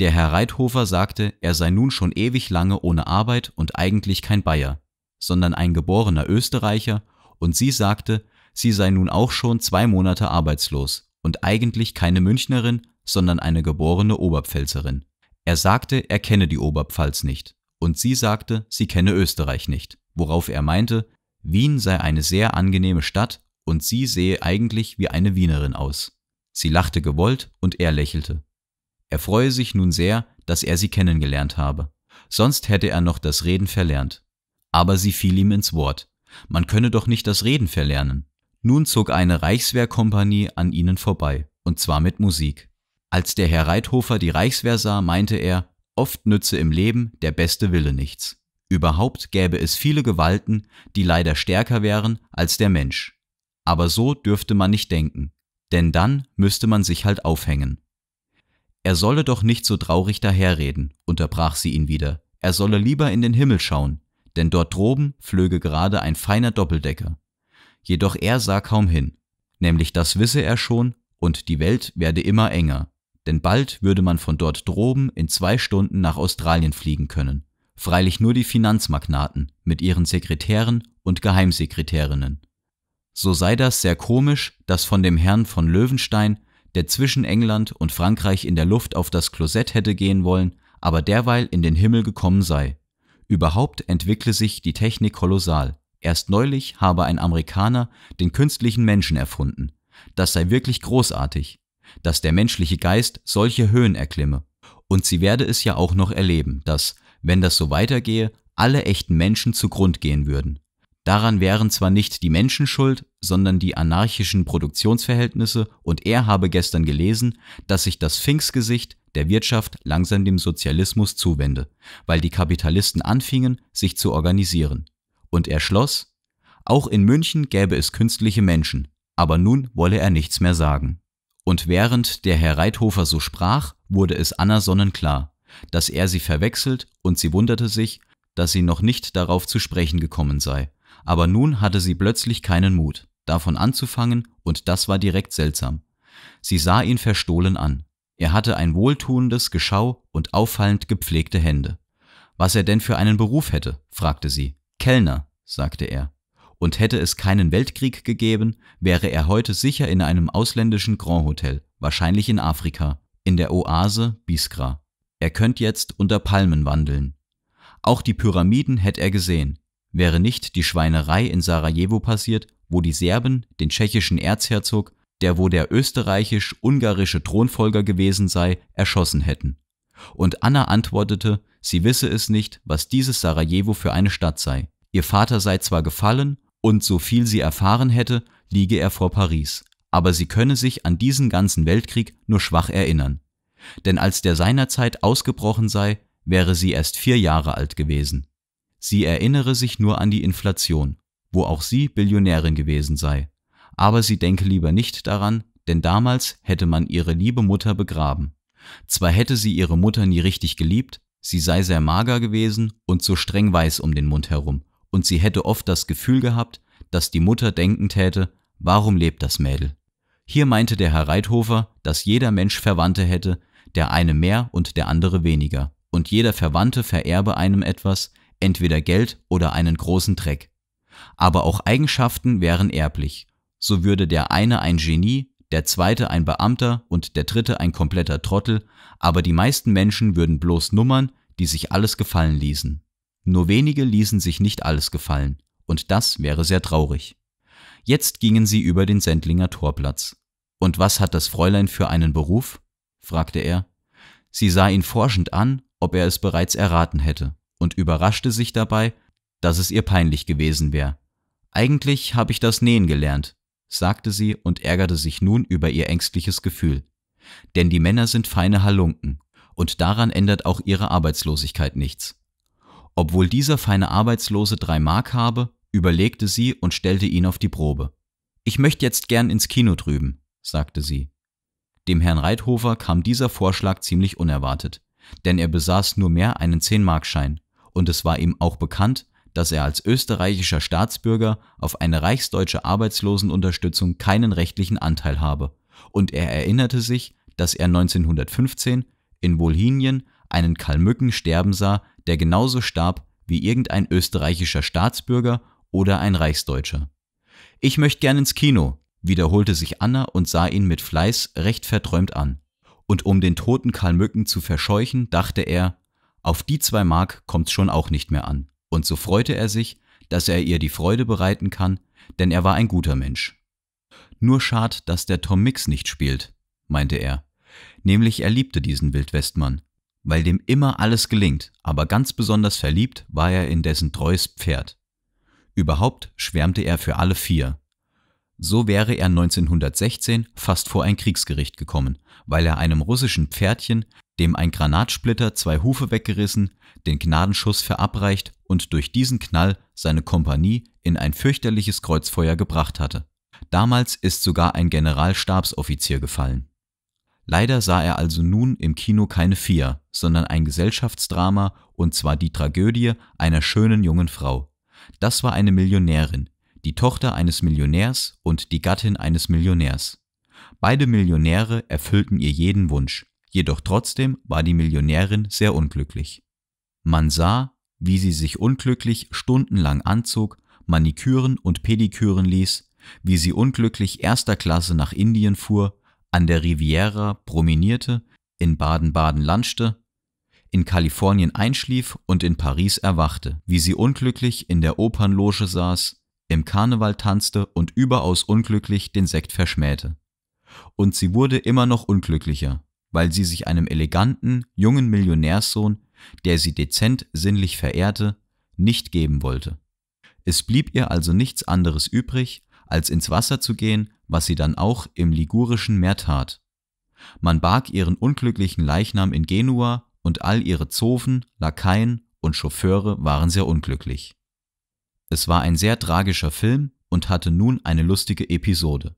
Der Herr Reithofer sagte, er sei nun schon ewig lange ohne Arbeit und eigentlich kein Bayer, sondern ein geborener Österreicher, und sie sagte, sie sei nun auch schon zwei Monate arbeitslos und eigentlich keine Münchnerin, sondern eine geborene Oberpfälzerin. Er sagte, er kenne die Oberpfalz nicht, und sie sagte, sie kenne Österreich nicht, worauf er meinte, Wien sei eine sehr angenehme Stadt und sie sehe eigentlich wie eine Wienerin aus. Sie lachte gewollt und er lächelte. Er freue sich nun sehr, dass er sie kennengelernt habe, sonst hätte er noch das Reden verlernt. Aber sie fiel ihm ins Wort, man könne doch nicht das Reden verlernen. Nun zog eine Reichswehrkompanie an ihnen vorbei, und zwar mit Musik. Als der Herr Reithofer die Reichswehr sah, meinte er, Oft nütze im Leben der beste Wille nichts. Überhaupt gäbe es viele Gewalten, die leider stärker wären als der Mensch. Aber so dürfte man nicht denken, denn dann müsste man sich halt aufhängen. Er solle doch nicht so traurig daherreden, unterbrach sie ihn wieder. Er solle lieber in den Himmel schauen, denn dort droben flöge gerade ein feiner Doppeldecker. Jedoch er sah kaum hin, nämlich das wisse er schon, und die Welt werde immer enger, denn bald würde man von dort droben in zwei Stunden nach Australien fliegen können. Freilich nur die Finanzmagnaten mit ihren Sekretären und Geheimsekretärinnen. So sei das sehr komisch, dass von dem Herrn von Löwenstein, der zwischen England und Frankreich in der Luft auf das Klosett hätte gehen wollen, aber derweil in den Himmel gekommen sei. Überhaupt entwickle sich die Technik kolossal. Erst neulich habe ein Amerikaner den künstlichen Menschen erfunden. Das sei wirklich großartig dass der menschliche Geist solche Höhen erklimme. Und sie werde es ja auch noch erleben, dass, wenn das so weitergehe, alle echten Menschen zugrund gehen würden. Daran wären zwar nicht die Menschen schuld, sondern die anarchischen Produktionsverhältnisse und er habe gestern gelesen, dass sich das Pfingstgesicht der Wirtschaft langsam dem Sozialismus zuwende, weil die Kapitalisten anfingen, sich zu organisieren. Und er schloss, auch in München gäbe es künstliche Menschen, aber nun wolle er nichts mehr sagen. Und während der Herr Reithofer so sprach, wurde es Anna sonnenklar, dass er sie verwechselt, und sie wunderte sich, dass sie noch nicht darauf zu sprechen gekommen sei. Aber nun hatte sie plötzlich keinen Mut, davon anzufangen, und das war direkt seltsam. Sie sah ihn verstohlen an. Er hatte ein wohltuendes Geschau und auffallend gepflegte Hände. Was er denn für einen Beruf hätte, fragte sie. Kellner, sagte er und hätte es keinen Weltkrieg gegeben, wäre er heute sicher in einem ausländischen Grand Hotel, wahrscheinlich in Afrika, in der Oase Biskra. Er könnte jetzt unter Palmen wandeln. Auch die Pyramiden hätte er gesehen, wäre nicht die Schweinerei in Sarajevo passiert, wo die Serben den tschechischen Erzherzog, der wo der österreichisch-ungarische Thronfolger gewesen sei, erschossen hätten. Und Anna antwortete, sie wisse es nicht, was dieses Sarajevo für eine Stadt sei. Ihr Vater sei zwar gefallen und so viel sie erfahren hätte, liege er vor Paris, aber sie könne sich an diesen ganzen Weltkrieg nur schwach erinnern. Denn als der seinerzeit ausgebrochen sei, wäre sie erst vier Jahre alt gewesen. Sie erinnere sich nur an die Inflation, wo auch sie Billionärin gewesen sei. Aber sie denke lieber nicht daran, denn damals hätte man ihre liebe Mutter begraben. Zwar hätte sie ihre Mutter nie richtig geliebt, sie sei sehr mager gewesen und so streng weiß um den Mund herum und sie hätte oft das Gefühl gehabt, dass die Mutter denken täte, warum lebt das Mädel? Hier meinte der Herr Reithofer, dass jeder Mensch Verwandte hätte, der eine mehr und der andere weniger, und jeder Verwandte vererbe einem etwas, entweder Geld oder einen großen Dreck. Aber auch Eigenschaften wären erblich. So würde der eine ein Genie, der zweite ein Beamter und der dritte ein kompletter Trottel, aber die meisten Menschen würden bloß Nummern, die sich alles gefallen ließen. Nur wenige ließen sich nicht alles gefallen, und das wäre sehr traurig. Jetzt gingen sie über den Sendlinger Torplatz. Und was hat das Fräulein für einen Beruf? fragte er. Sie sah ihn forschend an, ob er es bereits erraten hätte, und überraschte sich dabei, dass es ihr peinlich gewesen wäre. Eigentlich habe ich das Nähen gelernt, sagte sie und ärgerte sich nun über ihr ängstliches Gefühl. Denn die Männer sind feine Halunken, und daran ändert auch ihre Arbeitslosigkeit nichts. Obwohl dieser feine Arbeitslose drei Mark habe, überlegte sie und stellte ihn auf die Probe. Ich möchte jetzt gern ins Kino drüben, sagte sie. Dem Herrn Reithofer kam dieser Vorschlag ziemlich unerwartet, denn er besaß nur mehr einen Zehnmarkschein, und es war ihm auch bekannt, dass er als österreichischer Staatsbürger auf eine reichsdeutsche Arbeitslosenunterstützung keinen rechtlichen Anteil habe, und er erinnerte sich, dass er 1915 in Wolhinien einen Kalmücken sterben sah, der genauso starb wie irgendein österreichischer Staatsbürger oder ein Reichsdeutscher. Ich möchte gern ins Kino, wiederholte sich Anna und sah ihn mit Fleiß recht verträumt an. Und um den toten Karl Mücken zu verscheuchen, dachte er, auf die zwei Mark kommt's schon auch nicht mehr an. Und so freute er sich, dass er ihr die Freude bereiten kann, denn er war ein guter Mensch. Nur schad, dass der Tom Mix nicht spielt, meinte er. Nämlich er liebte diesen Wildwestmann weil dem immer alles gelingt, aber ganz besonders verliebt war er in dessen treues Pferd. Überhaupt schwärmte er für alle vier. So wäre er 1916 fast vor ein Kriegsgericht gekommen, weil er einem russischen Pferdchen, dem ein Granatsplitter zwei Hufe weggerissen, den Gnadenschuss verabreicht und durch diesen Knall seine Kompanie in ein fürchterliches Kreuzfeuer gebracht hatte. Damals ist sogar ein Generalstabsoffizier gefallen. Leider sah er also nun im Kino keine Vier, sondern ein Gesellschaftsdrama, und zwar die Tragödie einer schönen jungen Frau. Das war eine Millionärin, die Tochter eines Millionärs und die Gattin eines Millionärs. Beide Millionäre erfüllten ihr jeden Wunsch, jedoch trotzdem war die Millionärin sehr unglücklich. Man sah, wie sie sich unglücklich stundenlang anzog, Maniküren und Pediküren ließ, wie sie unglücklich erster Klasse nach Indien fuhr, an der Riviera promenierte, in Baden-Baden lunchte, in Kalifornien einschlief und in Paris erwachte, wie sie unglücklich in der Opernloge saß, im Karneval tanzte und überaus unglücklich den Sekt verschmähte. Und sie wurde immer noch unglücklicher, weil sie sich einem eleganten, jungen Millionärssohn, der sie dezent sinnlich verehrte, nicht geben wollte. Es blieb ihr also nichts anderes übrig, als ins Wasser zu gehen was sie dann auch im ligurischen Meer tat. Man barg ihren unglücklichen Leichnam in Genua und all ihre Zofen, Lakaien und Chauffeure waren sehr unglücklich. Es war ein sehr tragischer Film und hatte nun eine lustige Episode.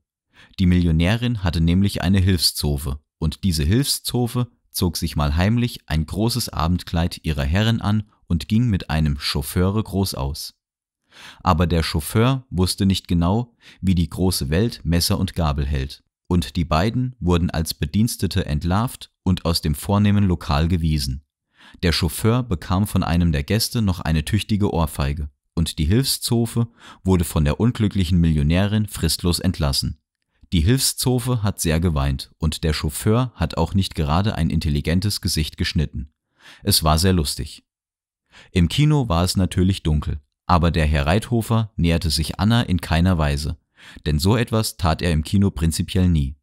Die Millionärin hatte nämlich eine Hilfszofe und diese Hilfszofe zog sich mal heimlich ein großes Abendkleid ihrer Herren an und ging mit einem Chauffeure groß aus aber der Chauffeur wusste nicht genau, wie die große Welt Messer und Gabel hält, und die beiden wurden als Bedienstete entlarvt und aus dem vornehmen Lokal gewiesen. Der Chauffeur bekam von einem der Gäste noch eine tüchtige Ohrfeige, und die Hilfszofe wurde von der unglücklichen Millionärin fristlos entlassen. Die Hilfszofe hat sehr geweint, und der Chauffeur hat auch nicht gerade ein intelligentes Gesicht geschnitten. Es war sehr lustig. Im Kino war es natürlich dunkel, aber der Herr Reithofer näherte sich Anna in keiner Weise, denn so etwas tat er im Kino prinzipiell nie.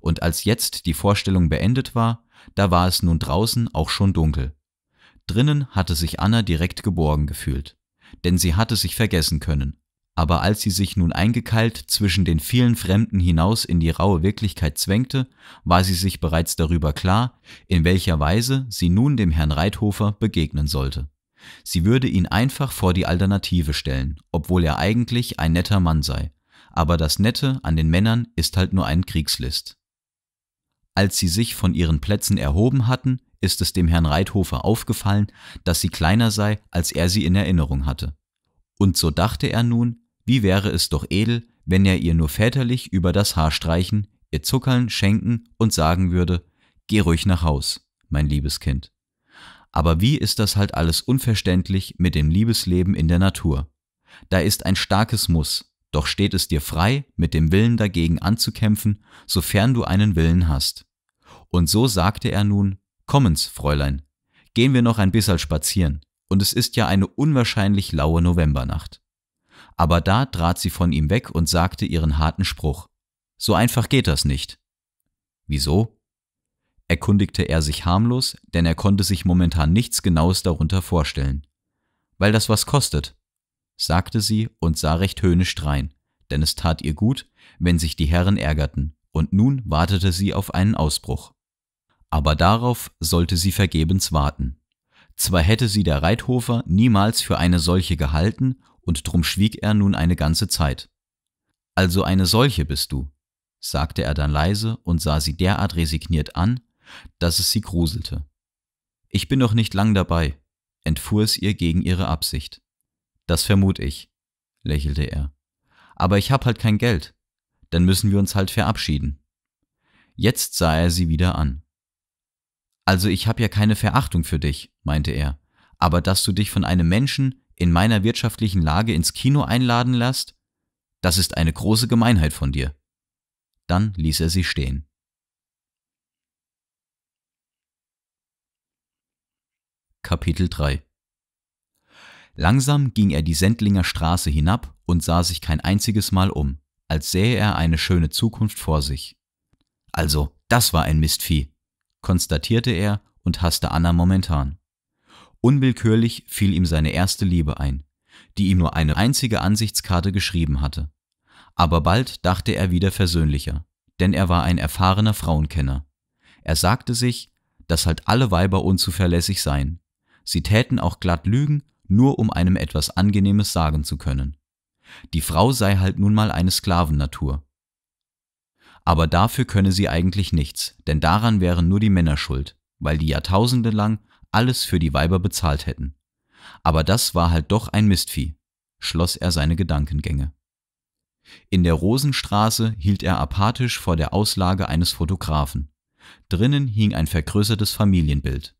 Und als jetzt die Vorstellung beendet war, da war es nun draußen auch schon dunkel. Drinnen hatte sich Anna direkt geborgen gefühlt, denn sie hatte sich vergessen können. Aber als sie sich nun eingekeilt zwischen den vielen Fremden hinaus in die raue Wirklichkeit zwängte, war sie sich bereits darüber klar, in welcher Weise sie nun dem Herrn Reithofer begegnen sollte. Sie würde ihn einfach vor die Alternative stellen, obwohl er eigentlich ein netter Mann sei. Aber das Nette an den Männern ist halt nur ein Kriegslist. Als sie sich von ihren Plätzen erhoben hatten, ist es dem Herrn Reithofer aufgefallen, dass sie kleiner sei, als er sie in Erinnerung hatte. Und so dachte er nun, wie wäre es doch edel, wenn er ihr nur väterlich über das Haar streichen, ihr zuckern, schenken und sagen würde, geh ruhig nach Haus, mein liebes Kind. Aber wie ist das halt alles unverständlich mit dem Liebesleben in der Natur? Da ist ein starkes Muss, doch steht es dir frei, mit dem Willen dagegen anzukämpfen, sofern du einen Willen hast. Und so sagte er nun, kommens, Fräulein, gehen wir noch ein bisserl spazieren, und es ist ja eine unwahrscheinlich laue Novembernacht. Aber da trat sie von ihm weg und sagte ihren harten Spruch. So einfach geht das nicht. Wieso? erkundigte er sich harmlos, denn er konnte sich momentan nichts Genaues darunter vorstellen. Weil das was kostet, sagte sie und sah recht höhnisch drein, denn es tat ihr gut, wenn sich die Herren ärgerten, und nun wartete sie auf einen Ausbruch. Aber darauf sollte sie vergebens warten. Zwar hätte sie der Reithofer niemals für eine solche gehalten, und drum schwieg er nun eine ganze Zeit. Also eine solche bist du, sagte er dann leise und sah sie derart resigniert an, dass es sie gruselte. Ich bin noch nicht lang dabei, entfuhr es ihr gegen ihre Absicht. Das vermute ich, lächelte er. Aber ich hab halt kein Geld. Dann müssen wir uns halt verabschieden. Jetzt sah er sie wieder an. Also ich hab ja keine Verachtung für dich, meinte er, aber dass du dich von einem Menschen in meiner wirtschaftlichen Lage ins Kino einladen lässt, das ist eine große Gemeinheit von dir. Dann ließ er sie stehen. Kapitel 3 Langsam ging er die Sendlinger Straße hinab und sah sich kein einziges Mal um, als sähe er eine schöne Zukunft vor sich. Also, das war ein Mistvieh, konstatierte er und hasste Anna momentan. Unwillkürlich fiel ihm seine erste Liebe ein, die ihm nur eine einzige Ansichtskarte geschrieben hatte. Aber bald dachte er wieder versöhnlicher, denn er war ein erfahrener Frauenkenner. Er sagte sich, dass halt alle Weiber unzuverlässig seien, Sie täten auch glatt Lügen, nur um einem etwas Angenehmes sagen zu können. Die Frau sei halt nun mal eine Sklavennatur. Aber dafür könne sie eigentlich nichts, denn daran wären nur die Männer schuld, weil die Jahrtausende lang alles für die Weiber bezahlt hätten. Aber das war halt doch ein Mistvieh, schloss er seine Gedankengänge. In der Rosenstraße hielt er apathisch vor der Auslage eines Fotografen. Drinnen hing ein vergrößertes Familienbild.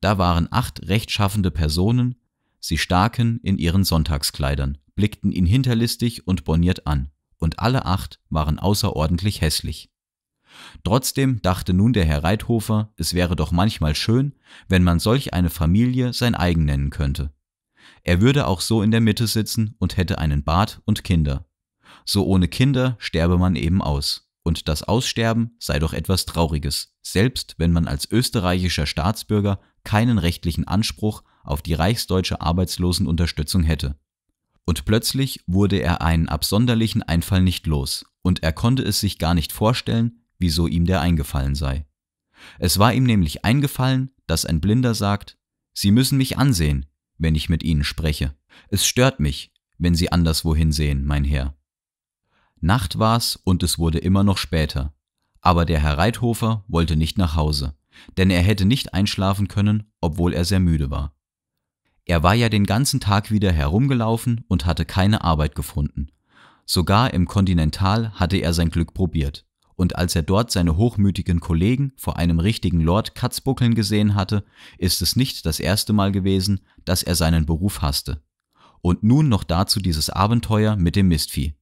Da waren acht rechtschaffende Personen, sie staken in ihren Sonntagskleidern, blickten ihn hinterlistig und borniert an, und alle acht waren außerordentlich hässlich. Trotzdem dachte nun der Herr Reithofer, es wäre doch manchmal schön, wenn man solch eine Familie sein eigen nennen könnte. Er würde auch so in der Mitte sitzen und hätte einen Bart und Kinder. So ohne Kinder sterbe man eben aus. Und das Aussterben sei doch etwas Trauriges, selbst wenn man als österreichischer Staatsbürger keinen rechtlichen Anspruch auf die reichsdeutsche Arbeitslosenunterstützung hätte. Und plötzlich wurde er einen absonderlichen Einfall nicht los, und er konnte es sich gar nicht vorstellen, wieso ihm der eingefallen sei. Es war ihm nämlich eingefallen, dass ein Blinder sagt, Sie müssen mich ansehen, wenn ich mit Ihnen spreche. Es stört mich, wenn Sie anderswohin sehen, mein Herr. Nacht war's und es wurde immer noch später. Aber der Herr Reithofer wollte nicht nach Hause, denn er hätte nicht einschlafen können, obwohl er sehr müde war. Er war ja den ganzen Tag wieder herumgelaufen und hatte keine Arbeit gefunden. Sogar im Kontinental hatte er sein Glück probiert. Und als er dort seine hochmütigen Kollegen vor einem richtigen Lord Katzbuckeln gesehen hatte, ist es nicht das erste Mal gewesen, dass er seinen Beruf hasste. Und nun noch dazu dieses Abenteuer mit dem Mistvieh.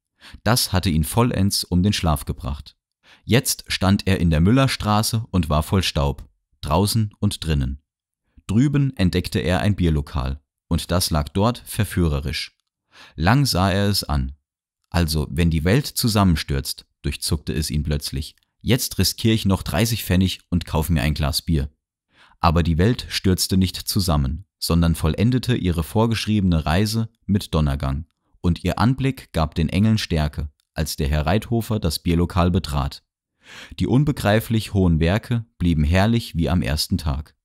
Das hatte ihn vollends um den Schlaf gebracht. Jetzt stand er in der Müllerstraße und war voll Staub, draußen und drinnen. Drüben entdeckte er ein Bierlokal, und das lag dort verführerisch. Lang sah er es an. Also, wenn die Welt zusammenstürzt, durchzuckte es ihn plötzlich, jetzt riskiere ich noch 30 Pfennig und kauf mir ein Glas Bier. Aber die Welt stürzte nicht zusammen, sondern vollendete ihre vorgeschriebene Reise mit Donnergang und ihr Anblick gab den Engeln Stärke, als der Herr Reithofer das Bierlokal betrat. Die unbegreiflich hohen Werke blieben herrlich wie am ersten Tag.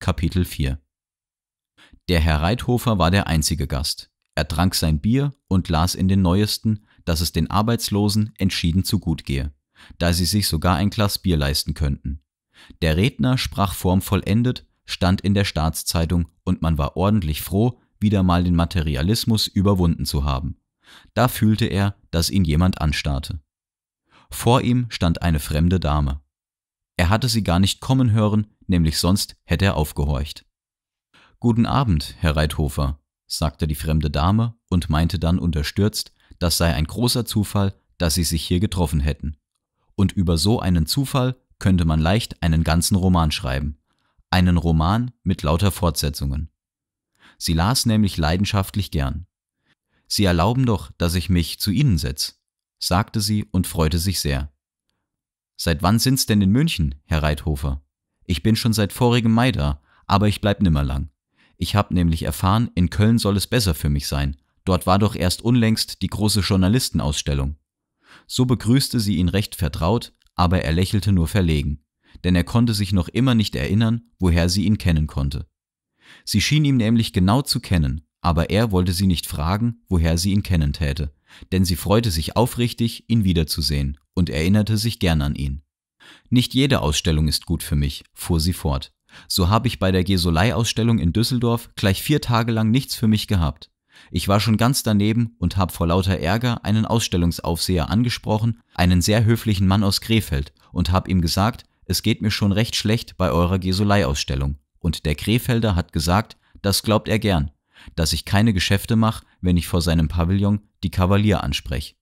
Kapitel 4 Der Herr Reithofer war der einzige Gast. Er trank sein Bier und las in den neuesten, dass es den Arbeitslosen entschieden zu gut gehe, da sie sich sogar ein Glas Bier leisten könnten. Der Redner sprach formvollendet stand in der Staatszeitung und man war ordentlich froh, wieder mal den Materialismus überwunden zu haben. Da fühlte er, dass ihn jemand anstarrte. Vor ihm stand eine fremde Dame. Er hatte sie gar nicht kommen hören, nämlich sonst hätte er aufgehorcht. Guten Abend, Herr Reithofer, sagte die fremde Dame und meinte dann unterstürzt, das sei ein großer Zufall, dass sie sich hier getroffen hätten. Und über so einen Zufall könnte man leicht einen ganzen Roman schreiben einen Roman mit lauter Fortsetzungen. Sie las nämlich leidenschaftlich gern. Sie erlauben doch, dass ich mich zu Ihnen setz, sagte sie und freute sich sehr. Seit wann sind's denn in München, Herr Reithofer? Ich bin schon seit vorigem Mai da, aber ich bleib nimmer lang. Ich hab nämlich erfahren, in Köln soll es besser für mich sein. Dort war doch erst unlängst die große Journalistenausstellung. So begrüßte sie ihn recht vertraut, aber er lächelte nur verlegen denn er konnte sich noch immer nicht erinnern, woher sie ihn kennen konnte. Sie schien ihn nämlich genau zu kennen, aber er wollte sie nicht fragen, woher sie ihn kennen täte, denn sie freute sich aufrichtig, ihn wiederzusehen und erinnerte sich gern an ihn. Nicht jede Ausstellung ist gut für mich, fuhr sie fort. So habe ich bei der Gesolei-Ausstellung in Düsseldorf gleich vier Tage lang nichts für mich gehabt. Ich war schon ganz daneben und habe vor lauter Ärger einen Ausstellungsaufseher angesprochen, einen sehr höflichen Mann aus Krefeld, und habe ihm gesagt, es geht mir schon recht schlecht bei eurer Gesolei-Ausstellung. Und der Krefelder hat gesagt, das glaubt er gern, dass ich keine Geschäfte mache, wenn ich vor seinem Pavillon die Kavalier anspreche.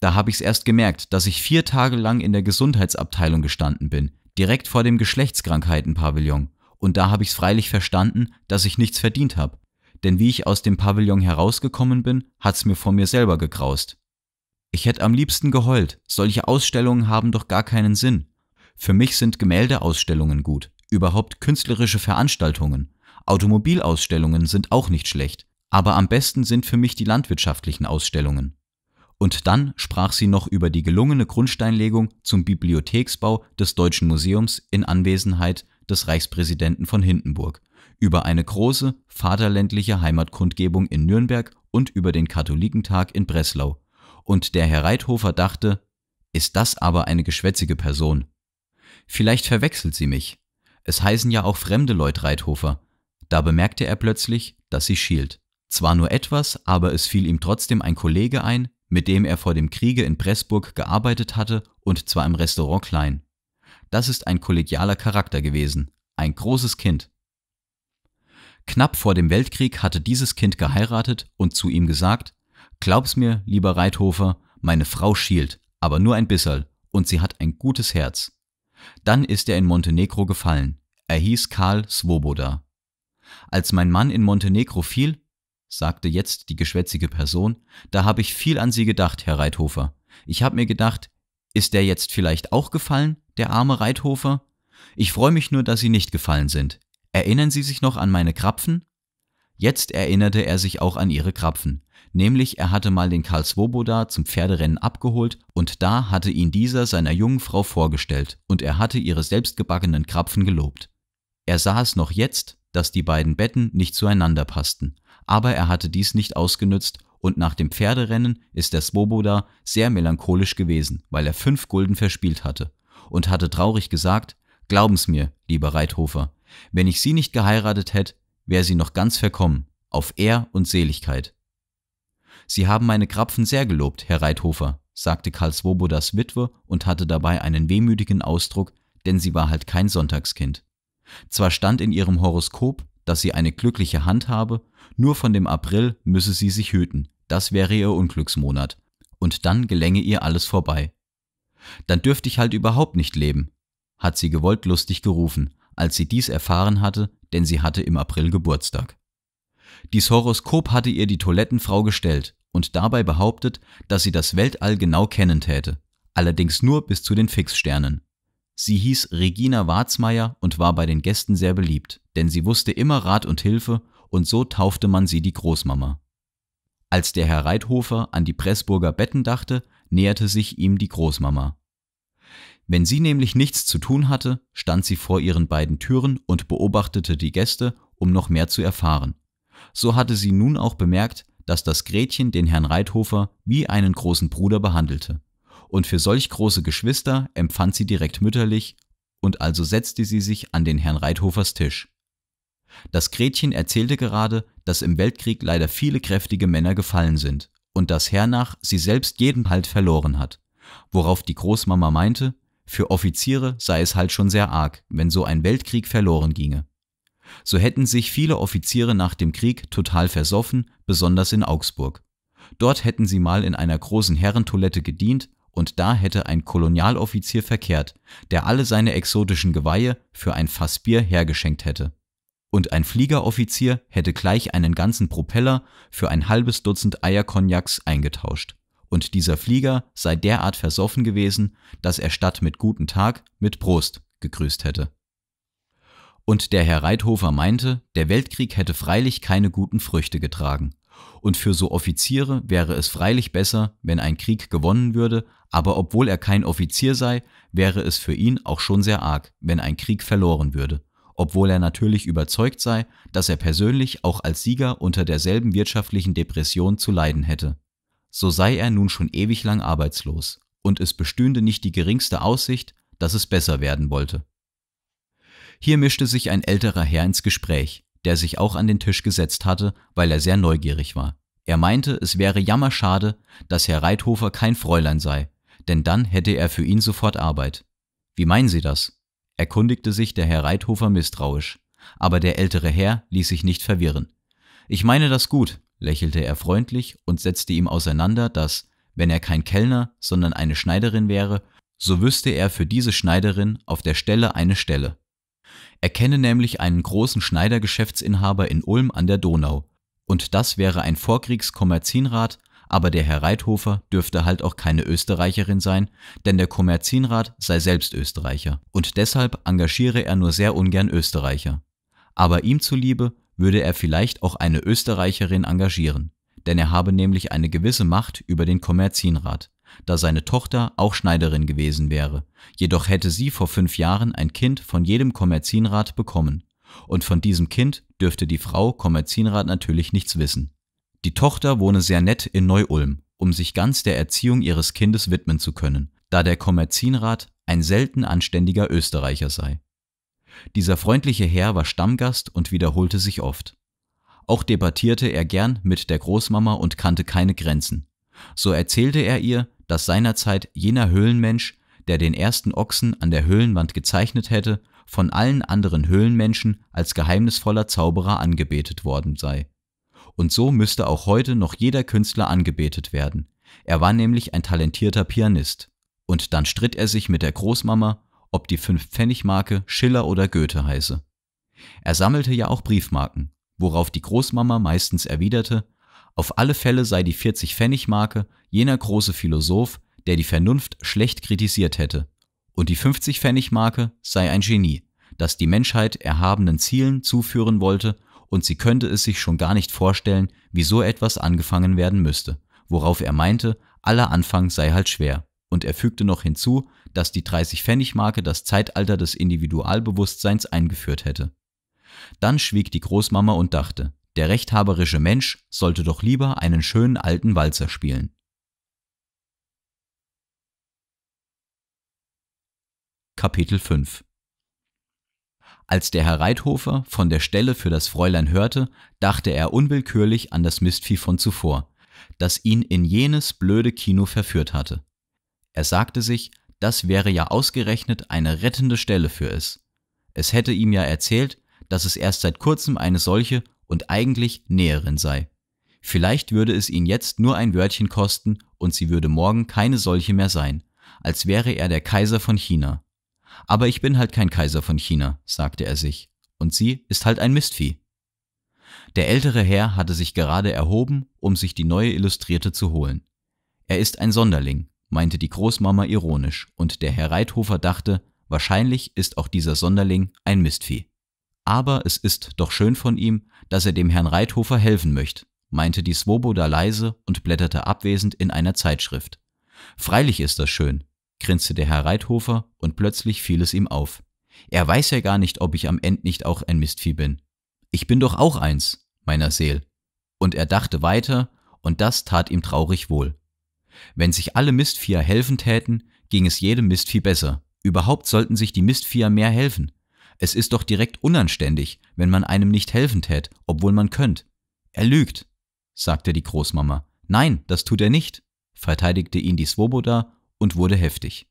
Da habe ich's erst gemerkt, dass ich vier Tage lang in der Gesundheitsabteilung gestanden bin, direkt vor dem Geschlechtskrankheitenpavillon. Und da habe ich's freilich verstanden, dass ich nichts verdient habe. Denn wie ich aus dem Pavillon herausgekommen bin, hat's mir vor mir selber gekraust. Ich hätte am liebsten geheult, solche Ausstellungen haben doch gar keinen Sinn, für mich sind Gemäldeausstellungen gut, überhaupt künstlerische Veranstaltungen. Automobilausstellungen sind auch nicht schlecht, aber am besten sind für mich die landwirtschaftlichen Ausstellungen. Und dann sprach sie noch über die gelungene Grundsteinlegung zum Bibliotheksbau des Deutschen Museums in Anwesenheit des Reichspräsidenten von Hindenburg, über eine große vaterländliche Heimatkundgebung in Nürnberg und über den Katholikentag in Breslau. Und der Herr Reithofer dachte, ist das aber eine geschwätzige Person, Vielleicht verwechselt sie mich. Es heißen ja auch fremde Leute Reithofer. Da bemerkte er plötzlich, dass sie schielt. Zwar nur etwas, aber es fiel ihm trotzdem ein Kollege ein, mit dem er vor dem Kriege in Pressburg gearbeitet hatte und zwar im Restaurant Klein. Das ist ein kollegialer Charakter gewesen, ein großes Kind. Knapp vor dem Weltkrieg hatte dieses Kind geheiratet und zu ihm gesagt, Glaub's mir, lieber Reithofer, meine Frau schielt, aber nur ein bisserl, und sie hat ein gutes Herz. Dann ist er in Montenegro gefallen. Er hieß Karl Svoboda. Als mein Mann in Montenegro fiel, sagte jetzt die geschwätzige Person, da habe ich viel an Sie gedacht, Herr Reithofer. Ich habe mir gedacht, ist der jetzt vielleicht auch gefallen, der arme Reithofer? Ich freue mich nur, dass Sie nicht gefallen sind. Erinnern Sie sich noch an meine Krapfen? Jetzt erinnerte er sich auch an ihre Krapfen. Nämlich er hatte mal den Karl Svoboda zum Pferderennen abgeholt und da hatte ihn dieser seiner jungen Frau vorgestellt und er hatte ihre selbstgebackenen Krapfen gelobt. Er sah es noch jetzt, dass die beiden Betten nicht zueinander passten, aber er hatte dies nicht ausgenützt und nach dem Pferderennen ist der Svoboda sehr melancholisch gewesen, weil er fünf Gulden verspielt hatte und hatte traurig gesagt, Glauben's mir, lieber Reithofer, wenn ich Sie nicht geheiratet hätte, wäre sie noch ganz verkommen, auf Ehr und Seligkeit. Sie haben meine Krapfen sehr gelobt, Herr Reithofer, sagte Karl Swobodas Witwe und hatte dabei einen wehmütigen Ausdruck, denn sie war halt kein Sonntagskind. Zwar stand in ihrem Horoskop, dass sie eine glückliche Hand habe, nur von dem April müsse sie sich hüten, das wäre ihr Unglücksmonat, und dann gelänge ihr alles vorbei. Dann dürfte ich halt überhaupt nicht leben, hat sie gewollt lustig gerufen, als sie dies erfahren hatte, denn sie hatte im April Geburtstag. Dies Horoskop hatte ihr die Toilettenfrau gestellt und dabei behauptet, dass sie das Weltall genau kennen täte, allerdings nur bis zu den Fixsternen. Sie hieß Regina Warzmeier und war bei den Gästen sehr beliebt, denn sie wusste immer Rat und Hilfe und so taufte man sie die Großmama. Als der Herr Reithofer an die Pressburger Betten dachte, näherte sich ihm die Großmama. Wenn sie nämlich nichts zu tun hatte, stand sie vor ihren beiden Türen und beobachtete die Gäste, um noch mehr zu erfahren. So hatte sie nun auch bemerkt, dass das Gretchen den Herrn Reithofer wie einen großen Bruder behandelte. Und für solch große Geschwister empfand sie direkt mütterlich, und also setzte sie sich an den Herrn Reithofers Tisch. Das Gretchen erzählte gerade, dass im Weltkrieg leider viele kräftige Männer gefallen sind und dass hernach sie selbst jeden Halt verloren hat. Worauf die Großmama meinte, für Offiziere sei es halt schon sehr arg, wenn so ein Weltkrieg verloren ginge. So hätten sich viele Offiziere nach dem Krieg total versoffen, besonders in Augsburg. Dort hätten sie mal in einer großen Herrentoilette gedient und da hätte ein Kolonialoffizier verkehrt, der alle seine exotischen Geweihe für ein Fass Bier hergeschenkt hätte. Und ein Fliegeroffizier hätte gleich einen ganzen Propeller für ein halbes Dutzend Eierkognaks eingetauscht. Und dieser Flieger sei derart versoffen gewesen, dass er statt mit Guten Tag mit Prost gegrüßt hätte. Und der Herr Reithofer meinte, der Weltkrieg hätte freilich keine guten Früchte getragen. Und für so Offiziere wäre es freilich besser, wenn ein Krieg gewonnen würde, aber obwohl er kein Offizier sei, wäre es für ihn auch schon sehr arg, wenn ein Krieg verloren würde, obwohl er natürlich überzeugt sei, dass er persönlich auch als Sieger unter derselben wirtschaftlichen Depression zu leiden hätte. So sei er nun schon ewig lang arbeitslos, und es bestünde nicht die geringste Aussicht, dass es besser werden wollte. Hier mischte sich ein älterer Herr ins Gespräch, der sich auch an den Tisch gesetzt hatte, weil er sehr neugierig war. Er meinte, es wäre jammerschade, dass Herr Reithofer kein Fräulein sei, denn dann hätte er für ihn sofort Arbeit. Wie meinen Sie das? erkundigte sich der Herr Reithofer misstrauisch, aber der ältere Herr ließ sich nicht verwirren. Ich meine das gut, lächelte er freundlich und setzte ihm auseinander, dass, wenn er kein Kellner, sondern eine Schneiderin wäre, so wüsste er für diese Schneiderin auf der Stelle eine Stelle. Er kenne nämlich einen großen Schneidergeschäftsinhaber in Ulm an der Donau. Und das wäre ein Vorkriegskommerzienrat, aber der Herr Reithofer dürfte halt auch keine Österreicherin sein, denn der Kommerzienrat sei selbst Österreicher und deshalb engagiere er nur sehr ungern Österreicher. Aber ihm zuliebe würde er vielleicht auch eine Österreicherin engagieren, denn er habe nämlich eine gewisse Macht über den Kommerzienrat da seine Tochter auch Schneiderin gewesen wäre, jedoch hätte sie vor fünf Jahren ein Kind von jedem Kommerzienrat bekommen. Und von diesem Kind dürfte die Frau Kommerzienrat natürlich nichts wissen. Die Tochter wohne sehr nett in Neu-Ulm, um sich ganz der Erziehung ihres Kindes widmen zu können, da der Kommerzienrat ein selten anständiger Österreicher sei. Dieser freundliche Herr war Stammgast und wiederholte sich oft. Auch debattierte er gern mit der Großmama und kannte keine Grenzen. So erzählte er ihr, dass seinerzeit jener Höhlenmensch, der den ersten Ochsen an der Höhlenwand gezeichnet hätte, von allen anderen Höhlenmenschen als geheimnisvoller Zauberer angebetet worden sei. Und so müsste auch heute noch jeder Künstler angebetet werden. Er war nämlich ein talentierter Pianist. Und dann stritt er sich mit der Großmama, ob die Fünf-Pfennig-Marke Schiller oder Goethe heiße. Er sammelte ja auch Briefmarken, worauf die Großmama meistens erwiderte, auf alle Fälle sei die 40-Pfennig-Marke jener große Philosoph, der die Vernunft schlecht kritisiert hätte, und die 50-Pfennig-Marke sei ein Genie, das die Menschheit erhabenen Zielen zuführen wollte und sie könnte es sich schon gar nicht vorstellen, wie so etwas angefangen werden müsste, worauf er meinte, aller Anfang sei halt schwer. Und er fügte noch hinzu, dass die 30-Pfennig-Marke das Zeitalter des Individualbewusstseins eingeführt hätte. Dann schwieg die Großmama und dachte, der rechthaberische Mensch sollte doch lieber einen schönen alten Walzer spielen. Kapitel 5 Als der Herr Reithofer von der Stelle für das Fräulein hörte, dachte er unwillkürlich an das Mistvieh von zuvor, das ihn in jenes blöde Kino verführt hatte. Er sagte sich, das wäre ja ausgerechnet eine rettende Stelle für es. Es hätte ihm ja erzählt, dass es erst seit kurzem eine solche und eigentlich Näherin sei. Vielleicht würde es ihn jetzt nur ein Wörtchen kosten und sie würde morgen keine solche mehr sein, als wäre er der Kaiser von China. Aber ich bin halt kein Kaiser von China, sagte er sich, und sie ist halt ein Mistvieh. Der ältere Herr hatte sich gerade erhoben, um sich die neue Illustrierte zu holen. Er ist ein Sonderling, meinte die Großmama ironisch, und der Herr Reithofer dachte, wahrscheinlich ist auch dieser Sonderling ein Mistvieh aber es ist doch schön von ihm, dass er dem Herrn Reithofer helfen möchte, meinte die Swoboda leise und blätterte abwesend in einer Zeitschrift. Freilich ist das schön, grinste der Herr Reithofer und plötzlich fiel es ihm auf. Er weiß ja gar nicht, ob ich am Ende nicht auch ein Mistvieh bin. Ich bin doch auch eins, meiner Seel. Und er dachte weiter, und das tat ihm traurig wohl. Wenn sich alle Mistvieher helfen täten, ging es jedem Mistvieh besser. Überhaupt sollten sich die Mistvieher mehr helfen. Es ist doch direkt unanständig, wenn man einem nicht helfen tät, obwohl man könnt. Er lügt, sagte die Großmama. Nein, das tut er nicht, verteidigte ihn die Swoboda und wurde heftig.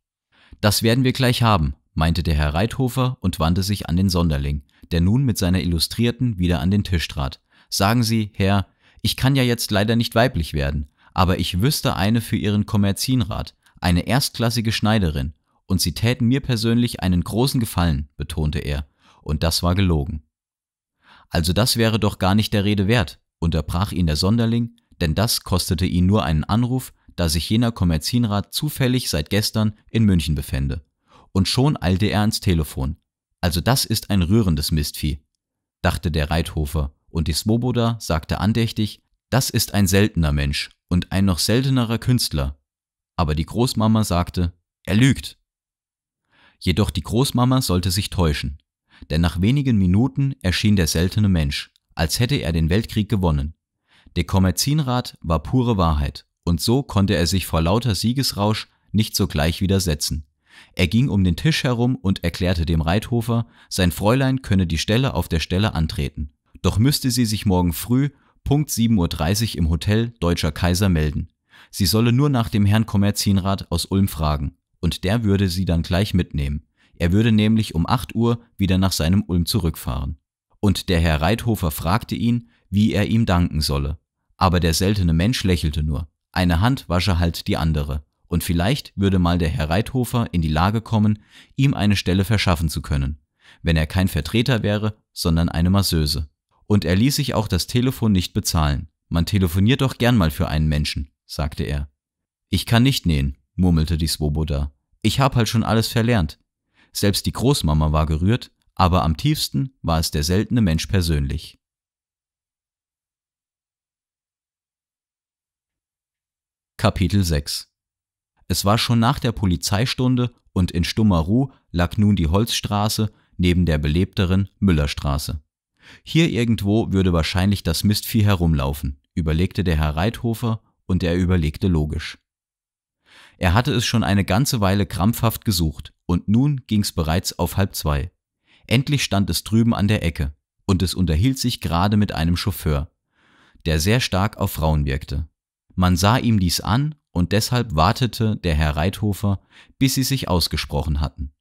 Das werden wir gleich haben, meinte der Herr Reithofer und wandte sich an den Sonderling, der nun mit seiner Illustrierten wieder an den Tisch trat. Sagen Sie, Herr, ich kann ja jetzt leider nicht weiblich werden, aber ich wüsste eine für Ihren Kommerzienrat, eine erstklassige Schneiderin, und sie täten mir persönlich einen großen Gefallen, betonte er, und das war gelogen. Also das wäre doch gar nicht der Rede wert, unterbrach ihn der Sonderling, denn das kostete ihn nur einen Anruf, da sich jener Kommerzienrat zufällig seit gestern in München befände. Und schon eilte er ans Telefon. Also das ist ein rührendes Mistvieh, dachte der Reithofer, und die Svoboda sagte andächtig, das ist ein seltener Mensch und ein noch seltenerer Künstler. Aber die Großmama sagte, er lügt. Jedoch die Großmama sollte sich täuschen, denn nach wenigen Minuten erschien der seltene Mensch, als hätte er den Weltkrieg gewonnen. Der Kommerzienrat war pure Wahrheit, und so konnte er sich vor lauter Siegesrausch nicht sogleich widersetzen. Er ging um den Tisch herum und erklärte dem Reithofer, sein Fräulein könne die Stelle auf der Stelle antreten, doch müsste sie sich morgen früh Punkt 7.30 Uhr im Hotel Deutscher Kaiser melden. Sie solle nur nach dem Herrn Kommerzienrat aus Ulm fragen und der würde sie dann gleich mitnehmen. Er würde nämlich um 8 Uhr wieder nach seinem Ulm zurückfahren. Und der Herr Reithofer fragte ihn, wie er ihm danken solle. Aber der seltene Mensch lächelte nur. Eine Hand wasche halt die andere. Und vielleicht würde mal der Herr Reithofer in die Lage kommen, ihm eine Stelle verschaffen zu können, wenn er kein Vertreter wäre, sondern eine Masseuse. Und er ließ sich auch das Telefon nicht bezahlen. Man telefoniert doch gern mal für einen Menschen, sagte er. Ich kann nicht nähen, murmelte die Swoboda. Ich hab halt schon alles verlernt. Selbst die Großmama war gerührt, aber am tiefsten war es der seltene Mensch persönlich. Kapitel 6 Es war schon nach der Polizeistunde und in stummer Ruhe lag nun die Holzstraße neben der belebteren Müllerstraße. Hier irgendwo würde wahrscheinlich das Mistvieh herumlaufen, überlegte der Herr Reithofer und er überlegte logisch. Er hatte es schon eine ganze Weile krampfhaft gesucht, und nun ging's bereits auf halb zwei. Endlich stand es drüben an der Ecke, und es unterhielt sich gerade mit einem Chauffeur, der sehr stark auf Frauen wirkte. Man sah ihm dies an, und deshalb wartete der Herr Reithofer, bis sie sich ausgesprochen hatten.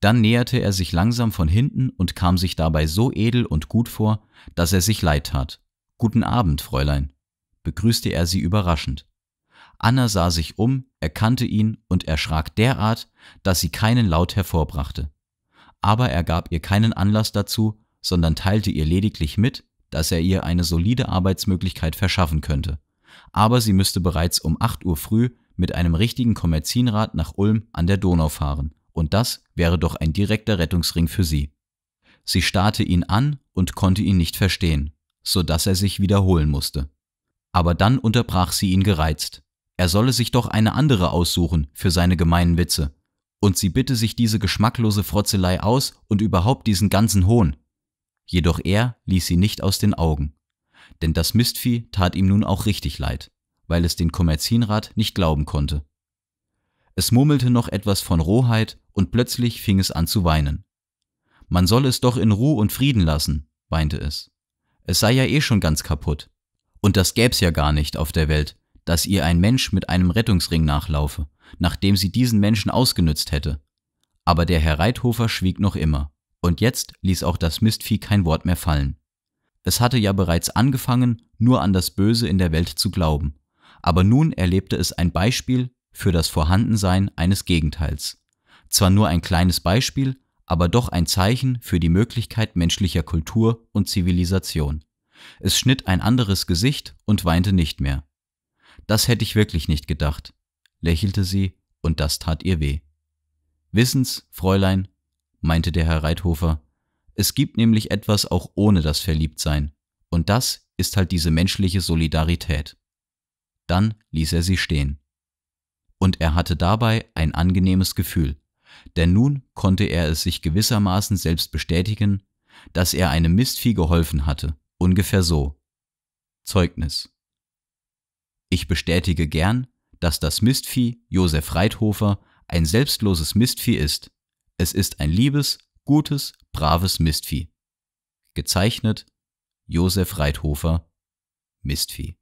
Dann näherte er sich langsam von hinten und kam sich dabei so edel und gut vor, dass er sich leid tat. Guten Abend, Fräulein, begrüßte er sie überraschend. Anna sah sich um, erkannte ihn und erschrak derart, dass sie keinen Laut hervorbrachte. Aber er gab ihr keinen Anlass dazu, sondern teilte ihr lediglich mit, dass er ihr eine solide Arbeitsmöglichkeit verschaffen könnte. Aber sie müsste bereits um 8 Uhr früh mit einem richtigen Kommerzienrat nach Ulm an der Donau fahren, und das wäre doch ein direkter Rettungsring für sie. Sie starrte ihn an und konnte ihn nicht verstehen, so dass er sich wiederholen musste. Aber dann unterbrach sie ihn gereizt er solle sich doch eine andere aussuchen für seine gemeinen Witze. Und sie bitte sich diese geschmacklose Frotzelei aus und überhaupt diesen ganzen Hohn. Jedoch er ließ sie nicht aus den Augen. Denn das Mistvieh tat ihm nun auch richtig leid, weil es den Kommerzienrat nicht glauben konnte. Es murmelte noch etwas von Rohheit und plötzlich fing es an zu weinen. Man solle es doch in Ruhe und Frieden lassen, weinte es. Es sei ja eh schon ganz kaputt. Und das gäb's ja gar nicht auf der Welt, dass ihr ein Mensch mit einem Rettungsring nachlaufe, nachdem sie diesen Menschen ausgenützt hätte. Aber der Herr Reithofer schwieg noch immer, und jetzt ließ auch das Mistvieh kein Wort mehr fallen. Es hatte ja bereits angefangen, nur an das Böse in der Welt zu glauben, aber nun erlebte es ein Beispiel für das Vorhandensein eines Gegenteils. Zwar nur ein kleines Beispiel, aber doch ein Zeichen für die Möglichkeit menschlicher Kultur und Zivilisation. Es schnitt ein anderes Gesicht und weinte nicht mehr. Das hätte ich wirklich nicht gedacht, lächelte sie, und das tat ihr weh. Wissens, Fräulein, meinte der Herr Reithofer, es gibt nämlich etwas auch ohne das Verliebtsein, und das ist halt diese menschliche Solidarität. Dann ließ er sie stehen. Und er hatte dabei ein angenehmes Gefühl, denn nun konnte er es sich gewissermaßen selbst bestätigen, dass er einem Mistvieh geholfen hatte, ungefähr so. Zeugnis. Ich bestätige gern, dass das Mistvieh Josef Reithofer ein selbstloses Mistvieh ist. Es ist ein liebes, gutes, braves Mistvieh. Gezeichnet Josef Reithofer Mistvieh.